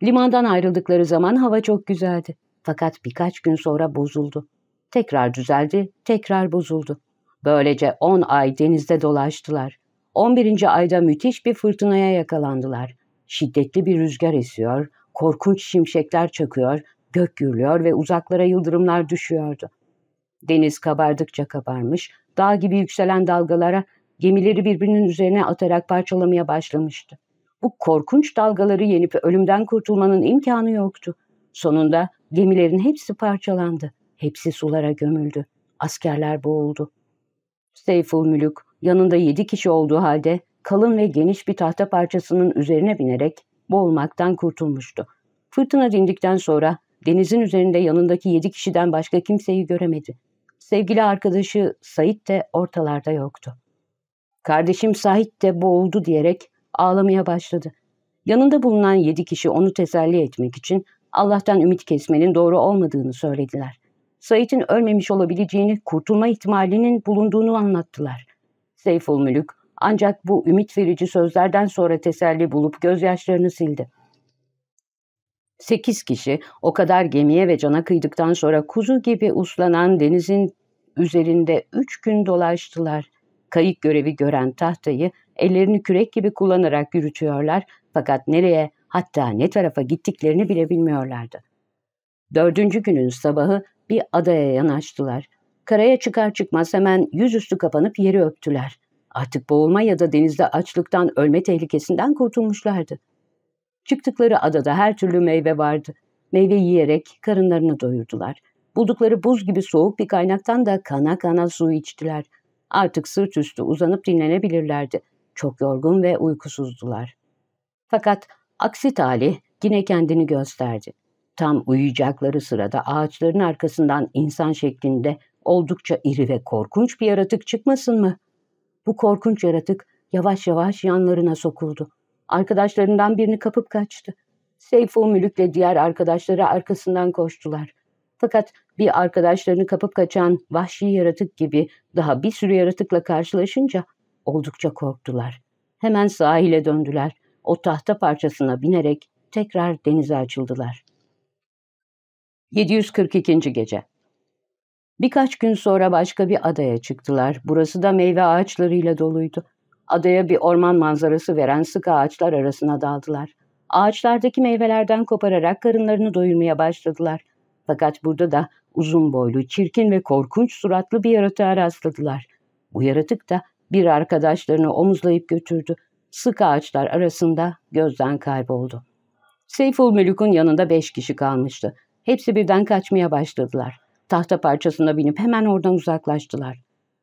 Limandan ayrıldıkları zaman hava çok güzeldi. Fakat birkaç gün sonra bozuldu. Tekrar düzeldi, tekrar bozuldu. Böylece 10 ay denizde dolaştılar. 11. ayda müthiş bir fırtınaya yakalandılar. Şiddetli bir rüzgar esiyor, Korkunç şimşekler çakıyor, gök gürlüyor ve uzaklara yıldırımlar düşüyordu. Deniz kabardıkça kabarmış, dağ gibi yükselen dalgalara gemileri birbirinin üzerine atarak parçalamaya başlamıştı. Bu korkunç dalgaları yenip ölümden kurtulmanın imkanı yoktu. Sonunda gemilerin hepsi parçalandı. Hepsi sulara gömüldü. Askerler boğuldu. Seyful Mülük yanında yedi kişi olduğu halde kalın ve geniş bir tahta parçasının üzerine binerek boğulmaktan kurtulmuştu. Fırtına dindikten sonra denizin üzerinde yanındaki yedi kişiden başka kimseyi göremedi. Sevgili arkadaşı Sait de ortalarda yoktu. Kardeşim Sait de boğuldu diyerek ağlamaya başladı. Yanında bulunan yedi kişi onu teselli etmek için Allah'tan ümit kesmenin doğru olmadığını söylediler. Said'in ölmemiş olabileceğini, kurtulma ihtimalinin bulunduğunu anlattılar. Seyful Mülük ancak bu ümit verici sözlerden sonra teselli bulup gözyaşlarını sildi. Sekiz kişi o kadar gemiye ve cana kıydıktan sonra kuzu gibi uslanan denizin üzerinde üç gün dolaştılar. Kayık görevi gören tahtayı ellerini kürek gibi kullanarak yürütüyorlar fakat nereye hatta ne tarafa gittiklerini bile bilmiyorlardı. Dördüncü günün sabahı bir adaya yanaştılar. Karaya çıkar çıkmaz hemen yüzüstü kapanıp yeri öptüler. Artık boğulma ya da denizde açlıktan ölme tehlikesinden kurtulmuşlardı. Çıktıkları adada her türlü meyve vardı. Meyve yiyerek karınlarını doyurdular. Buldukları buz gibi soğuk bir kaynaktan da kana kana su içtiler. Artık sırt üstü uzanıp dinlenebilirlerdi. Çok yorgun ve uykusuzdular. Fakat aksi talih yine kendini gösterdi. Tam uyuyacakları sırada ağaçların arkasından insan şeklinde oldukça iri ve korkunç bir yaratık çıkmasın mı?'' Bu korkunç yaratık yavaş yavaş yanlarına sokuldu. Arkadaşlarından birini kapıp kaçtı. Seyfo Mülük'le diğer arkadaşları arkasından koştular. Fakat bir arkadaşlarını kapıp kaçan vahşi yaratık gibi daha bir sürü yaratıkla karşılaşınca oldukça korktular. Hemen sahile döndüler. O tahta parçasına binerek tekrar denize açıldılar. 742. Gece Birkaç gün sonra başka bir adaya çıktılar. Burası da meyve ağaçlarıyla doluydu. Adaya bir orman manzarası veren sık ağaçlar arasına daldılar. Ağaçlardaki meyvelerden kopararak karınlarını doyurmaya başladılar. Fakat burada da uzun boylu, çirkin ve korkunç suratlı bir yaratığa rastladılar. Bu yaratık da bir arkadaşlarını omuzlayıp götürdü. Sık ağaçlar arasında gözden kayboldu. Seyful Mülük'ün yanında beş kişi kalmıştı. Hepsi birden kaçmaya başladılar tahta parçasına binip hemen oradan uzaklaştılar.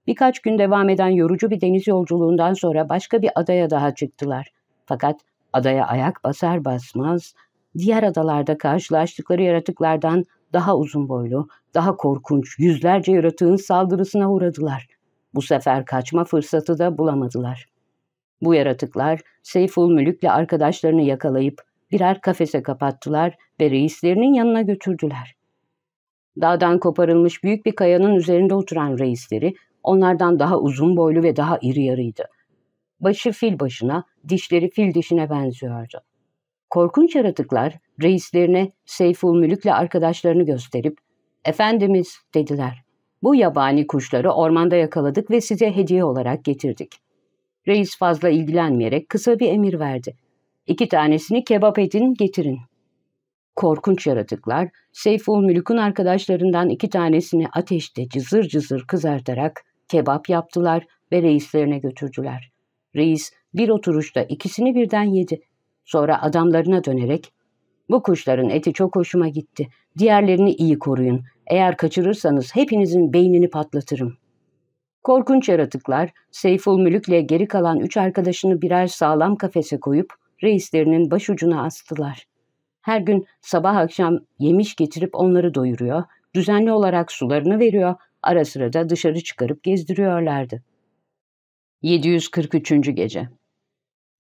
Birkaç gün devam eden yorucu bir deniz yolculuğundan sonra başka bir adaya daha çıktılar. Fakat adaya ayak basar basmaz diğer adalarda karşılaştıkları yaratıklardan daha uzun boylu, daha korkunç yüzlerce yaratığın saldırısına uğradılar. Bu sefer kaçma fırsatı da bulamadılar. Bu yaratıklar Seyful Mülük'le arkadaşlarını yakalayıp birer kafese kapattılar ve reislerinin yanına götürdüler. Dağdan koparılmış büyük bir kayanın üzerinde oturan reisleri onlardan daha uzun boylu ve daha iri yarıydı. Başı fil başına, dişleri fil dişine benziyordu. Korkunç yaratıklar reislerine Seyful Mülük'le arkadaşlarını gösterip ''Efendimiz'' dediler. ''Bu yabani kuşları ormanda yakaladık ve size hediye olarak getirdik.'' Reis fazla ilgilenmeyerek kısa bir emir verdi. ''İki tanesini kebap edin, getirin.'' korkunç yaratıklar Seyful Mülük'ün arkadaşlarından iki tanesini ateşte cızır cızır kızartarak kebap yaptılar ve reislerine götürdüler. Reis bir oturuşta ikisini birden yedi. Sonra adamlarına dönerek ''Bu kuşların eti çok hoşuma gitti. Diğerlerini iyi koruyun. Eğer kaçırırsanız hepinizin beynini patlatırım.'' Korkunç yaratıklar Seyful Mülük'le geri kalan üç arkadaşını birer sağlam kafese koyup reislerinin başucuna astılar. Her gün sabah akşam yemiş getirip onları doyuruyor, düzenli olarak sularını veriyor, ara sıra da dışarı çıkarıp gezdiriyorlardı. 743. Gece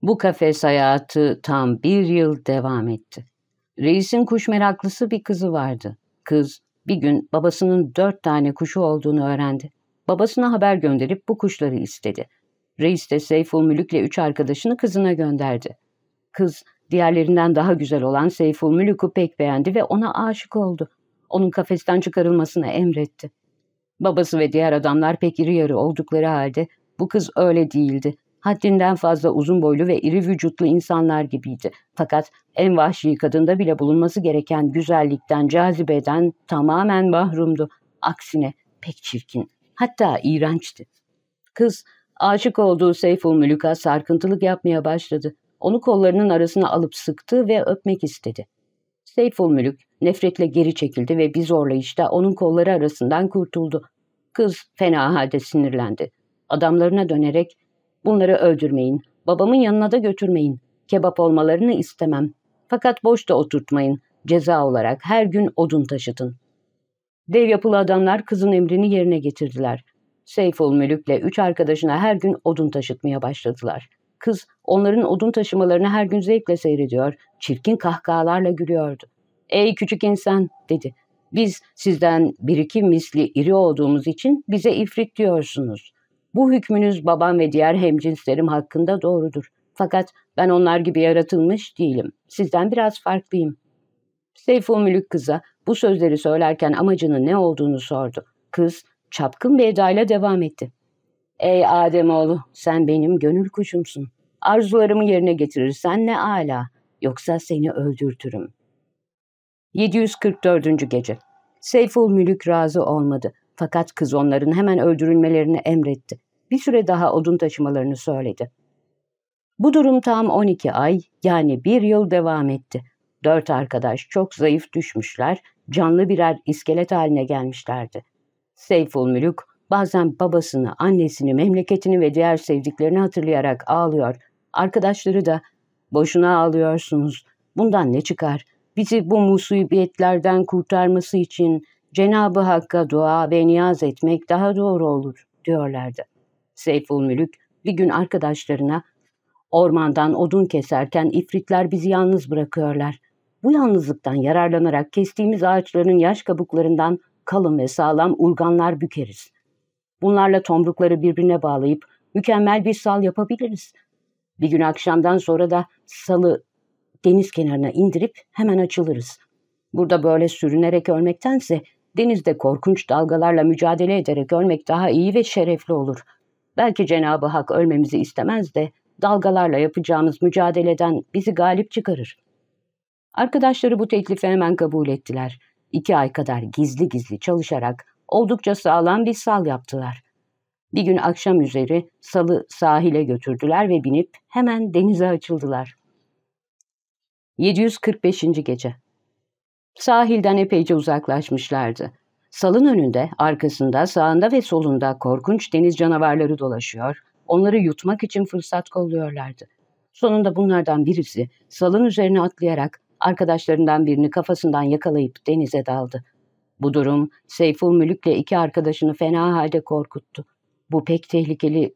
Bu kafes hayatı tam bir yıl devam etti. Reisin kuş meraklısı bir kızı vardı. Kız bir gün babasının dört tane kuşu olduğunu öğrendi. Babasına haber gönderip bu kuşları istedi. Reis de Seyful Mülük'le üç arkadaşını kızına gönderdi. Kız Diğerlerinden daha güzel olan Seyful Mülük'ü pek beğendi ve ona aşık oldu. Onun kafesten çıkarılmasını emretti. Babası ve diğer adamlar pek iri yarı oldukları halde bu kız öyle değildi. Haddinden fazla uzun boylu ve iri vücutlu insanlar gibiydi. Fakat en vahşi kadında bile bulunması gereken güzellikten, cazibeden tamamen mahrumdu. Aksine pek çirkin, hatta iğrençti. Kız aşık olduğu Seyful Mülük'a sarkıntılık yapmaya başladı. Onu kollarının arasına alıp sıktı ve öpmek istedi. mülük nefretle geri çekildi ve bir zorlayışta onun kolları arasından kurtuldu. Kız fena halde sinirlendi. Adamlarına dönerek ''Bunları öldürmeyin, babamın yanına da götürmeyin, kebap olmalarını istemem. Fakat boş da oturtmayın, ceza olarak her gün odun taşıtın.'' Dev yapılı adamlar kızın emrini yerine getirdiler. Seyful Mülük'le üç arkadaşına her gün odun taşıtmaya başladılar. Kız onların odun taşımalarını her gün zevkle seyrediyor, çirkin kahkahalarla gülüyordu. ''Ey küçük insan'' dedi. ''Biz sizden bir iki misli iri olduğumuz için bize ifrit diyorsunuz. Bu hükmünüz babam ve diğer hemcinslerim hakkında doğrudur. Fakat ben onlar gibi yaratılmış değilim. Sizden biraz farklıyım.'' Seyfo Mülük kıza bu sözleri söylerken amacının ne olduğunu sordu. Kız çapkın bir edayla devam etti. Ey Ademoğlu sen benim gönül kuşumsun. Arzularımı yerine getirirsen ne ala. Yoksa seni öldürtürüm. 744. Gece Seyful Mülük razı olmadı. Fakat kız onların hemen öldürülmelerini emretti. Bir süre daha odun taşımalarını söyledi. Bu durum tam 12 ay yani bir yıl devam etti. Dört arkadaş çok zayıf düşmüşler, canlı birer iskelet haline gelmişlerdi. Seyful Mülük Bazen babasını, annesini, memleketini ve diğer sevdiklerini hatırlayarak ağlıyor. Arkadaşları da ''Boşuna ağlıyorsunuz. Bundan ne çıkar? Bizi bu musibetlerden kurtarması için Cenab-ı Hakk'a dua ve niyaz etmek daha doğru olur.'' diyorlardı. Seyful Mülük bir gün arkadaşlarına ''Ormandan odun keserken ifritler bizi yalnız bırakıyorlar. Bu yalnızlıktan yararlanarak kestiğimiz ağaçların yaş kabuklarından kalın ve sağlam urganlar bükeriz. Bunlarla tomrukları birbirine bağlayıp mükemmel bir sal yapabiliriz. Bir gün akşamdan sonra da salı deniz kenarına indirip hemen açılırız. Burada böyle sürünerek ölmektense denizde korkunç dalgalarla mücadele ederek ölmek daha iyi ve şerefli olur. Belki Cenab-ı Hak ölmemizi istemez de dalgalarla yapacağımız mücadeleden bizi galip çıkarır. Arkadaşları bu teklifi hemen kabul ettiler. İki ay kadar gizli gizli çalışarak oldukça sağlam bir sal yaptılar. Bir gün akşam üzeri salı sahile götürdüler ve binip hemen denize açıldılar. 745. Gece Sahilden epeyce uzaklaşmışlardı. Salın önünde, arkasında, sağında ve solunda korkunç deniz canavarları dolaşıyor, onları yutmak için fırsat kolluyorlardı. Sonunda bunlardan birisi salın üzerine atlayarak arkadaşlarından birini kafasından yakalayıp denize daldı. Bu durum Seyful Mülük'le iki arkadaşını fena halde korkuttu. Bu pek tehlikeli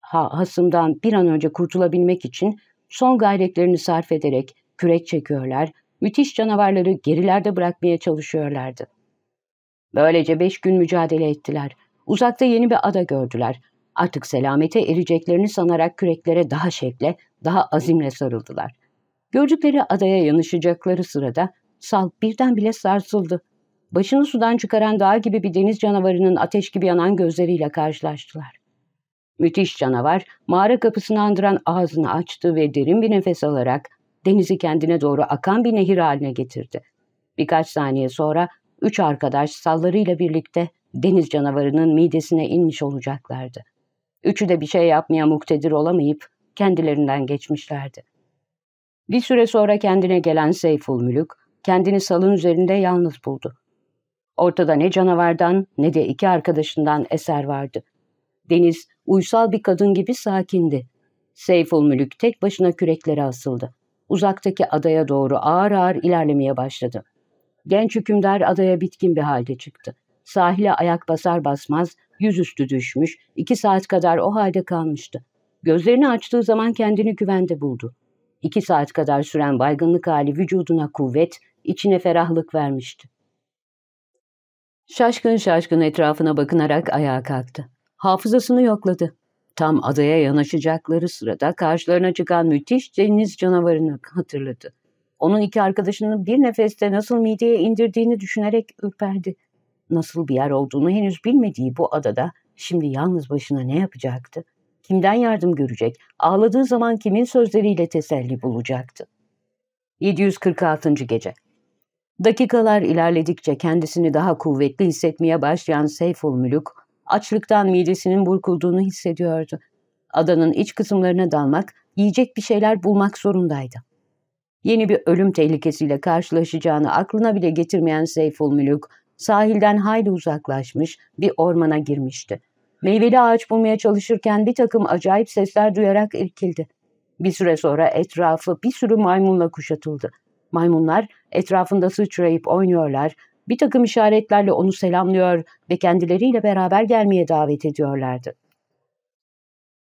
ha hasımdan bir an önce kurtulabilmek için son gayretlerini sarf ederek kürek çekiyorlar, müthiş canavarları gerilerde bırakmaya çalışıyorlardı. Böylece beş gün mücadele ettiler. Uzakta yeni bir ada gördüler. Artık selamete ereceklerini sanarak küreklere daha şekle, daha azimle sarıldılar. Gördükleri adaya yanışacakları sırada Sal birdenbire sarsıldı başını sudan çıkaran dağ gibi bir deniz canavarının ateş gibi yanan gözleriyle karşılaştılar. Müthiş canavar mağara kapısını andıran ağzını açtı ve derin bir nefes alarak denizi kendine doğru akan bir nehir haline getirdi. Birkaç saniye sonra üç arkadaş sallarıyla birlikte deniz canavarının midesine inmiş olacaklardı. Üçü de bir şey yapmaya muktedir olamayıp kendilerinden geçmişlerdi. Bir süre sonra kendine gelen Seyful Mülük kendini salın üzerinde yalnız buldu. Ortada ne canavardan ne de iki arkadaşından eser vardı. Deniz uysal bir kadın gibi sakindi. Seyful Mülük tek başına küreklere asıldı. Uzaktaki adaya doğru ağır ağır ilerlemeye başladı. Genç hükümdar adaya bitkin bir halde çıktı. Sahile ayak basar basmaz yüzüstü düşmüş, iki saat kadar o halde kalmıştı. Gözlerini açtığı zaman kendini güvende buldu. İki saat kadar süren baygınlık hali vücuduna kuvvet, içine ferahlık vermişti. Şaşkın şaşkın etrafına bakınarak ayağa kalktı. Hafızasını yokladı. Tam adaya yanaşacakları sırada karşılarına çıkan müthiş deniz canavarını hatırladı. Onun iki arkadaşının bir nefeste nasıl mideye indirdiğini düşünerek ürperdi. Nasıl bir yer olduğunu henüz bilmediği bu adada şimdi yalnız başına ne yapacaktı? Kimden yardım görecek? Ağladığı zaman kimin sözleriyle teselli bulacaktı? 746. Gece Dakikalar ilerledikçe kendisini daha kuvvetli hissetmeye başlayan Seyful Mülük, açlıktan midesinin burkulduğunu hissediyordu. Adanın iç kısımlarına dalmak, yiyecek bir şeyler bulmak zorundaydı. Yeni bir ölüm tehlikesiyle karşılaşacağını aklına bile getirmeyen Seyful Mülük, sahilden hayli uzaklaşmış bir ormana girmişti. Meyveli ağaç bulmaya çalışırken bir takım acayip sesler duyarak irkildi. Bir süre sonra etrafı bir sürü maymunla kuşatıldı. Maymunlar etrafında sıçrayıp oynuyorlar, bir takım işaretlerle onu selamlıyor ve kendileriyle beraber gelmeye davet ediyorlardı.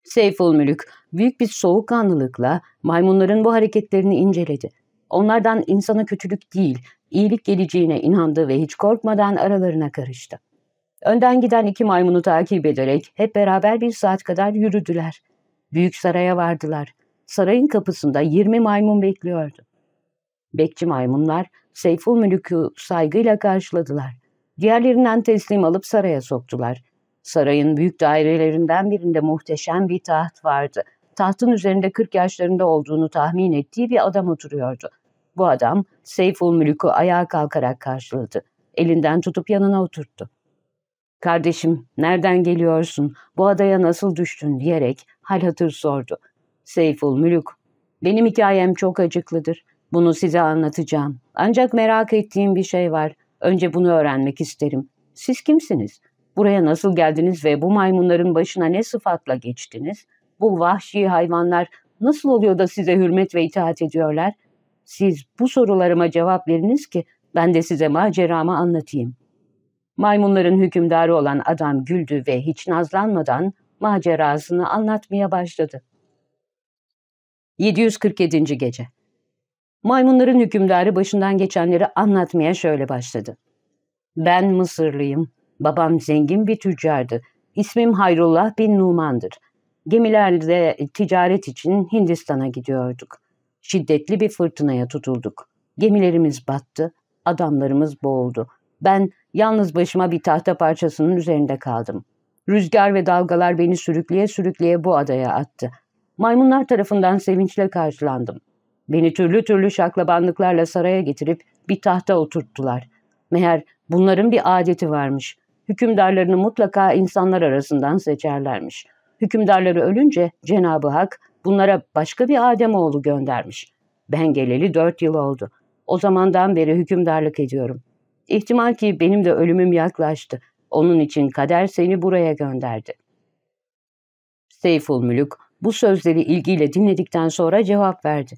Seyful Mülük büyük bir soğukkanlılıkla maymunların bu hareketlerini inceledi. Onlardan insana kötülük değil, iyilik geleceğine inandı ve hiç korkmadan aralarına karıştı. Önden giden iki maymunu takip ederek hep beraber bir saat kadar yürüdüler. Büyük saraya vardılar. Sarayın kapısında yirmi maymun bekliyordu. Bekçi maymunlar Seyful Mülük'ü saygıyla karşıladılar. Diğerlerinden teslim alıp saraya soktular. Sarayın büyük dairelerinden birinde muhteşem bir taht vardı. Tahtın üzerinde 40 yaşlarında olduğunu tahmin ettiği bir adam oturuyordu. Bu adam Seyful Mülük'ü ayağa kalkarak karşıladı. Elinden tutup yanına oturttu. ''Kardeşim, nereden geliyorsun, bu adaya nasıl düştün?'' diyerek hal hatır sordu. Seyful Mülük, ''Benim hikayem çok acıklıdır. Bunu size anlatacağım. Ancak merak ettiğim bir şey var. Önce bunu öğrenmek isterim. Siz kimsiniz? Buraya nasıl geldiniz ve bu maymunların başına ne sıfatla geçtiniz? Bu vahşi hayvanlar nasıl oluyor da size hürmet ve itaat ediyorlar? Siz bu sorularıma cevap veriniz ki ben de size maceramı anlatayım. Maymunların hükümdarı olan adam güldü ve hiç nazlanmadan macerasını anlatmaya başladı. 747. Gece Maymunların hükümdarı başından geçenleri anlatmaya şöyle başladı. Ben Mısırlıyım. Babam zengin bir tüccardı. İsmim Hayrullah bin Numan'dır. Gemilerle ticaret için Hindistan'a gidiyorduk. Şiddetli bir fırtınaya tutulduk. Gemilerimiz battı, adamlarımız boğuldu. Ben yalnız başıma bir tahta parçasının üzerinde kaldım. Rüzgar ve dalgalar beni sürükleye sürükleye bu adaya attı. Maymunlar tarafından sevinçle karşılandım. Beni türlü türlü şaklabanlıklarla saraya getirip bir tahta oturttular. Meğer bunların bir adeti varmış. Hükümdarlarını mutlaka insanlar arasından seçerlermiş. Hükümdarları ölünce Cenab-ı Hak bunlara başka bir Ademoğlu göndermiş. Ben geleli dört yıl oldu. O zamandan beri hükümdarlık ediyorum. İhtimal ki benim de ölümüm yaklaştı. Onun için kader seni buraya gönderdi. Seyful Mülük bu sözleri ilgiyle dinledikten sonra cevap verdi.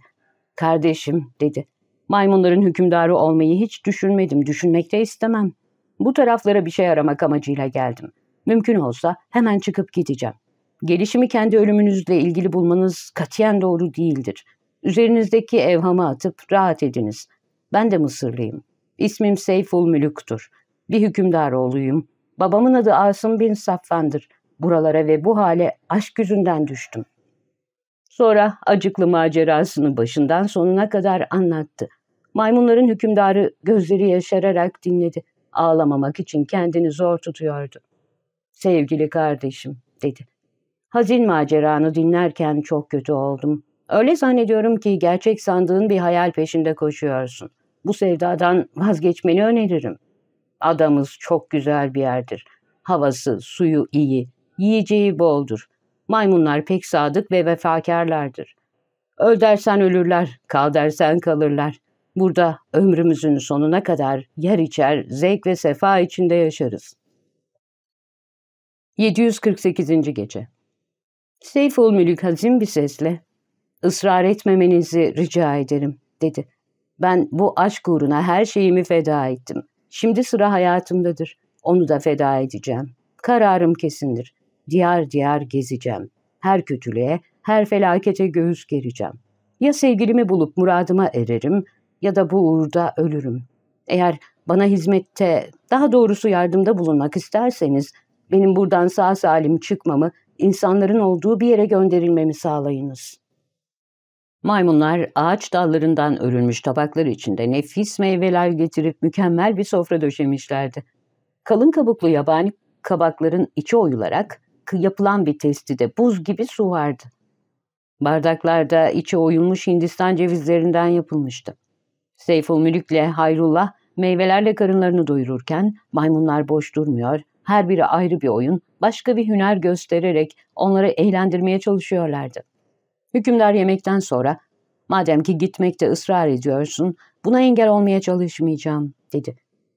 Kardeşim dedi. Maymunların hükümdarı olmayı hiç düşünmedim, düşünmek de istemem. Bu taraflara bir şey aramak amacıyla geldim. Mümkün olsa hemen çıkıp gideceğim. Gelişimi kendi ölümünüzle ilgili bulmanız katiyen doğru değildir. Üzerinizdeki evhamı atıp rahat ediniz. Ben de Mısırlıyım. İsmim Seyful Mülük'tür. Bir hükümdar oğluyum. Babamın adı Asım bin Safvan'dır. Buralara ve bu hale aşk yüzünden düştüm. Sonra acıklı macerasını başından sonuna kadar anlattı. Maymunların hükümdarı gözleri yaşararak dinledi. Ağlamamak için kendini zor tutuyordu. Sevgili kardeşim dedi. Hazin maceranı dinlerken çok kötü oldum. Öyle zannediyorum ki gerçek sandığın bir hayal peşinde koşuyorsun. Bu sevdadan vazgeçmeni öneririm. Adamız çok güzel bir yerdir. Havası, suyu iyi, yiyeceği boldur. Maymunlar pek sadık ve vefakarlardır. Öl dersen ölürler, kal dersen kalırlar. Burada ömrümüzün sonuna kadar yer içer, zevk ve sefa içinde yaşarız. 748. Gece Seyful Mülük hazin bir sesle, ''Israr etmemenizi rica ederim.'' dedi. ''Ben bu aşk uğruna her şeyimi feda ettim. Şimdi sıra hayatımdadır. Onu da feda edeceğim. Kararım kesindir. Diyar diyar gezeceğim. Her kötülüğe, her felakete göğüs gereceğim. Ya sevgilimi bulup muradıma ererim ya da bu uğurda ölürüm. Eğer bana hizmette, daha doğrusu yardımda bulunmak isterseniz benim buradan sağ salim çıkmamı, insanların olduğu bir yere gönderilmemi sağlayınız.'' Maymunlar ağaç dallarından örülmüş tabaklar içinde nefis meyveler getirip mükemmel bir sofra döşemişlerdi. Kalın kabuklu yabani kabakların içi oyularak yapılan bir testide buz gibi su vardı. Bardaklarda içe oyulmuş Hindistan cevizlerinden yapılmıştı. Seyful Mülük'le Hayrullah meyvelerle karınlarını doyururken maymunlar boş durmuyor, her biri ayrı bir oyun, başka bir hüner göstererek onları eğlendirmeye çalışıyorlardı. Hükümdar yemekten sonra, madem ki gitmekte ısrar ediyorsun, buna engel olmaya çalışmayacağım, dedi.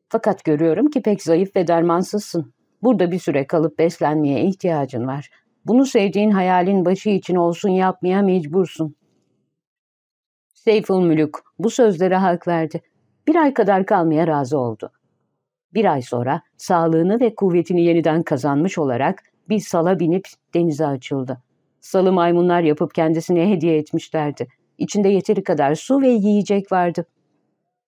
Fakat görüyorum ki pek zayıf ve dermansızsın. Burada bir süre kalıp beslenmeye ihtiyacın var. Bunu sevdiğin hayalin başı için olsun yapmaya mecbursun. Seyful Mülük bu sözlere hak verdi. Bir ay kadar kalmaya razı oldu. Bir ay sonra sağlığını ve kuvvetini yeniden kazanmış olarak bir sala binip denize açıldı. Salı maymunlar yapıp kendisine hediye etmişlerdi. İçinde yeteri kadar su ve yiyecek vardı.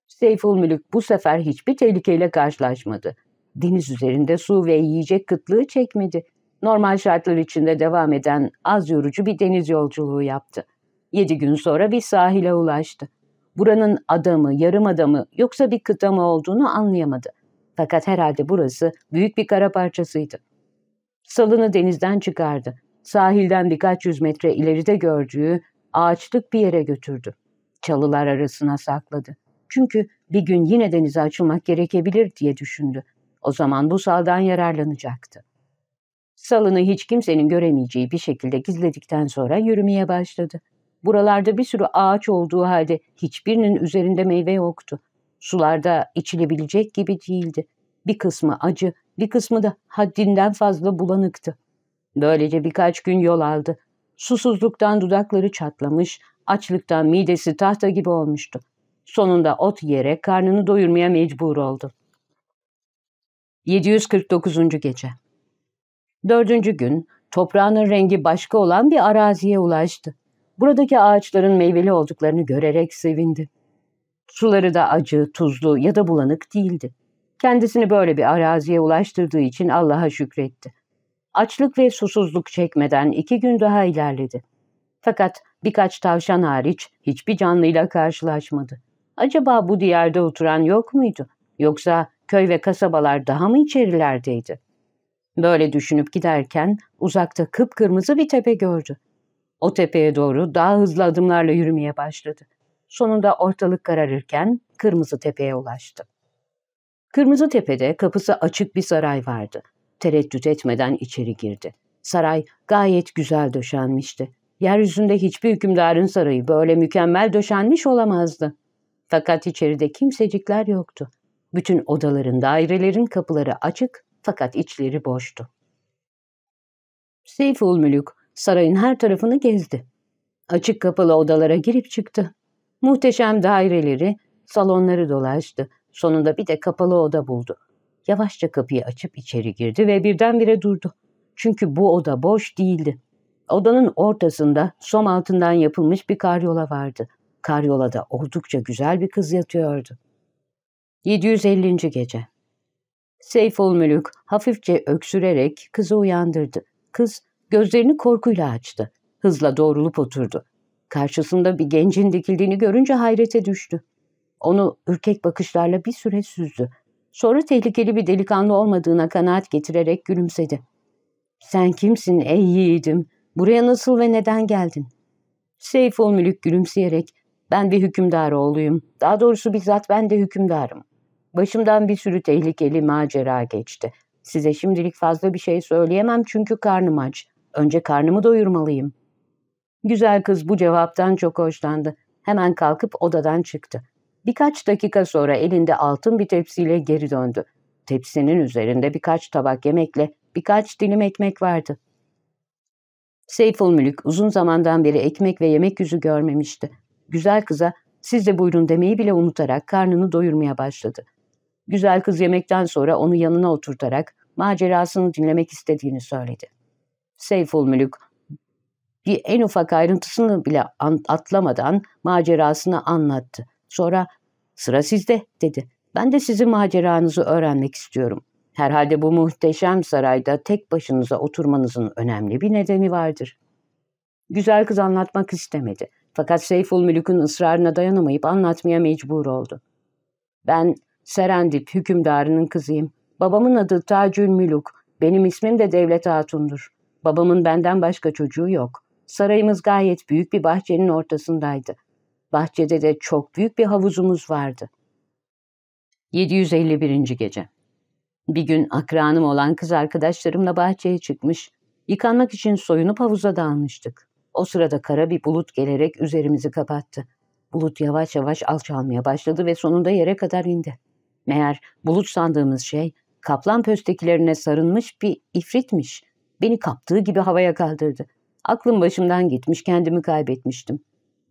Seyful Mülük bu sefer hiçbir tehlikeyle karşılaşmadı deniz üzerinde su ve yiyecek kıtlığı çekmedi. Normal şartlar içinde devam eden az yorucu bir deniz yolculuğu yaptı. Yedi gün sonra bir sahile ulaştı. Buranın adamı, yarım adamı yoksa bir kıta mı olduğunu anlayamadı. Fakat herhalde burası büyük bir kara parçasıydı. Salını denizden çıkardı. Sahilden birkaç yüz metre ileride gördüğü ağaçlık bir yere götürdü. Çalılar arasına sakladı. Çünkü bir gün yine denize açılmak gerekebilir diye düşündü. O zaman bu saldan yararlanacaktı. Salını hiç kimsenin göremeyeceği bir şekilde gizledikten sonra yürümeye başladı. Buralarda bir sürü ağaç olduğu halde hiçbirinin üzerinde meyve yoktu. Sularda içilebilecek gibi değildi. Bir kısmı acı, bir kısmı da haddinden fazla bulanıktı. Böylece birkaç gün yol aldı. Susuzluktan dudakları çatlamış, açlıktan midesi tahta gibi olmuştu. Sonunda ot yiyerek karnını doyurmaya mecbur oldu. 749. Gece Dördüncü gün toprağının rengi başka olan bir araziye ulaştı. Buradaki ağaçların meyveli olduklarını görerek sevindi. Suları da acı, tuzlu ya da bulanık değildi. Kendisini böyle bir araziye ulaştırdığı için Allah'a şükretti. Açlık ve susuzluk çekmeden iki gün daha ilerledi. Fakat birkaç tavşan hariç hiçbir canlıyla karşılaşmadı. Acaba bu diyarda oturan yok muydu? Yoksa köy ve kasabalar daha mı içerilerdeydi? Böyle düşünüp giderken uzakta kıpkırmızı bir tepe gördü. O tepeye doğru daha hızlı adımlarla yürümeye başladı. Sonunda ortalık kararırken Kırmızı Tepe'ye ulaştı. Kırmızı Tepe'de kapısı açık bir saray vardı. Tereddüt etmeden içeri girdi. Saray gayet güzel döşenmişti. Yeryüzünde hiçbir hükümdarın sarayı böyle mükemmel döşenmiş olamazdı. Fakat içeride kimsecikler yoktu. Bütün odaların, dairelerin kapıları açık fakat içleri boştu. Seyful Mülük sarayın her tarafını gezdi. Açık kapılı odalara girip çıktı. Muhteşem daireleri, salonları dolaştı. Sonunda bir de kapalı oda buldu. Yavaşça kapıyı açıp içeri girdi ve birdenbire durdu. Çünkü bu oda boş değildi. Odanın ortasında som altından yapılmış bir karyola vardı. Karyolada oldukça güzel bir kız yatıyordu. 750. Gece Seyful Mülük hafifçe öksürerek kızı uyandırdı. Kız gözlerini korkuyla açtı. Hızla doğrulup oturdu. Karşısında bir gencin dikildiğini görünce hayrete düştü. Onu ürkek bakışlarla bir süre süzdü. Sonra tehlikeli bir delikanlı olmadığına kanaat getirerek gülümsedi. ''Sen kimsin ey yiğidim? Buraya nasıl ve neden geldin?'' Seyful Mülük gülümseyerek ''Ben bir hükümdar oğluyum. Daha doğrusu bizzat ben de hükümdarım. Başımdan bir sürü tehlikeli macera geçti. Size şimdilik fazla bir şey söyleyemem çünkü karnım aç. Önce karnımı doyurmalıyım. Güzel kız bu cevaptan çok hoşlandı. Hemen kalkıp odadan çıktı. Birkaç dakika sonra elinde altın bir tepsiyle geri döndü. Tepsinin üzerinde birkaç tabak yemekle birkaç dilim ekmek vardı. Seyful Mülük uzun zamandan beri ekmek ve yemek yüzü görmemişti. Güzel kıza siz de buyurun demeyi bile unutarak karnını doyurmaya başladı. Güzel kız yemekten sonra onu yanına oturtarak macerasını dinlemek istediğini söyledi. Seyful Mülük bir en ufak ayrıntısını bile atlamadan macerasını anlattı. Sonra sıra sizde dedi. Ben de sizin maceranızı öğrenmek istiyorum. Herhalde bu muhteşem sarayda tek başınıza oturmanızın önemli bir nedeni vardır. Güzel kız anlatmak istemedi. Fakat Seyful Mülük'ün ısrarına dayanamayıp anlatmaya mecbur oldu. Ben Serendip hükümdarının kızıyım. Babamın adı Tacül Müluk. Benim ismim de Devlet Hatun'dur. Babamın benden başka çocuğu yok. Sarayımız gayet büyük bir bahçenin ortasındaydı. Bahçede de çok büyük bir havuzumuz vardı. 751. Gece Bir gün akranım olan kız arkadaşlarımla bahçeye çıkmış, yıkanmak için soyunup havuza dalmıştık. O sırada kara bir bulut gelerek üzerimizi kapattı. Bulut yavaş yavaş alçalmaya başladı ve sonunda yere kadar indi. Meğer bulut sandığımız şey kaplan pöstekilerine sarılmış bir ifritmiş. Beni kaptığı gibi havaya kaldırdı. Aklım başımdan gitmiş, kendimi kaybetmiştim.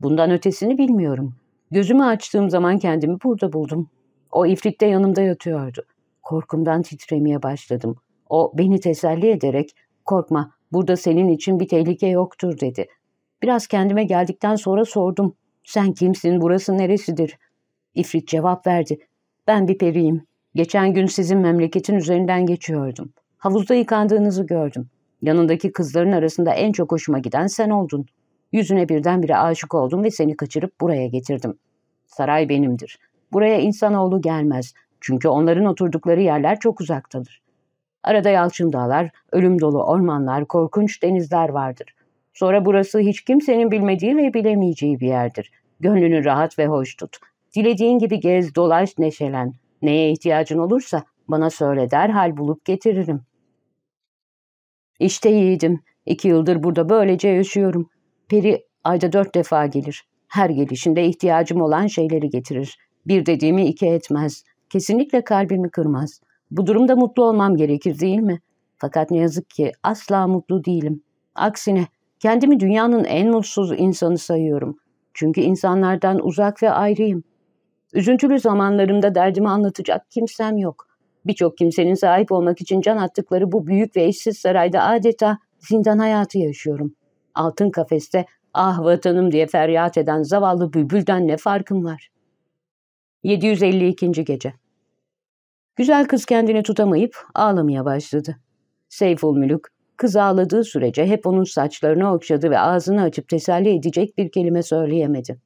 Bundan ötesini bilmiyorum. Gözümü açtığım zaman kendimi burada buldum. O ifrit de yanımda yatıyordu. Korkumdan titremeye başladım. O beni teselli ederek, korkma burada senin için bir tehlike yoktur dedi. Biraz kendime geldikten sonra sordum. Sen kimsin, burası neresidir? İfrit cevap verdi. Ben bir periyim. Geçen gün sizin memleketin üzerinden geçiyordum. Havuzda yıkandığınızı gördüm. Yanındaki kızların arasında en çok hoşuma giden sen oldun. Yüzüne birdenbire aşık oldum ve seni kaçırıp buraya getirdim. Saray benimdir. Buraya insanoğlu gelmez. Çünkü onların oturdukları yerler çok uzaktadır. Arada yalçın dağlar, ölüm dolu ormanlar, korkunç denizler vardır. Sonra burası hiç kimsenin bilmediği ve bilemeyeceği bir yerdir. Gönlünü rahat ve hoş tut. Dilediğin gibi gez, dolaş, neşelen. Neye ihtiyacın olursa bana söyle derhal bulup getiririm. İşte yiğidim. İki yıldır burada böylece yaşıyorum. Peri ayda dört defa gelir. Her gelişinde ihtiyacım olan şeyleri getirir. Bir dediğimi iki etmez. Kesinlikle kalbimi kırmaz. Bu durumda mutlu olmam gerekir değil mi? Fakat ne yazık ki asla mutlu değilim. Aksine kendimi dünyanın en mutsuz insanı sayıyorum. Çünkü insanlardan uzak ve ayrıyım. Üzüntülü zamanlarımda derdimi anlatacak kimsem yok. Birçok kimsenin sahip olmak için can attıkları bu büyük ve eşsiz sarayda adeta zindan hayatı yaşıyorum. Altın kafeste ah vatanım diye feryat eden zavallı bülbülden ne farkım var? 752. Gece Güzel kız kendini tutamayıp ağlamaya başladı. Seyful Mülük, kız ağladığı sürece hep onun saçlarını okşadı ve ağzını açıp teselli edecek bir kelime söyleyemedi.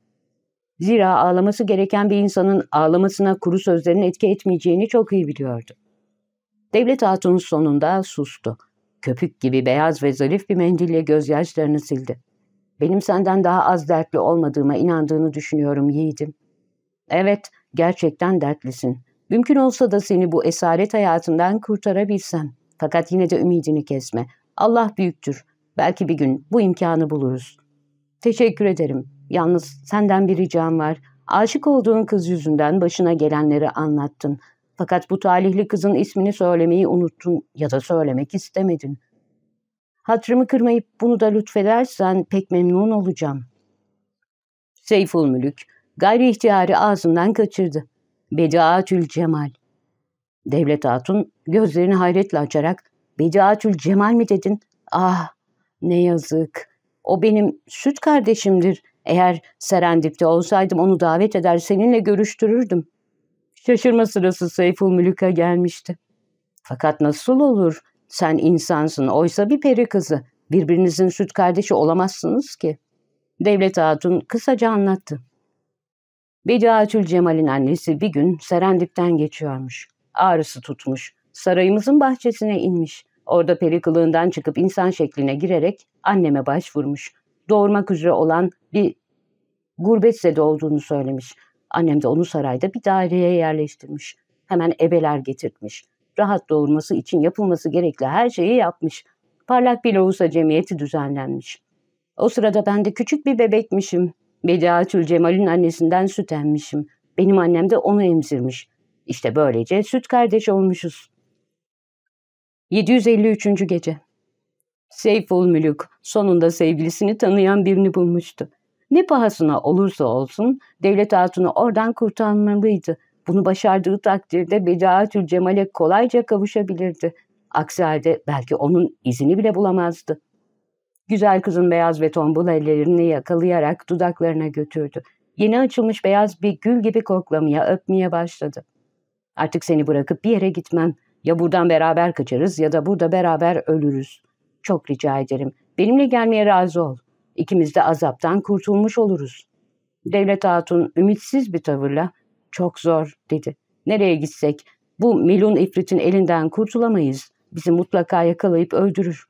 Zira ağlaması gereken bir insanın ağlamasına kuru sözlerin etki etmeyeceğini çok iyi biliyordu. Devlet Hatun sonunda sustu. Köpük gibi beyaz ve zarif bir mendille gözyaşlarını sildi. Benim senden daha az dertli olmadığıma inandığını düşünüyorum yiğidim. Evet, gerçekten dertlisin. Mümkün olsa da seni bu esaret hayatından kurtarabilsem. Fakat yine de ümidini kesme. Allah büyüktür. Belki bir gün bu imkanı buluruz. Teşekkür ederim. Yalnız senden bir ricam var. Aşık olduğun kız yüzünden başına gelenleri anlattın. Fakat bu talihli kızın ismini söylemeyi unuttun ya da söylemek istemedin. Hatrımı kırmayıp bunu da lütfedersen pek memnun olacağım. Seyful Mülük gayri ihtiyarı ağzından kaçırdı. Bediatül Cemal. Devlet Hatun gözlerini hayretle açarak Bediatül Cemal mi dedin? Ah ne yazık. O benim süt kardeşimdir. Eğer Serendip'te olsaydım onu davet eder seninle görüştürürdüm. Şaşırma sırası Seyful Mülük'e gelmişti. Fakat nasıl olur? Sen insansın, oysa bir peri kızı. Birbirinizin süt kardeşi olamazsınız ki. Devlet Hatun kısaca anlattı. Bediatül Cemal'in annesi bir gün Serendip'ten geçiyormuş. Ağrısı tutmuş. Sarayımızın bahçesine inmiş. Orada peri kılığından çıkıp insan şekline girerek anneme başvurmuş doğurmak üzere olan bir gurbetse de olduğunu söylemiş. Annem de onu sarayda bir daireye yerleştirmiş. Hemen ebeler getirtmiş. Rahat doğurması için yapılması gerekli her şeyi yapmış. Parlak bir lohusa cemiyeti düzenlenmiş. O sırada ben de küçük bir bebekmişim. Bediatül Cemal'in annesinden süt emmişim. Benim annem de onu emzirmiş. İşte böylece süt kardeş olmuşuz. 753. Gece Seyful Mülük sonunda sevgilisini tanıyan birini bulmuştu. Ne pahasına olursa olsun devlet hatunu oradan kurtarmalıydı. Bunu başardığı takdirde Bedaatül Cemal'e kolayca kavuşabilirdi. Aksi halde belki onun izini bile bulamazdı. Güzel kızın beyaz ve tombul ellerini yakalayarak dudaklarına götürdü. Yeni açılmış beyaz bir gül gibi koklamaya, öpmeye başladı. Artık seni bırakıp bir yere gitmem. Ya buradan beraber kaçarız ya da burada beraber ölürüz. Çok rica ederim. Benimle gelmeye razı ol. İkimiz de azaptan kurtulmuş oluruz. Devlet Hatun ümitsiz bir tavırla çok zor dedi. Nereye gitsek bu Melun ifritin elinden kurtulamayız. Bizi mutlaka yakalayıp öldürür.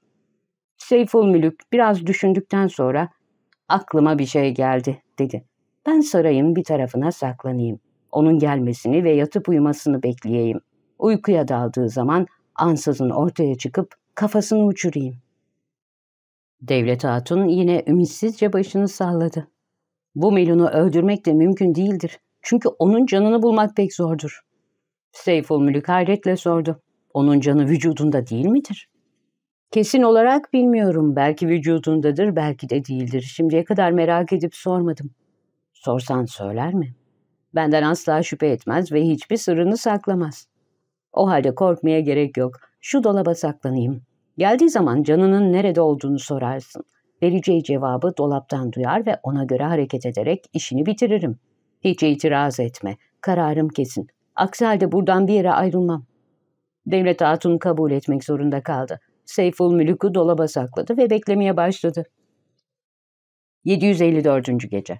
Seyful Mülük biraz düşündükten sonra aklıma bir şey geldi dedi. Ben sarayın bir tarafına saklanayım. Onun gelmesini ve yatıp uyumasını bekleyeyim. Uykuya daldığı zaman ansızın ortaya çıkıp kafasını uçurayım. Devlet Hatun yine ümitsizce başını salladı. Bu Melun'u öldürmek de mümkün değildir. Çünkü onun canını bulmak pek zordur. Seyful Mülük hayretle sordu. Onun canı vücudunda değil midir? Kesin olarak bilmiyorum. Belki vücudundadır, belki de değildir. Şimdiye kadar merak edip sormadım. Sorsan söyler mi? Benden asla şüphe etmez ve hiçbir sırrını saklamaz. O halde korkmaya gerek yok şu dolaba saklanayım. Geldiği zaman canının nerede olduğunu sorarsın. Vereceği cevabı dolaptan duyar ve ona göre hareket ederek işini bitiririm. Hiç itiraz etme. Kararım kesin. Aksi halde buradan bir yere ayrılmam. Devlet Hatun kabul etmek zorunda kaldı. Seyful Mülük'ü dolaba sakladı ve beklemeye başladı. 754. Gece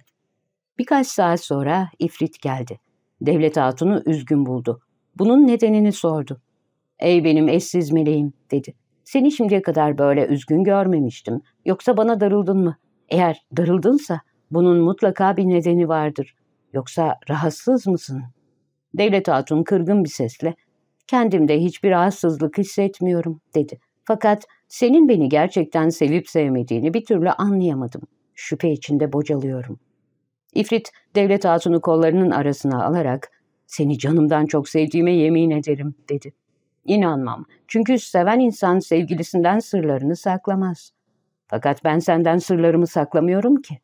Birkaç saat sonra ifrit geldi. Devlet Hatun'u üzgün buldu. Bunun nedenini sordu. Ey benim eşsiz meleğim dedi. Seni şimdiye kadar böyle üzgün görmemiştim. Yoksa bana darıldın mı? Eğer darıldınsa bunun mutlaka bir nedeni vardır. Yoksa rahatsız mısın? Devlet Hatun kırgın bir sesle kendimde hiçbir rahatsızlık hissetmiyorum dedi. Fakat senin beni gerçekten sevip sevmediğini bir türlü anlayamadım. Şüphe içinde bocalıyorum. İfrit Devlet Hatun'u kollarının arasına alarak seni canımdan çok sevdiğime yemin ederim dedi. İnanmam. Çünkü seven insan sevgilisinden sırlarını saklamaz. Fakat ben senden sırlarımı saklamıyorum ki.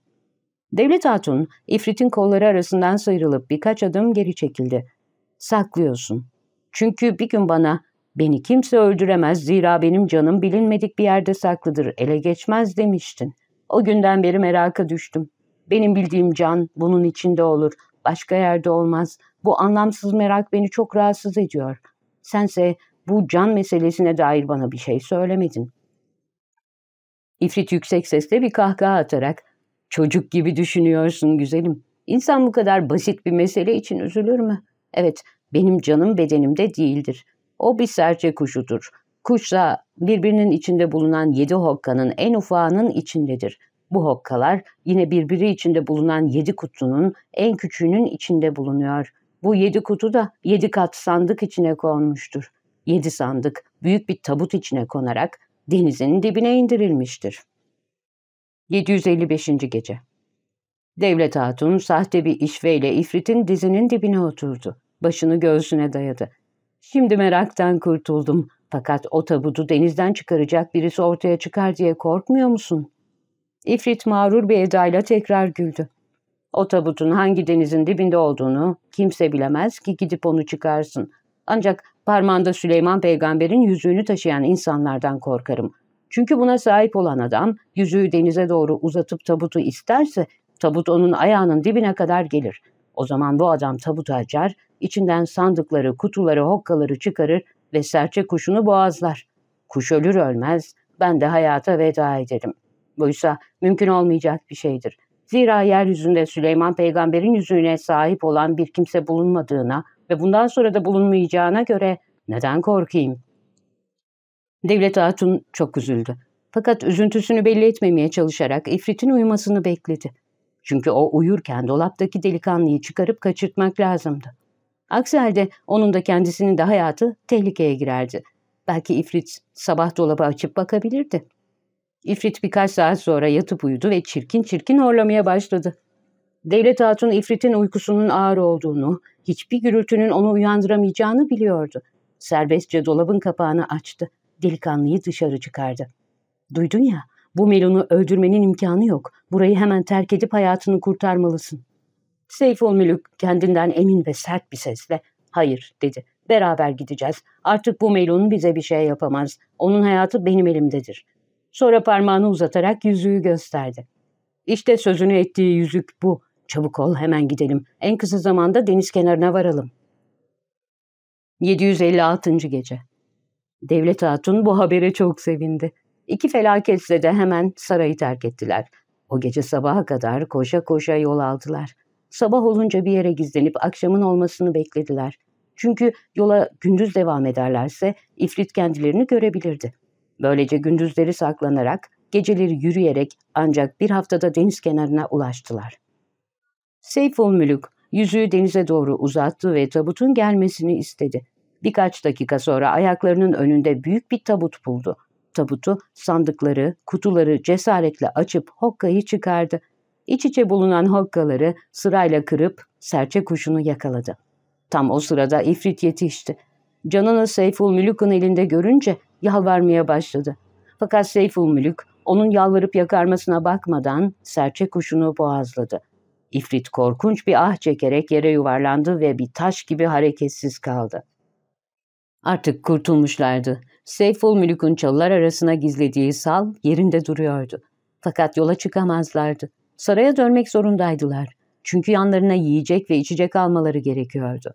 Devlet Hatun, ifritin kolları arasından sıyrılıp birkaç adım geri çekildi. Saklıyorsun. Çünkü bir gün bana, beni kimse öldüremez zira benim canım bilinmedik bir yerde saklıdır, ele geçmez demiştin. O günden beri meraka düştüm. Benim bildiğim can bunun içinde olur, başka yerde olmaz. Bu anlamsız merak beni çok rahatsız ediyor. Sense bu can meselesine dair bana bir şey söylemedin. İfrit yüksek sesle bir kahkaha atarak Çocuk gibi düşünüyorsun güzelim. İnsan bu kadar basit bir mesele için üzülür mü? Evet, benim canım bedenimde değildir. O bir serçe kuşudur. Kuşsa birbirinin içinde bulunan yedi hokkanın en ufağının içindedir. Bu hokkalar yine birbiri içinde bulunan yedi kutunun en küçüğünün içinde bulunuyor. Bu yedi kutu da yedi kat sandık içine konmuştur yedi sandık büyük bir tabut içine konarak denizin dibine indirilmiştir. 755. Gece Devlet Hatun sahte bir işveyle ifritin dizinin dibine oturdu. Başını göğsüne dayadı. Şimdi meraktan kurtuldum. Fakat o tabutu denizden çıkaracak birisi ortaya çıkar diye korkmuyor musun? İfrit mağrur bir edayla tekrar güldü. O tabutun hangi denizin dibinde olduğunu kimse bilemez ki gidip onu çıkarsın. Ancak parmağında Süleyman peygamberin yüzüğünü taşıyan insanlardan korkarım. Çünkü buna sahip olan adam yüzüğü denize doğru uzatıp tabutu isterse tabut onun ayağının dibine kadar gelir. O zaman bu adam tabutu açar, içinden sandıkları, kutuları, hokkaları çıkarır ve serçe kuşunu boğazlar. Kuş ölür ölmez ben de hayata veda ederim. Buysa mümkün olmayacak bir şeydir. Zira yeryüzünde Süleyman peygamberin yüzüğüne sahip olan bir kimse bulunmadığına, ve bundan sonra da bulunmayacağına göre neden korkayım? Devlet Hatun çok üzüldü. Fakat üzüntüsünü belli etmemeye çalışarak ifritin uyumasını bekledi. Çünkü o uyurken dolaptaki delikanlıyı çıkarıp kaçırtmak lazımdı. Aksi halde onun da kendisinin de hayatı tehlikeye girerdi. Belki ifrit sabah dolabı açıp bakabilirdi. İfrit birkaç saat sonra yatıp uyudu ve çirkin çirkin horlamaya başladı. Devlet Hatun ifritin uykusunun ağır olduğunu, Hiçbir gürültünün onu uyandıramayacağını biliyordu. Serbestçe dolabın kapağını açtı. Delikanlıyı dışarı çıkardı. Duydun ya, bu Melun'u öldürmenin imkanı yok. Burayı hemen terk edip hayatını kurtarmalısın. Seyfol Mülük kendinden emin ve sert bir sesle hayır dedi. Beraber gideceğiz. Artık bu Melun bize bir şey yapamaz. Onun hayatı benim elimdedir. Sonra parmağını uzatarak yüzüğü gösterdi. İşte sözünü ettiği yüzük bu. Çabuk ol hemen gidelim. En kısa zamanda deniz kenarına varalım. 756. Gece Devlet Hatun bu habere çok sevindi. İki felaketle de hemen sarayı terk ettiler. O gece sabaha kadar koşa koşa yol aldılar. Sabah olunca bir yere gizlenip akşamın olmasını beklediler. Çünkü yola gündüz devam ederlerse ifrit kendilerini görebilirdi. Böylece gündüzleri saklanarak, geceleri yürüyerek ancak bir haftada deniz kenarına ulaştılar. Seyful Mülük yüzüğü denize doğru uzattı ve tabutun gelmesini istedi. Birkaç dakika sonra ayaklarının önünde büyük bir tabut buldu. Tabutu, sandıkları, kutuları cesaretle açıp hokkayı çıkardı. İç içe bulunan hokkaları sırayla kırıp serçe kuşunu yakaladı. Tam o sırada ifrit yetişti. Canını Seyful Mülük'ün elinde görünce yalvarmaya başladı. Fakat Seyful Mülük onun yalvarıp yakarmasına bakmadan serçe kuşunu boğazladı. İfrit korkunç bir ah çekerek yere yuvarlandı ve bir taş gibi hareketsiz kaldı. Artık kurtulmuşlardı. Seyful Mülük'ün çalılar arasına gizlediği sal yerinde duruyordu. Fakat yola çıkamazlardı. Saraya dönmek zorundaydılar. Çünkü yanlarına yiyecek ve içecek almaları gerekiyordu.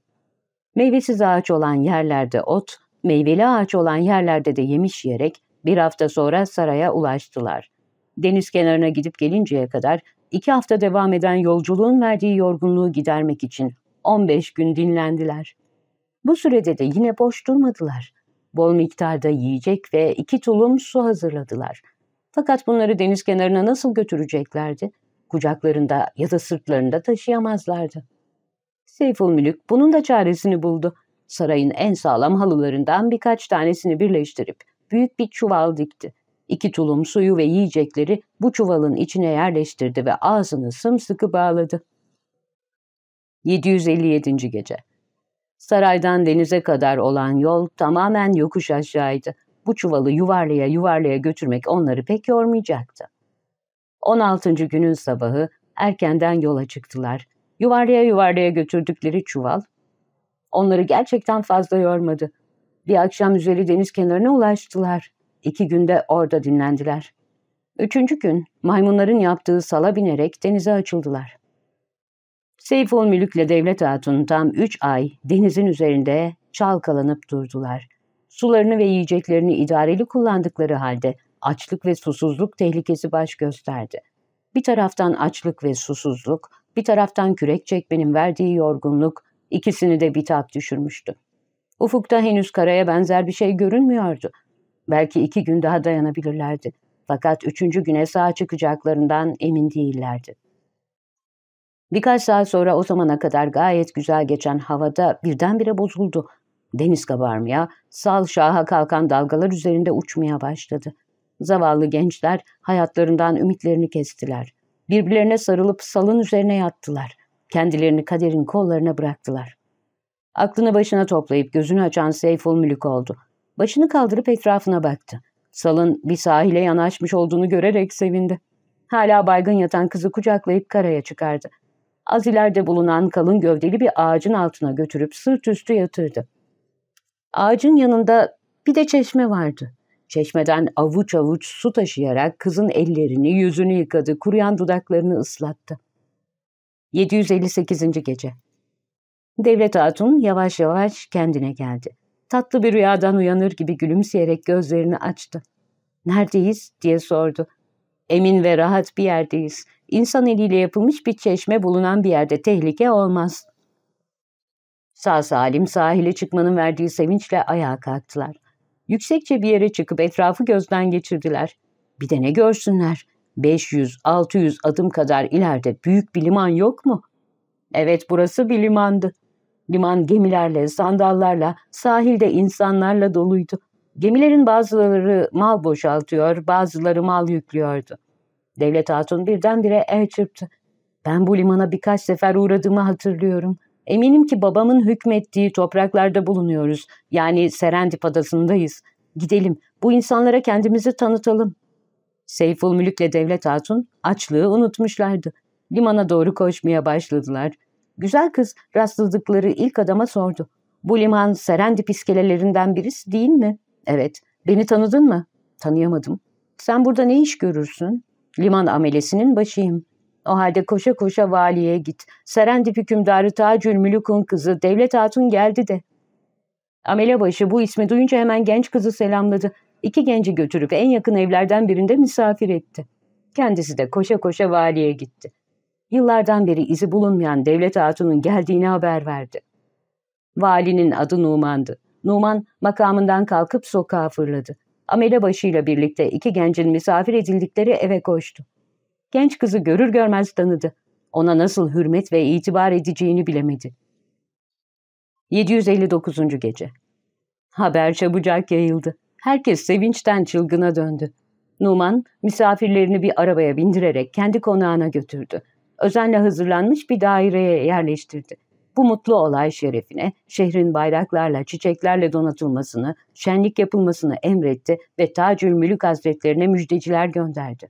Meyvesiz ağaç olan yerlerde ot, meyveli ağaç olan yerlerde de yemiş yiyerek bir hafta sonra saraya ulaştılar. Deniz kenarına gidip gelinceye kadar İki hafta devam eden yolculuğun verdiği yorgunluğu gidermek için 15 gün dinlendiler. Bu sürede de yine boş durmadılar. Bol miktarda yiyecek ve iki tulum su hazırladılar. Fakat bunları deniz kenarına nasıl götüreceklerdi? Kucaklarında ya da sırtlarında taşıyamazlardı. Seyful Mülük bunun da çaresini buldu. Sarayın en sağlam halılarından birkaç tanesini birleştirip büyük bir çuval dikti. İki tulum suyu ve yiyecekleri bu çuvalın içine yerleştirdi ve ağzını sımsıkı bağladı. 757. Gece Saraydan denize kadar olan yol tamamen yokuş aşağıydı. Bu çuvalı yuvarlaya yuvarlaya götürmek onları pek yormayacaktı. 16. günün sabahı erkenden yola çıktılar. Yuvarlaya yuvarlaya götürdükleri çuval onları gerçekten fazla yormadı. Bir akşam üzeri deniz kenarına ulaştılar iki günde orada dinlendiler. Üçüncü gün maymunların yaptığı sala binerek denize açıldılar. Seyful Mülük'le Devlet Hatun tam üç ay denizin üzerinde çalkalanıp durdular. Sularını ve yiyeceklerini idareli kullandıkları halde açlık ve susuzluk tehlikesi baş gösterdi. Bir taraftan açlık ve susuzluk, bir taraftan kürek çekmenin verdiği yorgunluk ikisini de bitap düşürmüştü. Ufukta henüz karaya benzer bir şey görünmüyordu Belki iki gün daha dayanabilirlerdi. Fakat üçüncü güne sağ çıkacaklarından emin değillerdi. Birkaç saat sonra o zamana kadar gayet güzel geçen havada birdenbire bozuldu. Deniz kabarmaya, sal şaha kalkan dalgalar üzerinde uçmaya başladı. Zavallı gençler hayatlarından ümitlerini kestiler. Birbirlerine sarılıp salın üzerine yattılar. Kendilerini kaderin kollarına bıraktılar. Aklını başına toplayıp gözünü açan Seyful Mülük oldu. Başını kaldırıp etrafına baktı. Sal'ın bir sahile yanaşmış olduğunu görerek sevindi. Hala baygın yatan kızı kucaklayıp karaya çıkardı. Az ileride bulunan kalın gövdeli bir ağacın altına götürüp sırt üstü yatırdı. Ağacın yanında bir de çeşme vardı. Çeşmeden avuç avuç su taşıyarak kızın ellerini, yüzünü yıkadı, kuruyan dudaklarını ıslattı. 758. Gece Devlet Hatun yavaş yavaş kendine geldi tatlı bir rüyadan uyanır gibi gülümseyerek gözlerini açtı. Neredeyiz diye sordu. Emin ve rahat bir yerdeyiz. İnsan eliyle yapılmış bir çeşme bulunan bir yerde tehlike olmaz. Sağ salim sahile çıkmanın verdiği sevinçle ayağa kalktılar. Yüksekçe bir yere çıkıp etrafı gözden geçirdiler. Bir de ne görsünler? 500-600 adım kadar ileride büyük bir liman yok mu? Evet burası bir limandı. Liman gemilerle, sandallarla, sahilde insanlarla doluydu. Gemilerin bazıları mal boşaltıyor, bazıları mal yüklüyordu. Devlet Hatun birdenbire el çırptı. Ben bu limana birkaç sefer uğradığımı hatırlıyorum. Eminim ki babamın hükmettiği topraklarda bulunuyoruz. Yani Serendip Adası'ndayız. Gidelim, bu insanlara kendimizi tanıtalım. Seyful Mülük'le Devlet Hatun açlığı unutmuşlardı. Limana doğru koşmaya başladılar. Güzel kız rastladıkları ilk adama sordu. Bu liman Serendip iskelelerinden birisi değil mi? Evet. Beni tanıdın mı? Tanıyamadım. Sen burada ne iş görürsün? Liman amelesinin başıyım. O halde koşa koşa valiye git. Serendip hükümdarı Tacül Mülük'ün kızı Devlet Hatun geldi de. başı bu ismi duyunca hemen genç kızı selamladı. İki genci götürüp en yakın evlerden birinde misafir etti. Kendisi de koşa koşa valiye gitti yıllardan beri izi bulunmayan Devlet Hatun'un geldiğini haber verdi. Valinin adı Numan'dı. Numan makamından kalkıp sokağa fırladı. Amele başıyla birlikte iki gencin misafir edildikleri eve koştu. Genç kızı görür görmez tanıdı. Ona nasıl hürmet ve itibar edeceğini bilemedi. 759. Gece Haber çabucak yayıldı. Herkes sevinçten çılgına döndü. Numan misafirlerini bir arabaya bindirerek kendi konağına götürdü özenle hazırlanmış bir daireye yerleştirdi. Bu mutlu olay şerefine şehrin bayraklarla, çiçeklerle donatılmasını, şenlik yapılmasını emretti ve Tacül Mülük Hazretlerine müjdeciler gönderdi.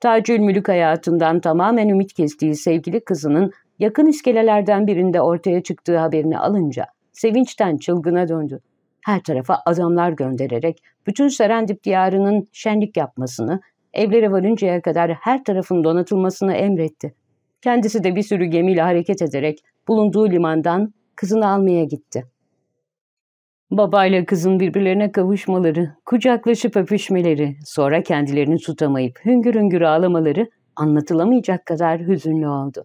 Tacül Mülük hayatından tamamen ümit kestiği sevgili kızının yakın iskelelerden birinde ortaya çıktığı haberini alınca sevinçten çılgına döndü. Her tarafa adamlar göndererek bütün Serendip diyarının şenlik yapmasını evlere varıncaya kadar her tarafın donatılmasını emretti. Kendisi de bir sürü gemiyle hareket ederek bulunduğu limandan kızını almaya gitti. Babayla kızın birbirlerine kavuşmaları, kucaklaşıp öpüşmeleri, sonra kendilerini tutamayıp hüngür hüngür ağlamaları anlatılamayacak kadar hüzünlü oldu.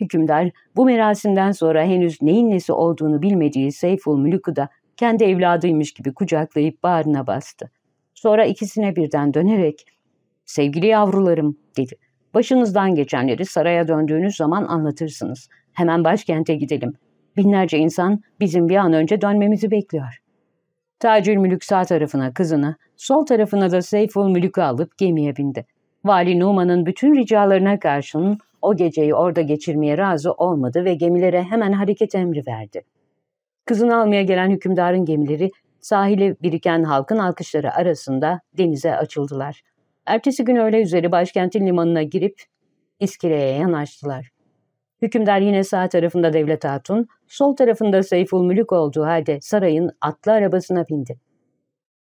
Hükümdar bu merasimden sonra henüz neyin nesi olduğunu bilmediği Seyful Mülük'ü da kendi evladıymış gibi kucaklayıp bağrına bastı. Sonra ikisine birden dönerek Sevgili yavrularım dedi. Başınızdan geçenleri saraya döndüğünüz zaman anlatırsınız. Hemen başkente gidelim. Binlerce insan bizim bir an önce dönmemizi bekliyor. Tacül Mülük sağ tarafına kızını, sol tarafına da Seyful Mülük'ü alıp gemiye bindi. Vali Numan'ın bütün ricalarına karşın o geceyi orada geçirmeye razı olmadı ve gemilere hemen hareket emri verdi. Kızını almaya gelen hükümdarın gemileri sahile biriken halkın alkışları arasında denize açıldılar. Ertesi gün öğle üzeri başkentin limanına girip iskeleye yanaştılar. Hükümdar yine sağ tarafında Devlet Hatun, sol tarafında Seyful Mülük olduğu halde sarayın atlı arabasına bindi.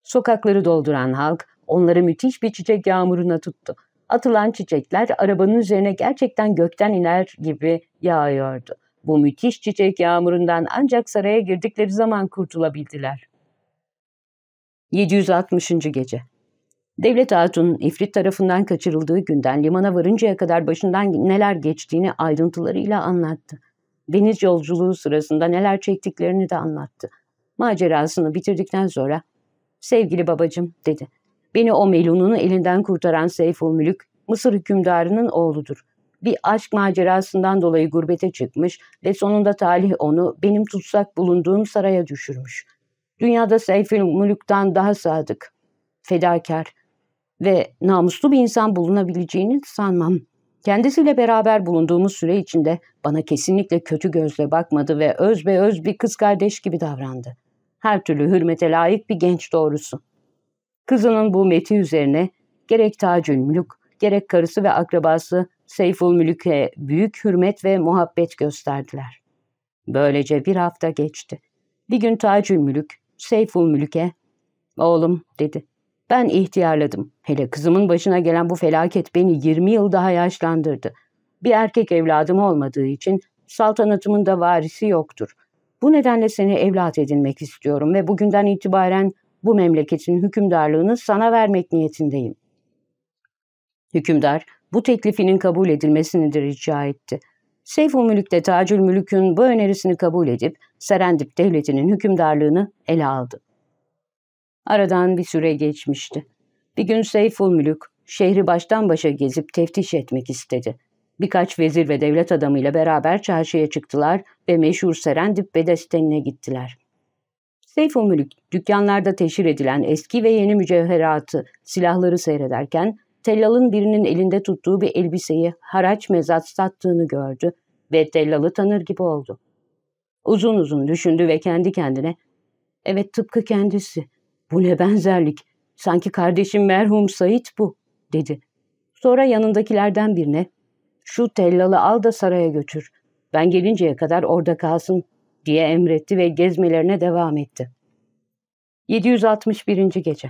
Sokakları dolduran halk onları müthiş bir çiçek yağmuruna tuttu. Atılan çiçekler arabanın üzerine gerçekten gökten iner gibi yağıyordu. Bu müthiş çiçek yağmurundan ancak saraya girdikleri zaman kurtulabildiler. 760. Gece Devlet Hatun'un ifrit tarafından kaçırıldığı günden limana varıncaya kadar başından neler geçtiğini ayrıntılarıyla anlattı. Deniz yolculuğu sırasında neler çektiklerini de anlattı. Macerasını bitirdikten sonra ''Sevgili babacım'' dedi. ''Beni o Melun'un elinden kurtaran Seyful Mülük, Mısır hükümdarının oğludur. Bir aşk macerasından dolayı gurbete çıkmış ve sonunda talih onu benim tutsak bulunduğum saraya düşürmüş. Dünyada Seyful Mülük'ten daha sadık, fedakar, ve namuslu bir insan bulunabileceğini sanmam. Kendisiyle beraber bulunduğumuz süre içinde bana kesinlikle kötü gözle bakmadı ve özbe öz bir kız kardeş gibi davrandı. Her türlü hürmete layık bir genç doğrusu. Kızının bu meti üzerine gerek Tacül Mülük, gerek karısı ve akrabası Seyful Mülük'e büyük hürmet ve muhabbet gösterdiler. Böylece bir hafta geçti. Bir gün Tacül Mülük, Seyful Mülük'e ''Oğlum'' dedi. Ben ihtiyarladım. Hele kızımın başına gelen bu felaket beni 20 yıl daha yaşlandırdı. Bir erkek evladım olmadığı için saltanatımın da varisi yoktur. Bu nedenle seni evlat edinmek istiyorum ve bugünden itibaren bu memleketin hükümdarlığını sana vermek niyetindeyim. Hükümdar bu teklifinin kabul edilmesini de rica etti. Seyful Mülük de Tacül Mülük'ün bu önerisini kabul edip Serendip Devleti'nin hükümdarlığını ele aldı. Aradan bir süre geçmişti. Bir gün Seyful Mülük şehri baştan başa gezip teftiş etmek istedi. Birkaç vezir ve devlet adamıyla beraber çarşıya çıktılar ve meşhur Serendip bedestenine gittiler. Seyful Mülük dükkanlarda teşhir edilen eski ve yeni mücevheratı, silahları seyrederken tellalın birinin elinde tuttuğu bir elbiseyi haraç mezat sattığını gördü ve tellalı tanır gibi oldu. Uzun uzun düşündü ve kendi kendine, evet tıpkı kendisi, bu ne benzerlik? Sanki kardeşim merhum Sait bu, dedi. Sonra yanındakilerden birine, şu tellalı al da saraya götür. Ben gelinceye kadar orada kalsın, diye emretti ve gezmelerine devam etti. 761. Gece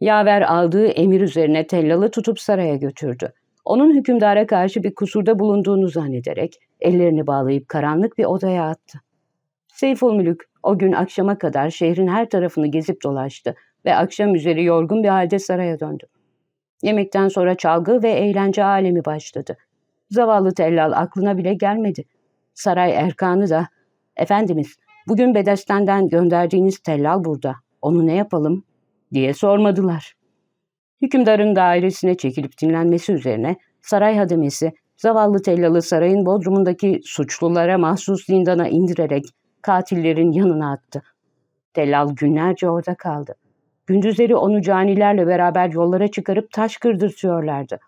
Yaver aldığı emir üzerine tellalı tutup saraya götürdü. Onun hükümdara karşı bir kusurda bulunduğunu zannederek ellerini bağlayıp karanlık bir odaya attı. Seyfülmülük o gün akşama kadar şehrin her tarafını gezip dolaştı ve akşam üzeri yorgun bir halde saraya döndü. Yemekten sonra çalgı ve eğlence alemi başladı. Zavallı tellal aklına bile gelmedi. Saray erkanı da, ''Efendimiz, bugün bedestenden gönderdiğiniz tellal burada. Onu ne yapalım?'' diye sormadılar. Hükümdarın dairesine çekilip dinlenmesi üzerine saray hademesi, zavallı tellalı sarayın bodrumundaki suçlulara mahsus zindana indirerek katillerin yanına attı. Delal günlerce orada kaldı. Gündüzleri onu canilerle beraber yollara çıkarıp taş kırdırtıyorlardı.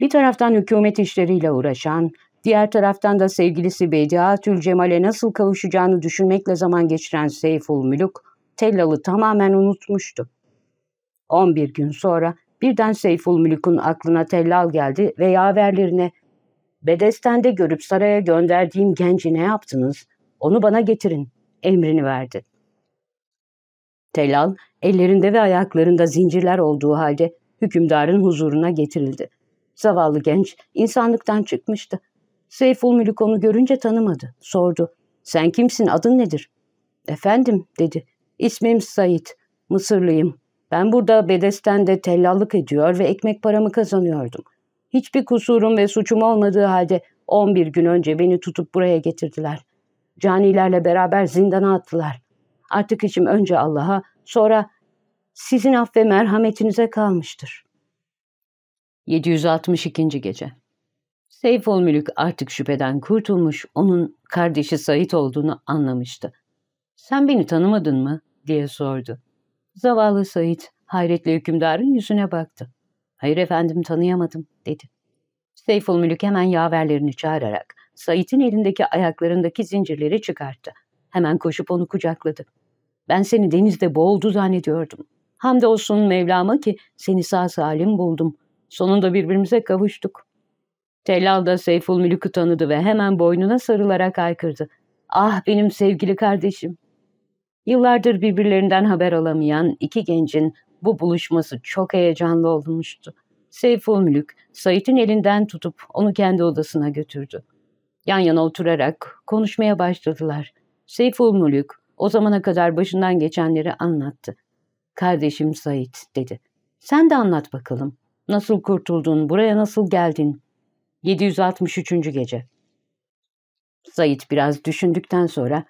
Bir taraftan hükümet işleriyle uğraşan, diğer taraftan da sevgilisi Bediha Tül Cemal'e nasıl kavuşacağını düşünmekle zaman geçiren Seyful Mülük, Tellal'ı tamamen unutmuştu. 11 gün sonra birden Seyful Mülük'ün aklına Tellal geldi ve yaverlerine ''Bedesten'de görüp saraya gönderdiğim genci ne yaptınız? onu bana getirin emrini verdi. Telal ellerinde ve ayaklarında zincirler olduğu halde hükümdarın huzuruna getirildi. Zavallı genç insanlıktan çıkmıştı. Seyful Mülük onu görünce tanımadı. Sordu. Sen kimsin? Adın nedir? Efendim dedi. İsmim Said. Mısırlıyım. Ben burada bedestende tellallık ediyor ve ekmek paramı kazanıyordum. Hiçbir kusurum ve suçum olmadığı halde 11 gün önce beni tutup buraya getirdiler canilerle beraber zindana attılar. Artık içim önce Allah'a, sonra sizin affe merhametinize kalmıştır. 762. Gece Seyfol Mülük artık şüpheden kurtulmuş, onun kardeşi Sait olduğunu anlamıştı. ''Sen beni tanımadın mı?'' diye sordu. Zavallı Sait hayretle hükümdarın yüzüne baktı. ''Hayır efendim tanıyamadım.'' dedi. Seyful Mülük hemen yaverlerini çağırarak Sait'in elindeki ayaklarındaki zincirleri çıkarttı. Hemen koşup onu kucakladı. Ben seni denizde boğuldu zannediyordum. Hamdolsun Mevlam'a ki seni sağ salim buldum. Sonunda birbirimize kavuştuk. Tellal da Seyful Mülük'ü tanıdı ve hemen boynuna sarılarak aykırdı. Ah benim sevgili kardeşim. Yıllardır birbirlerinden haber alamayan iki gencin bu buluşması çok heyecanlı olmuştu. Seyful Mülük, Sait'in elinden tutup onu kendi odasına götürdü. Yan yana oturarak konuşmaya başladılar. Seyful Mülük o zamana kadar başından geçenleri anlattı. Kardeşim Said dedi. Sen de anlat bakalım. Nasıl kurtuldun, buraya nasıl geldin? 763. gece. Said biraz düşündükten sonra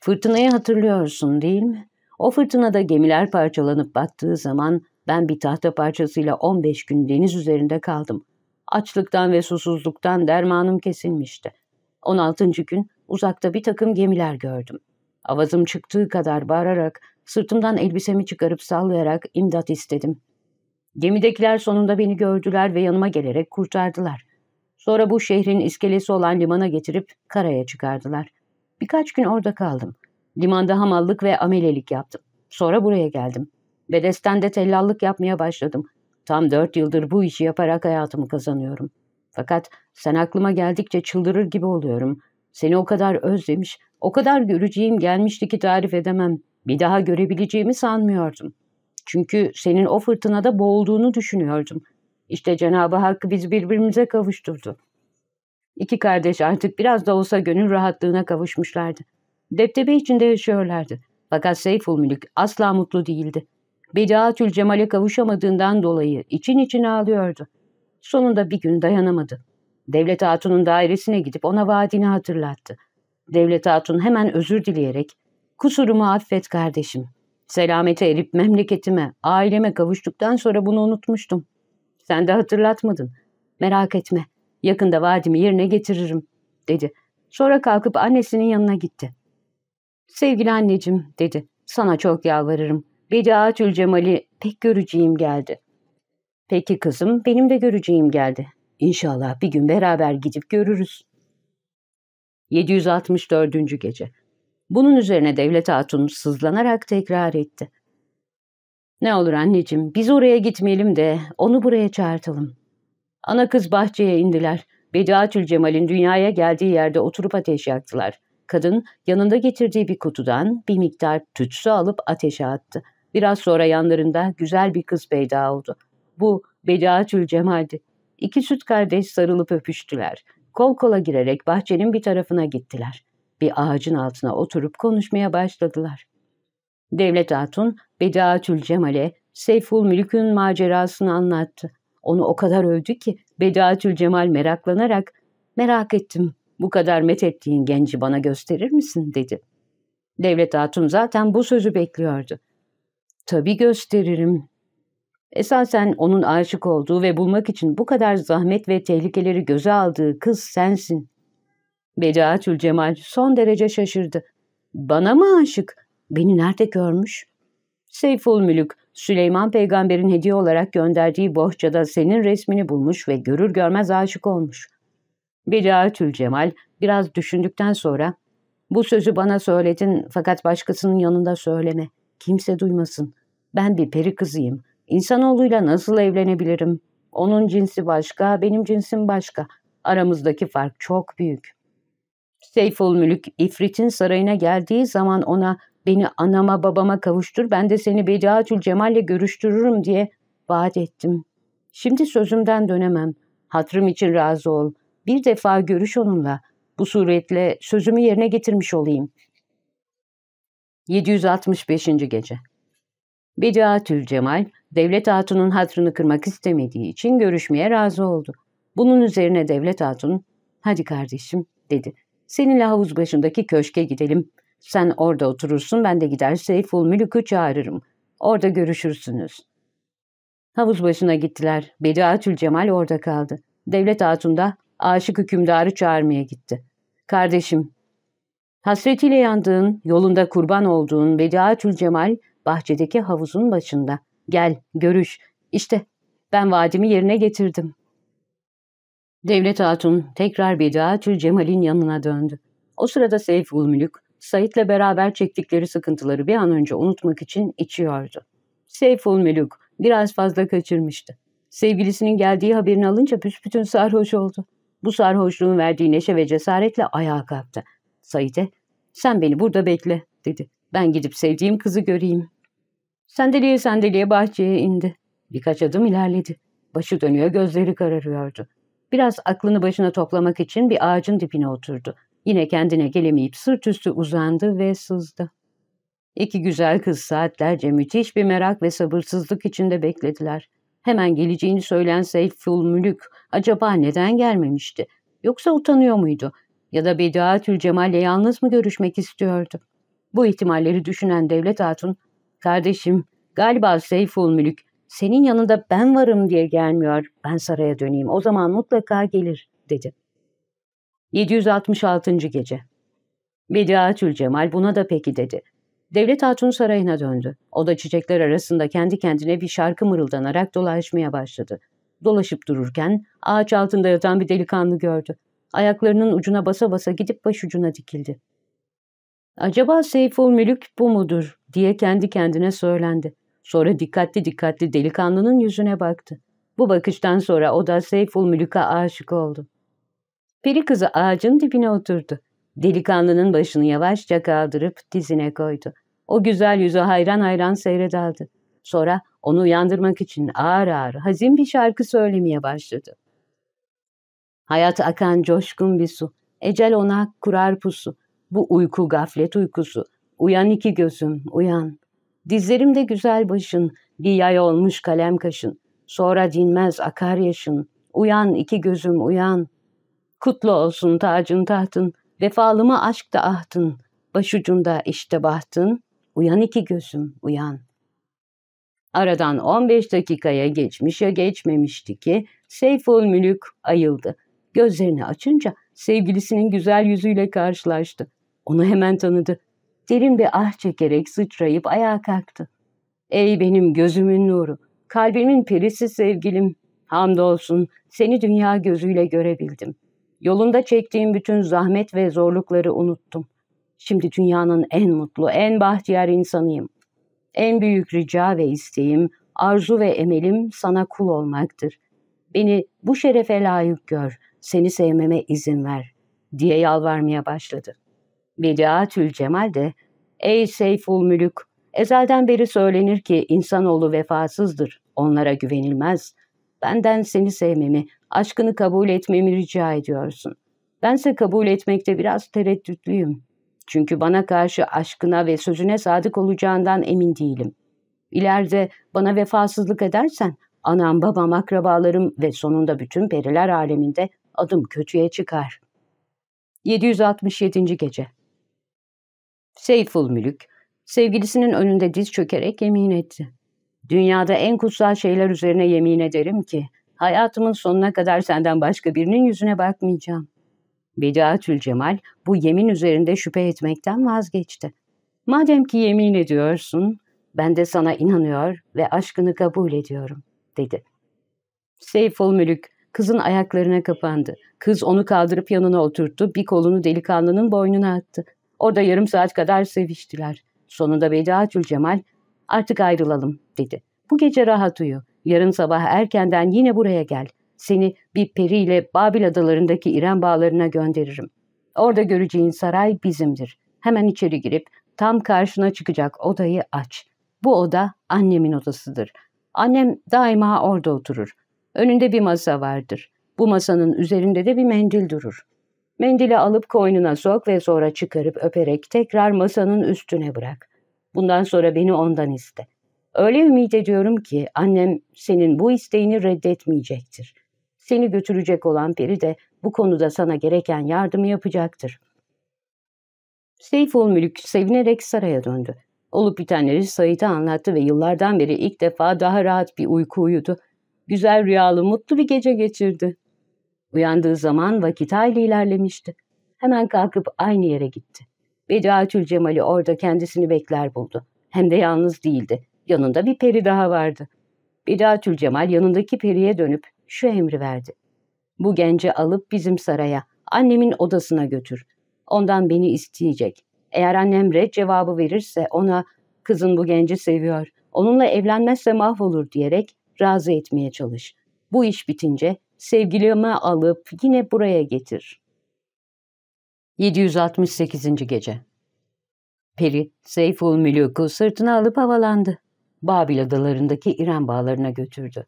fırtınayı hatırlıyorsun değil mi? O fırtınada gemiler parçalanıp battığı zaman ben bir tahta parçasıyla 15 gün deniz üzerinde kaldım. Açlıktan ve susuzluktan dermanım kesilmişti. 16. gün uzakta bir takım gemiler gördüm. Avazım çıktığı kadar bağırarak, sırtımdan elbisemi çıkarıp sallayarak imdat istedim. Gemidekiler sonunda beni gördüler ve yanıma gelerek kurtardılar. Sonra bu şehrin iskelesi olan limana getirip karaya çıkardılar. Birkaç gün orada kaldım. Limanda hamallık ve amelelik yaptım. Sonra buraya geldim. Bedestende tellallık yapmaya başladım. Tam dört yıldır bu işi yaparak hayatımı kazanıyorum. Fakat sen aklıma geldikçe çıldırır gibi oluyorum. Seni o kadar özlemiş, o kadar göreceğim gelmişti ki tarif edemem. Bir daha görebileceğimi sanmıyordum. Çünkü senin o fırtınada boğulduğunu düşünüyordum. İşte Cenab-ı Hakk'ı bizi birbirimize kavuşturdu. İki kardeş artık biraz da olsa gönül rahatlığına kavuşmuşlardı. Deptebe içinde yaşıyorlardı. Fakat mülük asla mutlu değildi. Bedaatül Cemal'e kavuşamadığından dolayı için için ağlıyordu. Sonunda bir gün dayanamadı. Devlet Hatun'un dairesine gidip ona vaadini hatırlattı. Devlet Hatun hemen özür dileyerek ''Kusurumu affet kardeşim. Selamete erip memleketime, aileme kavuştuktan sonra bunu unutmuştum. Sen de hatırlatmadın. Merak etme. Yakında vaadimi yerine getiririm.'' dedi. Sonra kalkıp annesinin yanına gitti. ''Sevgili anneciğim'' dedi. ''Sana çok yalvarırım. Bediaatül Cemal'i pek göreceğim geldi.'' Peki kızım, benim de göreceğim geldi. İnşallah bir gün beraber gidip görürüz. 764. gece. Bunun üzerine Devlet Hatun sızlanarak tekrar etti. Ne olur anneciğim biz oraya gitmeyelim de onu buraya çağırtalım. Ana kız bahçeye indiler. Bediatül Cemal'in dünyaya geldiği yerde oturup ateş yaktılar. Kadın yanında getirdiği bir kutudan bir miktar tütsü alıp ateşe attı. Biraz sonra yanlarında güzel bir kız peyda oldu. Bu Bediatül Cemal'di. İki süt kardeş sarılıp öpüştüler. Kol kola girerek bahçenin bir tarafına gittiler. Bir ağacın altına oturup konuşmaya başladılar. Devlet Hatun, Bedaatül Cemal'e Seyful Mülk'ün macerasını anlattı. Onu o kadar övdü ki Bedaatül Cemal meraklanarak ''Merak ettim, bu kadar met ettiğin genci bana gösterir misin?'' dedi. Devlet Hatun zaten bu sözü bekliyordu. ''Tabii gösteririm.'' Esasen onun aşık olduğu ve bulmak için bu kadar zahmet ve tehlikeleri göze aldığı kız sensin. Becaatül Cemal son derece şaşırdı. Bana mı aşık? Beni nerede görmüş? Seyful Mülük, Süleyman peygamberin hediye olarak gönderdiği bohçada senin resmini bulmuş ve görür görmez aşık olmuş. Becaatül Cemal biraz düşündükten sonra ''Bu sözü bana söyledin fakat başkasının yanında söyleme. Kimse duymasın. Ben bir peri kızıyım.'' İnsanoğluyla nasıl evlenebilirim? Onun cinsi başka, benim cinsim başka. Aramızdaki fark çok büyük. Seyful Mülük İfrit'in sarayına geldiği zaman ona beni anama babama kavuştur ben de seni Bediatül Cemal'le görüştürürüm diye vaat ettim. Şimdi sözümden dönemem. Hatırım için razı ol. Bir defa görüş onunla. Bu suretle sözümü yerine getirmiş olayım. 765. Gece Bediatül Cemal, Devlet Hatun'un hatrını kırmak istemediği için görüşmeye razı oldu. Bunun üzerine Devlet Hatun, hadi kardeşim dedi. Seninle havuz başındaki köşke gidelim. Sen orada oturursun, ben de gider Seyful Mülük'ü çağırırım. Orada görüşürsünüz. Havuz başına gittiler. Bediatül Cemal orada kaldı. Devlet Hatun da aşık hükümdarı çağırmaya gitti. Kardeşim, hasretiyle yandığın, yolunda kurban olduğun Bediatül Cemal, bahçedeki havuzun başında. Gel, görüş. İşte ben vaadimi yerine getirdim. Devlet Hatun tekrar Bedaatül Cemal'in yanına döndü. O sırada Seyful Mülük, Sait'le beraber çektikleri sıkıntıları bir an önce unutmak için içiyordu. Seyful Mülük biraz fazla kaçırmıştı. Sevgilisinin geldiği haberini alınca büsbütün sarhoş oldu. Bu sarhoşluğun verdiği neşe ve cesaretle ayağa kalktı. Sait'e, sen beni burada bekle, dedi. Ben gidip sevdiğim kızı göreyim. Sandalyeye sandalyeye bahçeye indi. Birkaç adım ilerledi. Başı dönüyor gözleri kararıyordu. Biraz aklını başına toplamak için bir ağacın dibine oturdu. Yine kendine gelemeyip sırt üstü uzandı ve sızdı. İki güzel kız saatlerce müthiş bir merak ve sabırsızlık içinde beklediler. Hemen geleceğini söylen Seyful Mülük acaba neden gelmemişti? Yoksa utanıyor muydu? Ya da Bediatül Cemal'le yalnız mı görüşmek istiyordu? Bu ihtimalleri düşünen Devlet Hatun Kardeşim galiba Seyful Mülük senin yanında ben varım diye gelmiyor. Ben saraya döneyim o zaman mutlaka gelir dedi. 766. Gece Bediatül Cemal buna da peki dedi. Devlet Hatun sarayına döndü. O da çiçekler arasında kendi kendine bir şarkı mırıldanarak dolaşmaya başladı. Dolaşıp dururken ağaç altında yatan bir delikanlı gördü. Ayaklarının ucuna basa basa gidip başucuna dikildi. Acaba Seyful Mülük bu mudur diye kendi kendine söylendi. Sonra dikkatli dikkatli delikanlının yüzüne baktı. Bu bakıştan sonra o da Seyful Mülük'e aşık oldu. Peri kızı ağacın dibine oturdu. Delikanlının başını yavaşça kaldırıp dizine koydu. O güzel yüzü hayran hayran seyredaldı. Sonra onu uyandırmak için ağır ağır hazin bir şarkı söylemeye başladı. Hayat akan coşkun bir su, ecel ona kurar pusu. Bu uyku gaflet uykusu, Uyan iki gözüm, uyan. Dizlerimde güzel başın, bir yay olmuş kalem kaşın. Sonra dinmez akar yaşın. Uyan iki gözüm, uyan. Kutlu olsun tacın tahtın, vefalıma aşk da ahtın. Başucunda işte bahtın, uyan iki gözüm, uyan. Aradan 15 dakikaya geçmiş ya geçmemişti ki Seyful Mülük ayıldı. Gözlerini açınca sevgilisinin güzel yüzüyle karşılaştı. Onu hemen tanıdı. Derin bir ah çekerek sıçrayıp ayağa kalktı. Ey benim gözümün nuru, kalbimin perisi sevgilim. Hamdolsun seni dünya gözüyle görebildim. Yolunda çektiğim bütün zahmet ve zorlukları unuttum. Şimdi dünyanın en mutlu, en bahtiyar insanıyım. En büyük rica ve isteğim, arzu ve emelim sana kul olmaktır. Beni bu şerefe layık gör, seni sevmeme izin ver diye yalvarmaya başladı. Bediatül Cemal de ''Ey Seyful Mülük, ezelden beri söylenir ki insanoğlu vefasızdır, onlara güvenilmez. Benden seni sevmemi, aşkını kabul etmemi rica ediyorsun. Bense kabul etmekte biraz tereddütlüyüm. Çünkü bana karşı aşkına ve sözüne sadık olacağından emin değilim. İleride bana vefasızlık edersen anam, babam, akrabalarım ve sonunda bütün periler aleminde adım kötüye çıkar. 767. Gece Seyful Mülük, sevgilisinin önünde diz çökerek yemin etti. Dünyada en kutsal şeyler üzerine yemin ederim ki, hayatımın sonuna kadar senden başka birinin yüzüne bakmayacağım. Bediatül Cemal bu yemin üzerinde şüphe etmekten vazgeçti. Madem ki yemin ediyorsun, ben de sana inanıyor ve aşkını kabul ediyorum, dedi. Seyful Mülük kızın ayaklarına kapandı. Kız onu kaldırıp yanına oturttu, bir kolunu delikanlının boynuna attı. Orada yarım saat kadar seviştiler. Sonunda Bediatül Cemal artık ayrılalım dedi. Bu gece rahat uyu. Yarın sabah erkenden yine buraya gel. Seni bir periyle Babil adalarındaki İrem bağlarına gönderirim. Orada göreceğin saray bizimdir. Hemen içeri girip tam karşına çıkacak odayı aç. Bu oda annemin odasıdır. Annem daima orada oturur. Önünde bir masa vardır. Bu masanın üzerinde de bir mendil durur. Mendili alıp koynuna sok ve sonra çıkarıp öperek tekrar masanın üstüne bırak. Bundan sonra beni ondan iste. Öyle ümit ediyorum ki annem senin bu isteğini reddetmeyecektir. Seni götürecek olan peri de bu konuda sana gereken yardımı yapacaktır. Seyful Mülük sevinerek saraya döndü. Olup bitenleri Said'e anlattı ve yıllardan beri ilk defa daha rahat bir uyku uyudu. Güzel rüyalı mutlu bir gece geçirdi. Uyandığı zaman vakit hayli ilerlemişti. Hemen kalkıp aynı yere gitti. Bediatül Cemal'i orada kendisini bekler buldu. Hem de yalnız değildi. Yanında bir peri daha vardı. Bediatül Cemal yanındaki periye dönüp şu emri verdi. Bu genci alıp bizim saraya, annemin odasına götür. Ondan beni isteyecek. Eğer annem red cevabı verirse ona kızın bu genci seviyor, onunla evlenmezse mahvolur diyerek razı etmeye çalış. Bu iş bitince Sevgilime alıp yine buraya getir. 768. Gece Peri, Seyful Mülük'ü sırtına alıp havalandı. Babil adalarındaki İran bağlarına götürdü.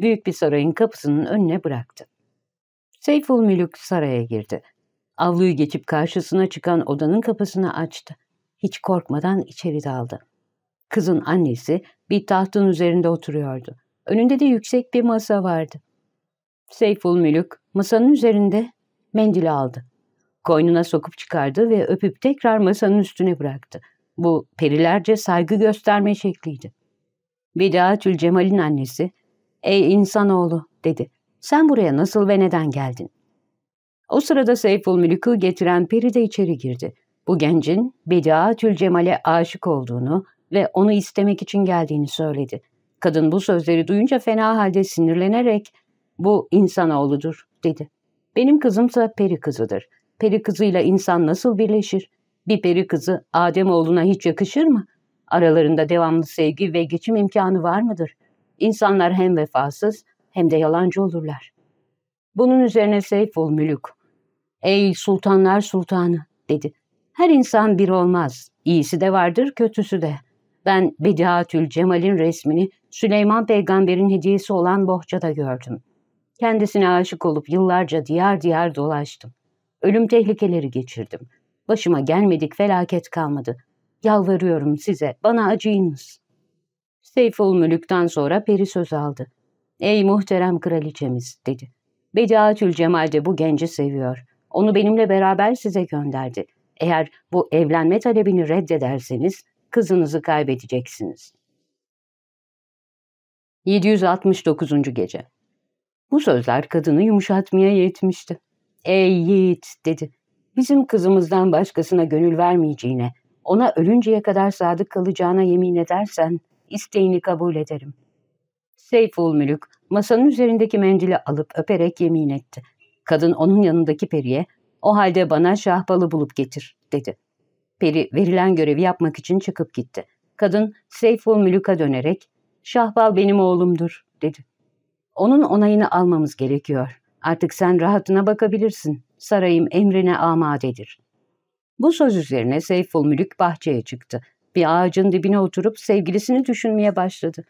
Büyük bir sarayın kapısının önüne bıraktı. Seyful Mülük saraya girdi. Avluyu geçip karşısına çıkan odanın kapısını açtı. Hiç korkmadan içeri daldı. Kızın annesi bir tahtın üzerinde oturuyordu. Önünde de yüksek bir masa vardı. Seyful Mülük masanın üzerinde mendili aldı. Koynuna sokup çıkardı ve öpüp tekrar masanın üstüne bıraktı. Bu perilerce saygı gösterme şekliydi. Bidaatül Cemal'in annesi, ''Ey insanoğlu'' dedi. ''Sen buraya nasıl ve neden geldin?'' O sırada Seyful Mülük'ü getiren peri de içeri girdi. Bu gencin Bidaatül Cemal'e aşık olduğunu ve onu istemek için geldiğini söyledi. Kadın bu sözleri duyunca fena halde sinirlenerek bu insanoğludur dedi. Benim kızımsa peri kızıdır. Peri kızıyla insan nasıl birleşir? Bir peri kızı Ademoğluna hiç yakışır mı? Aralarında devamlı sevgi ve geçim imkanı var mıdır? İnsanlar hem vefasız hem de yalancı olurlar. Bunun üzerine Seyful Mülük, ''Ey sultanlar sultanı'' dedi. ''Her insan bir olmaz. İyisi de vardır, kötüsü de. Ben Bediatül Cemal'in resmini Süleyman peygamberin hediyesi olan bohçada gördüm. Kendisine aşık olup yıllarca diyar diyar dolaştım. Ölüm tehlikeleri geçirdim. Başıma gelmedik felaket kalmadı. Yalvarıyorum size, bana acıyınız. Seyful Mülük'ten sonra peri söz aldı. Ey muhterem kraliçemiz, dedi. Bediatül Cemal de bu genci seviyor. Onu benimle beraber size gönderdi. Eğer bu evlenme talebini reddederseniz kızınızı kaybedeceksiniz. 769. Gece bu sözler kadını yumuşatmaya yetmişti. Ey yiğit dedi. Bizim kızımızdan başkasına gönül vermeyeceğine, ona ölünceye kadar sadık kalacağına yemin edersen isteğini kabul ederim. Seyful Mülük masanın üzerindeki mendili alıp öperek yemin etti. Kadın onun yanındaki periye o halde bana şahbalı bulup getir dedi. Peri verilen görevi yapmak için çıkıp gitti. Kadın Seyful Mülük'e dönerek şahbal benim oğlumdur dedi. Onun onayını almamız gerekiyor. Artık sen rahatına bakabilirsin. Sarayım emrine amadedir. Bu söz üzerine Seyful Mülük bahçeye çıktı. Bir ağacın dibine oturup sevgilisini düşünmeye başladı.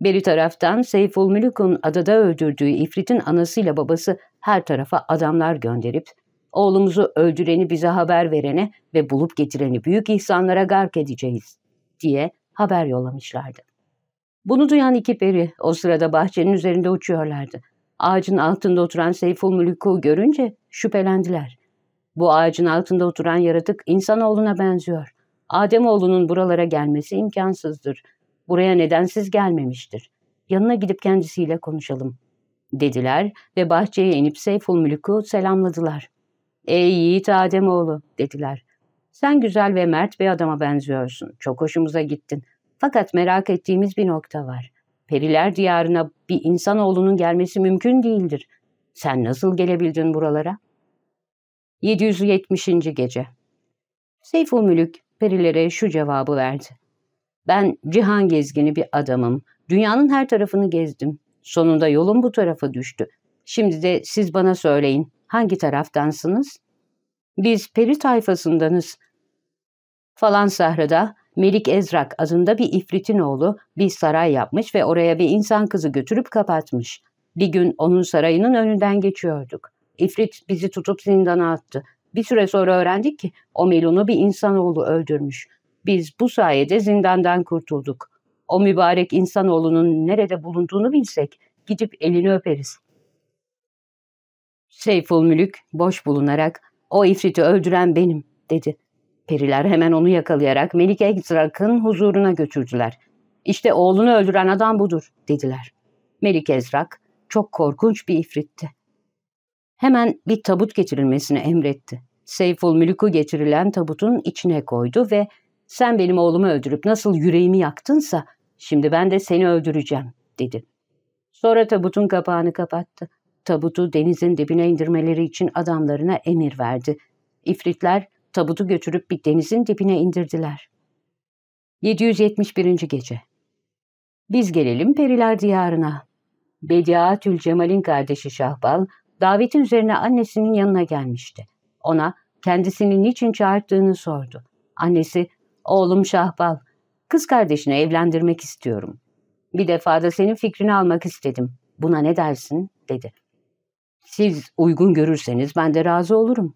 Beri taraftan Seyful Mülük'ün adada öldürdüğü ifritin anasıyla babası her tarafa adamlar gönderip oğlumuzu öldüreni bize haber verene ve bulup getireni büyük ihsanlara gark edeceğiz diye haber yollamışlardı. Bunu duyan iki peri o sırada bahçenin üzerinde uçuyorlardı. Ağacın altında oturan Seyful Mülük'ü görünce şüphelendiler. Bu ağacın altında oturan yaratık insanoğluna benziyor. Ademoğlunun buralara gelmesi imkansızdır. Buraya nedensiz gelmemiştir. Yanına gidip kendisiyle konuşalım, dediler ve bahçeye inip Seyful Mülük'ü selamladılar. Ey yiğit Ademoğlu, dediler. Sen güzel ve mert bir adama benziyorsun. Çok hoşumuza gittin.'' Fakat merak ettiğimiz bir nokta var. Periler diyarına bir insanoğlunun gelmesi mümkün değildir. Sen nasıl gelebildin buralara? 770. Gece Seyfo Mülük perilere şu cevabı verdi. Ben cihan gezgini bir adamım. Dünyanın her tarafını gezdim. Sonunda yolum bu tarafa düştü. Şimdi de siz bana söyleyin hangi taraftansınız? Biz peri tayfasındanız. Falan sahrada Melik Ezrak adında bir ifritin oğlu bir saray yapmış ve oraya bir insan kızı götürüp kapatmış. Bir gün onun sarayının önünden geçiyorduk. İfrit bizi tutup zindana attı. Bir süre sonra öğrendik ki o Melun'u bir insanoğlu öldürmüş. Biz bu sayede zindandan kurtulduk. O mübarek insanoğlunun nerede bulunduğunu bilsek gidip elini öperiz. Seyful Mülük boş bulunarak o ifriti öldüren benim dedi. Periler hemen onu yakalayarak Melike Ezrak'ın huzuruna götürdüler. İşte oğlunu öldüren adam budur dediler. Melike Ezrak çok korkunç bir ifritti. Hemen bir tabut getirilmesini emretti. Seyful Mülük'ü getirilen tabutun içine koydu ve sen benim oğlumu öldürüp nasıl yüreğimi yaktınsa şimdi ben de seni öldüreceğim dedi. Sonra tabutun kapağını kapattı. Tabutu denizin dibine indirmeleri için adamlarına emir verdi. İfritler tabutu götürüp bir denizin dibine indirdiler. 771. Gece Biz gelelim periler diyarına. Bediaatül Cemal'in kardeşi Şahbal, davetin üzerine annesinin yanına gelmişti. Ona kendisini niçin çağırttığını sordu. Annesi, oğlum Şahbal, kız kardeşini evlendirmek istiyorum. Bir defa da senin fikrini almak istedim. Buna ne dersin? dedi. Siz uygun görürseniz ben de razı olurum.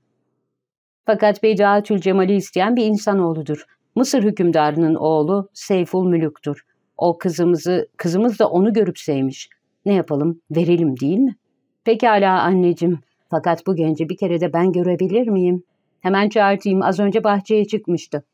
Fakat Bediaatül Cemal'i isteyen bir insanoğludur. Mısır hükümdarının oğlu Seyful Mülük'tür. O kızımızı, kızımız da onu görüp sevmiş. Ne yapalım, verelim değil mi? Pekala anneciğim, fakat bu genci bir kere de ben görebilir miyim? Hemen çağırtayım, az önce bahçeye çıkmıştı.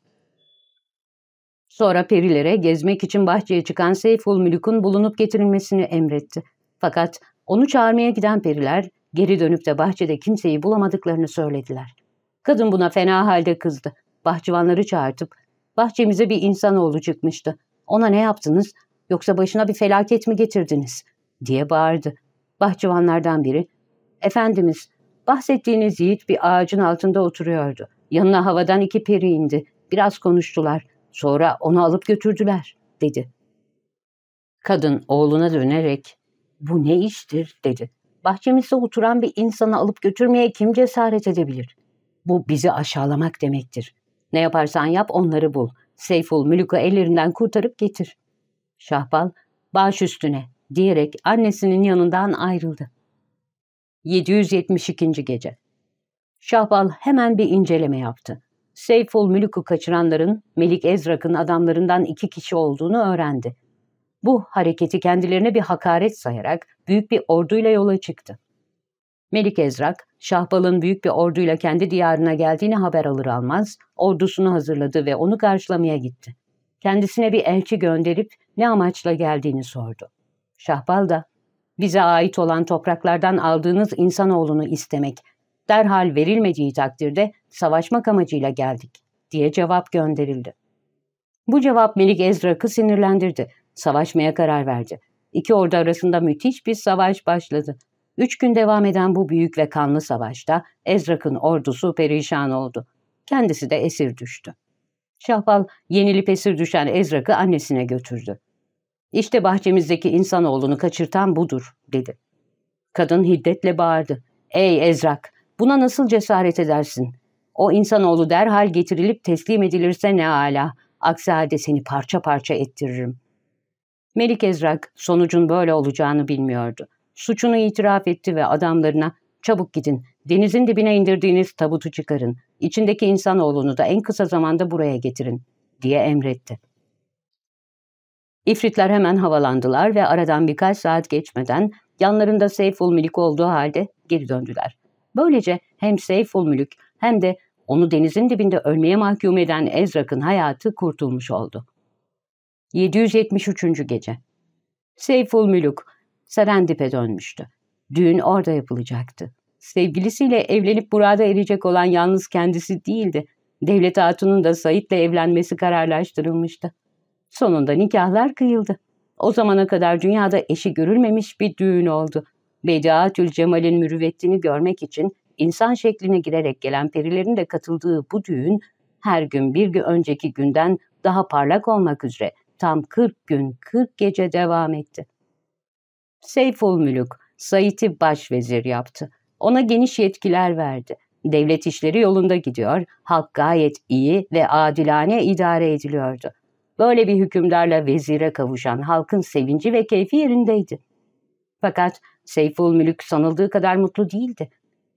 Sonra perilere gezmek için bahçeye çıkan Seyful Mülük'ün bulunup getirilmesini emretti. Fakat onu çağırmaya giden periler geri dönüp de bahçede kimseyi bulamadıklarını söylediler. Kadın buna fena halde kızdı. Bahçıvanları çağırtıp bahçemize bir insanoğlu çıkmıştı. Ona ne yaptınız yoksa başına bir felaket mi getirdiniz diye bağırdı. Bahçıvanlardan biri Efendimiz bahsettiğiniz yiğit bir ağacın altında oturuyordu. Yanına havadan iki peri indi. Biraz konuştular. Sonra onu alıp götürdüler dedi. Kadın oğluna dönerek bu ne iştir dedi. Bahçemizde oturan bir insanı alıp götürmeye kim cesaret edebilir? Bu bizi aşağılamak demektir. Ne yaparsan yap onları bul. Seyful Mülük'ü ellerinden kurtarıp getir. Şahbal baş üstüne diyerek annesinin yanından ayrıldı. 772. Gece Şahbal hemen bir inceleme yaptı. Seyful Mülük'ü kaçıranların Melik Ezrak'ın adamlarından iki kişi olduğunu öğrendi. Bu hareketi kendilerine bir hakaret sayarak büyük bir orduyla yola çıktı. Melik Ezrak, Şahbal'ın büyük bir orduyla kendi diyarına geldiğini haber alır almaz ordusunu hazırladı ve onu karşılamaya gitti. Kendisine bir elçi gönderip ne amaçla geldiğini sordu. Şahbal da bize ait olan topraklardan aldığınız insanoğlunu istemek, derhal verilmediği takdirde savaşmak amacıyla geldik diye cevap gönderildi. Bu cevap Melik Ezrak'ı sinirlendirdi. Savaşmaya karar verdi. İki ordu arasında müthiş bir savaş başladı. Üç gün devam eden bu büyük ve kanlı savaşta Ezrak'ın ordusu perişan oldu. Kendisi de esir düştü. Şahbal yenilip esir düşen Ezrak'ı annesine götürdü. İşte bahçemizdeki insanoğlunu kaçırtan budur, dedi. Kadın hiddetle bağırdı. Ey Ezrak, buna nasıl cesaret edersin? O insanoğlu derhal getirilip teslim edilirse ne âlâ. Aksi halde seni parça parça ettiririm. Melik Ezrak sonucun böyle olacağını bilmiyordu suçunu itiraf etti ve adamlarına çabuk gidin, denizin dibine indirdiğiniz tabutu çıkarın, içindeki insanoğlunu da en kısa zamanda buraya getirin diye emretti. İfritler hemen havalandılar ve aradan birkaç saat geçmeden yanlarında Seyful Mülük olduğu halde geri döndüler. Böylece hem Seyful Mülük hem de onu denizin dibinde ölmeye mahkum eden Ezrak'ın hayatı kurtulmuş oldu. 773. Gece Seyful Mülük Serendip'e dönmüştü. Düğün orada yapılacaktı. Sevgilisiyle evlenip burada erecek olan yalnız kendisi değildi. Devlet Hatun'un da Sait'le evlenmesi kararlaştırılmıştı. Sonunda nikahlar kıyıldı. O zamana kadar dünyada eşi görülmemiş bir düğün oldu. Bediatül Cemal'in mürüvvetini görmek için insan şekline girerek gelen perilerin de katıldığı bu düğün her gün bir gün önceki günden daha parlak olmak üzere tam 40 gün 40 gece devam etti. Seyful Mülük, Said'i başvezir yaptı. Ona geniş yetkiler verdi. Devlet işleri yolunda gidiyor, halk gayet iyi ve adilane idare ediliyordu. Böyle bir hükümdarla vezire kavuşan halkın sevinci ve keyfi yerindeydi. Fakat Seyful Mülük sanıldığı kadar mutlu değildi.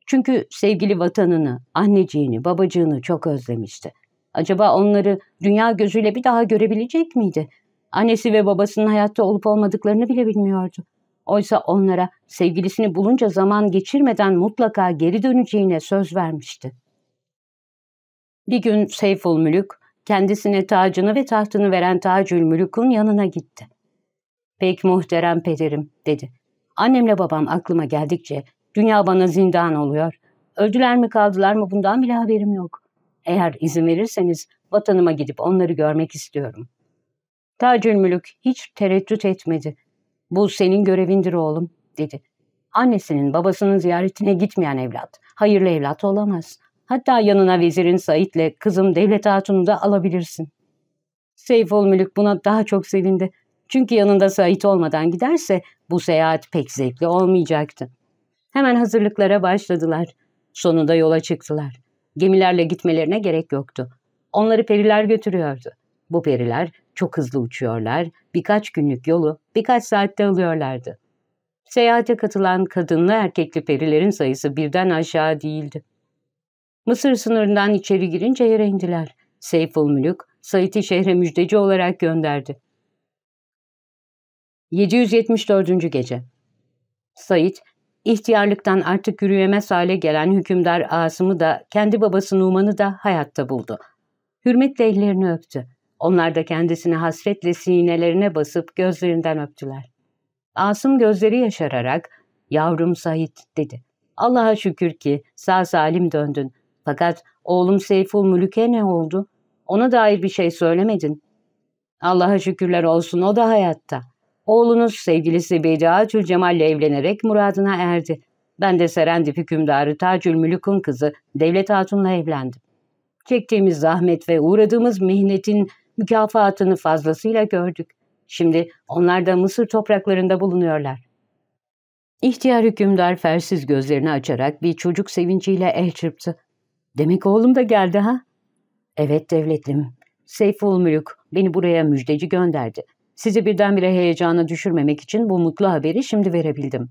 Çünkü sevgili vatanını, anneciğini, babacığını çok özlemişti. Acaba onları dünya gözüyle bir daha görebilecek miydi? Annesi ve babasının hayatta olup olmadıklarını bile bilmiyordu. Oysa onlara sevgilisini bulunca zaman geçirmeden mutlaka geri döneceğine söz vermişti. Bir gün Seyful Mülük kendisine tacını ve tahtını veren Tacül Mülük'ün yanına gitti. Pek muhterem pederim dedi. Annemle babam aklıma geldikçe dünya bana zindan oluyor. Öldüler mi kaldılar mı bundan bile haberim yok. Eğer izin verirseniz vatanıma gidip onları görmek istiyorum. Tacül Mülük hiç tereddüt etmedi bu senin görevindir oğlum dedi. Annesinin babasının ziyaretine gitmeyen evlat, hayırlı evlat olamaz. Hatta yanına vezirin Said'le kızım Devlet Hatun'u da alabilirsin. Seyfol Mülük buna daha çok sevindi. Çünkü yanında Said olmadan giderse bu seyahat pek zevkli olmayacaktı. Hemen hazırlıklara başladılar. Sonunda yola çıktılar. Gemilerle gitmelerine gerek yoktu. Onları periler götürüyordu. Bu periler çok hızlı uçuyorlar, birkaç günlük yolu birkaç saatte alıyorlardı. Seyahate katılan kadınlı erkekli perilerin sayısı birden aşağı değildi. Mısır sınırından içeri girince yere indiler. Seyful Mülük, Said'i şehre müjdeci olarak gönderdi. 774. Gece Said, ihtiyarlıktan artık yürüyemez hale gelen hükümdar Asım'ı da kendi babası Numan'ı da hayatta buldu. Hürmetle ellerini öptü. Onlar da kendisini hasretle sinelerine basıp gözlerinden öptüler. Asım gözleri yaşararak ''Yavrum Sait'' dedi. ''Allah'a şükür ki sağ salim döndün. Fakat oğlum Seyful Mülük'e ne oldu? Ona dair bir şey söylemedin.'' ''Allah'a şükürler olsun o da hayatta. Oğlunuz sevgilisi Bediaatül Cemal'le evlenerek muradına erdi. Ben de Serendip hükümdarı Tacül Mülük'ün kızı Devlet Hatun'la evlendim. Çektiğimiz zahmet ve uğradığımız mihnetin mükafatını fazlasıyla gördük. Şimdi onlar da Mısır topraklarında bulunuyorlar. İhtiyar hükümdar fersiz gözlerini açarak bir çocuk sevinciyle el çırptı. Demek oğlum da geldi ha? Evet devletlim. Seyful Mülük beni buraya müjdeci gönderdi. Sizi birdenbire heyecana düşürmemek için bu mutlu haberi şimdi verebildim.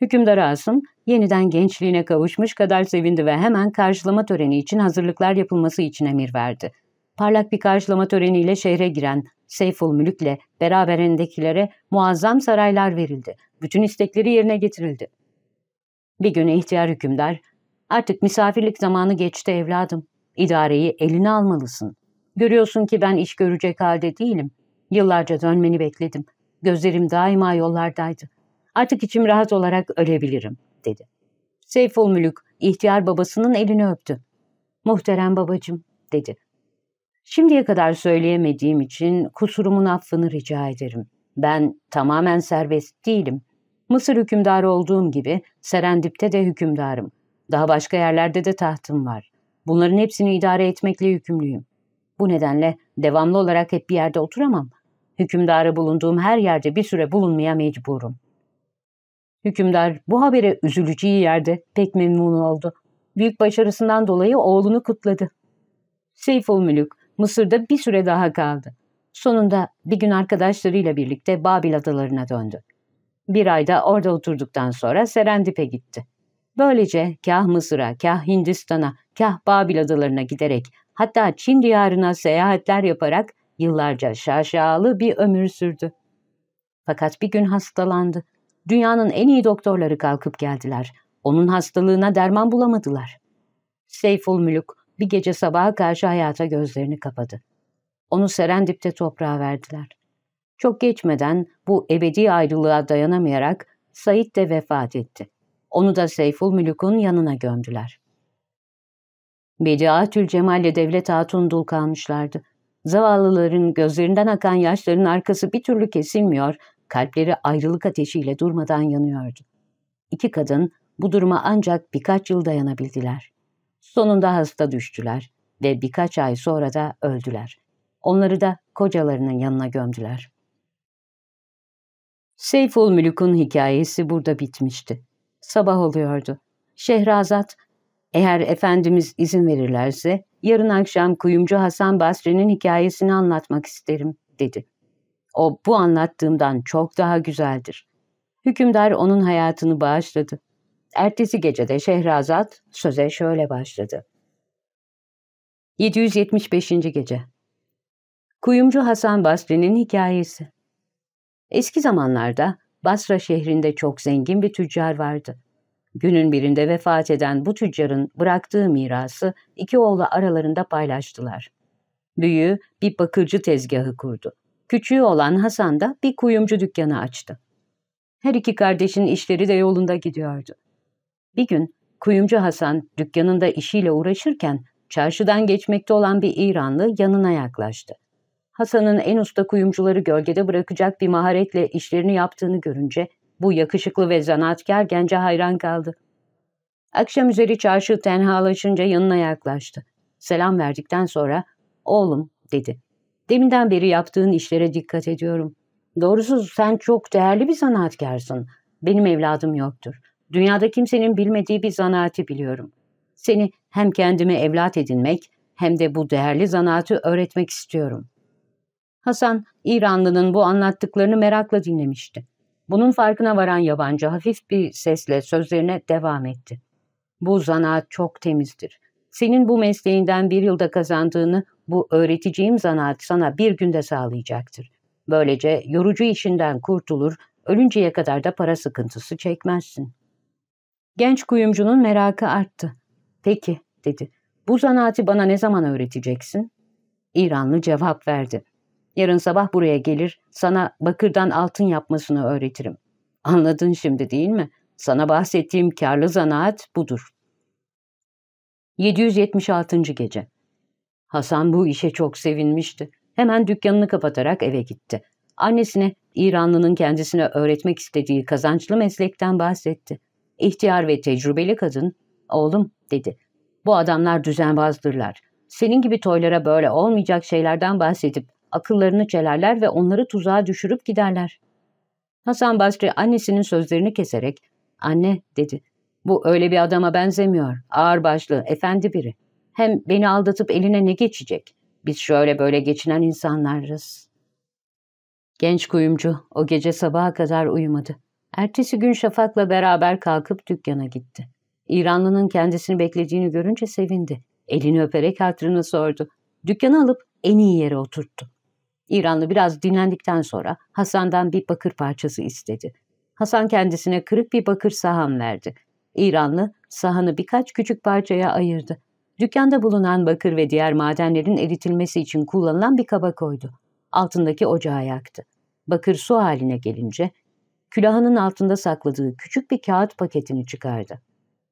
Hükümdar Asım yeniden gençliğine kavuşmuş kadar sevindi ve hemen karşılama töreni için hazırlıklar yapılması için emir verdi parlak bir karşılama töreniyle şehre giren Seyful Mülük'le beraberindekilere muazzam saraylar verildi. Bütün istekleri yerine getirildi. Bir güne ihtiyar hükümdar, artık misafirlik zamanı geçti evladım. İdareyi eline almalısın. Görüyorsun ki ben iş görecek halde değilim. Yıllarca dönmeni bekledim. Gözlerim daima yollardaydı. Artık içim rahat olarak ölebilirim, dedi. Seyful Mülük, ihtiyar babasının elini öptü. Muhterem babacım, dedi. Şimdiye kadar söyleyemediğim için kusurumun affını rica ederim. Ben tamamen serbest değilim. Mısır hükümdarı olduğum gibi Serendip'te de hükümdarım. Daha başka yerlerde de tahtım var. Bunların hepsini idare etmekle yükümlüyüm. Bu nedenle devamlı olarak hep bir yerde oturamam. Hükümdarı bulunduğum her yerde bir süre bulunmaya mecburum. Hükümdar bu habere üzüleceği yerde pek memnun oldu. Büyük başarısından dolayı oğlunu kutladı. Seyful Mülük Mısır'da bir süre daha kaldı. Sonunda bir gün arkadaşlarıyla birlikte Babil adalarına döndü. Bir ayda orada oturduktan sonra Serendip'e gitti. Böylece kah Mısır'a, kah Hindistan'a, kah Babil adalarına giderek hatta Çin diyarına seyahatler yaparak yıllarca şaşalı bir ömür sürdü. Fakat bir gün hastalandı. Dünyanın en iyi doktorları kalkıp geldiler. Onun hastalığına derman bulamadılar. Seyful Mülük bir gece sabaha karşı hayata gözlerini kapadı. Onu Serendip'te toprağa verdiler. Çok geçmeden bu ebedi ayrılığa dayanamayarak Said de vefat etti. Onu da Seyful Mülük'ün yanına gömdüler. Bediatül Cemal ile Devlet Hatun dul kalmışlardı. Zavallıların gözlerinden akan yaşların arkası bir türlü kesilmiyor, kalpleri ayrılık ateşiyle durmadan yanıyordu. İki kadın bu duruma ancak birkaç yıl dayanabildiler. Sonunda hasta düştüler ve birkaç ay sonra da öldüler. Onları da kocalarının yanına gömdüler. Seyful Mülük'ün hikayesi burada bitmişti. Sabah oluyordu. Şehrazat, eğer Efendimiz izin verirlerse yarın akşam kuyumcu Hasan Basri'nin hikayesini anlatmak isterim, dedi. O bu anlattığımdan çok daha güzeldir. Hükümdar onun hayatını bağışladı. Ertesi gecede Şehrazat söze şöyle başladı. 775. Gece Kuyumcu Hasan Basri'nin hikayesi Eski zamanlarda Basra şehrinde çok zengin bir tüccar vardı. Günün birinde vefat eden bu tüccarın bıraktığı mirası iki oğlu aralarında paylaştılar. Büyüğü bir bakırcı tezgahı kurdu. Küçüğü olan Hasan da bir kuyumcu dükkanı açtı. Her iki kardeşin işleri de yolunda gidiyordu. Bir gün kuyumcu Hasan dükkanında işiyle uğraşırken çarşıdan geçmekte olan bir İranlı yanına yaklaştı. Hasan'ın en usta kuyumcuları gölgede bırakacak bir maharetle işlerini yaptığını görünce bu yakışıklı ve zanaatkar gence hayran kaldı. Akşam üzeri çarşı tenhalaşınca yanına yaklaştı. Selam verdikten sonra ''Oğlum'' dedi. ''Deminden beri yaptığın işlere dikkat ediyorum. Doğrusu sen çok değerli bir zanaatkarsın. Benim evladım yoktur. Dünyada kimsenin bilmediği bir zanaati biliyorum. Seni hem kendime evlat edinmek hem de bu değerli zanaatı öğretmek istiyorum. Hasan, İranlı'nın bu anlattıklarını merakla dinlemişti. Bunun farkına varan yabancı hafif bir sesle sözlerine devam etti. Bu zanaat çok temizdir. Senin bu mesleğinden bir yılda kazandığını bu öğreteceğim zanaat sana bir günde sağlayacaktır. Böylece yorucu işinden kurtulur, ölünceye kadar da para sıkıntısı çekmezsin. Genç kuyumcunun merakı arttı. Peki dedi. Bu zanaati bana ne zaman öğreteceksin? İranlı cevap verdi. Yarın sabah buraya gelir, sana bakırdan altın yapmasını öğretirim. Anladın şimdi değil mi? Sana bahsettiğim karlı zanaat budur. 776. Gece Hasan bu işe çok sevinmişti. Hemen dükkanını kapatarak eve gitti. Annesine İranlının kendisine öğretmek istediği kazançlı meslekten bahsetti. İhtiyar ve tecrübeli kadın, ''Oğlum'' dedi, ''bu adamlar düzenbazdırlar. Senin gibi toylara böyle olmayacak şeylerden bahsedip akıllarını çelerler ve onları tuzağa düşürüp giderler.'' Hasan Basri annesinin sözlerini keserek, ''Anne'' dedi, ''bu öyle bir adama benzemiyor, ağırbaşlı, efendi biri. Hem beni aldatıp eline ne geçecek? Biz şöyle böyle geçinen insanlarız.'' Genç kuyumcu o gece sabaha kadar uyumadı. Ertesi gün Şafak'la beraber kalkıp dükkana gitti. İranlının kendisini beklediğini görünce sevindi. Elini öperek hatırını sordu. Dükkanı alıp en iyi yere oturttu. İranlı biraz dinlendikten sonra Hasan'dan bir bakır parçası istedi. Hasan kendisine kırık bir bakır sahan verdi. İranlı sahanı birkaç küçük parçaya ayırdı. Dükkanda bulunan bakır ve diğer madenlerin eritilmesi için kullanılan bir kaba koydu. Altındaki ocağı yaktı. Bakır su haline gelince külahının altında sakladığı küçük bir kağıt paketini çıkardı.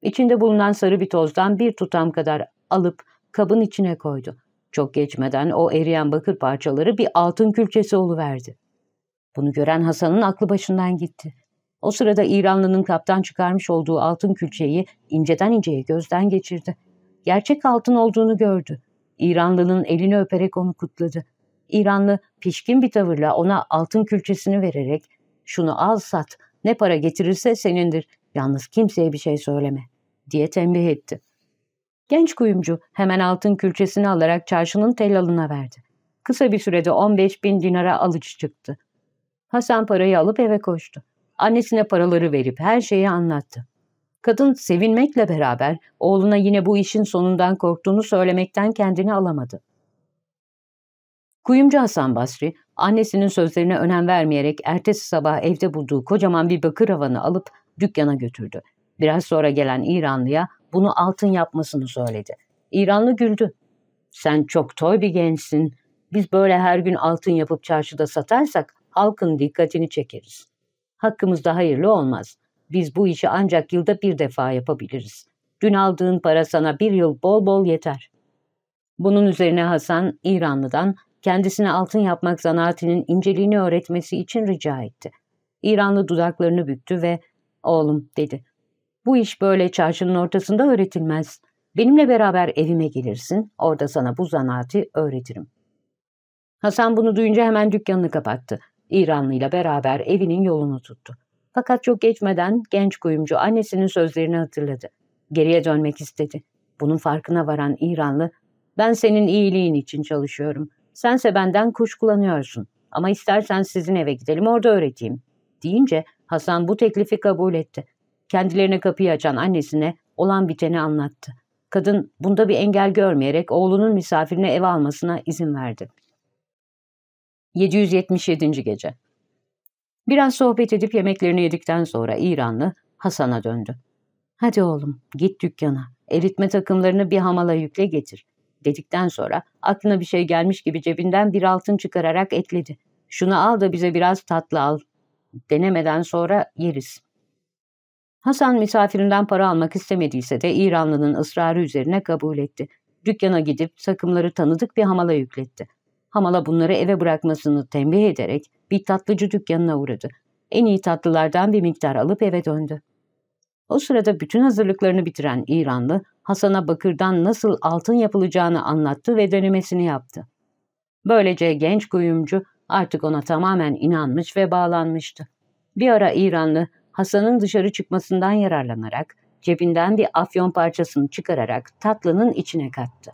İçinde bulunan sarı bir tozdan bir tutam kadar alıp kabın içine koydu. Çok geçmeden o eriyen bakır parçaları bir altın külçesi oluverdi. Bunu gören Hasan'ın aklı başından gitti. O sırada İranlının kaptan çıkarmış olduğu altın külçeyi inceden inceye gözden geçirdi. Gerçek altın olduğunu gördü. İranlının elini öperek onu kutladı. İranlı pişkin bir tavırla ona altın külçesini vererek şunu al sat, ne para getirirse senindir, yalnız kimseye bir şey söyleme, diye tembih etti. Genç kuyumcu hemen altın külçesini alarak çarşının tellalına verdi. Kısa bir sürede 15 bin dinara alıcı çıktı. Hasan parayı alıp eve koştu. Annesine paraları verip her şeyi anlattı. Kadın sevinmekle beraber oğluna yine bu işin sonundan korktuğunu söylemekten kendini alamadı. Kuyumcu Hasan Basri Annesinin sözlerine önem vermeyerek ertesi sabah evde bulduğu kocaman bir bakır havanı alıp dükkana götürdü. Biraz sonra gelen İranlıya bunu altın yapmasını söyledi. İranlı güldü. Sen çok toy bir gençsin. Biz böyle her gün altın yapıp çarşıda satarsak halkın dikkatini çekeriz. Hakkımızda hayırlı olmaz. Biz bu işi ancak yılda bir defa yapabiliriz. Dün aldığın para sana bir yıl bol bol yeter. Bunun üzerine Hasan İranlı'dan kendisine altın yapmak zanaatinin inceliğini öğretmesi için rica etti. İranlı dudaklarını büktü ve ''Oğlum'' dedi. ''Bu iş böyle çarşının ortasında öğretilmez. Benimle beraber evime gelirsin, orada sana bu zanaati öğretirim.'' Hasan bunu duyunca hemen dükkanını kapattı. İranlıyla beraber evinin yolunu tuttu. Fakat çok geçmeden genç kuyumcu annesinin sözlerini hatırladı. Geriye dönmek istedi. Bunun farkına varan İranlı, ''Ben senin iyiliğin için çalışıyorum.'' Sense benden kuşkulanıyorsun ama istersen sizin eve gidelim orada öğreteyim. Deyince Hasan bu teklifi kabul etti. Kendilerine kapıyı açan annesine olan biteni anlattı. Kadın bunda bir engel görmeyerek oğlunun misafirine ev almasına izin verdi. 777. Gece Biraz sohbet edip yemeklerini yedikten sonra İranlı Hasan'a döndü. Hadi oğlum git dükkana. Eritme takımlarını bir hamala yükle getir dedikten sonra aklına bir şey gelmiş gibi cebinden bir altın çıkararak ekledi. Şunu al da bize biraz tatlı al. Denemeden sonra yeriz. Hasan misafirinden para almak istemediyse de İranlı'nın ısrarı üzerine kabul etti. Dükkana gidip sakımları tanıdık bir hamala yükletti. Hamala bunları eve bırakmasını tembih ederek bir tatlıcı dükkanına uğradı. En iyi tatlılardan bir miktar alıp eve döndü. O sırada bütün hazırlıklarını bitiren İranlı Hasan'a bakırdan nasıl altın yapılacağını anlattı ve dönemesini yaptı. Böylece genç kuyumcu artık ona tamamen inanmış ve bağlanmıştı. Bir ara İranlı Hasan'ın dışarı çıkmasından yararlanarak cebinden bir afyon parçasını çıkararak tatlının içine kattı.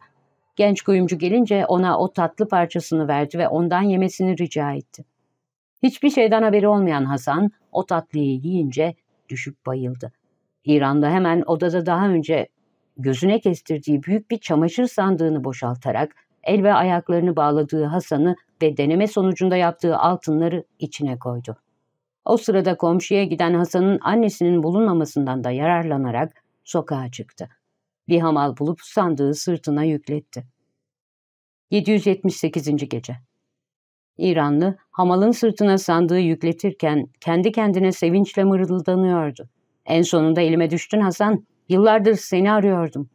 Genç kuyumcu gelince ona o tatlı parçasını verdi ve ondan yemesini rica etti. Hiçbir şeyden haberi olmayan Hasan o tatlıyı yiyince düşüp bayıldı İran'da hemen odada daha önce gözüne kestirdiği büyük bir çamaşır sandığını boşaltarak el ve ayaklarını bağladığı Hasan'ı ve deneme sonucunda yaptığı altınları içine koydu. O sırada komşuya giden Hasan'ın annesinin bulunmamasından da yararlanarak sokağa çıktı. Bir hamal bulup sandığı sırtına yükletti. 778. Gece İranlı hamalın sırtına sandığı yükletirken kendi kendine sevinçle mırıldanıyordu. En sonunda elime düştün Hasan. Yıllardır seni arıyordum.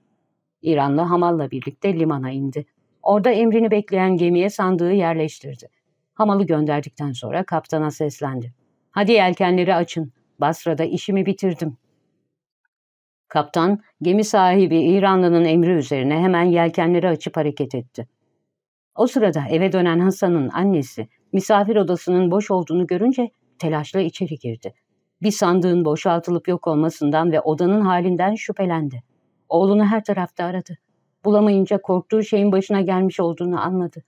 İranlı Hamal'la birlikte limana indi. Orada emrini bekleyen gemiye sandığı yerleştirdi. Hamal'ı gönderdikten sonra kaptana seslendi. Hadi yelkenleri açın. Basra'da işimi bitirdim. Kaptan, gemi sahibi İranlı'nın emri üzerine hemen yelkenleri açıp hareket etti. O sırada eve dönen Hasan'ın annesi misafir odasının boş olduğunu görünce telaşla içeri girdi bir sandığın boşaltılıp yok olmasından ve odanın halinden şüphelendi. Oğlunu her tarafta aradı. Bulamayınca korktuğu şeyin başına gelmiş olduğunu anladı.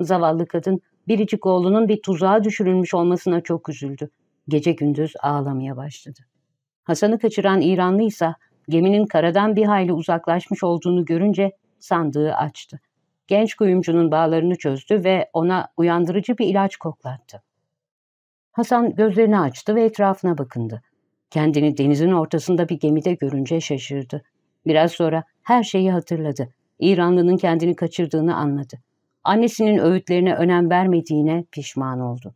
Zavallı kadın biricik oğlunun bir tuzağa düşürülmüş olmasına çok üzüldü. Gece gündüz ağlamaya başladı. Hasan'ı kaçıran İranlı ise geminin karadan bir hayli uzaklaşmış olduğunu görünce sandığı açtı. Genç kuyumcunun bağlarını çözdü ve ona uyandırıcı bir ilaç koklattı. Hasan gözlerini açtı ve etrafına bakındı. Kendini denizin ortasında bir gemide görünce şaşırdı. Biraz sonra her şeyi hatırladı. İranlının kendini kaçırdığını anladı. Annesinin öğütlerine önem vermediğine pişman oldu.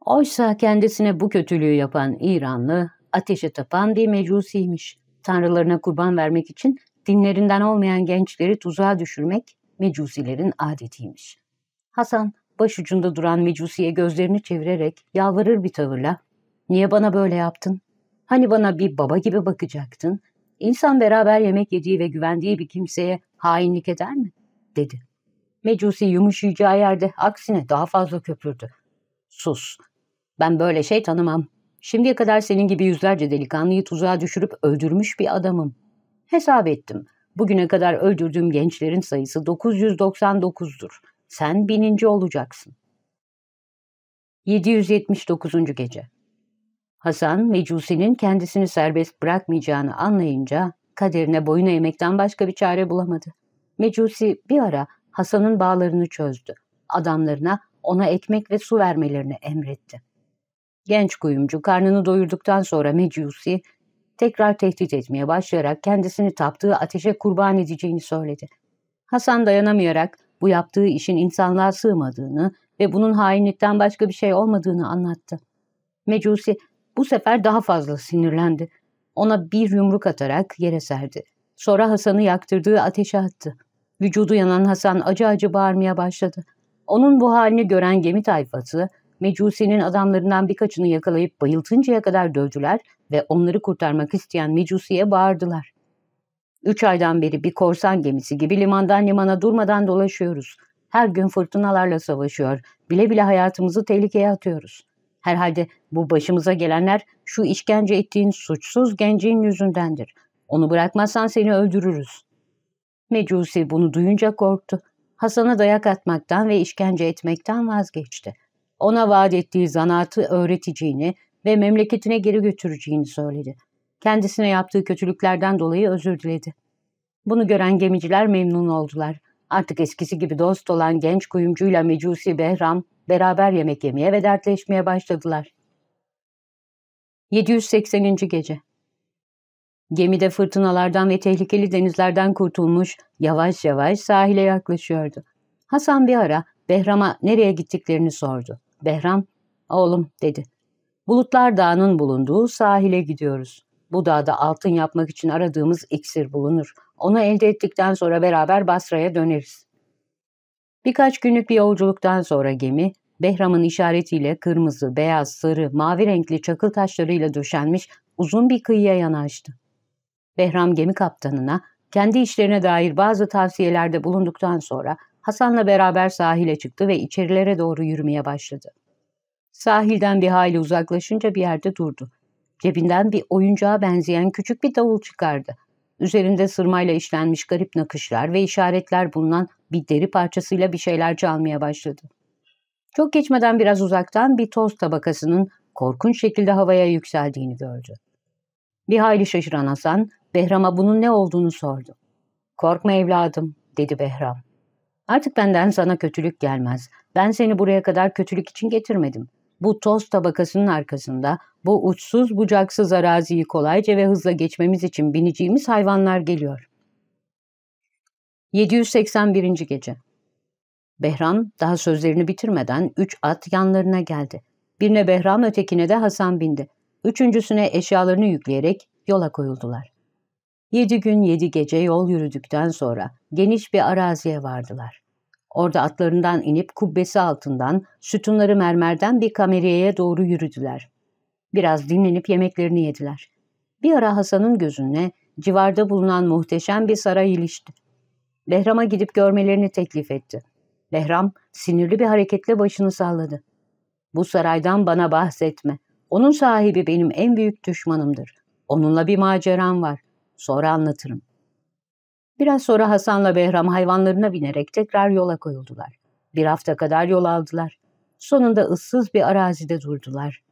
Oysa kendisine bu kötülüğü yapan İranlı, ateşe tapan bir mecusiymiş. Tanrılarına kurban vermek için dinlerinden olmayan gençleri tuzağa düşürmek mecusilerin adetiymiş. Hasan başucunda duran mecusiye gözlerini çevirerek yalvarır bir tavırla ''Niye bana böyle yaptın? Hani bana bir baba gibi bakacaktın? İnsan beraber yemek yediği ve güvendiği bir kimseye hainlik eder mi?'' dedi. Mecusi yumuşayacağı yerde aksine daha fazla köpürdü. ''Sus, ben böyle şey tanımam. Şimdiye kadar senin gibi yüzlerce delikanlıyı tuzağa düşürüp öldürmüş bir adamım. Hesap ettim. Bugüne kadar öldürdüğüm gençlerin sayısı 999'dur.'' Sen bininci olacaksın. 779. Gece Hasan, Mecusi'nin kendisini serbest bırakmayacağını anlayınca kaderine boyun eğmekten başka bir çare bulamadı. Mecusi bir ara Hasan'ın bağlarını çözdü. Adamlarına ona ekmek ve su vermelerini emretti. Genç kuyumcu karnını doyurduktan sonra Mecusi tekrar tehdit etmeye başlayarak kendisini taptığı ateşe kurban edeceğini söyledi. Hasan dayanamayarak bu yaptığı işin insanlığa sığmadığını ve bunun hainlikten başka bir şey olmadığını anlattı. Mecusi bu sefer daha fazla sinirlendi. Ona bir yumruk atarak yere serdi. Sonra Hasan'ı yaktırdığı ateşe attı. Vücudu yanan Hasan acı acı bağırmaya başladı. Onun bu halini gören gemi tayfası, Mecusi'nin adamlarından birkaçını yakalayıp bayıltıncaya kadar dövdüler ve onları kurtarmak isteyen Mecusi'ye bağırdılar. Üç aydan beri bir korsan gemisi gibi limandan limana durmadan dolaşıyoruz. Her gün fırtınalarla savaşıyor. Bile bile hayatımızı tehlikeye atıyoruz. Herhalde bu başımıza gelenler şu işkence ettiğin suçsuz gencin yüzündendir. Onu bırakmazsan seni öldürürüz. Mecusi bunu duyunca korktu. Hasan'a dayak atmaktan ve işkence etmekten vazgeçti. Ona vaat ettiği zanaatı öğreteceğini ve memleketine geri götüreceğini söyledi kendisine yaptığı kötülüklerden dolayı özür diledi. Bunu gören gemiciler memnun oldular. Artık eskisi gibi dost olan genç kuyumcuyla Mecusi Behram beraber yemek yemeye ve dertleşmeye başladılar. 780. Gece Gemide fırtınalardan ve tehlikeli denizlerden kurtulmuş, yavaş yavaş sahile yaklaşıyordu. Hasan bir ara Behram'a nereye gittiklerini sordu. Behram, oğlum dedi. Bulutlar Dağı'nın bulunduğu sahile gidiyoruz. Bu dağda altın yapmak için aradığımız iksir bulunur. Onu elde ettikten sonra beraber Basra'ya döneriz. Birkaç günlük bir yolculuktan sonra gemi, Behram'ın işaretiyle kırmızı, beyaz, sarı, mavi renkli çakıl taşlarıyla döşenmiş uzun bir kıyıya yanaştı. Behram gemi kaptanına kendi işlerine dair bazı tavsiyelerde bulunduktan sonra Hasan'la beraber sahile çıktı ve içerilere doğru yürümeye başladı. Sahilden bir hayli uzaklaşınca bir yerde durdu Cebinden bir oyuncağa benzeyen küçük bir davul çıkardı. Üzerinde sırmayla işlenmiş garip nakışlar ve işaretler bulunan bir deri parçasıyla bir şeyler çalmaya başladı. Çok geçmeden biraz uzaktan bir toz tabakasının korkunç şekilde havaya yükseldiğini gördü. Bir hayli şaşıran Hasan, Behram'a bunun ne olduğunu sordu. ''Korkma evladım'' dedi Behram. ''Artık benden sana kötülük gelmez. Ben seni buraya kadar kötülük için getirmedim. Bu toz tabakasının arkasında bu uçsuz bucaksız araziyi kolayca ve hızla geçmemiz için bineceğimiz hayvanlar geliyor. 781. Gece Behram daha sözlerini bitirmeden üç at yanlarına geldi. Birine Behram ötekine de Hasan bindi. Üçüncüsüne eşyalarını yükleyerek yola koyuldular. Yedi gün yedi gece yol yürüdükten sonra geniş bir araziye vardılar. Orada atlarından inip kubbesi altından, sütunları mermerden bir kameriyeye doğru yürüdüler. Biraz dinlenip yemeklerini yediler. Bir ara Hasan'ın gözüne civarda bulunan muhteşem bir saray ilişti. Behram'a gidip görmelerini teklif etti. Behram sinirli bir hareketle başını salladı. Bu saraydan bana bahsetme. Onun sahibi benim en büyük düşmanımdır. Onunla bir maceram var. Sonra anlatırım.'' Biraz sonra Hasan'la Behram hayvanlarına binerek tekrar yola koyuldular. Bir hafta kadar yol aldılar. Sonunda ıssız bir arazide durdular.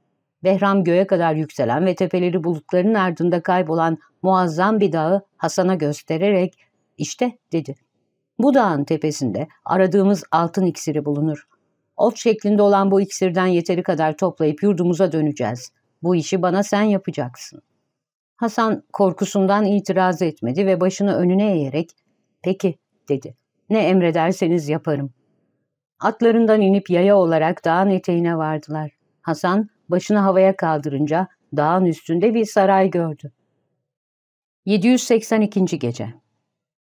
Behram göğe kadar yükselen ve tepeleri bulutların ardında kaybolan muazzam bir dağı Hasan'a göstererek işte dedi. Bu dağın tepesinde aradığımız altın iksiri bulunur. Ot şeklinde olan bu iksirden yeteri kadar toplayıp yurdumuza döneceğiz. Bu işi bana sen yapacaksın. Hasan korkusundan itiraz etmedi ve başını önüne eğerek ''Peki'' dedi. ''Ne emrederseniz yaparım.'' Atlarından inip yaya olarak dağın eteğine vardılar. Hasan başını havaya kaldırınca dağın üstünde bir saray gördü. 782. Gece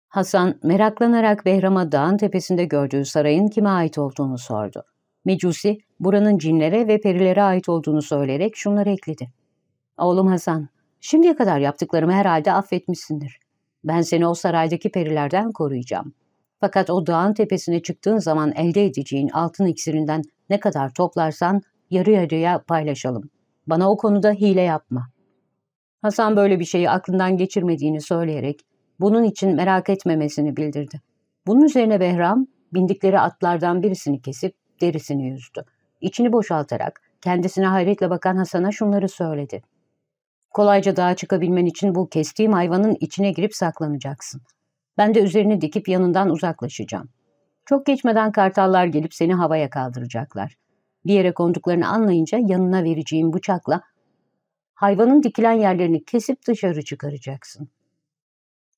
Hasan meraklanarak Behram'a dağın tepesinde gördüğü sarayın kime ait olduğunu sordu. Mecusi buranın cinlere ve perilere ait olduğunu söyleyerek şunları ekledi. Oğlum Hasan, Şimdiye kadar yaptıklarımı herhalde affetmişsindir. Ben seni o saraydaki perilerden koruyacağım. Fakat o dağın tepesine çıktığın zaman elde edeceğin altın iksirinden ne kadar toplarsan yarı yarıya paylaşalım. Bana o konuda hile yapma. Hasan böyle bir şeyi aklından geçirmediğini söyleyerek bunun için merak etmemesini bildirdi. Bunun üzerine Behram bindikleri atlardan birisini kesip derisini yüzdü. İçini boşaltarak kendisine hayretle bakan Hasan'a şunları söyledi. Kolayca dağa çıkabilmen için bu kestiğim hayvanın içine girip saklanacaksın. Ben de üzerini dikip yanından uzaklaşacağım. Çok geçmeden kartallar gelip seni havaya kaldıracaklar. Bir yere konduklarını anlayınca yanına vereceğim bıçakla hayvanın dikilen yerlerini kesip dışarı çıkaracaksın.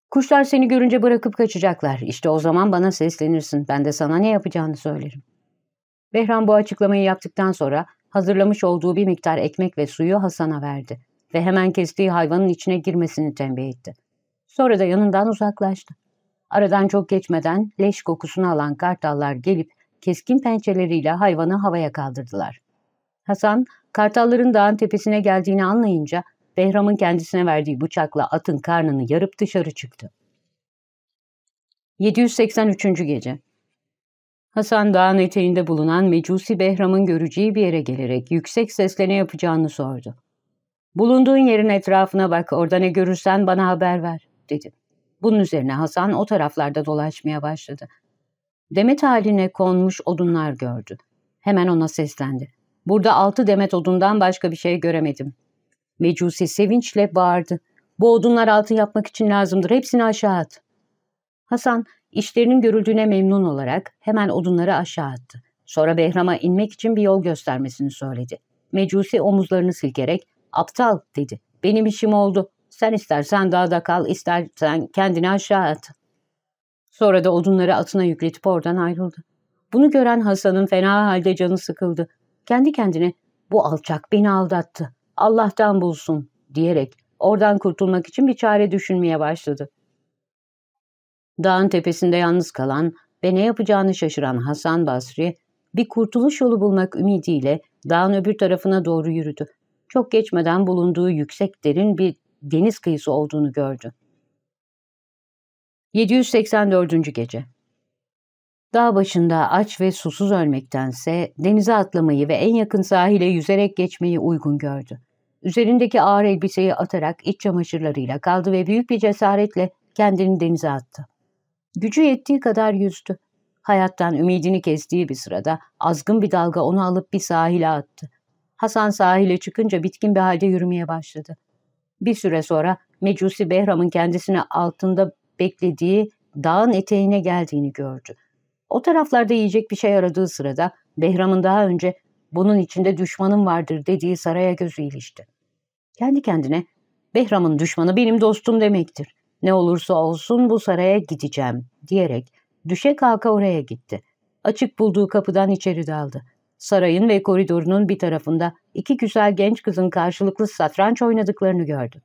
Kuşlar seni görünce bırakıp kaçacaklar. İşte o zaman bana seslenirsin. Ben de sana ne yapacağını söylerim. Behram bu açıklamayı yaptıktan sonra hazırlamış olduğu bir miktar ekmek ve suyu Hasan'a verdi ve hemen kestiği hayvanın içine girmesini tembih etti. Sonra da yanından uzaklaştı. Aradan çok geçmeden leş kokusunu alan kartallar gelip keskin pençeleriyle hayvanı havaya kaldırdılar. Hasan, kartalların dağın tepesine geldiğini anlayınca Behram'ın kendisine verdiği bıçakla atın karnını yarıp dışarı çıktı. 783. Gece Hasan dağın eteğinde bulunan Mecusi Behram'ın göreceği bir yere gelerek yüksek sesle ne yapacağını sordu. Bulunduğun yerin etrafına bak, orada ne görürsen bana haber ver, dedim. Bunun üzerine Hasan o taraflarda dolaşmaya başladı. Demet haline konmuş odunlar gördü. Hemen ona seslendi. Burada altı demet odundan başka bir şey göremedim. Mecusi sevinçle bağırdı. Bu odunlar altın yapmak için lazımdır, hepsini aşağı at. Hasan, işlerinin görüldüğüne memnun olarak hemen odunları aşağı attı. Sonra Behram'a inmek için bir yol göstermesini söyledi. Mecusi omuzlarını silkerek Aptal dedi. Benim işim oldu. Sen istersen dağda kal, istersen kendini aşağı at. Sonra da odunları atına yükletip oradan ayrıldı. Bunu gören Hasan'ın fena halde canı sıkıldı. Kendi kendine bu alçak beni aldattı. Allah'tan bulsun diyerek oradan kurtulmak için bir çare düşünmeye başladı. Dağın tepesinde yalnız kalan ve ne yapacağını şaşıran Hasan Basri bir kurtuluş yolu bulmak ümidiyle dağın öbür tarafına doğru yürüdü çok geçmeden bulunduğu yüksek derin bir deniz kıyısı olduğunu gördü. 784. Gece Dağ başında aç ve susuz ölmektense denize atlamayı ve en yakın sahile yüzerek geçmeyi uygun gördü. Üzerindeki ağır elbiseyi atarak iç çamaşırlarıyla kaldı ve büyük bir cesaretle kendini denize attı. Gücü yettiği kadar yüzdü. Hayattan ümidini kestiği bir sırada azgın bir dalga onu alıp bir sahile attı. Hasan sahile çıkınca bitkin bir halde yürümeye başladı. Bir süre sonra Mecusi Behram'ın kendisini altında beklediği dağın eteğine geldiğini gördü. O taraflarda yiyecek bir şey aradığı sırada Behram'ın daha önce bunun içinde düşmanım vardır dediği saraya gözü ilişti. Kendi kendine Behram'ın düşmanı benim dostum demektir. Ne olursa olsun bu saraya gideceğim diyerek düşe kalka oraya gitti. Açık bulduğu kapıdan içeri daldı sarayın ve koridorunun bir tarafında iki güzel genç kızın karşılıklı satranç oynadıklarını gördü.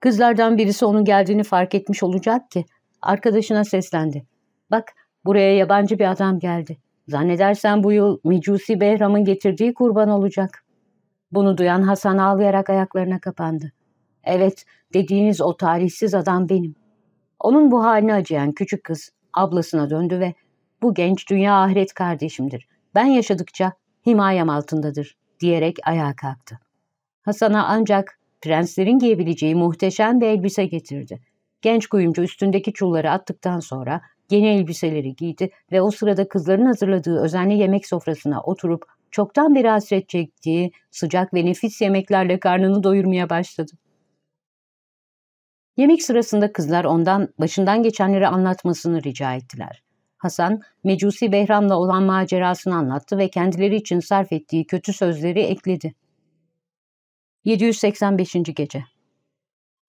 Kızlardan birisi onun geldiğini fark etmiş olacak ki arkadaşına seslendi. Bak buraya yabancı bir adam geldi. Zannedersen bu yıl Mecusi Behram'ın getirdiği kurban olacak. Bunu duyan Hasan ağlayarak ayaklarına kapandı. Evet dediğiniz o tarihsiz adam benim. Onun bu haline acıyan küçük kız ablasına döndü ve bu genç dünya ahiret kardeşimdir ben yaşadıkça himayem altındadır diyerek ayağa kalktı. Hasan'a ancak prenslerin giyebileceği muhteşem bir elbise getirdi. Genç kuyumcu üstündeki çulları attıktan sonra yeni elbiseleri giydi ve o sırada kızların hazırladığı özenli yemek sofrasına oturup çoktan bir hasret çektiği sıcak ve nefis yemeklerle karnını doyurmaya başladı. Yemek sırasında kızlar ondan başından geçenleri anlatmasını rica ettiler. Hasan, Mecusi Behram'la olan macerasını anlattı ve kendileri için sarf ettiği kötü sözleri ekledi. 785. Gece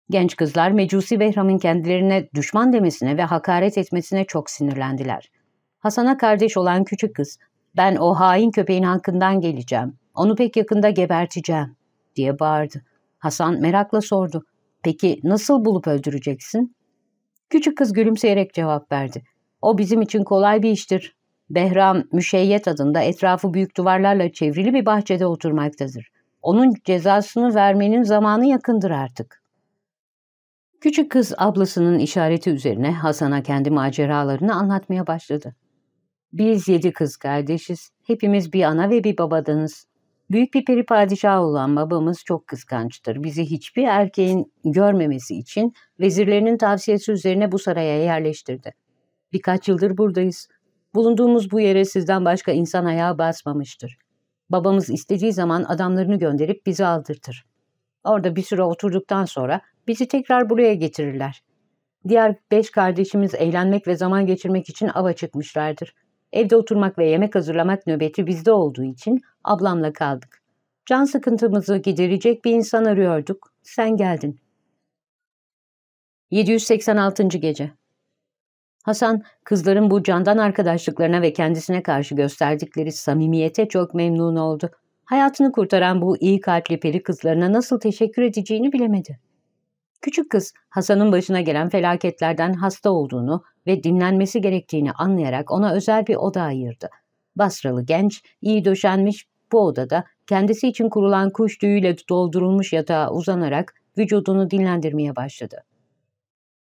Genç kızlar Mecusi Behram'ın kendilerine düşman demesine ve hakaret etmesine çok sinirlendiler. Hasan'a kardeş olan küçük kız, ben o hain köpeğin hakkından geleceğim, onu pek yakında geberteceğim diye bağırdı. Hasan merakla sordu, peki nasıl bulup öldüreceksin? Küçük kız gülümseyerek cevap verdi. O bizim için kolay bir iştir. Behram Müşeyyet adında etrafı büyük duvarlarla çevrili bir bahçede oturmaktadır. Onun cezasını vermenin zamanı yakındır artık. Küçük kız ablasının işareti üzerine Hasan'a kendi maceralarını anlatmaya başladı. Biz yedi kız kardeşiz. Hepimiz bir ana ve bir babadanız. Büyük bir peri padişah olan babamız çok kıskançtır. Bizi hiçbir erkeğin görmemesi için vezirlerinin tavsiyesi üzerine bu saraya yerleştirdi. Birkaç yıldır buradayız. Bulunduğumuz bu yere sizden başka insan ayağı basmamıştır. Babamız istediği zaman adamlarını gönderip bizi aldırtır. Orada bir süre oturduktan sonra bizi tekrar buraya getirirler. Diğer beş kardeşimiz eğlenmek ve zaman geçirmek için ava çıkmışlardır. Evde oturmak ve yemek hazırlamak nöbeti bizde olduğu için ablamla kaldık. Can sıkıntımızı giderecek bir insan arıyorduk. Sen geldin. 786. Gece Hasan kızların bu candan arkadaşlıklarına ve kendisine karşı gösterdikleri samimiyete çok memnun oldu. Hayatını kurtaran bu iyi kalpli peri kızlarına nasıl teşekkür edeceğini bilemedi. Küçük kız Hasan'ın başına gelen felaketlerden hasta olduğunu ve dinlenmesi gerektiğini anlayarak ona özel bir oda ayırdı. Basralı genç, iyi döşenmiş bu odada kendisi için kurulan kuş tüyüyle doldurulmuş yatağa uzanarak vücudunu dinlendirmeye başladı.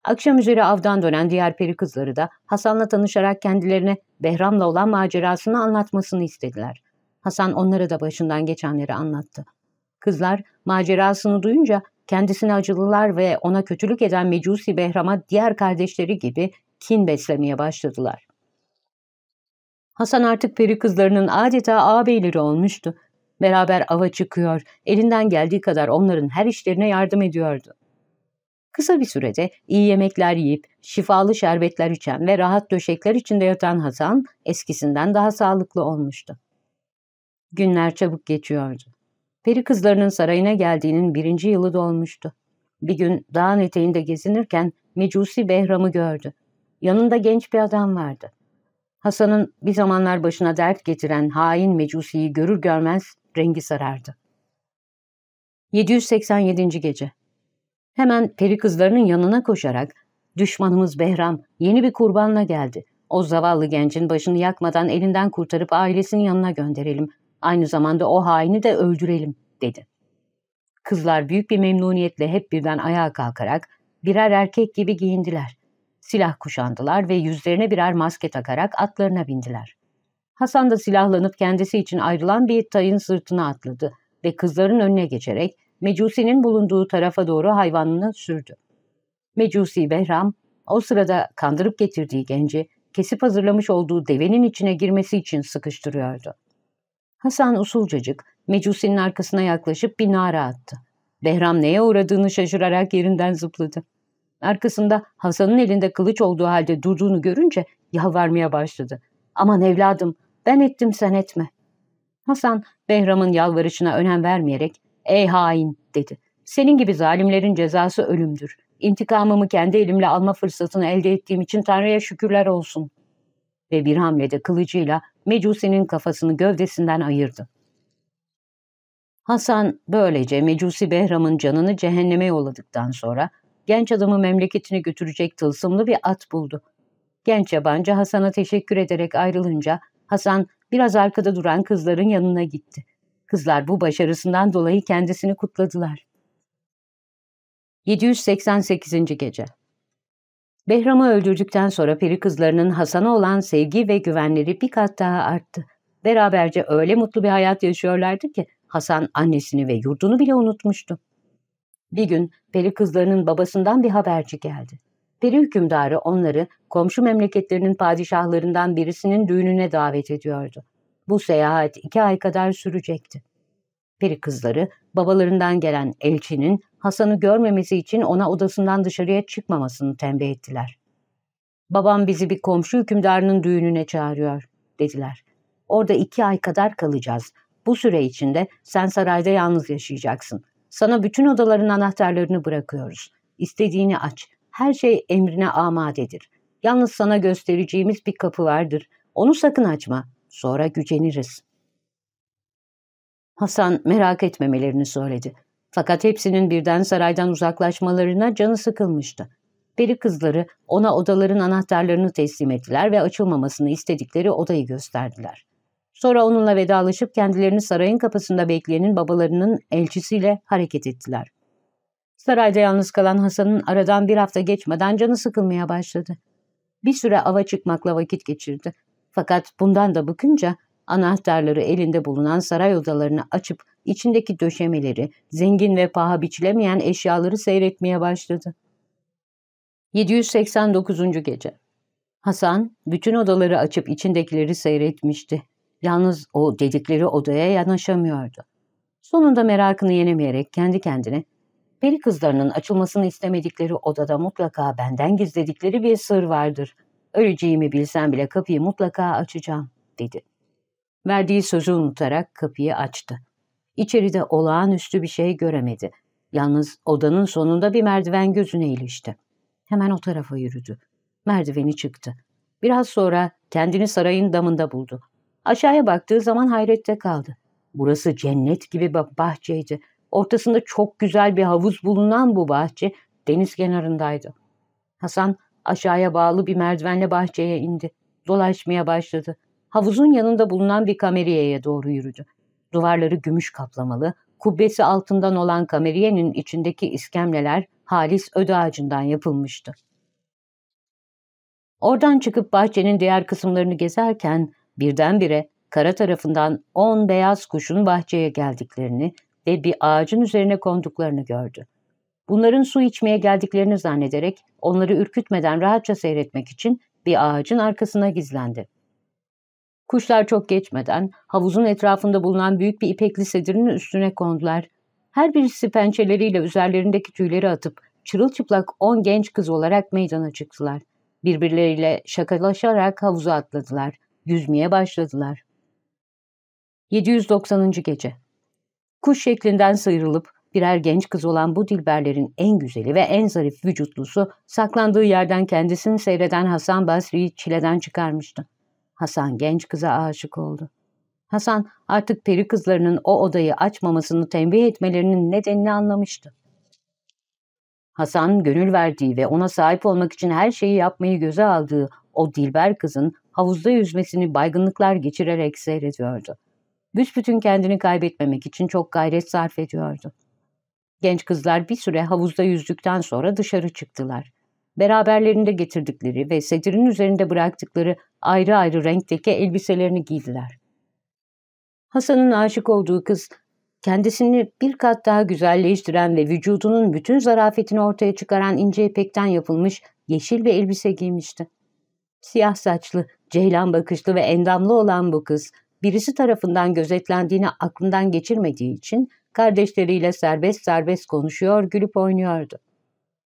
Akşam üzeri avdan dönen diğer peri kızları da Hasan'la tanışarak kendilerine Behram'la olan macerasını anlatmasını istediler. Hasan onlara da başından geçenleri anlattı. Kızlar macerasını duyunca kendisine acılılar ve ona kötülük eden Mecusi Behram'a diğer kardeşleri gibi kin beslemeye başladılar. Hasan artık peri kızlarının adeta ağabeyleri olmuştu. Beraber ava çıkıyor, elinden geldiği kadar onların her işlerine yardım ediyordu. Kısa bir sürede iyi yemekler yiyip, şifalı şerbetler içen ve rahat döşekler içinde yatan Hasan eskisinden daha sağlıklı olmuştu. Günler çabuk geçiyordu. Peri kızlarının sarayına geldiğinin birinci yılı dolmuştu. Bir gün dağın eteğinde gezinirken Mecusi Behram'ı gördü. Yanında genç bir adam vardı. Hasan'ın bir zamanlar başına dert getiren hain Mecusi'yi görür görmez rengi sarardı. 787. Gece Hemen peri kızlarının yanına koşarak düşmanımız Behram yeni bir kurbanla geldi. O zavallı gencin başını yakmadan elinden kurtarıp ailesinin yanına gönderelim. Aynı zamanda o haini de öldürelim dedi. Kızlar büyük bir memnuniyetle hep birden ayağa kalkarak birer erkek gibi giyindiler. Silah kuşandılar ve yüzlerine birer maske takarak atlarına bindiler. Hasan da silahlanıp kendisi için ayrılan bir tayın sırtına atladı ve kızların önüne geçerek Mecusi'nin bulunduğu tarafa doğru hayvanını sürdü. Mecusi Behram o sırada kandırıp getirdiği genci kesip hazırlamış olduğu devenin içine girmesi için sıkıştırıyordu. Hasan usulcacık Mecusi'nin arkasına yaklaşıp bir nara attı. Behram neye uğradığını şaşırarak yerinden zıpladı. Arkasında Hasan'ın elinde kılıç olduğu halde durduğunu görünce yalvarmaya başladı. ''Aman evladım, ben ettim sen etme.'' Hasan, Behram'ın yalvarışına önem vermeyerek Ey hain dedi. Senin gibi zalimlerin cezası ölümdür. İntikamımı kendi elimle alma fırsatını elde ettiğim için Tanrı'ya şükürler olsun. Ve bir hamlede kılıcıyla Mecusi'nin kafasını gövdesinden ayırdı. Hasan böylece Mecusi Behram'ın canını cehenneme yolladıktan sonra genç adamı memleketine götürecek tılsımlı bir at buldu. Genç yabancı Hasan'a teşekkür ederek ayrılınca Hasan biraz arkada duran kızların yanına gitti. Kızlar bu başarısından dolayı kendisini kutladılar. 788. Gece Behram'ı öldürdükten sonra peri kızlarının Hasan'a olan sevgi ve güvenleri bir kat daha arttı. Beraberce öyle mutlu bir hayat yaşıyorlardı ki Hasan annesini ve yurdunu bile unutmuştu. Bir gün peri kızlarının babasından bir haberci geldi. Peri hükümdarı onları komşu memleketlerinin padişahlarından birisinin düğününe davet ediyordu. Bu seyahat iki ay kadar sürecekti. Peri kızları babalarından gelen elçinin Hasan'ı görmemesi için ona odasından dışarıya çıkmamasını tembih ettiler. Babam bizi bir komşu hükümdarının düğününe çağırıyor dediler. Orada iki ay kadar kalacağız. Bu süre içinde sen sarayda yalnız yaşayacaksın. Sana bütün odaların anahtarlarını bırakıyoruz. İstediğini aç. Her şey emrine amadedir. Yalnız sana göstereceğimiz bir kapı vardır. Onu sakın açma. Sonra güceniriz. Hasan merak etmemelerini söyledi. Fakat hepsinin birden saraydan uzaklaşmalarına canı sıkılmıştı. Peri kızları ona odaların anahtarlarını teslim ettiler ve açılmamasını istedikleri odayı gösterdiler. Sonra onunla vedalaşıp kendilerini sarayın kapısında bekleyenin babalarının elçisiyle hareket ettiler. Sarayda yalnız kalan Hasan'ın aradan bir hafta geçmeden canı sıkılmaya başladı. Bir süre ava çıkmakla vakit geçirdi. Fakat bundan da bıkınca anahtarları elinde bulunan saray odalarını açıp içindeki döşemeleri, zengin ve paha biçilemeyen eşyaları seyretmeye başladı. 789. Gece Hasan bütün odaları açıp içindekileri seyretmişti. Yalnız o dedikleri odaya yanaşamıyordu. Sonunda merakını yenemeyerek kendi kendine peri kızlarının açılmasını istemedikleri odada mutlaka benden gizledikleri bir sır vardır. Öleceğimi bilsem bile kapıyı mutlaka açacağım, dedi. Verdiği sözü unutarak kapıyı açtı. İçeride olağanüstü bir şey göremedi. Yalnız odanın sonunda bir merdiven gözüne ilişti. Hemen o tarafa yürüdü. Merdiveni çıktı. Biraz sonra kendini sarayın damında buldu. Aşağıya baktığı zaman hayrette kaldı. Burası cennet gibi bir bahçeydi. Ortasında çok güzel bir havuz bulunan bu bahçe deniz kenarındaydı. Hasan Aşağıya bağlı bir merdivenle bahçeye indi. Dolaşmaya başladı. Havuzun yanında bulunan bir kameriyeye doğru yürüdü. Duvarları gümüş kaplamalı, kubbesi altından olan kameriyenin içindeki iskemleler halis öde ağacından yapılmıştı. Oradan çıkıp bahçenin diğer kısımlarını gezerken birdenbire kara tarafından on beyaz kuşun bahçeye geldiklerini ve bir ağacın üzerine konduklarını gördü. Bunların su içmeye geldiklerini zannederek onları ürkütmeden rahatça seyretmek için bir ağacın arkasına gizlendi. Kuşlar çok geçmeden havuzun etrafında bulunan büyük bir ipekli sedirinin üstüne kondular. Her birisi pençeleriyle üzerlerindeki tüyleri atıp çırılçıplak on genç kız olarak meydana çıktılar. Birbirleriyle şakalaşarak havuza atladılar. Yüzmeye başladılar. 790. Gece Kuş şeklinden sıyrılıp Birer genç kız olan bu Dilberlerin en güzeli ve en zarif vücutlusu saklandığı yerden kendisini seyreden Hasan Basri'yi çileden çıkarmıştı. Hasan genç kıza aşık oldu. Hasan artık peri kızlarının o odayı açmamasını tembih etmelerinin nedenini anlamıştı. Hasan gönül verdiği ve ona sahip olmak için her şeyi yapmayı göze aldığı o dilber kızın havuzda yüzmesini baygınlıklar geçirerek seyrediyordu. Büsbütün kendini kaybetmemek için çok gayret sarf ediyordu. Genç kızlar bir süre havuzda yüzdükten sonra dışarı çıktılar. Beraberlerinde getirdikleri ve sedirin üzerinde bıraktıkları ayrı ayrı renkteki elbiselerini giydiler. Hasan'ın aşık olduğu kız, kendisini bir kat daha güzelleştiren ve vücudunun bütün zarafetini ortaya çıkaran ince ipekten yapılmış yeşil bir elbise giymişti. Siyah saçlı, ceylan bakışlı ve endamlı olan bu kız, birisi tarafından gözetlendiğini aklından geçirmediği için Kardeşleriyle serbest serbest konuşuyor, gülüp oynuyordu.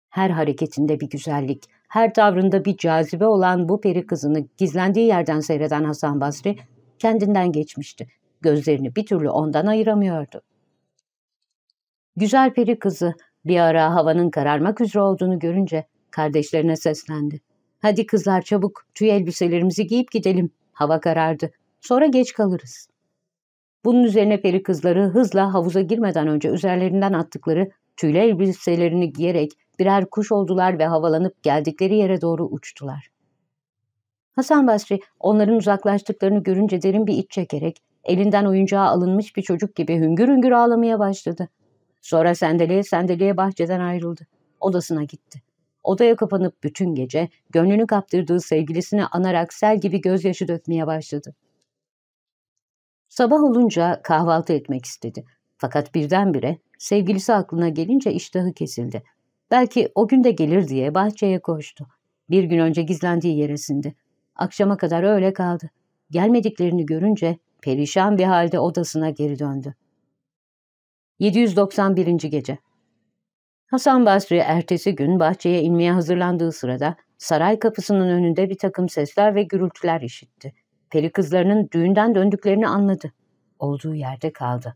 Her hareketinde bir güzellik, her tavrında bir cazibe olan bu peri kızını gizlendiği yerden seyreden Hasan Basri kendinden geçmişti. Gözlerini bir türlü ondan ayıramıyordu. Güzel peri kızı bir ara havanın kararmak üzere olduğunu görünce kardeşlerine seslendi. Hadi kızlar çabuk tüy elbiselerimizi giyip gidelim. Hava karardı. Sonra geç kalırız. Bunun üzerine peri kızları hızla havuza girmeden önce üzerlerinden attıkları tüylü elbiselerini giyerek birer kuş oldular ve havalanıp geldikleri yere doğru uçtular. Hasan Basri onların uzaklaştıklarını görünce derin bir iç çekerek elinden oyuncağa alınmış bir çocuk gibi hüngür hüngür ağlamaya başladı. Sonra sendeleye sendeleye bahçeden ayrıldı. Odasına gitti. Odaya kapanıp bütün gece gönlünü kaptırdığı sevgilisini anarak sel gibi gözyaşı dökmeye başladı. Sabah olunca kahvaltı etmek istedi. Fakat birdenbire sevgilisi aklına gelince iştahı kesildi. Belki o gün de gelir diye bahçeye koştu. Bir gün önce gizlendiği yeresinde Akşama kadar öyle kaldı. Gelmediklerini görünce perişan bir halde odasına geri döndü. 791. Gece Hasan Basri ertesi gün bahçeye inmeye hazırlandığı sırada saray kapısının önünde bir takım sesler ve gürültüler işitti. Peri kızlarının düğünden döndüklerini anladı. Olduğu yerde kaldı.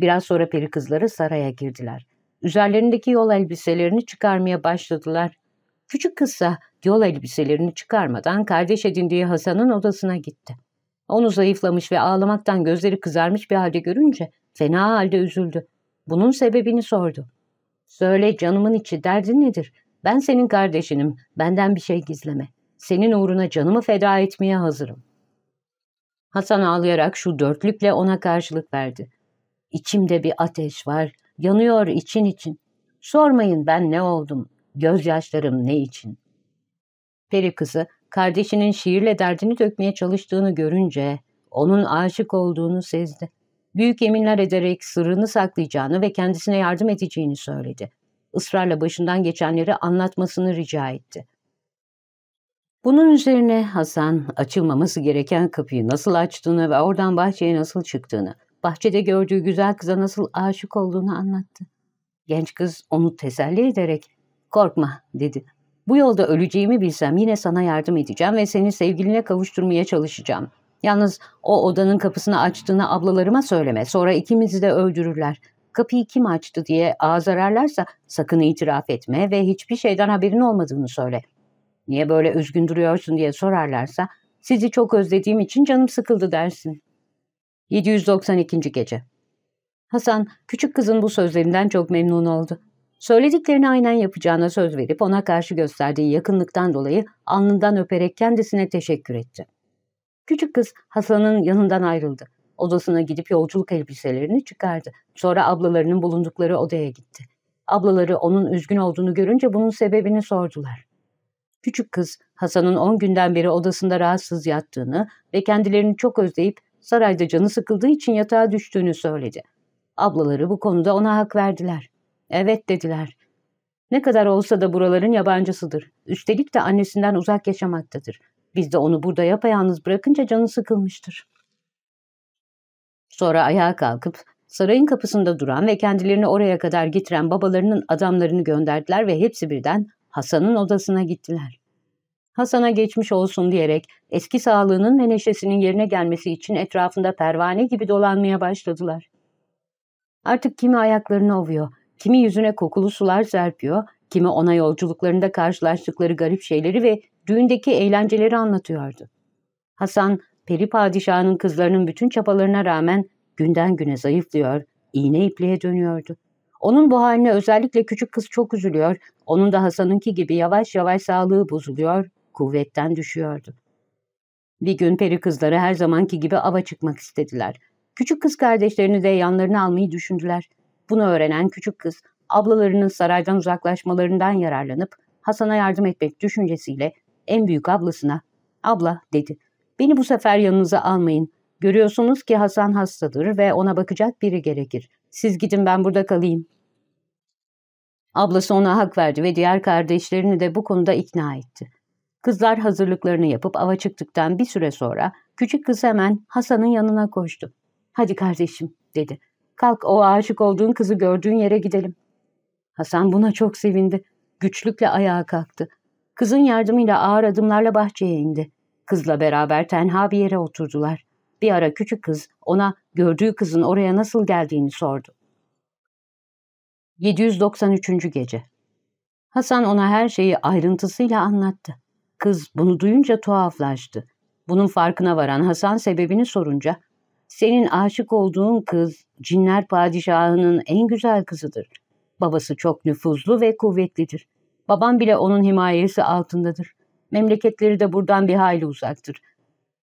Biraz sonra peri kızları saraya girdiler. Üzerlerindeki yol elbiselerini çıkarmaya başladılar. Küçük kızsa yol elbiselerini çıkarmadan kardeş edindiği Hasan'ın odasına gitti. Onu zayıflamış ve ağlamaktan gözleri kızarmış bir halde görünce fena halde üzüldü. Bunun sebebini sordu. Söyle canımın içi derdin nedir? Ben senin kardeşinim, benden bir şey gizleme. Senin uğruna canımı feda etmeye hazırım. Hasan ağlayarak şu dörtlükle ona karşılık verdi. İçimde bir ateş var, yanıyor için için. Sormayın ben ne oldum, gözyaşlarım ne için? Peri kızı kardeşinin şiirle derdini dökmeye çalıştığını görünce onun aşık olduğunu sezdi. Büyük yeminler ederek sırrını saklayacağını ve kendisine yardım edeceğini söyledi. Israrla başından geçenleri anlatmasını rica etti. Bunun üzerine Hasan açılmaması gereken kapıyı nasıl açtığını ve oradan bahçeye nasıl çıktığını, bahçede gördüğü güzel kıza nasıl aşık olduğunu anlattı. Genç kız onu teselli ederek korkma dedi. Bu yolda öleceğimi bilsem yine sana yardım edeceğim ve seni sevgiline kavuşturmaya çalışacağım. Yalnız o odanın kapısını açtığını ablalarıma söyleme. Sonra ikimizi de öldürürler. Kapıyı kim açtı diye ağız ararlarsa sakın itiraf etme ve hiçbir şeyden haberin olmadığını söyle niye böyle üzgün duruyorsun diye sorarlarsa sizi çok özlediğim için canım sıkıldı dersin. 792. Gece Hasan küçük kızın bu sözlerinden çok memnun oldu. Söylediklerini aynen yapacağına söz verip ona karşı gösterdiği yakınlıktan dolayı alnından öperek kendisine teşekkür etti. Küçük kız Hasan'ın yanından ayrıldı. Odasına gidip yolculuk elbiselerini çıkardı. Sonra ablalarının bulundukları odaya gitti. Ablaları onun üzgün olduğunu görünce bunun sebebini sordular küçük kız Hasan'ın 10 günden beri odasında rahatsız yattığını ve kendilerini çok özleyip sarayda canı sıkıldığı için yatağa düştüğünü söyledi. Ablaları bu konuda ona hak verdiler. Evet dediler. Ne kadar olsa da buraların yabancısıdır. Üstelik de annesinden uzak yaşamaktadır. Biz de onu burada yapayalnız bırakınca canı sıkılmıştır. Sonra ayağa kalkıp sarayın kapısında duran ve kendilerini oraya kadar getiren babalarının adamlarını gönderdiler ve hepsi birden Hasan'ın odasına gittiler. Hasan'a geçmiş olsun diyerek eski sağlığının ve neşesinin yerine gelmesi için etrafında pervane gibi dolanmaya başladılar. Artık kimi ayaklarını ovuyor, kimi yüzüne kokulu sular serpiyor, kimi ona yolculuklarında karşılaştıkları garip şeyleri ve düğündeki eğlenceleri anlatıyordu. Hasan, peri padişahının kızlarının bütün çabalarına rağmen günden güne zayıflıyor, iğne ipliğe dönüyordu. Onun bu haline özellikle küçük kız çok üzülüyor. Onun da Hasan'ınki gibi yavaş yavaş sağlığı bozuluyor, kuvvetten düşüyordu. Bir gün peri kızları her zamanki gibi ava çıkmak istediler. Küçük kız kardeşlerini de yanlarına almayı düşündüler. Bunu öğrenen küçük kız, ablalarının saraydan uzaklaşmalarından yararlanıp Hasan'a yardım etmek düşüncesiyle en büyük ablasına ''Abla'' dedi. ''Beni bu sefer yanınıza almayın. Görüyorsunuz ki Hasan hastadır ve ona bakacak biri gerekir. Siz gidin ben burada kalayım. Ablası ona hak verdi ve diğer kardeşlerini de bu konuda ikna etti. Kızlar hazırlıklarını yapıp ava çıktıktan bir süre sonra küçük kız hemen Hasan'ın yanına koştu. ''Hadi kardeşim'' dedi. ''Kalk o aşık olduğun kızı gördüğün yere gidelim.'' Hasan buna çok sevindi. Güçlükle ayağa kalktı. Kızın yardımıyla ağır adımlarla bahçeye indi. Kızla beraber tenha bir yere oturdular. Bir ara küçük kız ona gördüğü kızın oraya nasıl geldiğini sordu. 793. Gece Hasan ona her şeyi ayrıntısıyla anlattı. Kız bunu duyunca tuhaflaştı. Bunun farkına varan Hasan sebebini sorunca, ''Senin aşık olduğun kız cinler padişahının en güzel kızıdır. Babası çok nüfuzlu ve kuvvetlidir. Babam bile onun himayesi altındadır. Memleketleri de buradan bir hayli uzaktır.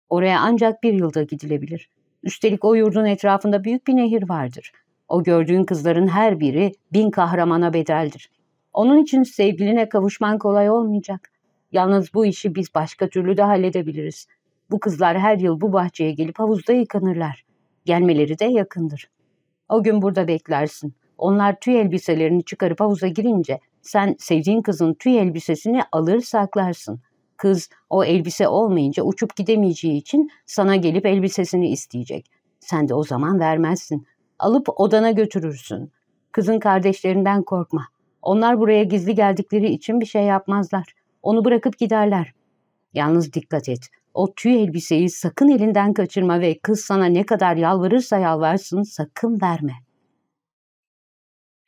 Oraya ancak bir yılda gidilebilir.'' Üstelik o yurdun etrafında büyük bir nehir vardır. O gördüğün kızların her biri bin kahramana bedeldir. Onun için sevgiline kavuşman kolay olmayacak. Yalnız bu işi biz başka türlü de halledebiliriz. Bu kızlar her yıl bu bahçeye gelip havuzda yıkanırlar. Gelmeleri de yakındır. O gün burada beklersin. Onlar tüy elbiselerini çıkarıp havuza girince sen sevdiğin kızın tüy elbisesini alır saklarsın.'' kız o elbise olmayınca uçup gidemeyeceği için sana gelip elbisesini isteyecek. Sen de o zaman vermezsin. Alıp odana götürürsün. Kızın kardeşlerinden korkma. Onlar buraya gizli geldikleri için bir şey yapmazlar. Onu bırakıp giderler. Yalnız dikkat et. O tüy elbiseyi sakın elinden kaçırma ve kız sana ne kadar yalvarırsa yalvarsın sakın verme.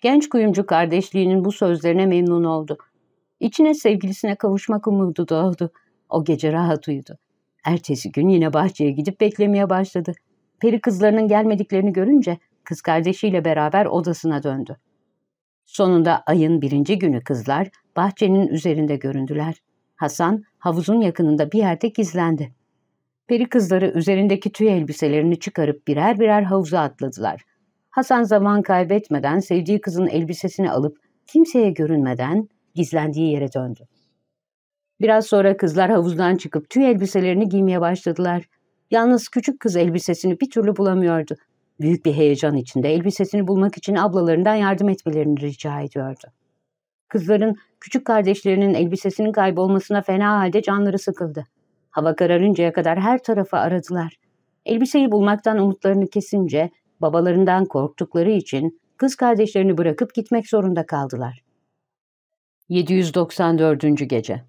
Genç kuyumcu kardeşliğinin bu sözlerine memnun oldu. İçine sevgilisine kavuşmak umudu doğdu. O gece rahat uyudu. Ertesi gün yine bahçeye gidip beklemeye başladı. Peri kızlarının gelmediklerini görünce kız kardeşiyle beraber odasına döndü. Sonunda ayın birinci günü kızlar bahçenin üzerinde göründüler. Hasan havuzun yakınında bir yerde gizlendi. Peri kızları üzerindeki tüy elbiselerini çıkarıp birer birer havuza atladılar. Hasan zaman kaybetmeden sevdiği kızın elbisesini alıp kimseye görünmeden gizlendiği yere döndü. Biraz sonra kızlar havuzdan çıkıp tüy elbiselerini giymeye başladılar. Yalnız küçük kız elbisesini bir türlü bulamıyordu. Büyük bir heyecan içinde elbisesini bulmak için ablalarından yardım etmelerini rica ediyordu. Kızların küçük kardeşlerinin elbisesinin kaybolmasına fena halde canları sıkıldı. Hava kararıncaya kadar her tarafı aradılar. Elbiseyi bulmaktan umutlarını kesince babalarından korktukları için kız kardeşlerini bırakıp gitmek zorunda kaldılar. 794. Gece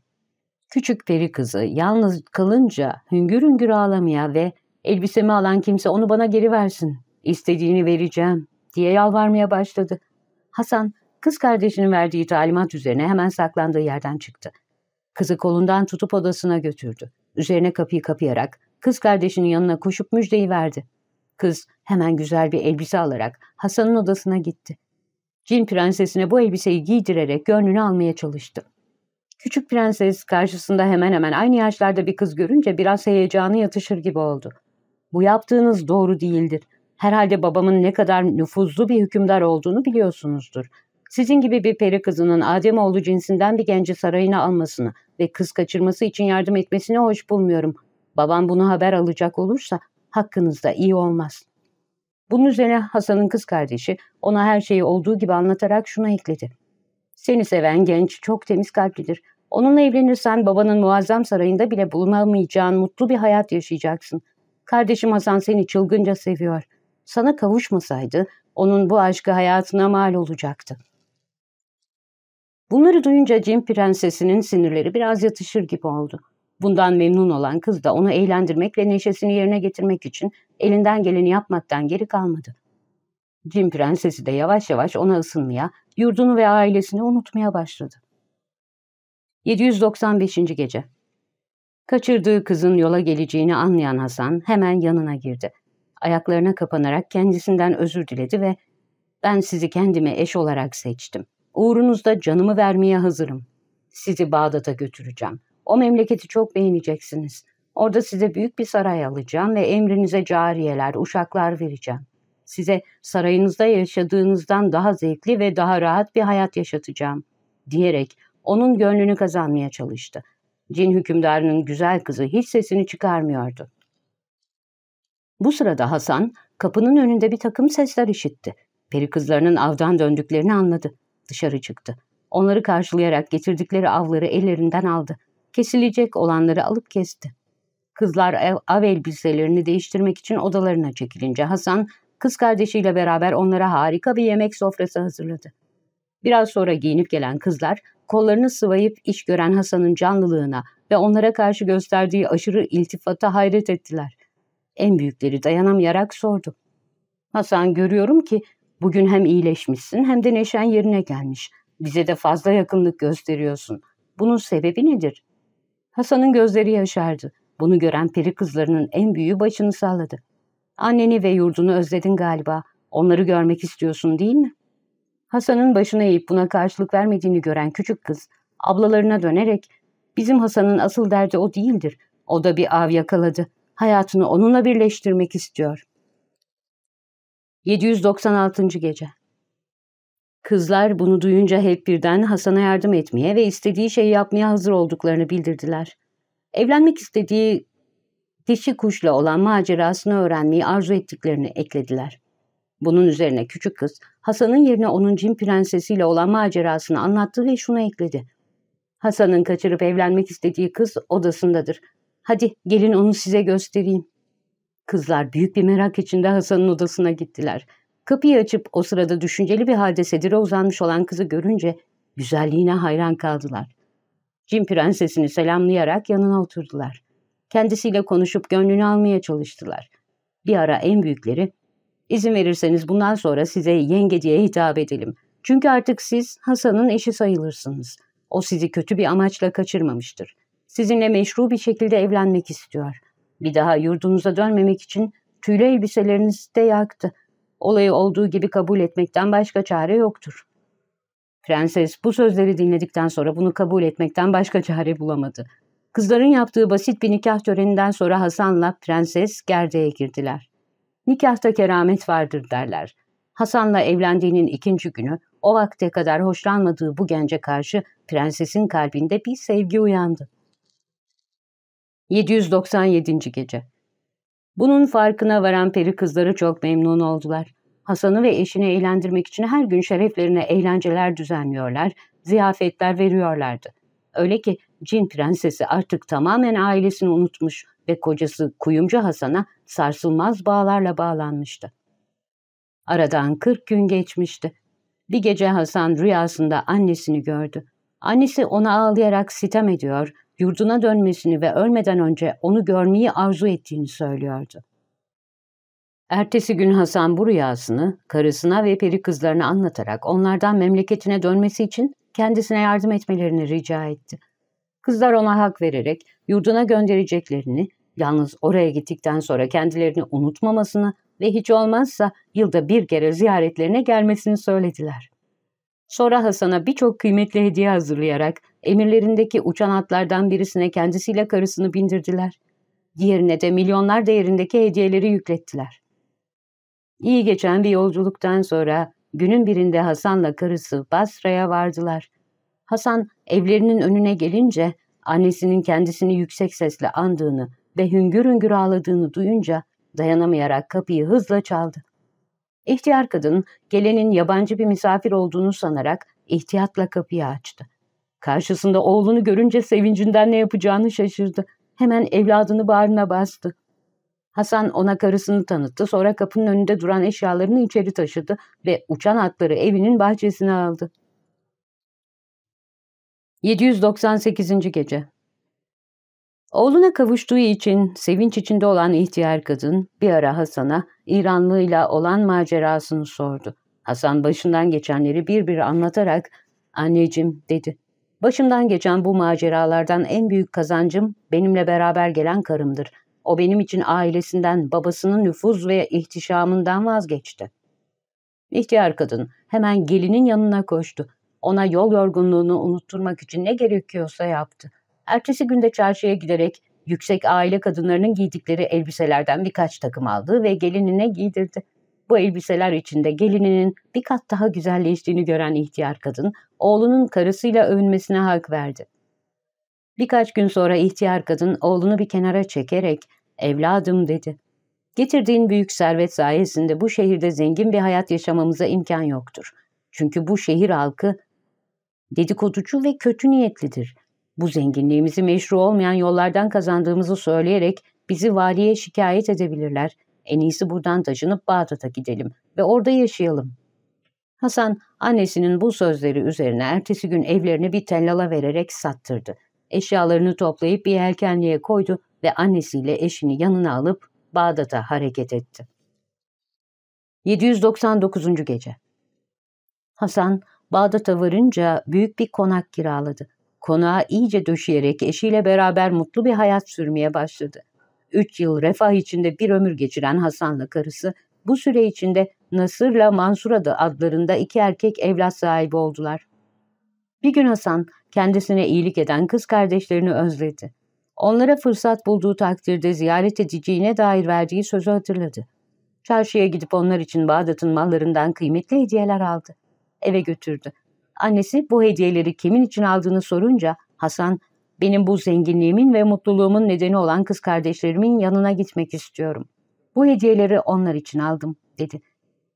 Küçük peri kızı yalnız kalınca hüngür hüngür ağlamaya ve elbisemi alan kimse onu bana geri versin, istediğini vereceğim diye yalvarmaya başladı. Hasan kız kardeşinin verdiği talimat üzerine hemen saklandığı yerden çıktı. Kızı kolundan tutup odasına götürdü. Üzerine kapıyı kapayarak kız kardeşinin yanına koşup müjdeyi verdi. Kız hemen güzel bir elbise alarak Hasan'ın odasına gitti. Cin prensesine bu elbiseyi giydirerek gönlünü almaya çalıştı. Küçük prenses karşısında hemen hemen aynı yaşlarda bir kız görünce biraz heyecanı yatışır gibi oldu. Bu yaptığınız doğru değildir. Herhalde babamın ne kadar nüfuzlu bir hükümdar olduğunu biliyorsunuzdur. Sizin gibi bir peri kızının Ademoğlu cinsinden bir genci sarayına almasını ve kız kaçırması için yardım etmesini hoş bulmuyorum. Babam bunu haber alacak olursa hakkınızda iyi olmaz.'' Bunun üzerine Hasan'ın kız kardeşi ona her şeyi olduğu gibi anlatarak şuna ekledi. Seni seven genç çok temiz kalplidir. Onunla evlenirsen babanın muazzam sarayında bile bulunamayacağın mutlu bir hayat yaşayacaksın. Kardeşim Hasan seni çılgınca seviyor. Sana kavuşmasaydı onun bu aşkı hayatına mal olacaktı. Bunları duyunca cin prensesinin sinirleri biraz yatışır gibi oldu. Bundan memnun olan kız da onu eğlendirmek ve neşesini yerine getirmek için elinden geleni yapmaktan geri kalmadı. Cin prensesi de yavaş yavaş ona ısınmaya, yurdunu ve ailesini unutmaya başladı. 795. Gece Kaçırdığı kızın yola geleceğini anlayan Hasan hemen yanına girdi. Ayaklarına kapanarak kendisinden özür diledi ve ''Ben sizi kendime eş olarak seçtim. Uğrunuzda canımı vermeye hazırım. Sizi Bağdat'a götüreceğim. O memleketi çok beğeneceksiniz. Orada size büyük bir saray alacağım ve emrinize cariyeler, uşaklar vereceğim. Size sarayınızda yaşadığınızdan daha zevkli ve daha rahat bir hayat yaşatacağım." diyerek onun gönlünü kazanmaya çalıştı. Cin hükümdarının güzel kızı hiç sesini çıkarmıyordu. Bu sırada Hasan kapının önünde bir takım sesler işitti. Peri kızlarının avdan döndüklerini anladı. Dışarı çıktı. Onları karşılayarak getirdikleri avları ellerinden aldı kesilecek olanları alıp kesti. Kızlar av, av elbiselerini değiştirmek için odalarına çekilince Hasan kız kardeşiyle beraber onlara harika bir yemek sofrası hazırladı. Biraz sonra giyinip gelen kızlar kollarını sıvayıp iş gören Hasan'ın canlılığına ve onlara karşı gösterdiği aşırı iltifata hayret ettiler. En büyükleri dayanamayarak sordu. Hasan görüyorum ki bugün hem iyileşmişsin hem de neşen yerine gelmiş. Bize de fazla yakınlık gösteriyorsun. Bunun sebebi nedir? Hasan'ın gözleri yaşardı. Bunu gören peri kızlarının en büyüğü başını salladı. Anneni ve yurdunu özledin galiba. Onları görmek istiyorsun değil mi? Hasan'ın başını eğip buna karşılık vermediğini gören küçük kız ablalarına dönerek bizim Hasan'ın asıl derdi o değildir. O da bir av yakaladı. Hayatını onunla birleştirmek istiyor. 796. Gece Kızlar bunu duyunca hep birden Hasan'a yardım etmeye ve istediği şeyi yapmaya hazır olduklarını bildirdiler. Evlenmek istediği dişi kuşla olan macerasını öğrenmeyi arzu ettiklerini eklediler. Bunun üzerine küçük kız Hasan'ın yerine onun cin prensesiyle olan macerasını anlattı ve şunu ekledi. Hasan'ın kaçırıp evlenmek istediği kız odasındadır. Hadi gelin onu size göstereyim. Kızlar büyük bir merak içinde Hasan'ın odasına gittiler. Kapıyı açıp o sırada düşünceli bir halde sedire uzanmış olan kızı görünce güzelliğine hayran kaldılar. Cin prensesini selamlayarak yanına oturdular. Kendisiyle konuşup gönlünü almaya çalıştılar. Bir ara en büyükleri, izin verirseniz bundan sonra size yenge diye hitap edelim. Çünkü artık siz Hasan'ın eşi sayılırsınız. O sizi kötü bir amaçla kaçırmamıştır. Sizinle meşru bir şekilde evlenmek istiyor. Bir daha yurdunuza dönmemek için tüylü elbiselerinizi de yaktı.'' olayı olduğu gibi kabul etmekten başka çare yoktur. Prenses bu sözleri dinledikten sonra bunu kabul etmekten başka çare bulamadı. Kızların yaptığı basit bir nikah töreninden sonra Hasan'la prenses gerdeğe girdiler. Nikahta keramet vardır derler. Hasan'la evlendiğinin ikinci günü o vakte kadar hoşlanmadığı bu gence karşı prensesin kalbinde bir sevgi uyandı. 797. Gece bunun farkına varan peri kızları çok memnun oldular. Hasan'ı ve eşini eğlendirmek için her gün şereflerine eğlenceler düzenliyorlar, ziyafetler veriyorlardı. Öyle ki cin prensesi artık tamamen ailesini unutmuş ve kocası Kuyumcu Hasan'a sarsılmaz bağlarla bağlanmıştı. Aradan 40 gün geçmişti. Bir gece Hasan rüyasında annesini gördü. Annesi ona ağlayarak sitem ediyor, yurduna dönmesini ve ölmeden önce onu görmeyi arzu ettiğini söylüyordu. Ertesi gün Hasan bu rüyasını karısına ve peri kızlarına anlatarak onlardan memleketine dönmesi için kendisine yardım etmelerini rica etti. Kızlar ona hak vererek yurduna göndereceklerini, yalnız oraya gittikten sonra kendilerini unutmamasını ve hiç olmazsa yılda bir kere ziyaretlerine gelmesini söylediler. Sonra Hasan'a birçok kıymetli hediye hazırlayarak Emirlerindeki uçan atlardan birisine kendisiyle karısını bindirdiler. Diğerine de milyonlar değerindeki hediyeleri yüklettiler. İyi geçen bir yolculuktan sonra günün birinde Hasan'la karısı Basra'ya vardılar. Hasan evlerinin önüne gelince annesinin kendisini yüksek sesle andığını ve hüngür hüngür ağladığını duyunca dayanamayarak kapıyı hızla çaldı. İhtiyar kadın gelenin yabancı bir misafir olduğunu sanarak ihtiyatla kapıyı açtı. Karşısında oğlunu görünce sevincinden ne yapacağını şaşırdı. Hemen evladını bağrına bastı. Hasan ona karısını tanıttı. Sonra kapının önünde duran eşyalarını içeri taşıdı ve uçan atları evinin bahçesine aldı. 798. Gece Oğluna kavuştuğu için sevinç içinde olan ihtiyar kadın bir ara Hasan'a İranlıyla olan macerasını sordu. Hasan başından geçenleri bir bir anlatarak anneciğim dedi. Başımdan geçen bu maceralardan en büyük kazancım benimle beraber gelen karımdır. O benim için ailesinden, babasının nüfuz ve ihtişamından vazgeçti. İhtiyar kadın hemen gelinin yanına koştu. Ona yol yorgunluğunu unutturmak için ne gerekiyorsa yaptı. Ertesi günde çarşıya giderek yüksek aile kadınlarının giydikleri elbiselerden birkaç takım aldı ve gelinine giydirdi. Bu elbiseler içinde gelininin bir kat daha güzelleştiğini gören ihtiyar kadın, oğlunun karısıyla övünmesine hak verdi. Birkaç gün sonra ihtiyar kadın oğlunu bir kenara çekerek, ''Evladım'' dedi. ''Getirdiğin büyük servet sayesinde bu şehirde zengin bir hayat yaşamamıza imkan yoktur. Çünkü bu şehir halkı dedikoducu ve kötü niyetlidir. Bu zenginliğimizi meşru olmayan yollardan kazandığımızı söyleyerek bizi valiye şikayet edebilirler en iyisi buradan taşınıp Bağdat'a gidelim ve orada yaşayalım. Hasan annesinin bu sözleri üzerine ertesi gün evlerini bir tellala vererek sattırdı. Eşyalarını toplayıp bir yelkenliğe koydu ve annesiyle eşini yanına alıp Bağdat'a hareket etti. 799. Gece Hasan Bağdat'a varınca büyük bir konak kiraladı. Konağı iyice döşeyerek eşiyle beraber mutlu bir hayat sürmeye başladı. Üç yıl refah içinde bir ömür geçiren Hasan'la karısı bu süre içinde Nasır'la Mansur adı adlarında iki erkek evlat sahibi oldular. Bir gün Hasan kendisine iyilik eden kız kardeşlerini özledi. Onlara fırsat bulduğu takdirde ziyaret edeceğine dair verdiği sözü hatırladı. Çarşıya gidip onlar için Bağdat'ın mallarından kıymetli hediyeler aldı. Eve götürdü. Annesi bu hediyeleri kimin için aldığını sorunca Hasan benim bu zenginliğimin ve mutluluğumun nedeni olan kız kardeşlerimin yanına gitmek istiyorum. Bu hediyeleri onlar için aldım, dedi.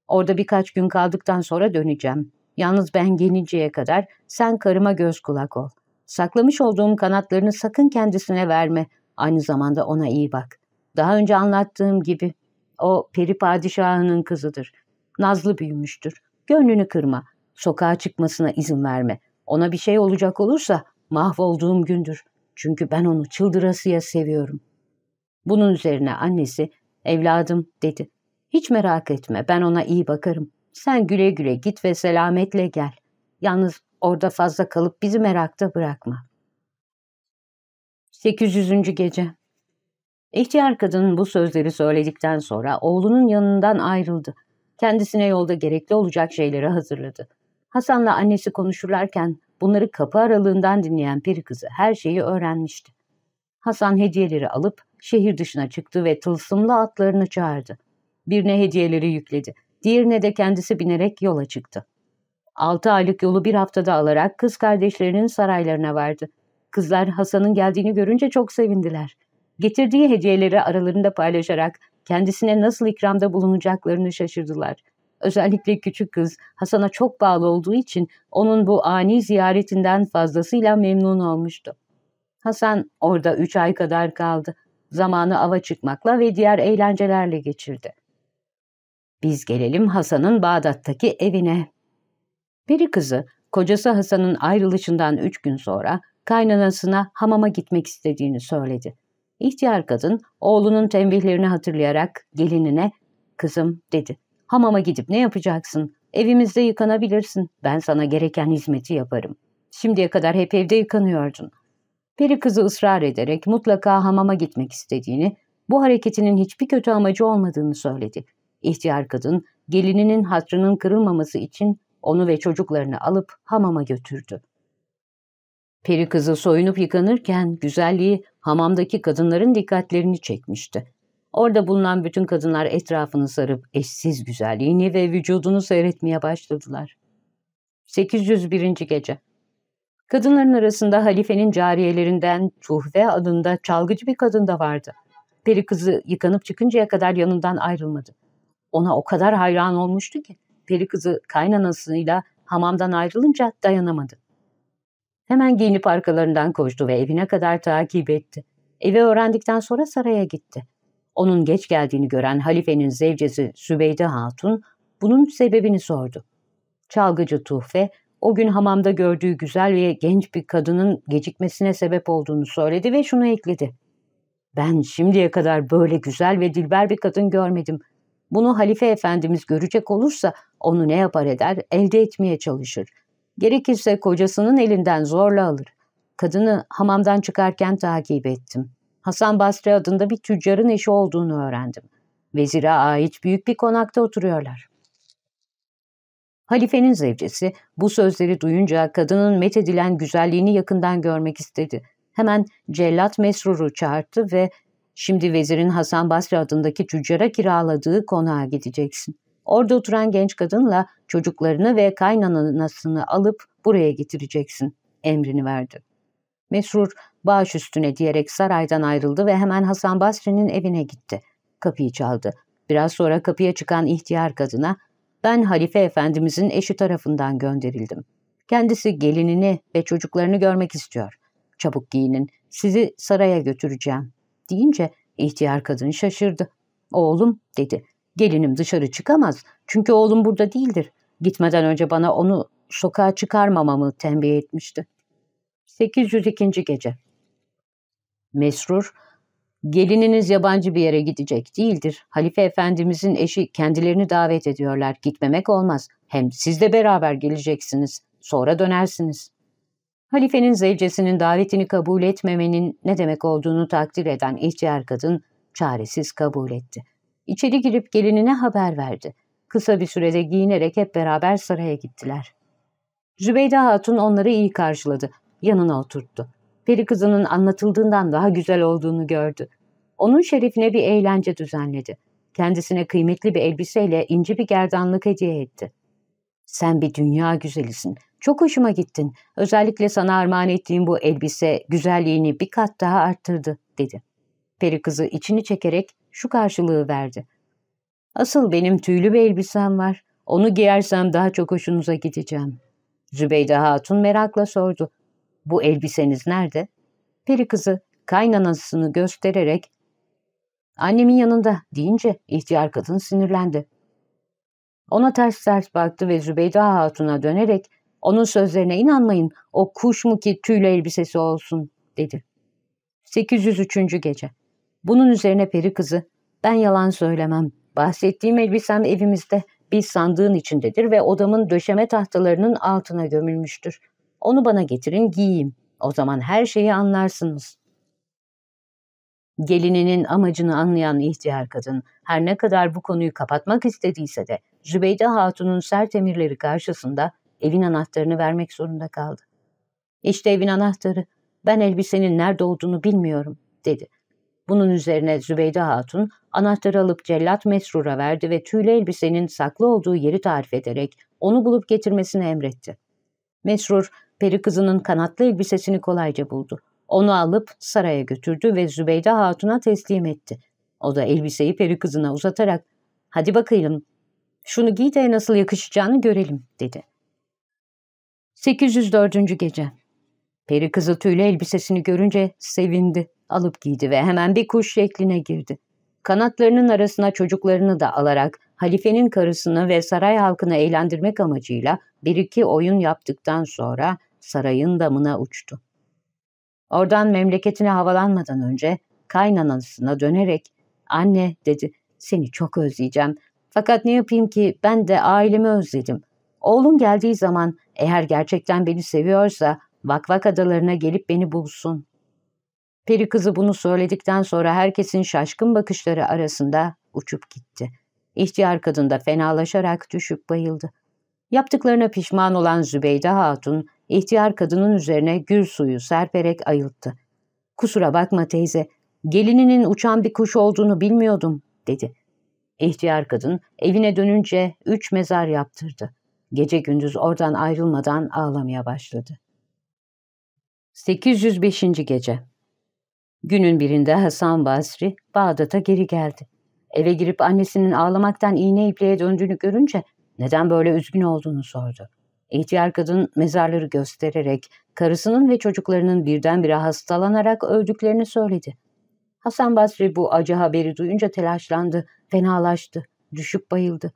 Orada birkaç gün kaldıktan sonra döneceğim. Yalnız ben gelinceye kadar sen karıma göz kulak ol. Saklamış olduğum kanatlarını sakın kendisine verme. Aynı zamanda ona iyi bak. Daha önce anlattığım gibi o peri padişahının kızıdır. Nazlı büyümüştür. Gönlünü kırma. Sokağa çıkmasına izin verme. Ona bir şey olacak olursa mahvolduğum gündür. Çünkü ben onu çıldırasıya seviyorum. Bunun üzerine annesi, evladım dedi. Hiç merak etme ben ona iyi bakarım. Sen güle güle git ve selametle gel. Yalnız orada fazla kalıp bizi merakta bırakma. 800. Gece İhtiyar kadın bu sözleri söyledikten sonra oğlunun yanından ayrıldı. Kendisine yolda gerekli olacak şeyleri hazırladı. Hasan'la annesi konuşurlarken Bunları kapı aralığından dinleyen peri kızı her şeyi öğrenmişti. Hasan hediyeleri alıp şehir dışına çıktı ve tılsımlı atlarını çağırdı. Birine hediyeleri yükledi, diğerine de kendisi binerek yola çıktı. Altı aylık yolu bir haftada alarak kız kardeşlerinin saraylarına vardı. Kızlar Hasan'ın geldiğini görünce çok sevindiler. Getirdiği hediyeleri aralarında paylaşarak kendisine nasıl ikramda bulunacaklarını şaşırdılar. Özellikle küçük kız Hasan'a çok bağlı olduğu için onun bu ani ziyaretinden fazlasıyla memnun olmuştu. Hasan orada üç ay kadar kaldı. Zamanı ava çıkmakla ve diğer eğlencelerle geçirdi. Biz gelelim Hasan'ın Bağdat'taki evine. Peri kızı, kocası Hasan'ın ayrılışından üç gün sonra kaynanasına hamama gitmek istediğini söyledi. İhtiyar kadın oğlunun tembihlerini hatırlayarak gelinine ''Kızım'' dedi. Hamama gidip ne yapacaksın? Evimizde yıkanabilirsin. Ben sana gereken hizmeti yaparım. Şimdiye kadar hep evde yıkanıyordun. Peri kızı ısrar ederek mutlaka hamama gitmek istediğini, bu hareketinin hiçbir kötü amacı olmadığını söyledi. İhtiyar kadın gelininin hatrının kırılmaması için onu ve çocuklarını alıp hamama götürdü. Peri kızı soyunup yıkanırken güzelliği hamamdaki kadınların dikkatlerini çekmişti. Orada bulunan bütün kadınlar etrafını sarıp eşsiz güzelliğini ve vücudunu seyretmeye başladılar. 801. Gece Kadınların arasında halifenin cariyelerinden Tuhve adında çalgıcı bir kadın da vardı. Peri kızı yıkanıp çıkıncaya kadar yanından ayrılmadı. Ona o kadar hayran olmuştu ki peri kızı kaynanasıyla hamamdan ayrılınca dayanamadı. Hemen giyinip arkalarından koştu ve evine kadar takip etti. Eve öğrendikten sonra saraya gitti. Onun geç geldiğini gören halifenin zevcesi Sübeyde Hatun bunun sebebini sordu. Çalgıcı Tuhfe o gün hamamda gördüğü güzel ve genç bir kadının gecikmesine sebep olduğunu söyledi ve şunu ekledi. Ben şimdiye kadar böyle güzel ve dilber bir kadın görmedim. Bunu halife efendimiz görecek olursa onu ne yapar eder elde etmeye çalışır. Gerekirse kocasının elinden zorla alır. Kadını hamamdan çıkarken takip ettim. Hasan Basri adında bir tüccarın eşi olduğunu öğrendim. Vezire ait büyük bir konakta oturuyorlar. Halifenin zevcesi bu sözleri duyunca kadının methedilen güzelliğini yakından görmek istedi. Hemen Cellat Mesrur'u çağırdı ve şimdi vezirin Hasan Basri adındaki tüccara kiraladığı konağa gideceksin. Orada oturan genç kadınla çocuklarını ve kaynanasını alıp buraya getireceksin emrini verdi. Mesrur Bağış üstüne diyerek saraydan ayrıldı ve hemen Hasan Basri'nin evine gitti. Kapıyı çaldı. Biraz sonra kapıya çıkan ihtiyar kadına ben Halife Efendimizin eşi tarafından gönderildim. Kendisi gelinini ve çocuklarını görmek istiyor. Çabuk giyinin, sizi saraya götüreceğim. Deyince ihtiyar kadın şaşırdı. Oğlum dedi, gelinim dışarı çıkamaz çünkü oğlum burada değildir. Gitmeden önce bana onu sokağa çıkarmamamı tembih etmişti. 802. Gece Mesrur, gelininiz yabancı bir yere gidecek değildir. Halife Efendimizin eşi kendilerini davet ediyorlar. Gitmemek olmaz. Hem siz de beraber geleceksiniz. Sonra dönersiniz. Halifenin zevcesinin davetini kabul etmemenin ne demek olduğunu takdir eden ihtiyar kadın çaresiz kabul etti. İçeri girip gelinine haber verdi. Kısa bir sürede giyinerek hep beraber saraya gittiler. Zübeyde Hatun onları iyi karşıladı. Yanına oturttu peri kızının anlatıldığından daha güzel olduğunu gördü. Onun şerefine bir eğlence düzenledi. Kendisine kıymetli bir elbiseyle ince bir gerdanlık hediye etti. ''Sen bir dünya güzelisin. Çok hoşuma gittin. Özellikle sana armağan ettiğim bu elbise güzelliğini bir kat daha arttırdı.'' dedi. Peri kızı içini çekerek şu karşılığı verdi. ''Asıl benim tüylü bir elbisem var. Onu giyersem daha çok hoşunuza gideceğim.'' Zübeyde Hatun merakla sordu bu elbiseniz nerede? Peri kızı kaynanasını göstererek annemin yanında deyince ihtiyar kadın sinirlendi. Ona ters ters baktı ve Zübeyde Hatun'a dönerek onun sözlerine inanmayın o kuş mu ki tüylü elbisesi olsun dedi. 803. gece. Bunun üzerine peri kızı ben yalan söylemem. Bahsettiğim elbisem evimizde bir sandığın içindedir ve odamın döşeme tahtalarının altına gömülmüştür. Onu bana getirin giyeyim. O zaman her şeyi anlarsınız. Gelininin amacını anlayan ihtiyar kadın her ne kadar bu konuyu kapatmak istediyse de Zübeyde Hatun'un sert emirleri karşısında evin anahtarını vermek zorunda kaldı. İşte evin anahtarı. Ben elbisenin nerede olduğunu bilmiyorum, dedi. Bunun üzerine Zübeyde Hatun anahtarı alıp cellat Mesrur'a verdi ve tüylü elbisenin saklı olduğu yeri tarif ederek onu bulup getirmesini emretti. Mesrur Peri kızının kanatlı elbisesini kolayca buldu. Onu alıp saraya götürdü ve Zübeyde Hatun'a teslim etti. O da elbiseyi peri kızına uzatarak ''Hadi bakayım, şunu giy de nasıl yakışacağını görelim.'' dedi. 804. Gece Peri kızı tüylü elbisesini görünce sevindi, alıp giydi ve hemen bir kuş şekline girdi. Kanatlarının arasına çocuklarını da alarak halifenin karısını ve saray halkını eğlendirmek amacıyla bir iki oyun yaptıktan sonra sarayın damına uçtu. Oradan memleketine havalanmadan önce kaynanasına dönerek anne dedi seni çok özleyeceğim. Fakat ne yapayım ki ben de ailemi özledim. Oğlum geldiği zaman eğer gerçekten beni seviyorsa Vakvak adalarına gelip beni bulsun. Peri kızı bunu söyledikten sonra herkesin şaşkın bakışları arasında uçup gitti. İhtiyar kadın da fenalaşarak düşüp bayıldı. Yaptıklarına pişman olan Zübeyde Hatun, ihtiyar kadının üzerine gül suyu serperek ayılttı. ''Kusura bakma teyze, gelininin uçan bir kuş olduğunu bilmiyordum.'' dedi. İhtiyar kadın evine dönünce üç mezar yaptırdı. Gece gündüz oradan ayrılmadan ağlamaya başladı. 805. Gece Günün birinde Hasan Basri Bağdat'a geri geldi. Eve girip annesinin ağlamaktan iğne ipliğe döndüğünü görünce neden böyle üzgün olduğunu sordu. İhtiyar kadın mezarları göstererek karısının ve çocuklarının birdenbire hastalanarak öldüklerini söyledi. Hasan Basri bu acı haberi duyunca telaşlandı, fenalaştı, düşüp bayıldı.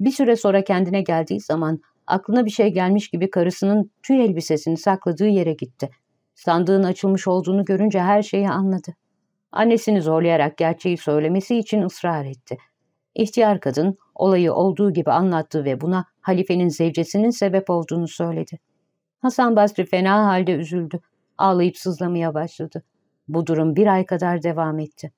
Bir süre sonra kendine geldiği zaman aklına bir şey gelmiş gibi karısının tüy elbisesini sakladığı yere gitti. Sandığın açılmış olduğunu görünce her şeyi anladı. Annesini zorlayarak gerçeği söylemesi için ısrar etti. İhtiyar kadın olayı olduğu gibi anlattı ve buna halifenin zevcesinin sebep olduğunu söyledi. Hasan Basri fena halde üzüldü. Ağlayıp sızlamaya başladı. Bu durum bir ay kadar devam etti.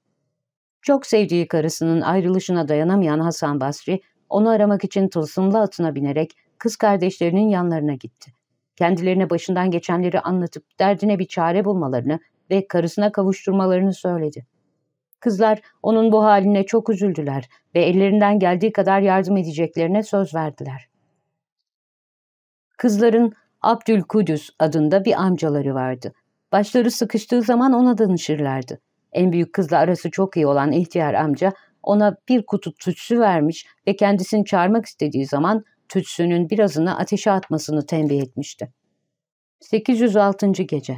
Çok sevdiği karısının ayrılışına dayanamayan Hasan Basri, onu aramak için tılsımlı atına binerek kız kardeşlerinin yanlarına gitti. Kendilerine başından geçenleri anlatıp derdine bir çare bulmalarını ve karısına kavuşturmalarını söyledi. Kızlar onun bu haline çok üzüldüler ve ellerinden geldiği kadar yardım edeceklerine söz verdiler. Kızların Abdülkudüs adında bir amcaları vardı. Başları sıkıştığı zaman ona danışırlardı. En büyük kızla arası çok iyi olan ihtiyar amca ona bir kutu tütsü vermiş ve kendisini çağırmak istediği zaman tütsünün birazını ateşe atmasını tembih etmişti. 806. Gece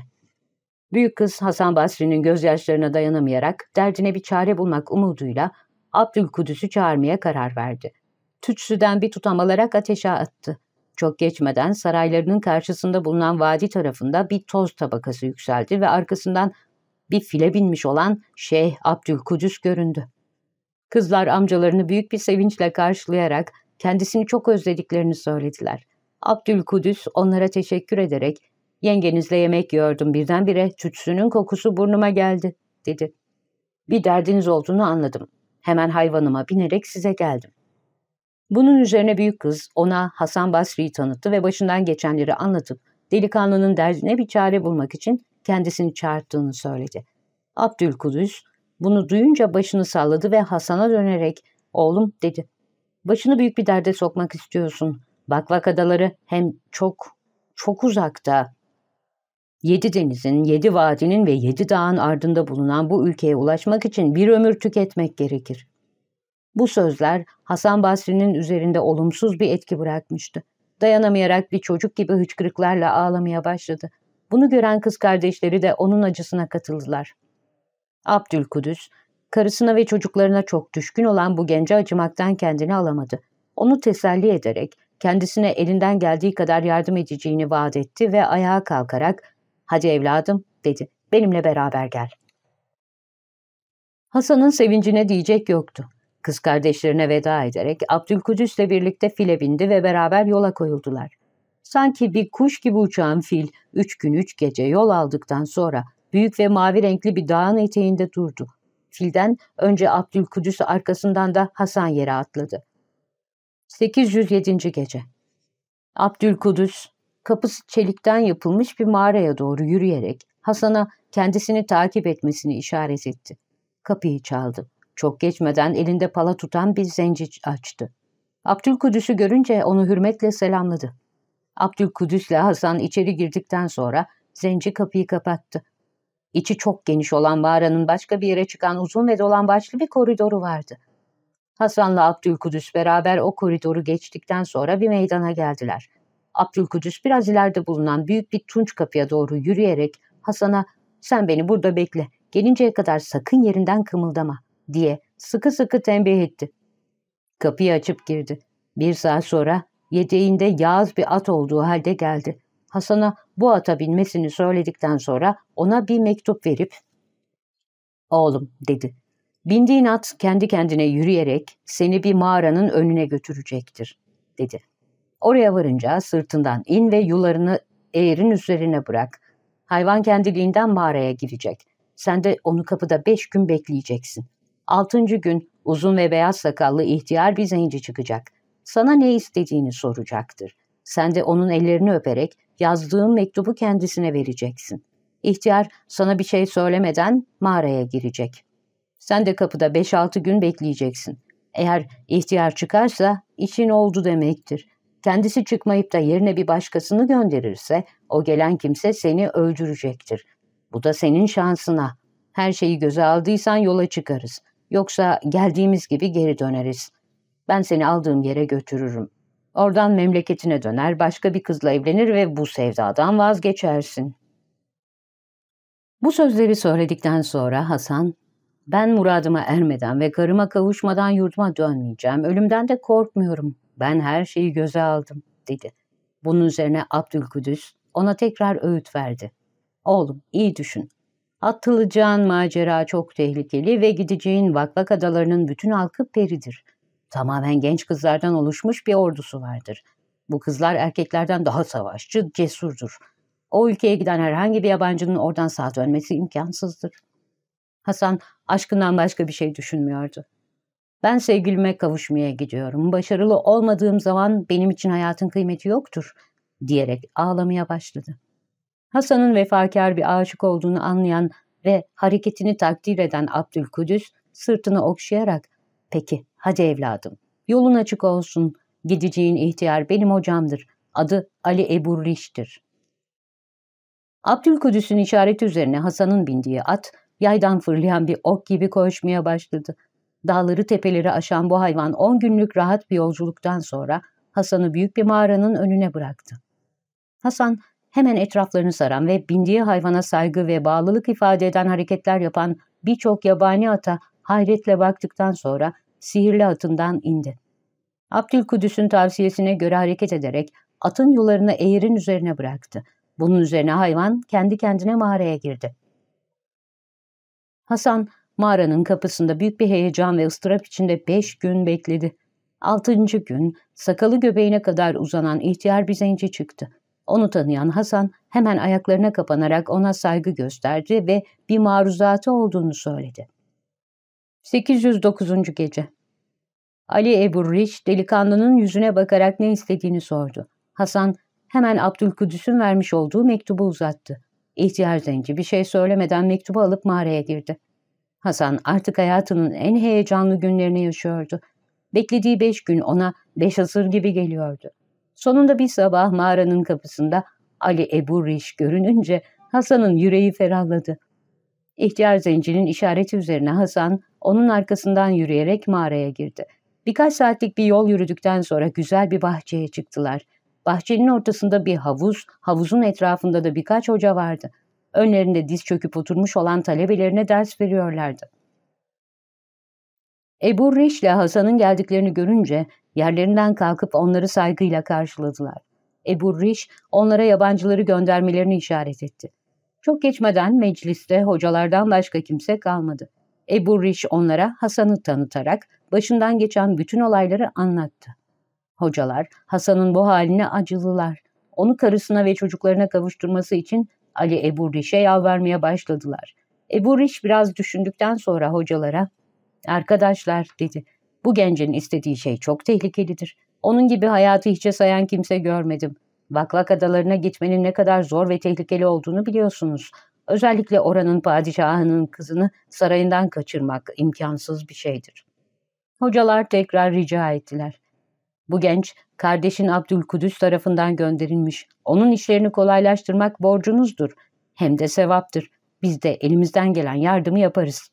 Büyük kız Hasan Basri'nin gözyaşlarına dayanamayarak derdine bir çare bulmak umuduyla Abdülkudüs'ü çağırmaya karar verdi. Tütsüden bir tutam alarak ateşe attı. Çok geçmeden saraylarının karşısında bulunan vadi tarafında bir toz tabakası yükseldi ve arkasından bir file binmiş olan Şeyh Abdülkudüs göründü. Kızlar amcalarını büyük bir sevinçle karşılayarak kendisini çok özlediklerini söylediler. Abdülkudüs onlara teşekkür ederek Yengenizle yemek yordum. birdenbire çütsünün kokusu burnuma geldi dedi. Bir derdiniz olduğunu anladım. Hemen hayvanıma binerek size geldim. Bunun üzerine büyük kız ona Hasan Basri'yi tanıttı ve başından geçenleri anlatıp delikanlının derdine bir çare bulmak için kendisini çağırttığını söyledi. Abdülkudüs bunu duyunca başını salladı ve Hasan'a dönerek oğlum dedi. Başını büyük bir derde sokmak istiyorsun. Bakvak adaları hem çok, çok uzakta Yedi denizin, yedi vadinin ve yedi dağın ardında bulunan bu ülkeye ulaşmak için bir ömür tüketmek gerekir. Bu sözler Hasan Basri'nin üzerinde olumsuz bir etki bırakmıştı. Dayanamayarak bir çocuk gibi hıçkırıklarla ağlamaya başladı. Bunu gören kız kardeşleri de onun acısına katıldılar. Abdülkudüs, karısına ve çocuklarına çok düşkün olan bu gence acımaktan kendini alamadı. Onu teselli ederek kendisine elinden geldiği kadar yardım edeceğini vaat etti ve ayağa kalkarak Hadi evladım dedi. Benimle beraber gel. Hasan'ın sevincine diyecek yoktu. Kız kardeşlerine veda ederek Abdülkudüs'le birlikte file bindi ve beraber yola koyuldular. Sanki bir kuş gibi uçan fil üç gün üç gece yol aldıktan sonra büyük ve mavi renkli bir dağın eteğinde durdu. Filden önce Abdülkudüs arkasından da Hasan yere atladı. 807. Gece Abdülkudüs Kapısı çelikten yapılmış bir mağaraya doğru yürüyerek Hasan'a kendisini takip etmesini işaret etti. Kapıyı çaldı. Çok geçmeden elinde pala tutan bir zenci açtı. Abdülkudüs'ü görünce onu hürmetle selamladı. Abdülkudüs'le Hasan içeri girdikten sonra zenci kapıyı kapattı. İçi çok geniş olan mağaranın başka bir yere çıkan uzun ve dolambaçlı bir koridoru vardı. Hasan'la Abdülkudüs beraber o koridoru geçtikten sonra bir meydana geldiler. Abdülkucuş biraz ileride bulunan büyük bir tunç kapıya doğru yürüyerek Hasan'a sen beni burada bekle gelinceye kadar sakın yerinden kımıldama diye sıkı sıkı tembih etti. Kapıyı açıp girdi. Bir saat sonra yedeğinde yağız bir at olduğu halde geldi. Hasan'a bu ata binmesini söyledikten sonra ona bir mektup verip ''Oğlum'' dedi. ''Bindiğin at kendi kendine yürüyerek seni bir mağaranın önüne götürecektir.'' dedi. Oraya varınca sırtından in ve yularını eğerin üzerine bırak. Hayvan kendiliğinden mağaraya girecek. Sen de onu kapıda beş gün bekleyeceksin. Altıncı gün uzun ve beyaz sakallı ihtiyar bir zenci çıkacak. Sana ne istediğini soracaktır. Sen de onun ellerini öperek yazdığın mektubu kendisine vereceksin. İhtiyar sana bir şey söylemeden mağaraya girecek. Sen de kapıda beş altı gün bekleyeceksin. Eğer ihtiyar çıkarsa için oldu demektir. Kendisi çıkmayıp da yerine bir başkasını gönderirse o gelen kimse seni öldürecektir. Bu da senin şansına. Her şeyi göze aldıysan yola çıkarız. Yoksa geldiğimiz gibi geri döneriz. Ben seni aldığım yere götürürüm. Oradan memleketine döner, başka bir kızla evlenir ve bu sevdadan vazgeçersin. Bu sözleri söyledikten sonra Hasan, ben muradıma ermeden ve karıma kavuşmadan yurduma dönmeyeceğim, ölümden de korkmuyorum ben her şeyi göze aldım dedi. Bunun üzerine Abdülkudüs ona tekrar öğüt verdi. Oğlum iyi düşün. Atılacağın macera çok tehlikeli ve gideceğin Vaklak Adalarının bütün halkı peridir. Tamamen genç kızlardan oluşmuş bir ordusu vardır. Bu kızlar erkeklerden daha savaşçı, cesurdur. O ülkeye giden herhangi bir yabancının oradan sağ dönmesi imkansızdır. Hasan aşkından başka bir şey düşünmüyordu. Ben sevgilime kavuşmaya gidiyorum. Başarılı olmadığım zaman benim için hayatın kıymeti yoktur diyerek ağlamaya başladı. Hasan'ın vefakar bir aşık olduğunu anlayan ve hareketini takdir eden Abdülkudüs sırtını okşayarak ''Peki, hadi evladım, yolun açık olsun, gideceğin ihtiyar benim hocamdır, adı Ali Ebu Riş'tir.'' Abdülkudüs'ün işareti üzerine Hasan'ın bindiği at, yaydan fırlayan bir ok gibi koşmaya başladı. Dağları tepeleri aşan bu hayvan 10 günlük rahat bir yolculuktan sonra Hasan'ı büyük bir mağaranın önüne bıraktı. Hasan hemen etraflarını saran ve bindiği hayvana saygı ve bağlılık ifade eden hareketler yapan birçok yabani ata hayretle baktıktan sonra sihirli atından indi. Abdülkudüs'ün tavsiyesine göre hareket ederek atın yularını eğirin üzerine bıraktı. Bunun üzerine hayvan kendi kendine mağaraya girdi. Hasan Mağaranın kapısında büyük bir heyecan ve ıstırap içinde beş gün bekledi. Altıncı gün sakalı göbeğine kadar uzanan ihtiyar bir zenci çıktı. Onu tanıyan Hasan hemen ayaklarına kapanarak ona saygı gösterdi ve bir maruzatı olduğunu söyledi. 809. Gece Ali Ebu Riş delikanlının yüzüne bakarak ne istediğini sordu. Hasan hemen Abdülkudüs'ün vermiş olduğu mektubu uzattı. İhtiyar zenci bir şey söylemeden mektubu alıp mağaraya girdi. Hasan artık hayatının en heyecanlı günlerini yaşıyordu. Beklediği beş gün ona beş asır gibi geliyordu. Sonunda bir sabah mağaranın kapısında Ali Ebu Riş görününce Hasan'ın yüreği ferahladı. İhtiyar zencinin işareti üzerine Hasan onun arkasından yürüyerek mağaraya girdi. Birkaç saatlik bir yol yürüdükten sonra güzel bir bahçeye çıktılar. Bahçenin ortasında bir havuz, havuzun etrafında da birkaç hoca vardı.'' önlerinde diz çöküp oturmuş olan talebelerine ders veriyorlardı. Ebu Reş ile Hasan'ın geldiklerini görünce yerlerinden kalkıp onları saygıyla karşıladılar. Ebu Reş onlara yabancıları göndermelerini işaret etti. Çok geçmeden mecliste hocalardan başka kimse kalmadı. Ebu Reş onlara Hasan'ı tanıtarak başından geçen bütün olayları anlattı. Hocalar Hasan'ın bu haline acılılar. Onu karısına ve çocuklarına kavuşturması için Ali Ebu Riş'e yalvarmaya başladılar. Ebu Riş biraz düşündükten sonra hocalara ''Arkadaşlar'' dedi. ''Bu gencin istediği şey çok tehlikelidir. Onun gibi hayatı hiçe sayan kimse görmedim. Vaklak adalarına gitmenin ne kadar zor ve tehlikeli olduğunu biliyorsunuz. Özellikle oranın padişahının kızını sarayından kaçırmak imkansız bir şeydir.'' Hocalar tekrar rica ettiler. Bu genç kardeşin Abdülkudüs tarafından gönderilmiş. Onun işlerini kolaylaştırmak borcunuzdur. Hem de sevaptır. Biz de elimizden gelen yardımı yaparız.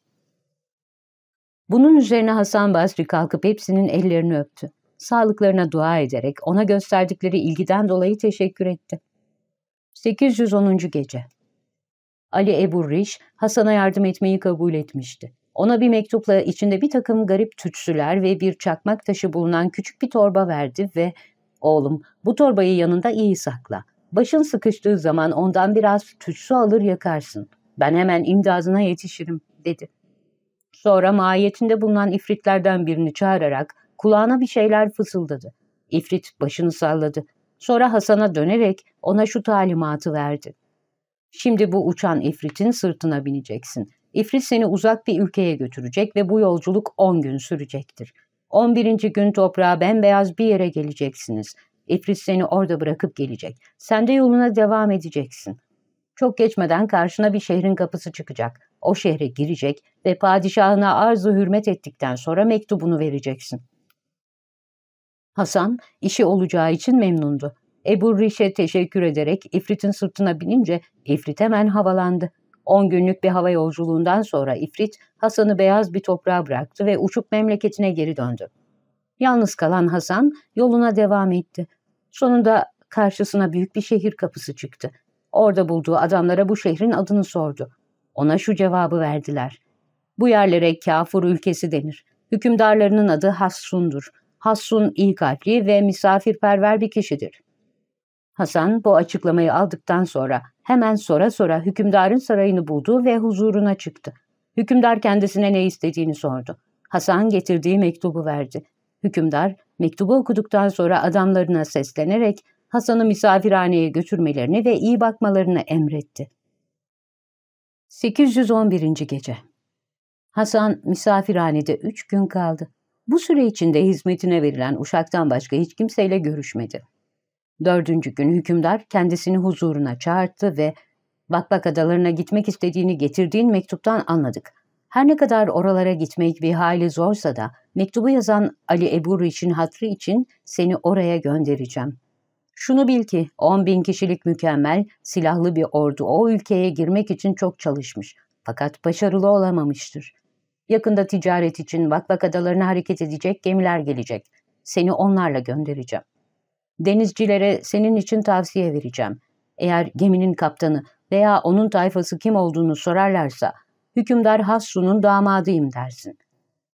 Bunun üzerine Hasan Basri kalkıp hepsinin ellerini öptü. Sağlıklarına dua ederek ona gösterdikleri ilgiden dolayı teşekkür etti. 810. Gece Ali Ebu Riş, Hasan'a yardım etmeyi kabul etmişti. Ona bir mektupla içinde bir takım garip tütsüler ve bir çakmak taşı bulunan küçük bir torba verdi ve ''Oğlum bu torbayı yanında iyi sakla. Başın sıkıştığı zaman ondan biraz tütsü alır yakarsın. Ben hemen imdazına yetişirim.'' dedi. Sonra mahiyetinde bulunan ifritlerden birini çağırarak kulağına bir şeyler fısıldadı. İfrit başını salladı. Sonra Hasan'a dönerek ona şu talimatı verdi. Şimdi bu uçan ifritin sırtına bineceksin. İfrit seni uzak bir ülkeye götürecek ve bu yolculuk 10 gün sürecektir. 11. gün toprağa bembeyaz bir yere geleceksiniz. İfrit seni orada bırakıp gelecek. Sen de yoluna devam edeceksin. Çok geçmeden karşına bir şehrin kapısı çıkacak. O şehre girecek ve padişahına arzu hürmet ettikten sonra mektubunu vereceksin. Hasan işi olacağı için memnundu. Ebu Riş'e teşekkür ederek İfrit'in sırtına binince İfrit hemen havalandı. 10 günlük bir hava yolculuğundan sonra İfrit, Hasan'ı beyaz bir toprağa bıraktı ve uçup memleketine geri döndü. Yalnız kalan Hasan yoluna devam etti. Sonunda karşısına büyük bir şehir kapısı çıktı. Orada bulduğu adamlara bu şehrin adını sordu. Ona şu cevabı verdiler. Bu yerlere kafur ülkesi denir. Hükümdarlarının adı Hassun'dur. Hassun iyi kalpli ve misafirperver bir kişidir.'' Hasan bu açıklamayı aldıktan sonra hemen sonra sonra hükümdarın sarayını buldu ve huzuruna çıktı. Hükümdar kendisine ne istediğini sordu. Hasan getirdiği mektubu verdi. Hükümdar mektubu okuduktan sonra adamlarına seslenerek Hasan'ı misafirhaneye götürmelerini ve iyi bakmalarını emretti. 811. Gece Hasan misafirhanede üç gün kaldı. Bu süre içinde hizmetine verilen uşaktan başka hiç kimseyle görüşmedi. Dördüncü gün hükümdar kendisini huzuruna çağırdı ve Bakbak adalarına gitmek istediğini getirdiğin mektuptan anladık. Her ne kadar oralara gitmek bir hayli zorsa da mektubu yazan Ali Ebur için hatrı için seni oraya göndereceğim. Şunu bil ki 10 bin kişilik mükemmel silahlı bir ordu o ülkeye girmek için çok çalışmış fakat başarılı olamamıştır. Yakında ticaret için Vakvak adalarına hareket edecek gemiler gelecek. Seni onlarla göndereceğim denizcilere senin için tavsiye vereceğim. Eğer geminin kaptanı veya onun tayfası kim olduğunu sorarlarsa, hükümdar Hassu'nun damadıyım dersin.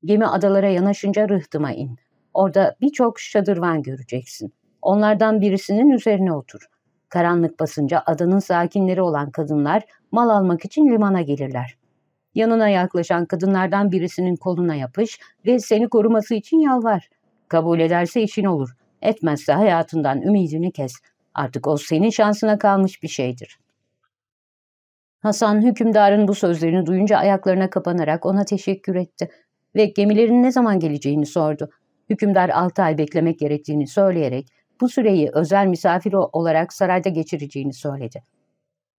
Gemi adalara yanaşınca rıhtıma in. Orada birçok şadırvan göreceksin. Onlardan birisinin üzerine otur. Karanlık basınca adanın sakinleri olan kadınlar mal almak için limana gelirler. Yanına yaklaşan kadınlardan birisinin koluna yapış ve seni koruması için yalvar. Kabul ederse işin olur. Etmezse hayatından ümidini kes. Artık o senin şansına kalmış bir şeydir. Hasan hükümdarın bu sözlerini duyunca ayaklarına kapanarak ona teşekkür etti ve gemilerin ne zaman geleceğini sordu. Hükümdar 6 ay beklemek gerektiğini söyleyerek bu süreyi özel misafir olarak sarayda geçireceğini söyledi.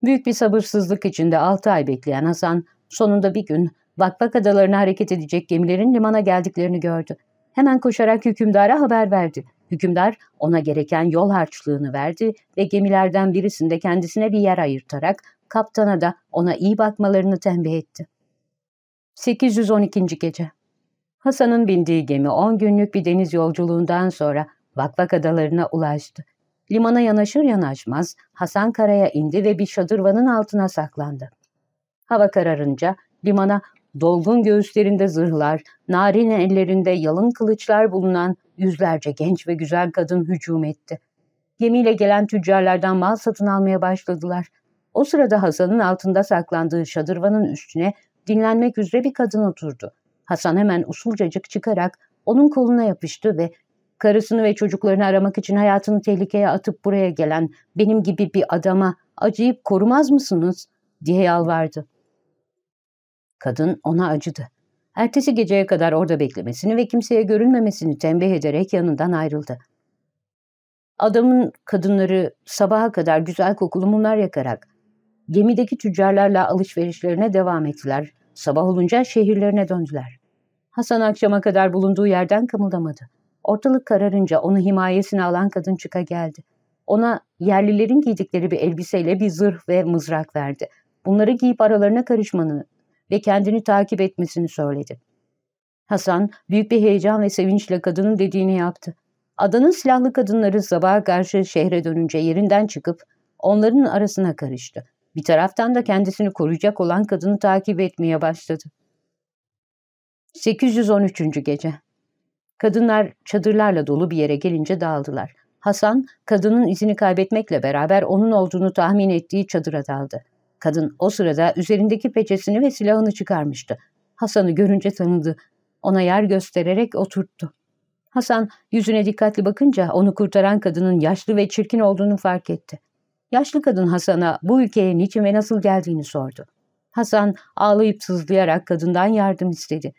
Büyük bir sabırsızlık içinde 6 ay bekleyen Hasan sonunda bir gün Vakvak adalarına hareket edecek gemilerin limana geldiklerini gördü. Hemen koşarak hükümdara haber verdi. Hükümdar ona gereken yol harçlığını verdi ve gemilerden birisinde kendisine bir yer ayırtarak kaptana da ona iyi bakmalarını tembih etti. 812. Gece Hasan'ın bindiği gemi 10 günlük bir deniz yolculuğundan sonra Vakvak adalarına ulaştı. Limana yanaşır yanaşmaz Hasan karaya indi ve bir şadırvanın altına saklandı. Hava kararınca limana dolgun göğüslerinde zırhlar, narin ellerinde yalın kılıçlar bulunan yüzlerce genç ve güzel kadın hücum etti. Gemiyle gelen tüccarlardan mal satın almaya başladılar. O sırada Hasan'ın altında saklandığı şadırvanın üstüne dinlenmek üzere bir kadın oturdu. Hasan hemen usulcacık çıkarak onun koluna yapıştı ve karısını ve çocuklarını aramak için hayatını tehlikeye atıp buraya gelen benim gibi bir adama acıyıp korumaz mısınız diye yalvardı. Kadın ona acıdı. Ertesi geceye kadar orada beklemesini ve kimseye görünmemesini tembih ederek yanından ayrıldı. Adamın kadınları sabaha kadar güzel kokulu mumlar yakarak gemideki tüccarlarla alışverişlerine devam ettiler. Sabah olunca şehirlerine döndüler. Hasan akşama kadar bulunduğu yerden kımıldamadı. Ortalık kararınca onu himayesine alan kadın çıka geldi. Ona yerlilerin giydikleri bir elbiseyle bir zırh ve mızrak verdi. Bunları giyip aralarına karışmanı ve kendini takip etmesini söyledi. Hasan büyük bir heyecan ve sevinçle kadının dediğini yaptı. Adanın silahlı kadınları sabaha karşı şehre dönünce yerinden çıkıp onların arasına karıştı. Bir taraftan da kendisini koruyacak olan kadını takip etmeye başladı. 813. Gece Kadınlar çadırlarla dolu bir yere gelince dağıldılar. Hasan, kadının izini kaybetmekle beraber onun olduğunu tahmin ettiği çadıra daldı. Kadın o sırada üzerindeki peçesini ve silahını çıkarmıştı. Hasan'ı görünce tanıdı. Ona yer göstererek oturttu. Hasan yüzüne dikkatli bakınca onu kurtaran kadının yaşlı ve çirkin olduğunu fark etti. Yaşlı kadın Hasan'a bu ülkeye niçin ve nasıl geldiğini sordu. Hasan ağlayıp sızlayarak kadından yardım istedi.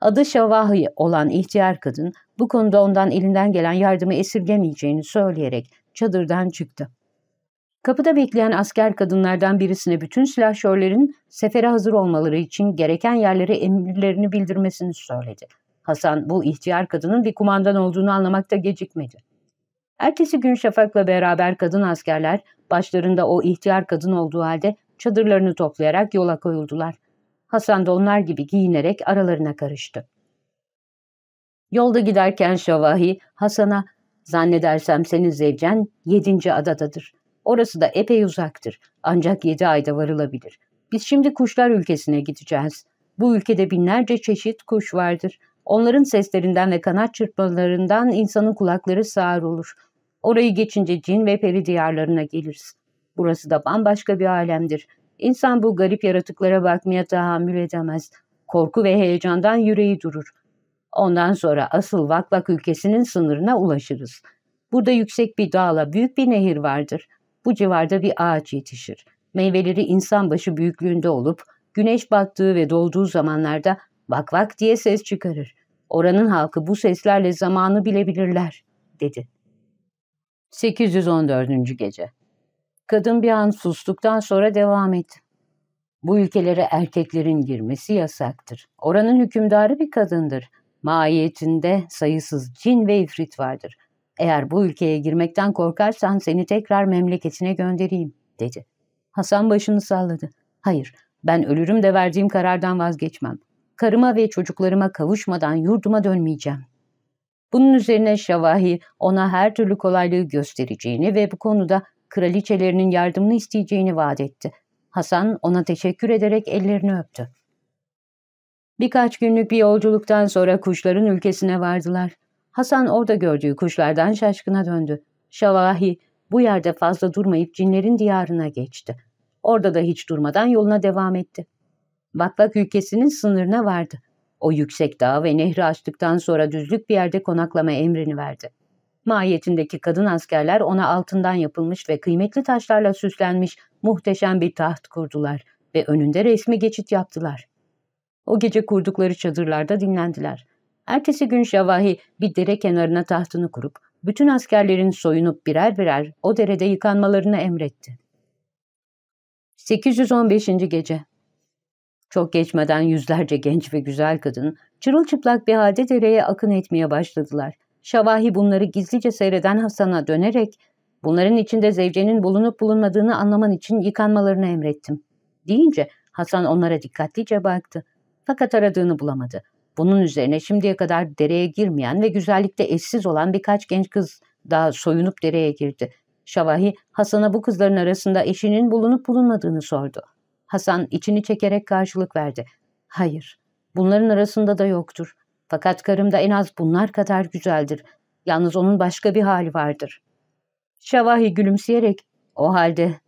Adı Şavahi olan ihtiyar kadın bu konuda ondan elinden gelen yardımı esirgemeyeceğini söyleyerek çadırdan çıktı. Kapıda bekleyen asker kadınlardan birisine bütün silahşörlerin sefere hazır olmaları için gereken yerlere emirlerini bildirmesini söyledi. Hasan bu ihtiyar kadının bir kumandan olduğunu anlamakta gecikmedi. Ertesi gün Şafak'la beraber kadın askerler başlarında o ihtiyar kadın olduğu halde çadırlarını toplayarak yola koyuldular. Hasan da onlar gibi giyinerek aralarına karıştı. Yolda giderken Şavahi Hasan'a zannedersem senin zevcen yedinci adadadır. Orası da epey uzaktır. Ancak yedi ayda varılabilir. Biz şimdi kuşlar ülkesine gideceğiz. Bu ülkede binlerce çeşit kuş vardır. Onların seslerinden ve kanat çırpmalarından insanın kulakları sağır olur. Orayı geçince cin ve peri diyarlarına geliriz. Burası da bambaşka bir alemdir. İnsan bu garip yaratıklara bakmaya tahammül edemez. Korku ve heyecandan yüreği durur. Ondan sonra asıl Vakvak ülkesinin sınırına ulaşırız. Burada yüksek bir dağla büyük bir nehir vardır. Bu civarda bir ağaç yetişir. Meyveleri insan başı büyüklüğünde olup güneş battığı ve doğduğu zamanlarda vak vak diye ses çıkarır. Oranın halkı bu seslerle zamanı bilebilirler, dedi. 814. Gece Kadın bir an sustuktan sonra devam etti. Bu ülkelere erkeklerin girmesi yasaktır. Oranın hükümdarı bir kadındır. Maiyetinde sayısız cin ve ifrit vardır. Eğer bu ülkeye girmekten korkarsan seni tekrar memleketine göndereyim, dedi. Hasan başını salladı. Hayır, ben ölürüm de verdiğim karardan vazgeçmem. Karıma ve çocuklarıma kavuşmadan yurduma dönmeyeceğim. Bunun üzerine Şavahi ona her türlü kolaylığı göstereceğini ve bu konuda kraliçelerinin yardımını isteyeceğini vaat etti. Hasan ona teşekkür ederek ellerini öptü. Birkaç günlük bir yolculuktan sonra kuşların ülkesine vardılar. Hasan orada gördüğü kuşlardan şaşkına döndü. Şavahi bu yerde fazla durmayıp cinlerin diyarına geçti. Orada da hiç durmadan yoluna devam etti. Baklak ülkesinin sınırına vardı. O yüksek dağı ve nehri açtıktan sonra düzlük bir yerde konaklama emrini verdi. Mahiyetindeki kadın askerler ona altından yapılmış ve kıymetli taşlarla süslenmiş muhteşem bir taht kurdular ve önünde resmi geçit yaptılar. O gece kurdukları çadırlarda dinlendiler. Ertesi gün Şavahi bir dere kenarına tahtını kurup bütün askerlerin soyunup birer birer o derede yıkanmalarını emretti. 815. Gece Çok geçmeden yüzlerce genç ve güzel kadın çırılçıplak bir halde dereye akın etmeye başladılar. Şavahi bunları gizlice seyreden Hasan'a dönerek bunların içinde zevcenin bulunup bulunmadığını anlaman için yıkanmalarını emrettim. Deyince Hasan onlara dikkatlice baktı. Fakat aradığını bulamadı. Bunun üzerine şimdiye kadar dereye girmeyen ve güzellikte eşsiz olan birkaç genç kız daha soyunup dereye girdi. Şavahi Hasan'a bu kızların arasında eşinin bulunup bulunmadığını sordu. Hasan içini çekerek karşılık verdi. Hayır, bunların arasında da yoktur. Fakat karım da en az bunlar kadar güzeldir. Yalnız onun başka bir hali vardır. Şavahi gülümseyerek, o halde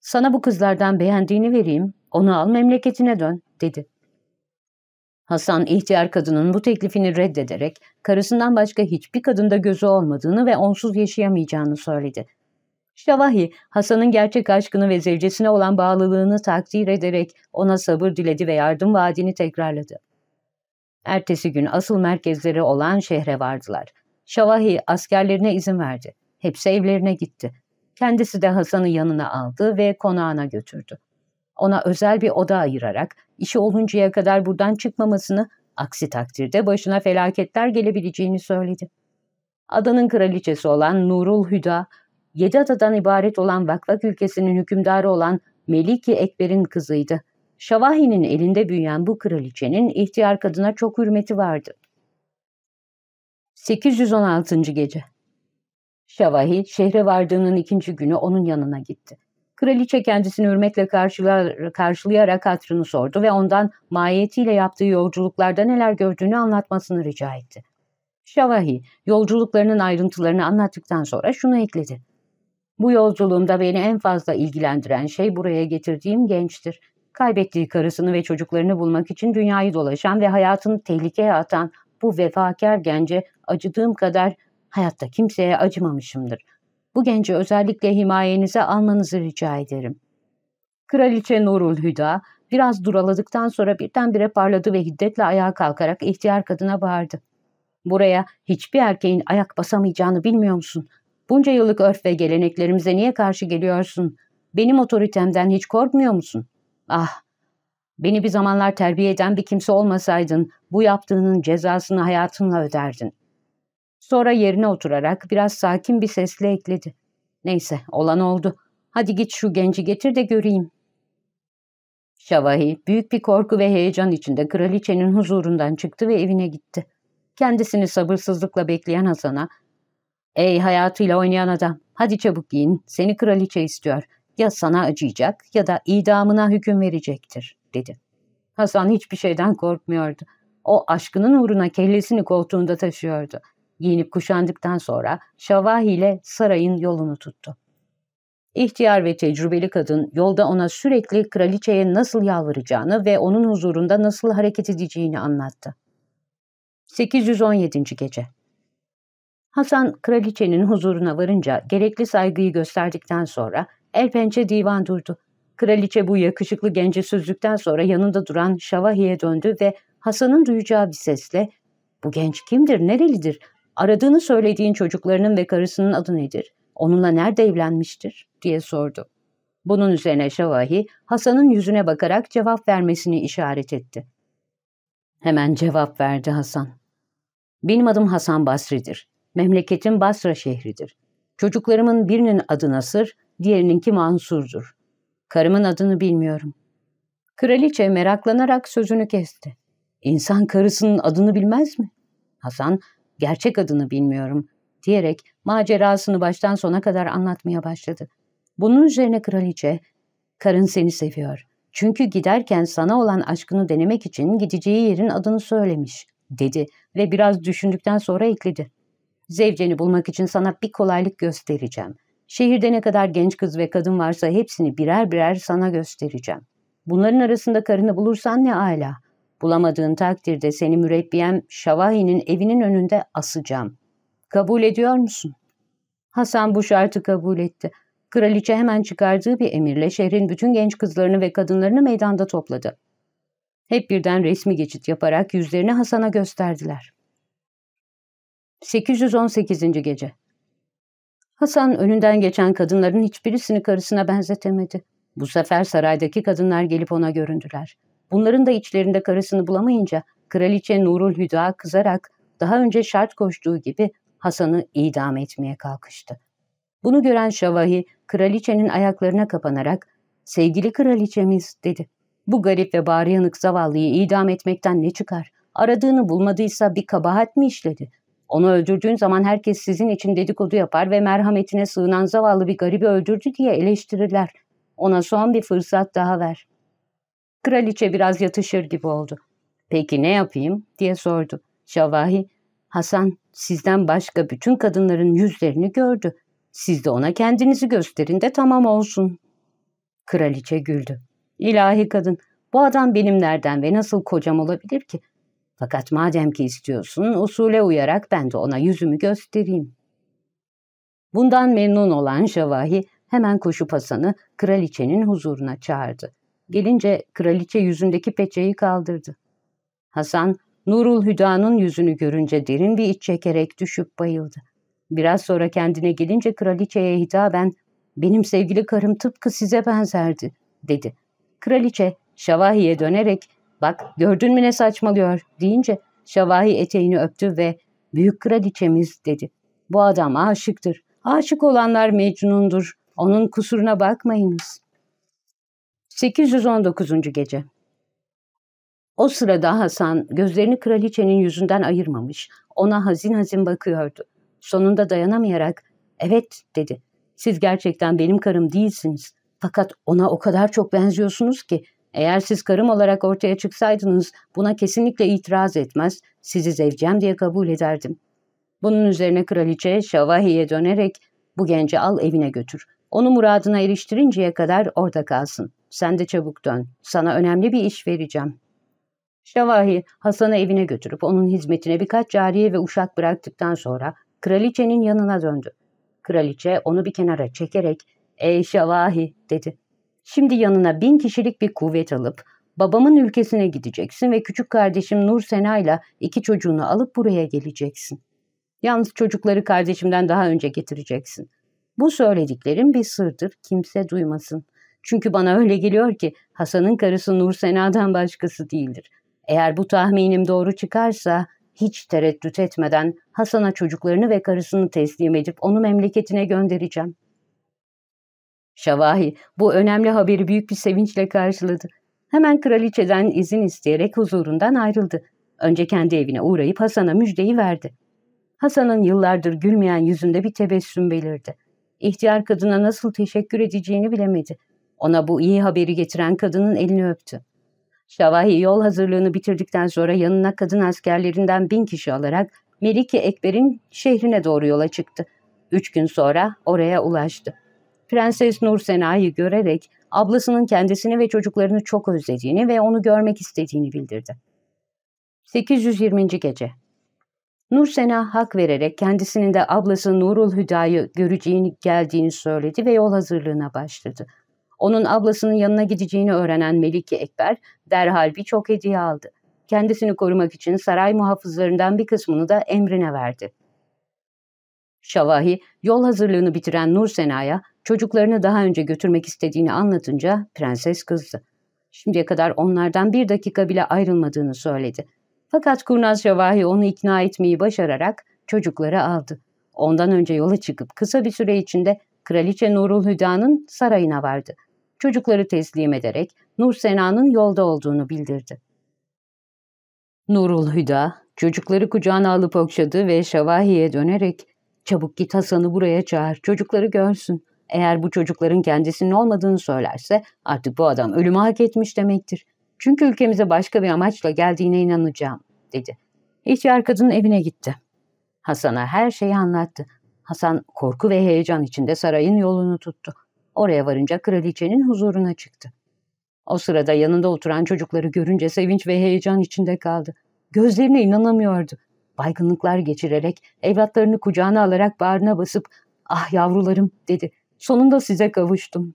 sana bu kızlardan beğendiğini vereyim, onu al memleketine dön, dedi. Hasan ihtiyar kadının bu teklifini reddederek karısından başka hiçbir kadında gözü olmadığını ve onsuz yaşayamayacağını söyledi. Şavahi, Hasan'ın gerçek aşkını ve zevcesine olan bağlılığını takdir ederek ona sabır diledi ve yardım vaadini tekrarladı. Ertesi gün asıl merkezleri olan şehre vardılar. Şavahi askerlerine izin verdi. Hepsi evlerine gitti. Kendisi de Hasan'ı yanına aldı ve konağına götürdü. Ona özel bir oda ayırarak işi oluncaya kadar buradan çıkmamasını, aksi takdirde başına felaketler gelebileceğini söyledi. Adanın kraliçesi olan Nurul Hüda, yedi adadan ibaret olan Vakvak ülkesinin hükümdarı olan Meliki Ekber'in kızıydı. Şavahi'nin elinde büyüyen bu kraliçenin ihtiyar kadına çok hürmeti vardı. 816. Gece Şavahi şehre vardığının ikinci günü onun yanına gitti. Kraliçe kendisini hürmetle karşılar, karşılayarak hatrını sordu ve ondan mahiyetiyle yaptığı yolculuklarda neler gördüğünü anlatmasını rica etti. Şavahi yolculuklarının ayrıntılarını anlattıktan sonra şunu ekledi. Bu yolculuğumda beni en fazla ilgilendiren şey buraya getirdiğim gençtir. Kaybettiği karısını ve çocuklarını bulmak için dünyayı dolaşan ve hayatını tehlikeye atan bu vefakar gence acıdığım kadar hayatta kimseye acımamışımdır.'' bu genci özellikle himayenize almanızı rica ederim. Kraliçe Nurul Hüda biraz duraladıktan sonra birdenbire parladı ve hiddetle ayağa kalkarak ihtiyar kadına bağırdı. Buraya hiçbir erkeğin ayak basamayacağını bilmiyor musun? Bunca yıllık örf ve geleneklerimize niye karşı geliyorsun? Benim otoritemden hiç korkmuyor musun? Ah! Beni bir zamanlar terbiye eden bir kimse olmasaydın bu yaptığının cezasını hayatınla öderdin. Sonra yerine oturarak biraz sakin bir sesle ekledi. Neyse olan oldu. Hadi git şu genci getir de göreyim. Şavahi büyük bir korku ve heyecan içinde kraliçenin huzurundan çıktı ve evine gitti. Kendisini sabırsızlıkla bekleyen Hasan'a ''Ey hayatıyla oynayan adam, hadi çabuk giyin, seni kraliçe istiyor. Ya sana acıyacak ya da idamına hüküm verecektir.'' dedi. Hasan hiçbir şeyden korkmuyordu. O aşkının uğruna kellesini koltuğunda taşıyordu giyinip kuşandıktan sonra Şavahi ile sarayın yolunu tuttu. İhtiyar ve tecrübeli kadın yolda ona sürekli kraliçeye nasıl yalvaracağını ve onun huzurunda nasıl hareket edeceğini anlattı. 817. Gece Hasan kraliçenin huzuruna varınca gerekli saygıyı gösterdikten sonra el pençe divan durdu. Kraliçe bu yakışıklı gence süzdükten sonra yanında duran Şavahi'ye döndü ve Hasan'ın duyacağı bir sesle ''Bu genç kimdir, nerelidir, Aradığını söylediğin çocuklarının ve karısının adı nedir? Onunla nerede evlenmiştir? diye sordu. Bunun üzerine Şavahi, Hasan'ın yüzüne bakarak cevap vermesini işaret etti. Hemen cevap verdi Hasan. Benim adım Hasan Basri'dir. Memleketim Basra şehridir. Çocuklarımın birinin adı Nasır, diğerininki Mansur'dur. Karımın adını bilmiyorum. Kraliçe meraklanarak sözünü kesti. İnsan karısının adını bilmez mi? Hasan gerçek adını bilmiyorum diyerek macerasını baştan sona kadar anlatmaya başladı. Bunun üzerine kraliçe, karın seni seviyor. Çünkü giderken sana olan aşkını denemek için gideceği yerin adını söylemiş, dedi ve biraz düşündükten sonra ekledi. Zevceni bulmak için sana bir kolaylık göstereceğim. Şehirde ne kadar genç kız ve kadın varsa hepsini birer birer sana göstereceğim. Bunların arasında karını bulursan ne âlâ.'' Bulamadığın takdirde seni mürebbiyem Şavahi'nin evinin önünde asacağım. Kabul ediyor musun? Hasan bu şartı kabul etti. Kraliçe hemen çıkardığı bir emirle şehrin bütün genç kızlarını ve kadınlarını meydanda topladı. Hep birden resmi geçit yaparak yüzlerini Hasan'a gösterdiler. 818. Gece Hasan önünden geçen kadınların hiçbirisini karısına benzetemedi. Bu sefer saraydaki kadınlar gelip ona göründüler. Bunların da içlerinde karısını bulamayınca kraliçe Nurul Hüda kızarak daha önce şart koştuğu gibi Hasan'ı idam etmeye kalkıştı. Bunu gören Şavahi kraliçenin ayaklarına kapanarak ''Sevgili kraliçemiz'' dedi. ''Bu garip ve bağrı zavallıyı idam etmekten ne çıkar? Aradığını bulmadıysa bir kabahat mi işledi? Onu öldürdüğün zaman herkes sizin için dedikodu yapar ve merhametine sığınan zavallı bir garibi öldürdü diye eleştirirler. Ona son bir fırsat daha ver.'' Kraliçe biraz yatışır gibi oldu. Peki ne yapayım diye sordu. Şavahi, Hasan sizden başka bütün kadınların yüzlerini gördü. Siz de ona kendinizi gösterin de tamam olsun. Kraliçe güldü. İlahi kadın, bu adam benim nereden ve nasıl kocam olabilir ki? Fakat madem ki istiyorsun, usule uyarak ben de ona yüzümü göstereyim. Bundan memnun olan Şavahi hemen koşup Hasan'ı kraliçenin huzuruna çağırdı gelince kraliçe yüzündeki peçeyi kaldırdı. Hasan, Nurul Hüda'nın yüzünü görünce derin bir iç çekerek düşüp bayıldı. Biraz sonra kendine gelince kraliçeye hitaben ''Benim sevgili karım tıpkı size benzerdi.'' dedi. Kraliçe Şavahi'ye dönerek ''Bak gördün mü ne saçmalıyor?'' deyince Şavahi eteğini öptü ve ''Büyük kraliçemiz'' dedi. ''Bu adam aşıktır. Aşık olanlar Mecnun'dur. Onun kusuruna bakmayınız.'' 819. Gece O sırada Hasan gözlerini kraliçenin yüzünden ayırmamış, ona hazin hazin bakıyordu. Sonunda dayanamayarak, evet dedi, siz gerçekten benim karım değilsiniz. Fakat ona o kadar çok benziyorsunuz ki, eğer siz karım olarak ortaya çıksaydınız buna kesinlikle itiraz etmez, sizi zevcem diye kabul ederdim. Bunun üzerine kraliçe Şavahi'ye dönerek, bu genci al evine götür, onu muradına eriştirinceye kadar orada kalsın. Sen de çabuk dön. Sana önemli bir iş vereceğim. Şavahi, Hasan'ı evine götürüp onun hizmetine birkaç cariye ve uşak bıraktıktan sonra kraliçenin yanına döndü. Kraliçe onu bir kenara çekerek ''Ey Şavahi'' dedi. ''Şimdi yanına bin kişilik bir kuvvet alıp babamın ülkesine gideceksin ve küçük kardeşim Nur Sena ile iki çocuğunu alıp buraya geleceksin. Yalnız çocukları kardeşimden daha önce getireceksin. Bu söylediklerim bir sırdır, kimse duymasın.'' Çünkü bana öyle geliyor ki Hasan'ın karısı Nur Sena'dan başkası değildir. Eğer bu tahminim doğru çıkarsa hiç tereddüt etmeden Hasan'a çocuklarını ve karısını teslim edip onu memleketine göndereceğim. Şavahi bu önemli haberi büyük bir sevinçle karşıladı. Hemen kraliçeden izin isteyerek huzurundan ayrıldı. Önce kendi evine uğrayıp Hasan'a müjdeyi verdi. Hasan'ın yıllardır gülmeyen yüzünde bir tebessüm belirdi. İhtiyar kadına nasıl teşekkür edeceğini bilemedi. Ona bu iyi haberi getiren kadının elini öptü. Şavahi yol hazırlığını bitirdikten sonra yanına kadın askerlerinden bin kişi alarak Melike Ekber'in şehrine doğru yola çıktı. Üç gün sonra oraya ulaştı. Prenses Nur Sena'yı görerek ablasının kendisini ve çocuklarını çok özlediğini ve onu görmek istediğini bildirdi. 820. Gece Nur hak vererek kendisinin de ablası Nurul Hüda'yı göreceğini geldiğini söyledi ve yol hazırlığına başladı. Onun ablasının yanına gideceğini öğrenen Melike Ekber derhal birçok hediye aldı. Kendisini korumak için saray muhafızlarından bir kısmını da emrine verdi. Şavahi yol hazırlığını bitiren Nur Sena'ya çocuklarını daha önce götürmek istediğini anlatınca prenses kızdı. Şimdiye kadar onlardan bir dakika bile ayrılmadığını söyledi. Fakat Kurnaz Şavahi onu ikna etmeyi başararak çocukları aldı. Ondan önce yola çıkıp kısa bir süre içinde Kraliçe Nurul Hüda'nın sarayına vardı çocukları teslim ederek Nur Sena'nın yolda olduğunu bildirdi. Nurul Hüda çocukları kucağına alıp okşadı ve Şavahi'ye dönerek ''Çabuk git Hasan'ı buraya çağır, çocukları görsün. Eğer bu çocukların kendisinin olmadığını söylerse artık bu adam ölümü hak etmiş demektir. Çünkü ülkemize başka bir amaçla geldiğine inanacağım.'' dedi. İhtiyar kadının evine gitti. Hasan'a her şeyi anlattı. Hasan korku ve heyecan içinde sarayın yolunu tuttu. Oraya varınca kraliçenin huzuruna çıktı. O sırada yanında oturan çocukları görünce sevinç ve heyecan içinde kaldı. Gözlerine inanamıyordu. Baygınlıklar geçirerek evlatlarını kucağına alarak bağrına basıp ''Ah yavrularım'' dedi. ''Sonunda size kavuştum.''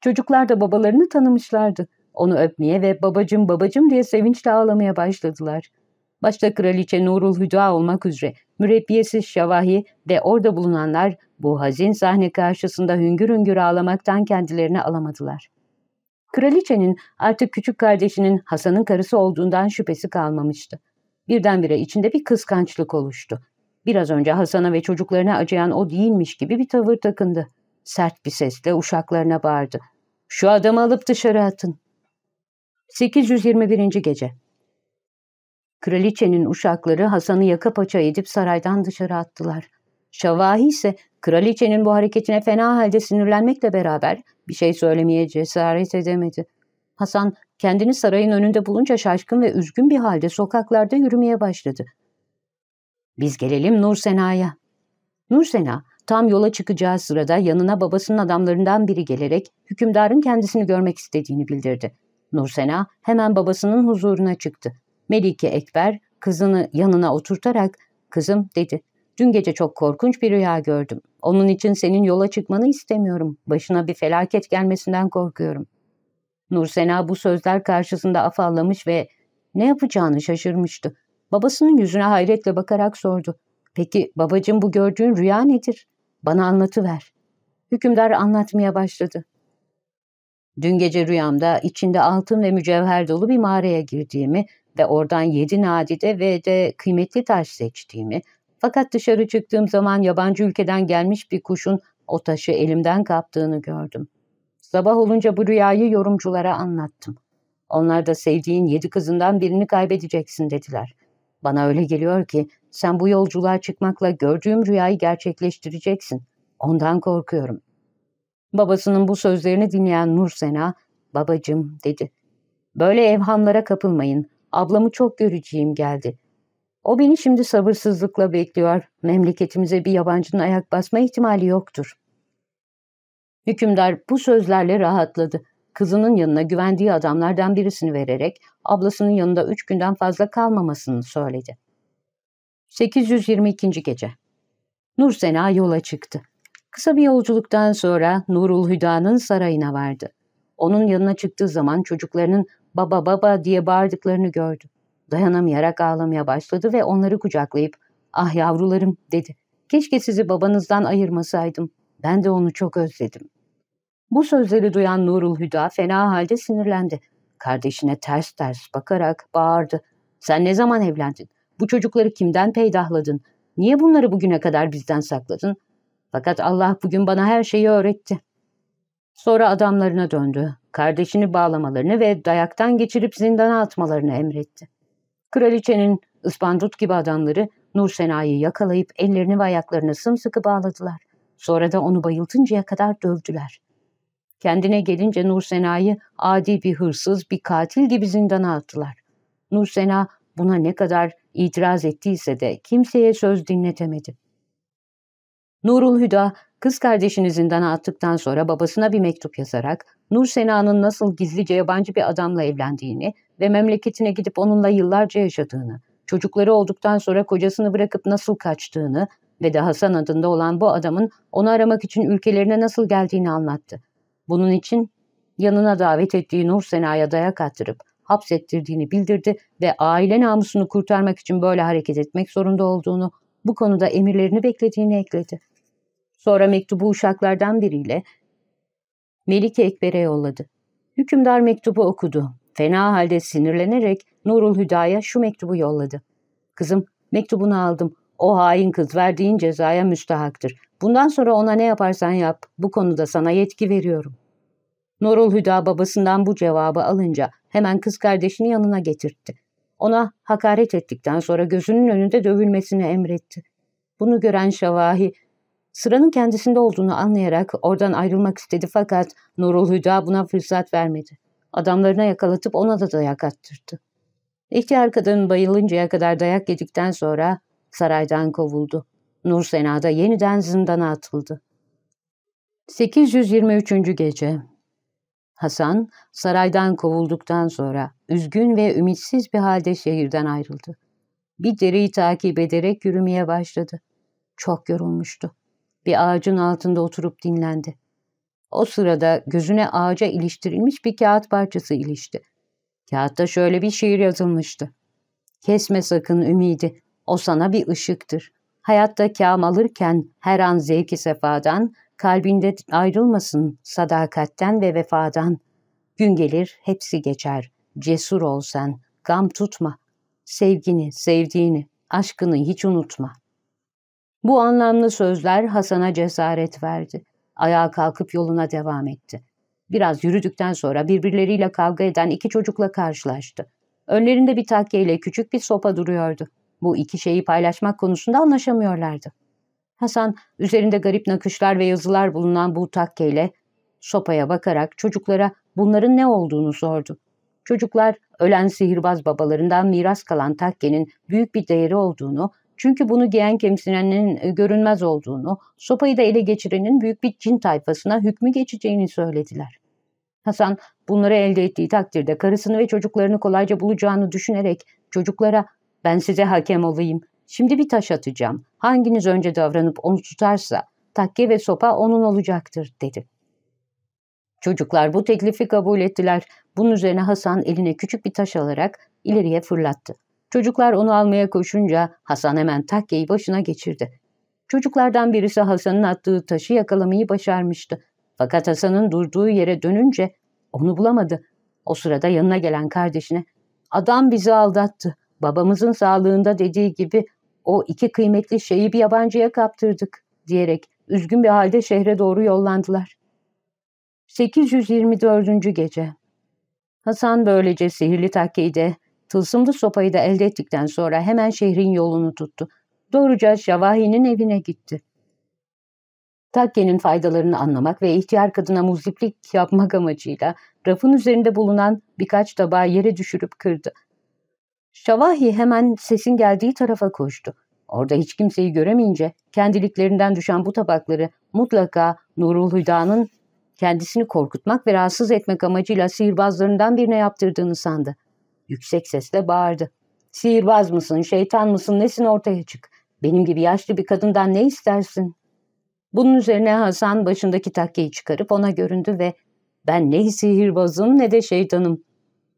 Çocuklar da babalarını tanımışlardı. Onu öpmeye ve babacım babacım diye sevinçle ağlamaya başladılar.'' başta Kraliçe Nurul Hüda olmak üzere mürebbiyesi Şavahi ve orada bulunanlar bu hazin sahne karşısında hüngür hüngür ağlamaktan kendilerini alamadılar. Kraliçenin artık küçük kardeşinin Hasan'ın karısı olduğundan şüphesi kalmamıştı. Birdenbire içinde bir kıskançlık oluştu. Biraz önce Hasan'a ve çocuklarına acıyan o değilmiş gibi bir tavır takındı. Sert bir sesle uşaklarına bağırdı. ''Şu adamı alıp dışarı atın.'' 821. Gece Kraliçenin uşakları Hasan'ı yaka paça edip saraydan dışarı attılar. Şavahi ise kraliçenin bu hareketine fena halde sinirlenmekle beraber bir şey söylemeye cesaret edemedi. Hasan kendini sarayın önünde bulunca şaşkın ve üzgün bir halde sokaklarda yürümeye başladı. Biz gelelim Nur Sena'ya. Nur Sena tam yola çıkacağı sırada yanına babasının adamlarından biri gelerek hükümdarın kendisini görmek istediğini bildirdi. Nur Sena hemen babasının huzuruna çıktı. Melike Ekber kızını yanına oturtarak ''Kızım'' dedi. ''Dün gece çok korkunç bir rüya gördüm. Onun için senin yola çıkmanı istemiyorum. Başına bir felaket gelmesinden korkuyorum.'' Nursena bu sözler karşısında afallamış ve ne yapacağını şaşırmıştı. Babasının yüzüne hayretle bakarak sordu. ''Peki babacığım bu gördüğün rüya nedir? Bana anlatıver.'' Hükümdar anlatmaya başladı. Dün gece rüyamda içinde altın ve mücevher dolu bir mağaraya girdiğimi ve oradan yedi nadide ve de kıymetli taş seçtiğimi, fakat dışarı çıktığım zaman yabancı ülkeden gelmiş bir kuşun o taşı elimden kaptığını gördüm. Sabah olunca bu rüyayı yorumculara anlattım. Onlar da sevdiğin yedi kızından birini kaybedeceksin dediler. Bana öyle geliyor ki sen bu yolculuğa çıkmakla gördüğüm rüyayı gerçekleştireceksin. Ondan korkuyorum. Babasının bu sözlerini dinleyen Nursena, babacım dedi. Böyle evhamlara kapılmayın. Ablamı çok göreceğim geldi. O beni şimdi sabırsızlıkla bekliyor. Memleketimize bir yabancının ayak basma ihtimali yoktur. Hükümdar bu sözlerle rahatladı. Kızının yanına güvendiği adamlardan birisini vererek ablasının yanında üç günden fazla kalmamasını söyledi. 822. Gece Nur Sena yola çıktı. Kısa bir yolculuktan sonra Nurul Hüda'nın sarayına vardı. Onun yanına çıktığı zaman çocuklarının baba baba diye bağırdıklarını gördü. Dayanamayarak ağlamaya başladı ve onları kucaklayıp ah yavrularım dedi. Keşke sizi babanızdan ayırmasaydım. Ben de onu çok özledim. Bu sözleri duyan Nurul Hüda fena halde sinirlendi. Kardeşine ters ters bakarak bağırdı. Sen ne zaman evlendin? Bu çocukları kimden peydahladın? Niye bunları bugüne kadar bizden sakladın? Fakat Allah bugün bana her şeyi öğretti. Sonra adamlarına döndü. Kardeşini bağlamalarını ve dayaktan geçirip zindana atmalarını emretti. Kraliçenin ıspandut gibi adamları Nur Sena'yı yakalayıp ellerini ve ayaklarını sımsıkı bağladılar. Sonra da onu bayıltıncaya kadar dövdüler. Kendine gelince Nur Sena'yı adi bir hırsız, bir katil gibi zindana attılar. Nur Sena buna ne kadar itiraz ettiyse de kimseye söz dinletemedi. Nurul Hüda Kız kardeşini zindana attıktan sonra babasına bir mektup yazarak Nur Sena'nın nasıl gizlice yabancı bir adamla evlendiğini ve memleketine gidip onunla yıllarca yaşadığını, çocukları olduktan sonra kocasını bırakıp nasıl kaçtığını ve de Hasan adında olan bu adamın onu aramak için ülkelerine nasıl geldiğini anlattı. Bunun için yanına davet ettiği Nur Sena'ya dayak attırıp hapsettirdiğini bildirdi ve aile namusunu kurtarmak için böyle hareket etmek zorunda olduğunu, bu konuda emirlerini beklediğini ekledi. Sonra mektubu uşaklardan biriyle Melike Ekber'e yolladı. Hükümdar mektubu okudu. Fena halde sinirlenerek Nurul Hüda'ya şu mektubu yolladı. Kızım mektubunu aldım. O hain kız verdiğin cezaya müstahaktır. Bundan sonra ona ne yaparsan yap. Bu konuda sana yetki veriyorum. Nurul Hüda babasından bu cevabı alınca hemen kız kardeşini yanına getirtti. Ona hakaret ettikten sonra gözünün önünde dövülmesini emretti. Bunu gören Şavahi Sıranın kendisinde olduğunu anlayarak oradan ayrılmak istedi fakat Nurul Hüda buna fırsat vermedi. Adamlarına yakalatıp ona da dayak attırdı. İhtiyar kadın bayılıncaya kadar dayak yedikten sonra saraydan kovuldu. Nur Sena da yeniden zindana atıldı. 823. Gece Hasan saraydan kovulduktan sonra üzgün ve ümitsiz bir halde şehirden ayrıldı. Bir dereyi takip ederek yürümeye başladı. Çok yorulmuştu bir ağacın altında oturup dinlendi. O sırada gözüne ağaca iliştirilmiş bir kağıt parçası ilişti. Kağıtta şöyle bir şiir yazılmıştı. Kesme sakın ümidi, o sana bir ışıktır. Hayatta kam alırken her an zevki sefadan, kalbinde ayrılmasın sadakatten ve vefadan. Gün gelir hepsi geçer, cesur ol sen, gam tutma. Sevgini, sevdiğini, aşkını hiç unutma.'' Bu anlamlı sözler Hasan'a cesaret verdi. Ayağa kalkıp yoluna devam etti. Biraz yürüdükten sonra birbirleriyle kavga eden iki çocukla karşılaştı. Önlerinde bir takkeyle küçük bir sopa duruyordu. Bu iki şeyi paylaşmak konusunda anlaşamıyorlardı. Hasan üzerinde garip nakışlar ve yazılar bulunan bu takkeyle sopaya bakarak çocuklara bunların ne olduğunu sordu. Çocuklar ölen sihirbaz babalarından miras kalan takkenin büyük bir değeri olduğunu çünkü bunu giyen kimsenin e, görünmez olduğunu, sopayı da ele geçirenin büyük bir cin tayfasına hükmü geçeceğini söylediler. Hasan bunları elde ettiği takdirde karısını ve çocuklarını kolayca bulacağını düşünerek çocuklara ben size hakem olayım, şimdi bir taş atacağım, hanginiz önce davranıp onu tutarsa takke ve sopa onun olacaktır dedi. Çocuklar bu teklifi kabul ettiler. Bunun üzerine Hasan eline küçük bir taş alarak ileriye fırlattı. Çocuklar onu almaya koşunca Hasan hemen takkeyi başına geçirdi. Çocuklardan birisi Hasan'ın attığı taşı yakalamayı başarmıştı. Fakat Hasan'ın durduğu yere dönünce onu bulamadı. O sırada yanına gelen kardeşine ''Adam bizi aldattı. Babamızın sağlığında dediği gibi o iki kıymetli şeyi bir yabancıya kaptırdık.'' diyerek üzgün bir halde şehre doğru yollandılar. 824. Gece Hasan böylece sihirli takkeyi de Tılsımlı sopayı da elde ettikten sonra hemen şehrin yolunu tuttu. Doğruca Şavahi'nin evine gitti. Takke'nin faydalarını anlamak ve ihtiyar kadına muziplik yapmak amacıyla rafın üzerinde bulunan birkaç tabağı yere düşürüp kırdı. Şavahi hemen sesin geldiği tarafa koştu. Orada hiç kimseyi göremeyince kendiliklerinden düşen bu tabakları mutlaka Nurul Hüda'nın kendisini korkutmak ve rahatsız etmek amacıyla sihirbazlarından birine yaptırdığını sandı. Yüksek sesle bağırdı. Sihirbaz mısın, şeytan mısın, nesin ortaya çık. Benim gibi yaşlı bir kadından ne istersin? Bunun üzerine Hasan başındaki takkeyi çıkarıp ona göründü ve ben ne sihirbazım ne de şeytanım.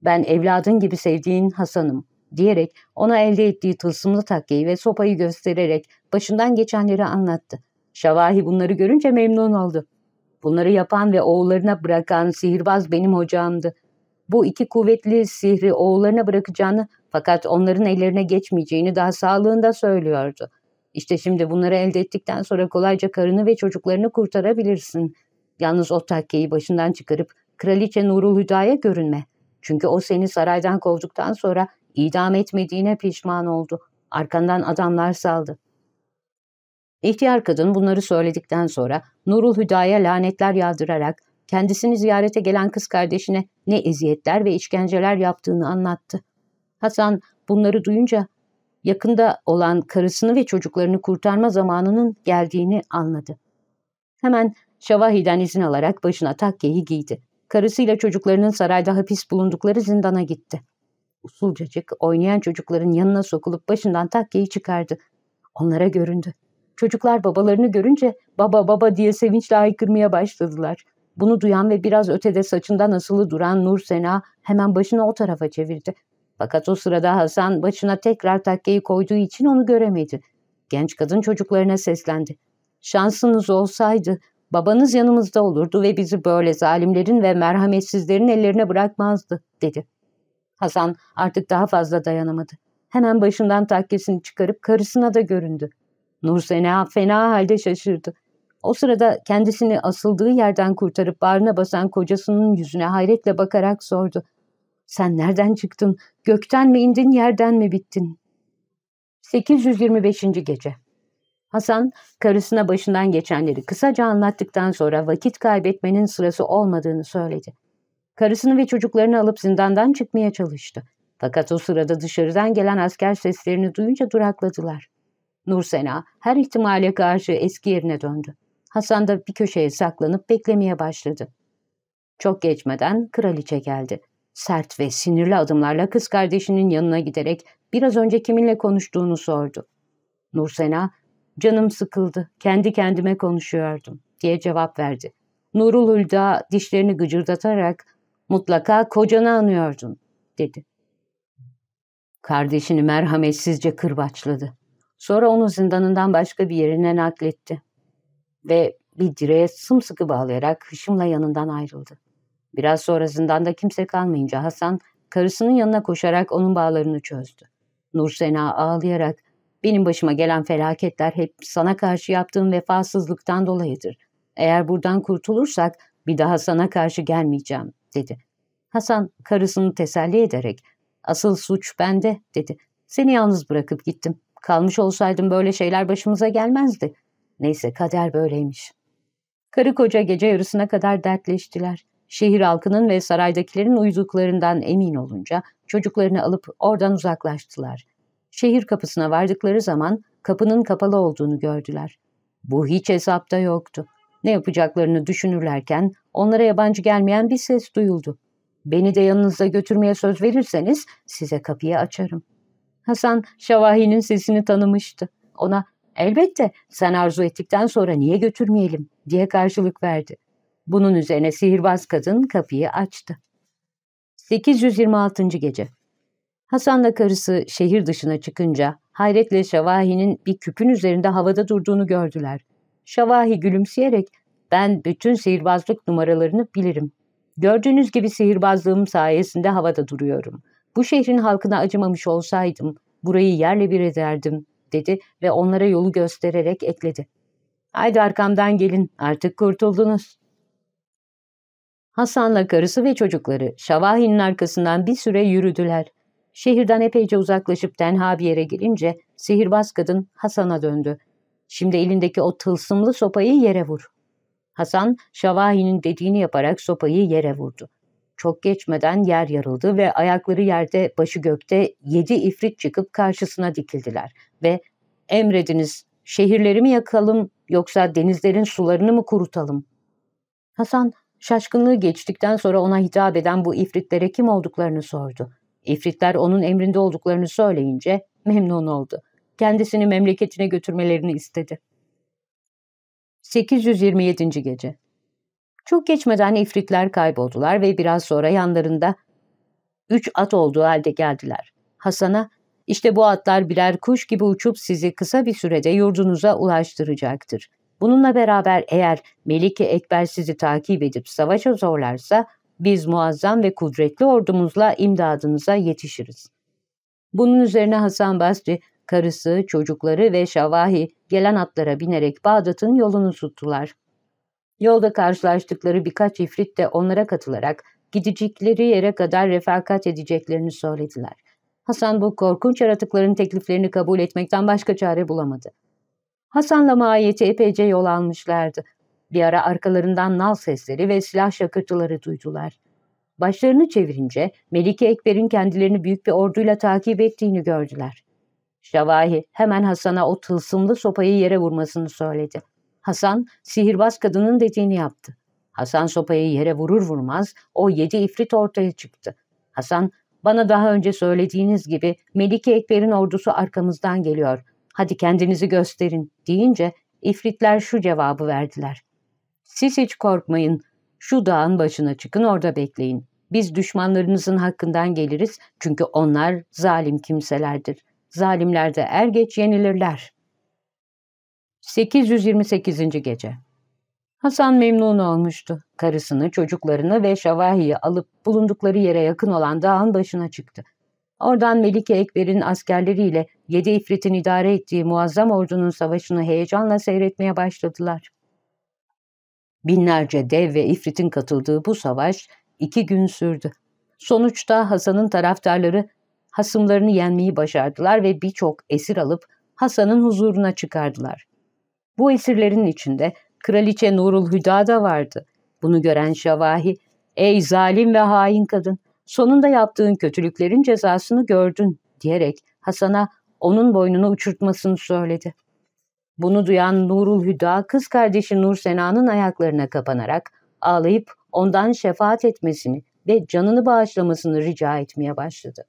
Ben evladın gibi sevdiğin Hasan'ım diyerek ona elde ettiği tılsımlı takkeyi ve sopayı göstererek başından geçenleri anlattı. Şavahi bunları görünce memnun oldu. Bunları yapan ve oğullarına bırakan sihirbaz benim hocamdı bu iki kuvvetli sihri oğullarına bırakacağını fakat onların ellerine geçmeyeceğini daha sağlığında söylüyordu. İşte şimdi bunları elde ettikten sonra kolayca karını ve çocuklarını kurtarabilirsin. Yalnız o takkeyi başından çıkarıp kraliçe Nurul Hüda'ya görünme. Çünkü o seni saraydan kovduktan sonra idam etmediğine pişman oldu. Arkandan adamlar saldı. İhtiyar kadın bunları söyledikten sonra Nurul Hüda'ya lanetler yağdırarak kendisini ziyarete gelen kız kardeşine ne eziyetler ve işkenceler yaptığını anlattı. Hasan bunları duyunca yakında olan karısını ve çocuklarını kurtarma zamanının geldiğini anladı. Hemen Şavahi'den izin alarak başına takkeyi giydi. Karısıyla çocuklarının sarayda hapis bulundukları zindana gitti. Usulcacık oynayan çocukların yanına sokulup başından takkeyi çıkardı. Onlara göründü. Çocuklar babalarını görünce baba baba diye sevinçle haykırmaya başladılar. Bunu duyan ve biraz ötede saçından asılı duran Nur Sena hemen başını o tarafa çevirdi. Fakat o sırada Hasan başına tekrar takkeyi koyduğu için onu göremedi. Genç kadın çocuklarına seslendi. Şansınız olsaydı babanız yanımızda olurdu ve bizi böyle zalimlerin ve merhametsizlerin ellerine bırakmazdı dedi. Hasan artık daha fazla dayanamadı. Hemen başından takkesini çıkarıp karısına da göründü. Nursena fena halde şaşırdı. O sırada kendisini asıldığı yerden kurtarıp bağrına basan kocasının yüzüne hayretle bakarak sordu. Sen nereden çıktın? Gökten mi indin, yerden mi bittin? 825. Gece Hasan, karısına başından geçenleri kısaca anlattıktan sonra vakit kaybetmenin sırası olmadığını söyledi. Karısını ve çocuklarını alıp zindandan çıkmaya çalıştı. Fakat o sırada dışarıdan gelen asker seslerini duyunca durakladılar. Nursena her ihtimale karşı eski yerine döndü. Hasan da bir köşeye saklanıp beklemeye başladı. Çok geçmeden kraliçe geldi. Sert ve sinirli adımlarla kız kardeşinin yanına giderek biraz önce kiminle konuştuğunu sordu. Nursena, canım sıkıldı, kendi kendime konuşuyordum diye cevap verdi. Nurul Hülda dişlerini gıcırdatarak mutlaka kocanı anıyordun dedi. Kardeşini merhametsizce kırbaçladı. Sonra onu zindanından başka bir yerine nakletti ve bir direğe sımsıkı bağlayarak hışımla yanından ayrıldı. Biraz sonrasından da kimse kalmayınca Hasan karısının yanına koşarak onun bağlarını çözdü. Nursena ağlayarak benim başıma gelen felaketler hep sana karşı yaptığım vefasızlıktan dolayıdır. Eğer buradan kurtulursak bir daha sana karşı gelmeyeceğim dedi. Hasan karısını teselli ederek asıl suç bende dedi. Seni yalnız bırakıp gittim. Kalmış olsaydım böyle şeyler başımıza gelmezdi. Neyse kader böyleymiş. Karı koca gece yarısına kadar dertleştiler. Şehir halkının ve saraydakilerin uyuduklarından emin olunca çocuklarını alıp oradan uzaklaştılar. Şehir kapısına vardıkları zaman kapının kapalı olduğunu gördüler. Bu hiç hesapta yoktu. Ne yapacaklarını düşünürlerken onlara yabancı gelmeyen bir ses duyuldu. Beni de yanınızda götürmeye söz verirseniz size kapıyı açarım. Hasan Şavahi'nin sesini tanımıştı. Ona Elbette sen arzu ettikten sonra niye götürmeyelim diye karşılık verdi. Bunun üzerine sihirbaz kadın kapıyı açtı. 826. Gece Hasan'la karısı şehir dışına çıkınca hayretle Şavahi'nin bir küpün üzerinde havada durduğunu gördüler. Şavahi gülümseyerek ben bütün sihirbazlık numaralarını bilirim. Gördüğünüz gibi sihirbazlığım sayesinde havada duruyorum. Bu şehrin halkına acımamış olsaydım burayı yerle bir ederdim dedi ve onlara yolu göstererek ekledi. Haydi arkamdan gelin artık kurtuldunuz. Hasan'la karısı ve çocukları Şavahi'nin arkasından bir süre yürüdüler. Şehirden epeyce uzaklaşıp tenha bir yere gelince sihirbaz kadın Hasan'a döndü. Şimdi elindeki o tılsımlı sopayı yere vur. Hasan, Şavahi'nin dediğini yaparak sopayı yere vurdu çok geçmeden yer yarıldı ve ayakları yerde başı gökte yedi ifrit çıkıp karşısına dikildiler ve emrediniz şehirleri mi yakalım yoksa denizlerin sularını mı kurutalım? Hasan şaşkınlığı geçtikten sonra ona hitap eden bu ifritlere kim olduklarını sordu. İfritler onun emrinde olduklarını söyleyince memnun oldu. Kendisini memleketine götürmelerini istedi. 827. Gece çok geçmeden ifritler kayboldular ve biraz sonra yanlarında üç at olduğu halde geldiler. Hasan'a, işte bu atlar birer kuş gibi uçup sizi kısa bir sürede yurdunuza ulaştıracaktır. Bununla beraber eğer Melike Ekber sizi takip edip savaşa zorlarsa, biz muazzam ve kudretli ordumuzla imdadınıza yetişiriz. Bunun üzerine Hasan Basri, karısı, çocukları ve Şavahi gelen atlara binerek Bağdat'ın yolunu tuttular. Yolda karşılaştıkları birkaç ifrit de onlara katılarak gidecekleri yere kadar refakat edeceklerini söylediler. Hasan bu korkunç yaratıkların tekliflerini kabul etmekten başka çare bulamadı. Hasan'la maiyeti epeyce yol almışlardı. Bir ara arkalarından nal sesleri ve silah şakırtıları duydular. Başlarını çevirince Melike Ekber'in kendilerini büyük bir orduyla takip ettiğini gördüler. Şavahi hemen Hasan'a o tılsımlı sopayı yere vurmasını söyledi. Hasan sihirbaz kadının dediğini yaptı. Hasan sopayı yere vurur vurmaz o yedi ifrit ortaya çıktı. Hasan bana daha önce söylediğiniz gibi Melike Ekber'in ordusu arkamızdan geliyor. Hadi kendinizi gösterin deyince ifritler şu cevabı verdiler. Siz hiç korkmayın. Şu dağın başına çıkın orada bekleyin. Biz düşmanlarınızın hakkından geliriz çünkü onlar zalim kimselerdir. Zalimler de er geç yenilirler.'' 828. Gece Hasan memnun olmuştu. Karısını, çocuklarını ve Şavahi'yi alıp bulundukları yere yakın olan dağın başına çıktı. Oradan Melike Ekber'in askerleriyle yedi ifritin idare ettiği muazzam ordunun savaşını heyecanla seyretmeye başladılar. Binlerce dev ve ifritin katıldığı bu savaş iki gün sürdü. Sonuçta Hasan'ın taraftarları hasımlarını yenmeyi başardılar ve birçok esir alıp Hasan'ın huzuruna çıkardılar. Bu esirlerin içinde Kraliçe Nurul Hüda da vardı. Bunu gören Şavahi, ''Ey zalim ve hain kadın, sonunda yaptığın kötülüklerin cezasını gördün.'' diyerek Hasan'a onun boynunu uçurtmasını söyledi. Bunu duyan Nurul Hüda kız kardeşi Nur Sena'nın ayaklarına kapanarak ağlayıp ondan şefaat etmesini ve canını bağışlamasını rica etmeye başladı.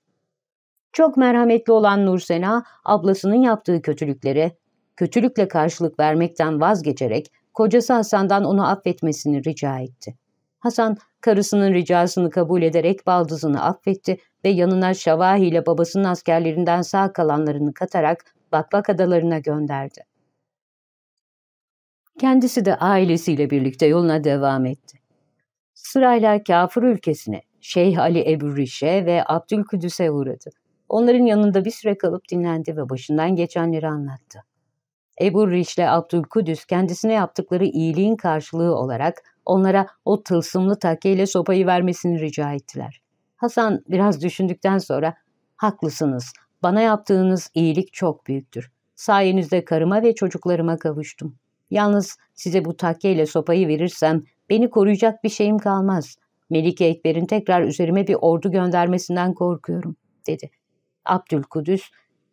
Çok merhametli olan Nursena ablasının yaptığı kötülüklere kötülükle karşılık vermekten vazgeçerek kocası Hasan'dan onu affetmesini rica etti. Hasan karısının ricasını kabul ederek baldızını affetti ve yanına Şavahi ile babasının askerlerinden sağ kalanlarını katarak Bakbak adalarına gönderdi. Kendisi de ailesiyle birlikte yoluna devam etti. Sırayla kafir ülkesine, Şeyh Ali Ebu Rişe ve Abdülküdüs'e uğradı. Onların yanında bir süre kalıp dinlendi ve başından geçenleri anlattı. Ebu Riş Abdülkudüs kendisine yaptıkları iyiliğin karşılığı olarak onlara o tılsımlı takkeyle sopayı vermesini rica ettiler. Hasan biraz düşündükten sonra ''Haklısınız, bana yaptığınız iyilik çok büyüktür. Sayenizde karıma ve çocuklarıma kavuştum. Yalnız size bu takkeyle sopayı verirsem beni koruyacak bir şeyim kalmaz. Melike Ekber'in tekrar üzerime bir ordu göndermesinden korkuyorum.'' dedi. Abdülkudüs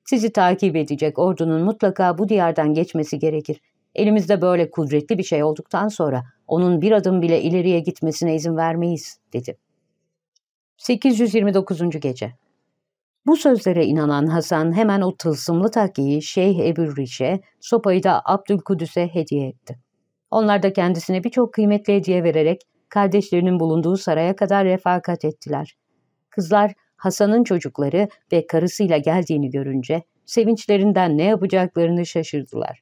sizi takip edecek ordunun mutlaka bu diyardan geçmesi gerekir. Elimizde böyle kudretli bir şey olduktan sonra onun bir adım bile ileriye gitmesine izin vermeyiz, dedi. 829. Gece Bu sözlere inanan Hasan hemen o tılsımlı takiyi Şeyh Ebu Riş'e, sopayı da Abdülkudüs'e hediye etti. Onlar da kendisine birçok kıymetli hediye vererek kardeşlerinin bulunduğu saraya kadar refakat ettiler. Kızlar Hasan'ın çocukları ve karısıyla geldiğini görünce sevinçlerinden ne yapacaklarını şaşırdılar.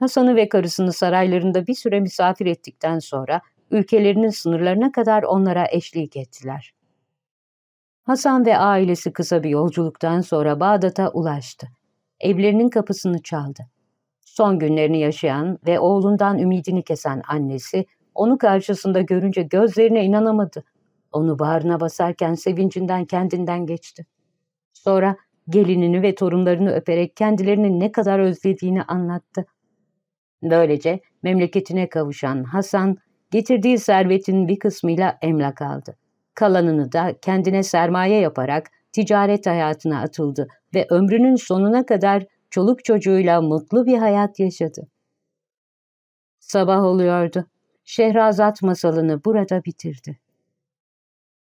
Hasan'ı ve karısını saraylarında bir süre misafir ettikten sonra ülkelerinin sınırlarına kadar onlara eşlik ettiler. Hasan ve ailesi kısa bir yolculuktan sonra Bağdat'a ulaştı. Evlerinin kapısını çaldı. Son günlerini yaşayan ve oğlundan ümidini kesen annesi onu karşısında görünce gözlerine inanamadı. Onu bağrına basarken sevincinden kendinden geçti. Sonra gelinini ve torunlarını öperek kendilerini ne kadar özlediğini anlattı. Böylece memleketine kavuşan Hasan, getirdiği servetin bir kısmıyla emlak aldı. Kalanını da kendine sermaye yaparak ticaret hayatına atıldı ve ömrünün sonuna kadar çoluk çocuğuyla mutlu bir hayat yaşadı. Sabah oluyordu. Şehrazat masalını burada bitirdi.